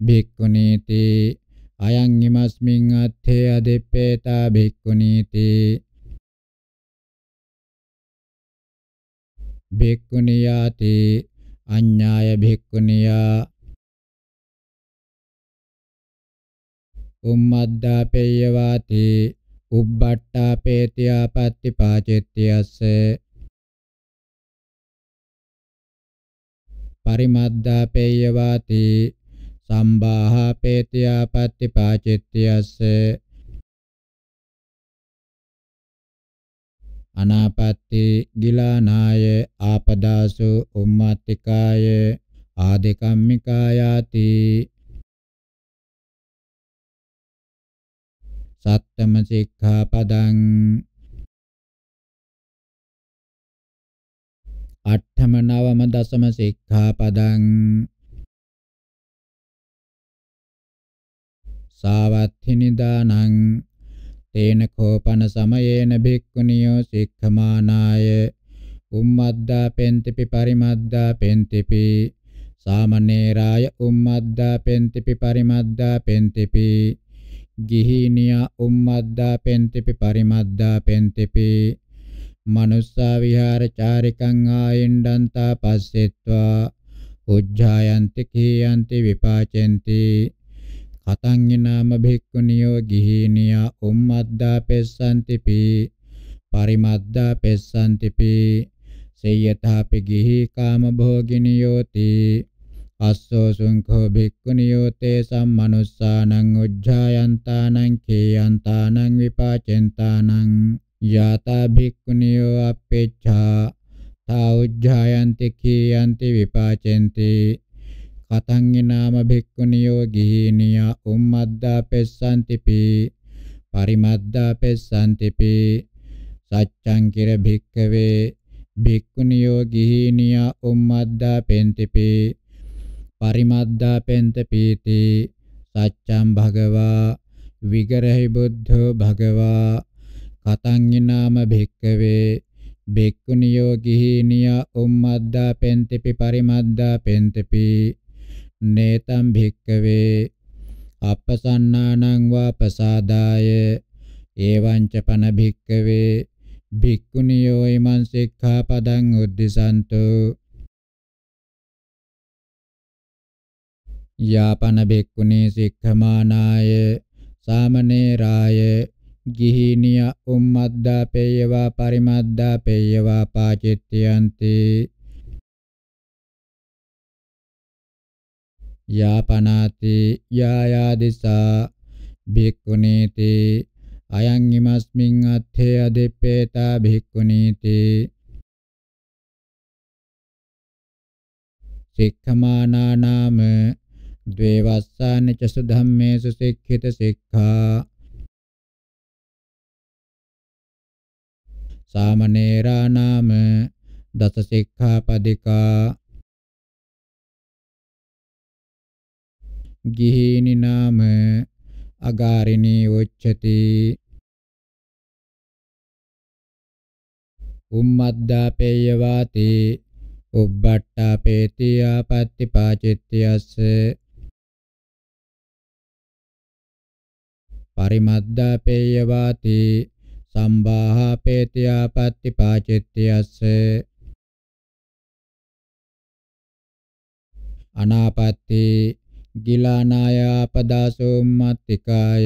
B: භික්ඛුනීති අයං ීමස්මින් අත්ථේ අදෙප්පේතා භික්ඛුනීති
A: භික්ඛුනියාති අඤ්ඤාය භික්ඛුනියා
B: උම්මද්දා පේයවාති උබ්බට්ටා පේති ආපත්‍ති පාචෙත්‍යස්සේ පරිමද්දාපේය වාති සම්බාහපේති ආපත්‍ති පාචිත්‍යස්ස අනාපත්‍ති ගිලානාය ආපදාසු උම්මාත්තිකාය ආදේකම්මිකායාති
A: සත්තම සික්ඛාපදං අට්ඨම නවම දසම සික්ඛාපදං
B: සාවත්ථි නිදානං තේන කෝපන සමයේන භික්ඛුනියෝ සික්ඛමානාය උම්මද්දා පෙන්තිපි පරිමද්දා පෙන්තිපි සාමනේරාය උම්මද්දා පෙන්තිපි පරිමද්දා පෙන්තිපි ගිහිනියා උම්මද්දා පෙන්තිපි පරිමද්දා පෙන්තිපි manussa vihara charikan ayindanta passitva උජ්ජායන්ති කීයන්ති විපාචෙන්ති කතං ිනාම භික්ඛු නියෝගිහිනියා උම්මද්දා පෙස්සන්ති පී පරිමද්දා පෙස්සන්ති පී සේයථාපි ගිහි කාම භෝගිනියෝති අස්සෝ සුංඛෝ භික්ඛු නියෝතේ සම්මනුස්සානං උජ්ජායන්තානං කීයන්තානං විපාචෙන්තානං යතා භික්ඛුනියෝ අපේච්ඡා තා උජ්ජායන්ති කීයන්ති විපාචෙන්ති කතංගි නාම භික්ඛුනියෝ ගිහිනියා උම්මද්දා පෙස්සන්තිපි පරිමද්දා පෙස්සන්තිපි සච්ඡං කිර භික්ඛවේ භික්ඛුනියෝ ගිහිනියා උම්මද්දා පෙන්තිපි පරිමද්දා පෙන්තපීති සච්ඡං භගවා විගරහි බුද්ධෝ භගවා අතංගිනාම භික්කවේ බෙක්කුනියෝ ගිහි නියා උම්මද්දා පෙන්තිපි පරිමද්දා පෙන්තිපි නේතම් භික්කවේ අපසන්නානං වා පසාදාය එවං ච පන භික්කවේ භික්කුනියෝ ීමන් සික්ඛාපදං උද්දිසන්තෝ යාපන භික්කුනි සික්ඛමානාය සාමනේරාය ගිහිනිය උම්මද්දා පේයවා පරිමද්දා පේයවා පාචිත්‍යන්ති යාපනාති යායාදිසා භික්ඛුනීති අයං ීමස්මින් අත්ථේ අදෙප්පේතා භික්ඛුනීති සික්ඛමානා නාම ද්වේවස්සානච සුධම්මේසු සික්ඛිත සික්ඛා
A: සාමණේරා නාම දස සික්ඛාපදිකා ගිහිනි නාම අගාරිණී උච්චති
B: උම්මද්දා පේය වාති උබ්බට්ටා පේති ආපත්‍ති පාචිත්‍යස්ස පරිමද්දා පේය වාති සම්බාහපේතියාපත්ති පාචිත්‍යස්ස අනාපත්ති ගිලානාය අපදාසෝම්මත්තිකාය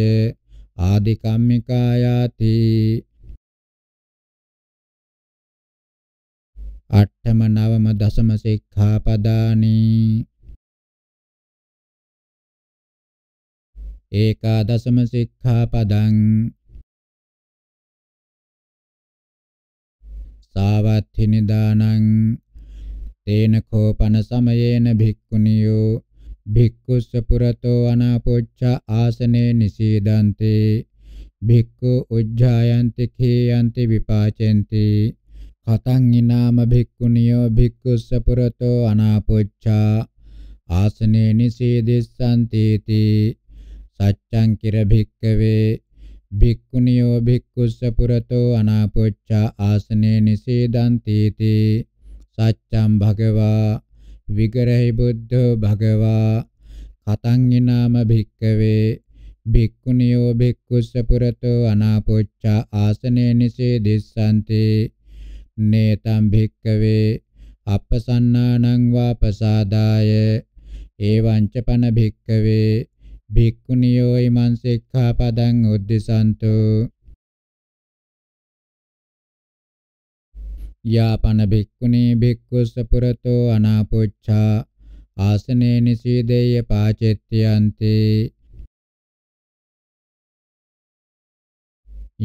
B: ආදි කම්මිකායාති
A: අට්ඨම නවම දසම සික්ඛාපදානි ඒකාදසම සික්ඛාපදං
B: සාවත්ථි නිදානං තේන කෝපන සමයේන භික්ඛුනියෝ භික්ඛුස්ස පුරතෝ අනාපොච්ච ආසනේ නිසීදන්ති භික්ඛු උජ්ජායන්ති khේයන්ති විපාචෙන්ති කතං ඊනාම භික්ඛුනියෝ භික්ඛුස්ස පුරතෝ අනාපොච්ච ආසනේ නිසීදෙස්සන්ති තී සච්ඡං කිර භික්ඛවේ භික්ඛුනියෝ භික්ඛුස්ස පුරතෝ අනාපොච්චා ආසනේ නිසීදන්ති තී සච්ඡම් භගවා විගරහි බුද්ධෝ භගවා කතං ිනාම භික්කවේ භික්ඛුනියෝ භික්ඛුස්ස පුරතෝ අනාපොච්චා ආසනේ නිසීදිස්සන්ති නේතම් භික්කවේ අපසන්නානං වාපසාදාය ඒවං ච පන භික්කවේ භික්ඛුනියෝ ීමං සික්ඛාපදං උද්දසන්තු යාපන භික්ඛුනේ භික්ඛුස්ස පුරතෝ අනාපොච්ඡා ආසනේ නිසීදේය පාචෙත්‍යන්ති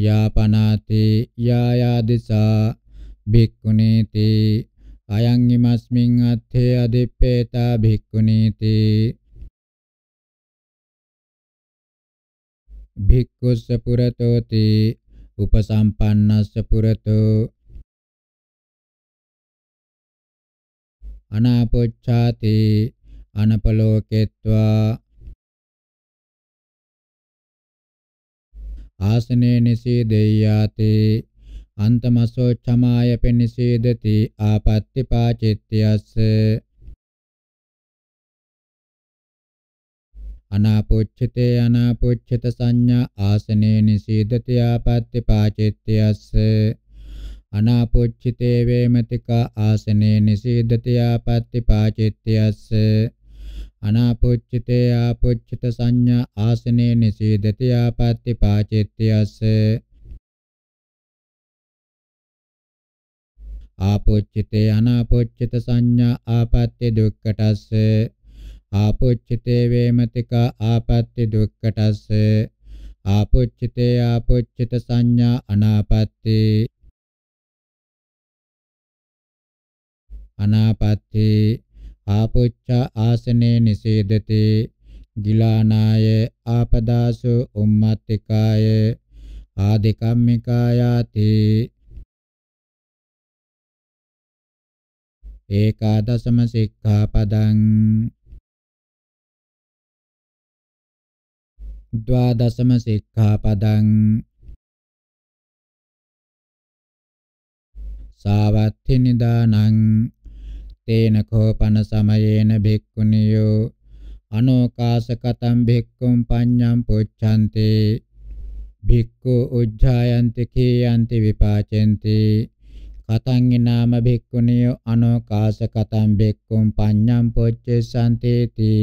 B: යාපනාති යායාදිසා භික්ඛුනේති අයං ීමස්මින් අත්ථේ අදිප්පේතා භික්ඛුනේති
A: භික්ඛුස්ස පුරතෝති උපසම්පන්නස්ස පුරතෝ
B: අනාපොච්ඡාති අනපලෝකෙත්වා ආසනේ නිසීදෙය්‍යාති අන්තමසෝ චමාය පෙනිසීදති ආපත්‍ති පාචිත්‍යස්ස අනාපොච්චතේ අනාපොච්චත සංඥා ආසනේ නිසීදති ආපත්‍ති පාචිත්‍යස්ස අනාපොච්චිතේ වේමතිකා ආසනේ නිසීදති ආපත්‍ති පාචිත්‍යස්ස අනාපොච්චිතේ ආපොච්චිත සංඥා ආසනේ නිසීදති ආපත්‍ති පාචිත්‍යස්ස ආපොච්චිතේ අනාපොච්චිත සංඥා ආපත්‍ය දුක්කටස්ස ආපොච්චිතේ වේමතික ආපත්‍ති දුක්කටස්ස ආපොච්චිතේ ආපොච්චිත සංඥා අනාපත්‍ති අනාපත්‍ති ආපොච්ච ආසනේ නිසේදති ගිලානාය ආපදාසු උම්මත්තිකාය ආදිකම්මිකායාති
A: ඒකාදසම සික්ඛාපදං ද්වාදසම සික්ඛාපදං සාවත්ථි නිදානං
B: තේන කෝපන සමයේන භික්ඛුනියෝ අනෝකාසකතම් භික්ඛුම් පඤ්ඤම් පුච්ඡන්ති භික්ඛු උජ්ජායන්ති කීයන්ති විපාචෙන්ති කතං නාම භික්ඛුනියෝ අනෝකාසකතම් භික්ඛුම් පඤ්ඤම් පුච්ඡෙසන්තේති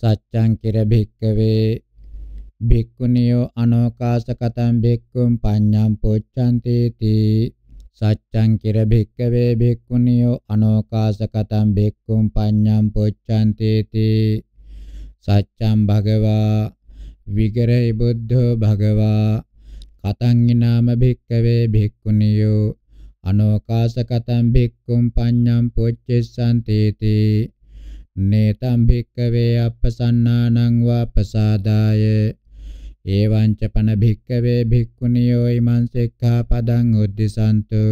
B: සච්ඡං කිර භික්ඛවේ භික්ඛුනියෝ අනෝකාසකතං භික්ඛුම් පඤ්ඤං පොච්ඡන්ති තී සච්ඡං කිර භික්ඛවේ භික්ඛුනියෝ අනෝකාසකතං භික්ඛුම් පඤ්ඤං පොච්ඡන්ති තී සච්ඡං භගවා විගරේ බුද්ධෝ භගවා කතං ිනාම භික්ඛවේ භික්ඛුනියෝ අනෝකාසකතං භික්ඛුම් පඤ්ඤං පොච්චෙස්සන්ති තී නේතම් භික්ඛවේ අපසන්නානං වා ප්‍රසාදායේ ඒවංච පන භික්කවේ භික්ඛුනියෝ ීමං සික්ඛාපදං උද්දිසන්තු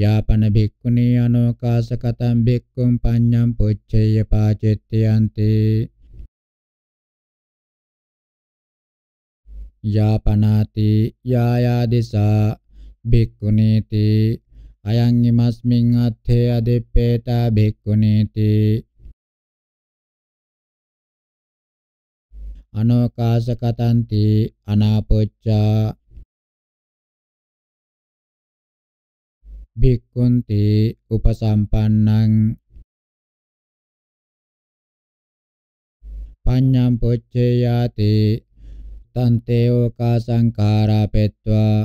B: යාපන භික්ඛුනී අනෝකාසකතං භික්ඛුම් පඤ්ඤං පුච්චේය පාචෙත්‍යන්ති යාපනාති යායාදිසා භික්ඛුනීති අයං ීමස්මින් අත්ථේ අදෙප්පේතා භික්ඛුනීති
A: අනවකාශකතන්ති අනාපොච්චා භික්ඛුන්ති උපසම්පන්නං
B: පඤ්ඤම් පොච්චේයාති තන්තේ ඕකාසංඛාරා පෙත්වා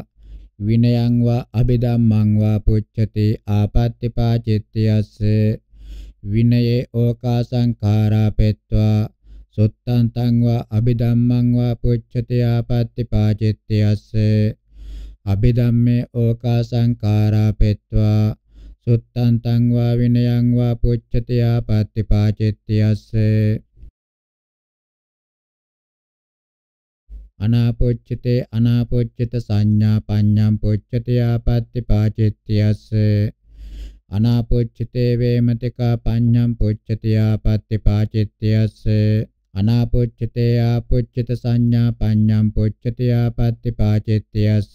B: විනයං වා අබිධම්මං වා පුච්ඡති ආපත්‍තිපාචිත්‍යස්ස විනයේ ඕකාසංඛාරා පෙත්වා සොත්තන්තං වා අබිධම්මං වා පුච්ඡති ආපත්‍ති පාචිත්ති අස්ස අබිධම්මේ ඕකා සංඛාරා පෙත්වා සුත්තන්තං වා විනයං වා පුච්ඡති ආපත්‍ති පාචිත්ති අස්ස අනාපොච්චිතේ අනාපොච්චිත සංඥා පඤ්ඤං පොච්චති ආපත්‍ති පාචිත්ති අස්ස අනාපොච්චිතේ වේමතිකා පඤ්ඤං පොච්චති ආපත්‍ති පාචිත්ති අස්ස අනාපොච්චතේ ආපොච්චත සංඥා පඤ්ඤම් පොච්චති ආපත්‍ති පාචෙත්‍යස්ස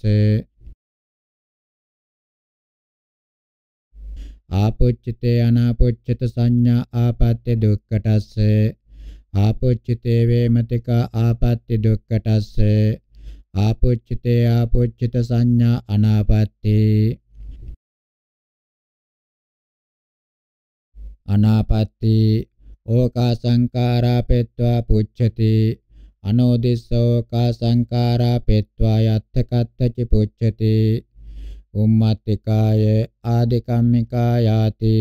B: ආපොච්චතේ අනාපොච්චත සංඥා ආපත්‍ය දුක්කටස්ස ආපොච්චතේ වේමතික ආපත්‍ය දුක්කටස්ස ආපොච්චතේ ආපොච්චත සංඥා අනාපත්‍ති අනාපත්‍ති ඕකා සංඛාරා පෙත්වා පුච්ඡති අනෝදිස්සෝ කා සංඛාරා පෙත්වා යත්තකත්තච පුච්ඡති උම්මත්තිකාය ආදිකම්මිකා යාති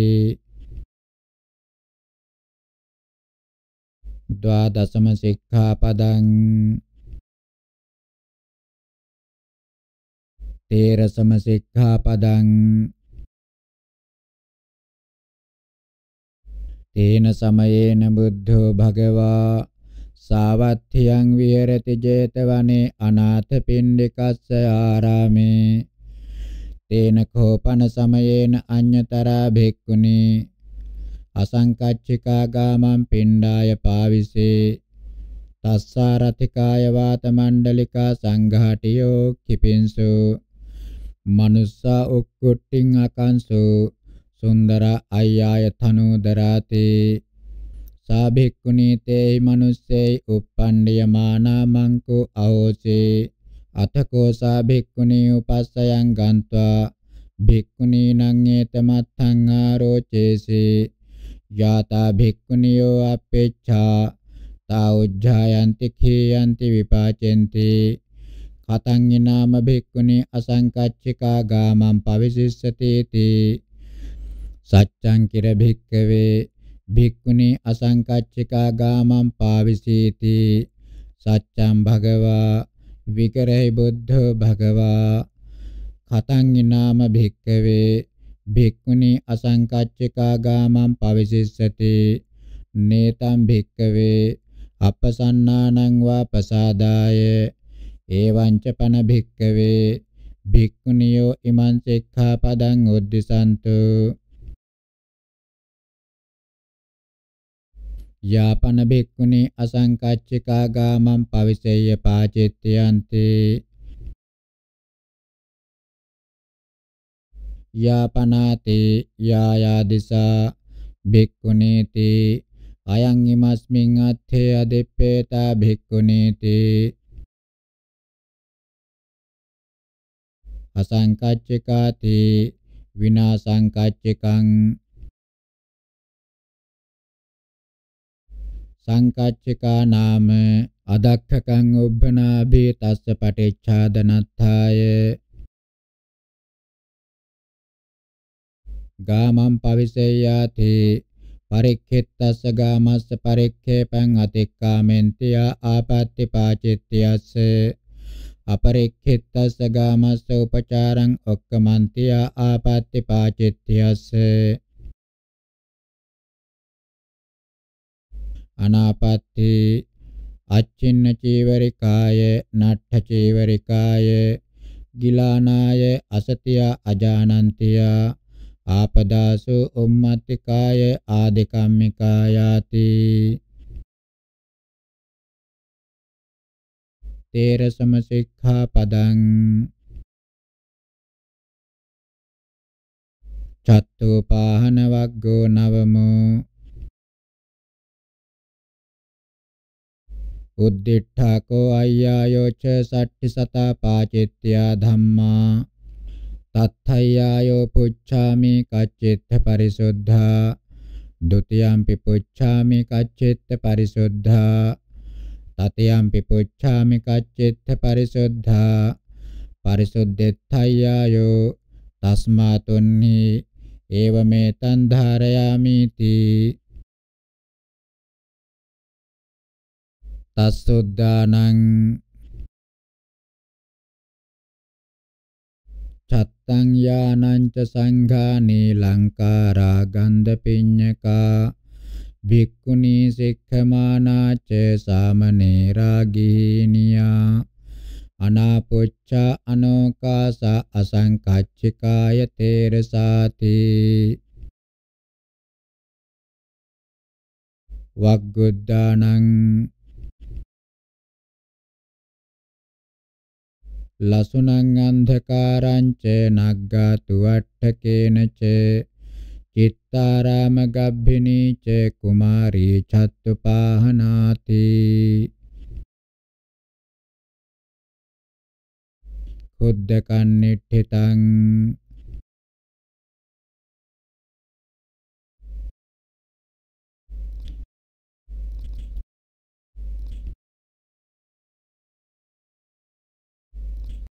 A: ද්වාදසම සික්ඛාපදං තේරසම සික්ඛාපදං තේන
B: සමයේන බුද්ධෝ භගවා සාවත්ථියං විහෙරති 제තවනේ අනාථ පිණ්ඩිකස්ස ආරාමේ තේන කෝපන සමයේන අඤ්‍යතරා භික්ඛුනි අසංකච්චිකා ගාමං පිණ්ඩාය පාවිසේ තස්සා රතිකාය වාත මණ්ඩලිකා සංඝාටියෝ කිපින්සු මනුස්සා උක්කුට්ටිං අකංසෝ සුන්දර අය්‍යාය තනෝදරාතේ සාභික්ඛුනීතේ මනුස්සේයි uppandiyamana manku ahose අතකෝ සාභික්ඛුනී උපස්සයන් ගන්්වා භික්ඛුනී නං ඒතමත්ථං ආරෝචේසේ යාතා භික්ඛුනියෝ අපේච්ඡා තා උජ්ජායන්ති කීයන්ති විපාචෙන්ති කතං ඊනාම භික්ඛුනී අසංකච්චිකා ගාමං පවිසිස්සතේති සච්ඡං කිර භික්කවේ භික්ඛුනි අසංකච්චිකා ගාමං පාවිසීති සච්ඡං භගවා විකරේ බුද්ධ භගවා කතං නාම භික්කවේ භික්ඛුනි අසංකච්චිකා ගාමං පවිසිස්සති නේතං භික්කවේ අපසන්නානං වා පසාදාය එවංච පන භික්කවේ භික්ඛුනියෝ ඉමං සික්ඛාපදං උද්දිසන්තු යාපන බෙක්කුනේ අසංකච්චිකා ගාමං පවිසෙය්‍ය පාචිත්‍යන්ති යාපනාති යායාදිසා බෙක්කුනේති අයං ීමස්මින් අත්ථේ අදෙප්පේතා බෙක්කුනේති
A: අසංකච්චිකාති විනාසංකච්චිකං
B: සංකච්චකා නාම අදක්ඛකං උබ්බනාභේ තස්ස පටිච්ඡාදනත්ථාය ගාමං පවිසෙය්‍යාති පරික්ඛෙත්තස්ස ගාමස්ස පරික්ඛේපං අතික්කාමෙන්තිය ආපත්‍ති පාචිත්‍යස්ස අපරික්ඛෙත්තස්ස ගාමස්ස උපචාරං ඔක්කමන්තිය ආපත්‍ති පාචිත්‍යස්ස අනාපත්‍ති අච්චින්න චීවරිකාය නට්ඨ චීවරිකාය ගිලානාය අසතිය අජානන්තිය ආපදාසු උම්මත්තිකාය ආදිකම්මිකායාති
A: තේරසම සික්ඛා පදං චත්තුපාහන වග්ගෝ නවමෝ උද්දිඨාකෝ අය්‍යායෝච
B: සට්ඨි සතා පාචිත්‍යා ධම්මා තත්ථයයෝ පුච්ඡාමි කච්චිත්ත පරිසුද්ධා ဒ ුතියම්පි පුච්ඡාමි කච්චිත්ත පරිසුද්ධා තතියම්පි පුච්ඡාමි කච්චිත්ත පරිසුද්ධා පරිසුද්ධෙත්තයයෝ තස්මාතුන්හි ඒවමෙතන් ධාරයාමි තී
A: සස්සුද්ධානං චත්තං යානං
B: ච සංඝානේ ලංකාරා ගන්ධ පිඤ්ඤකා භික්ඛුනී සික්ඛමානා ච සාමනේරා ගිනියා අනාපොච්චා අනෝකාස අසංකච්චිකාය
A: තේරසාති වග්ගුද්ධානං
B: ලසුනං අන්ධකාරං ච නග්ගාතු අට්ඨකේන ච චිත්තාරාම ගබ්බිනී ච කුමාරී චත්තුපාහනාති
A: කුද්දකන්නිට්ඨිතං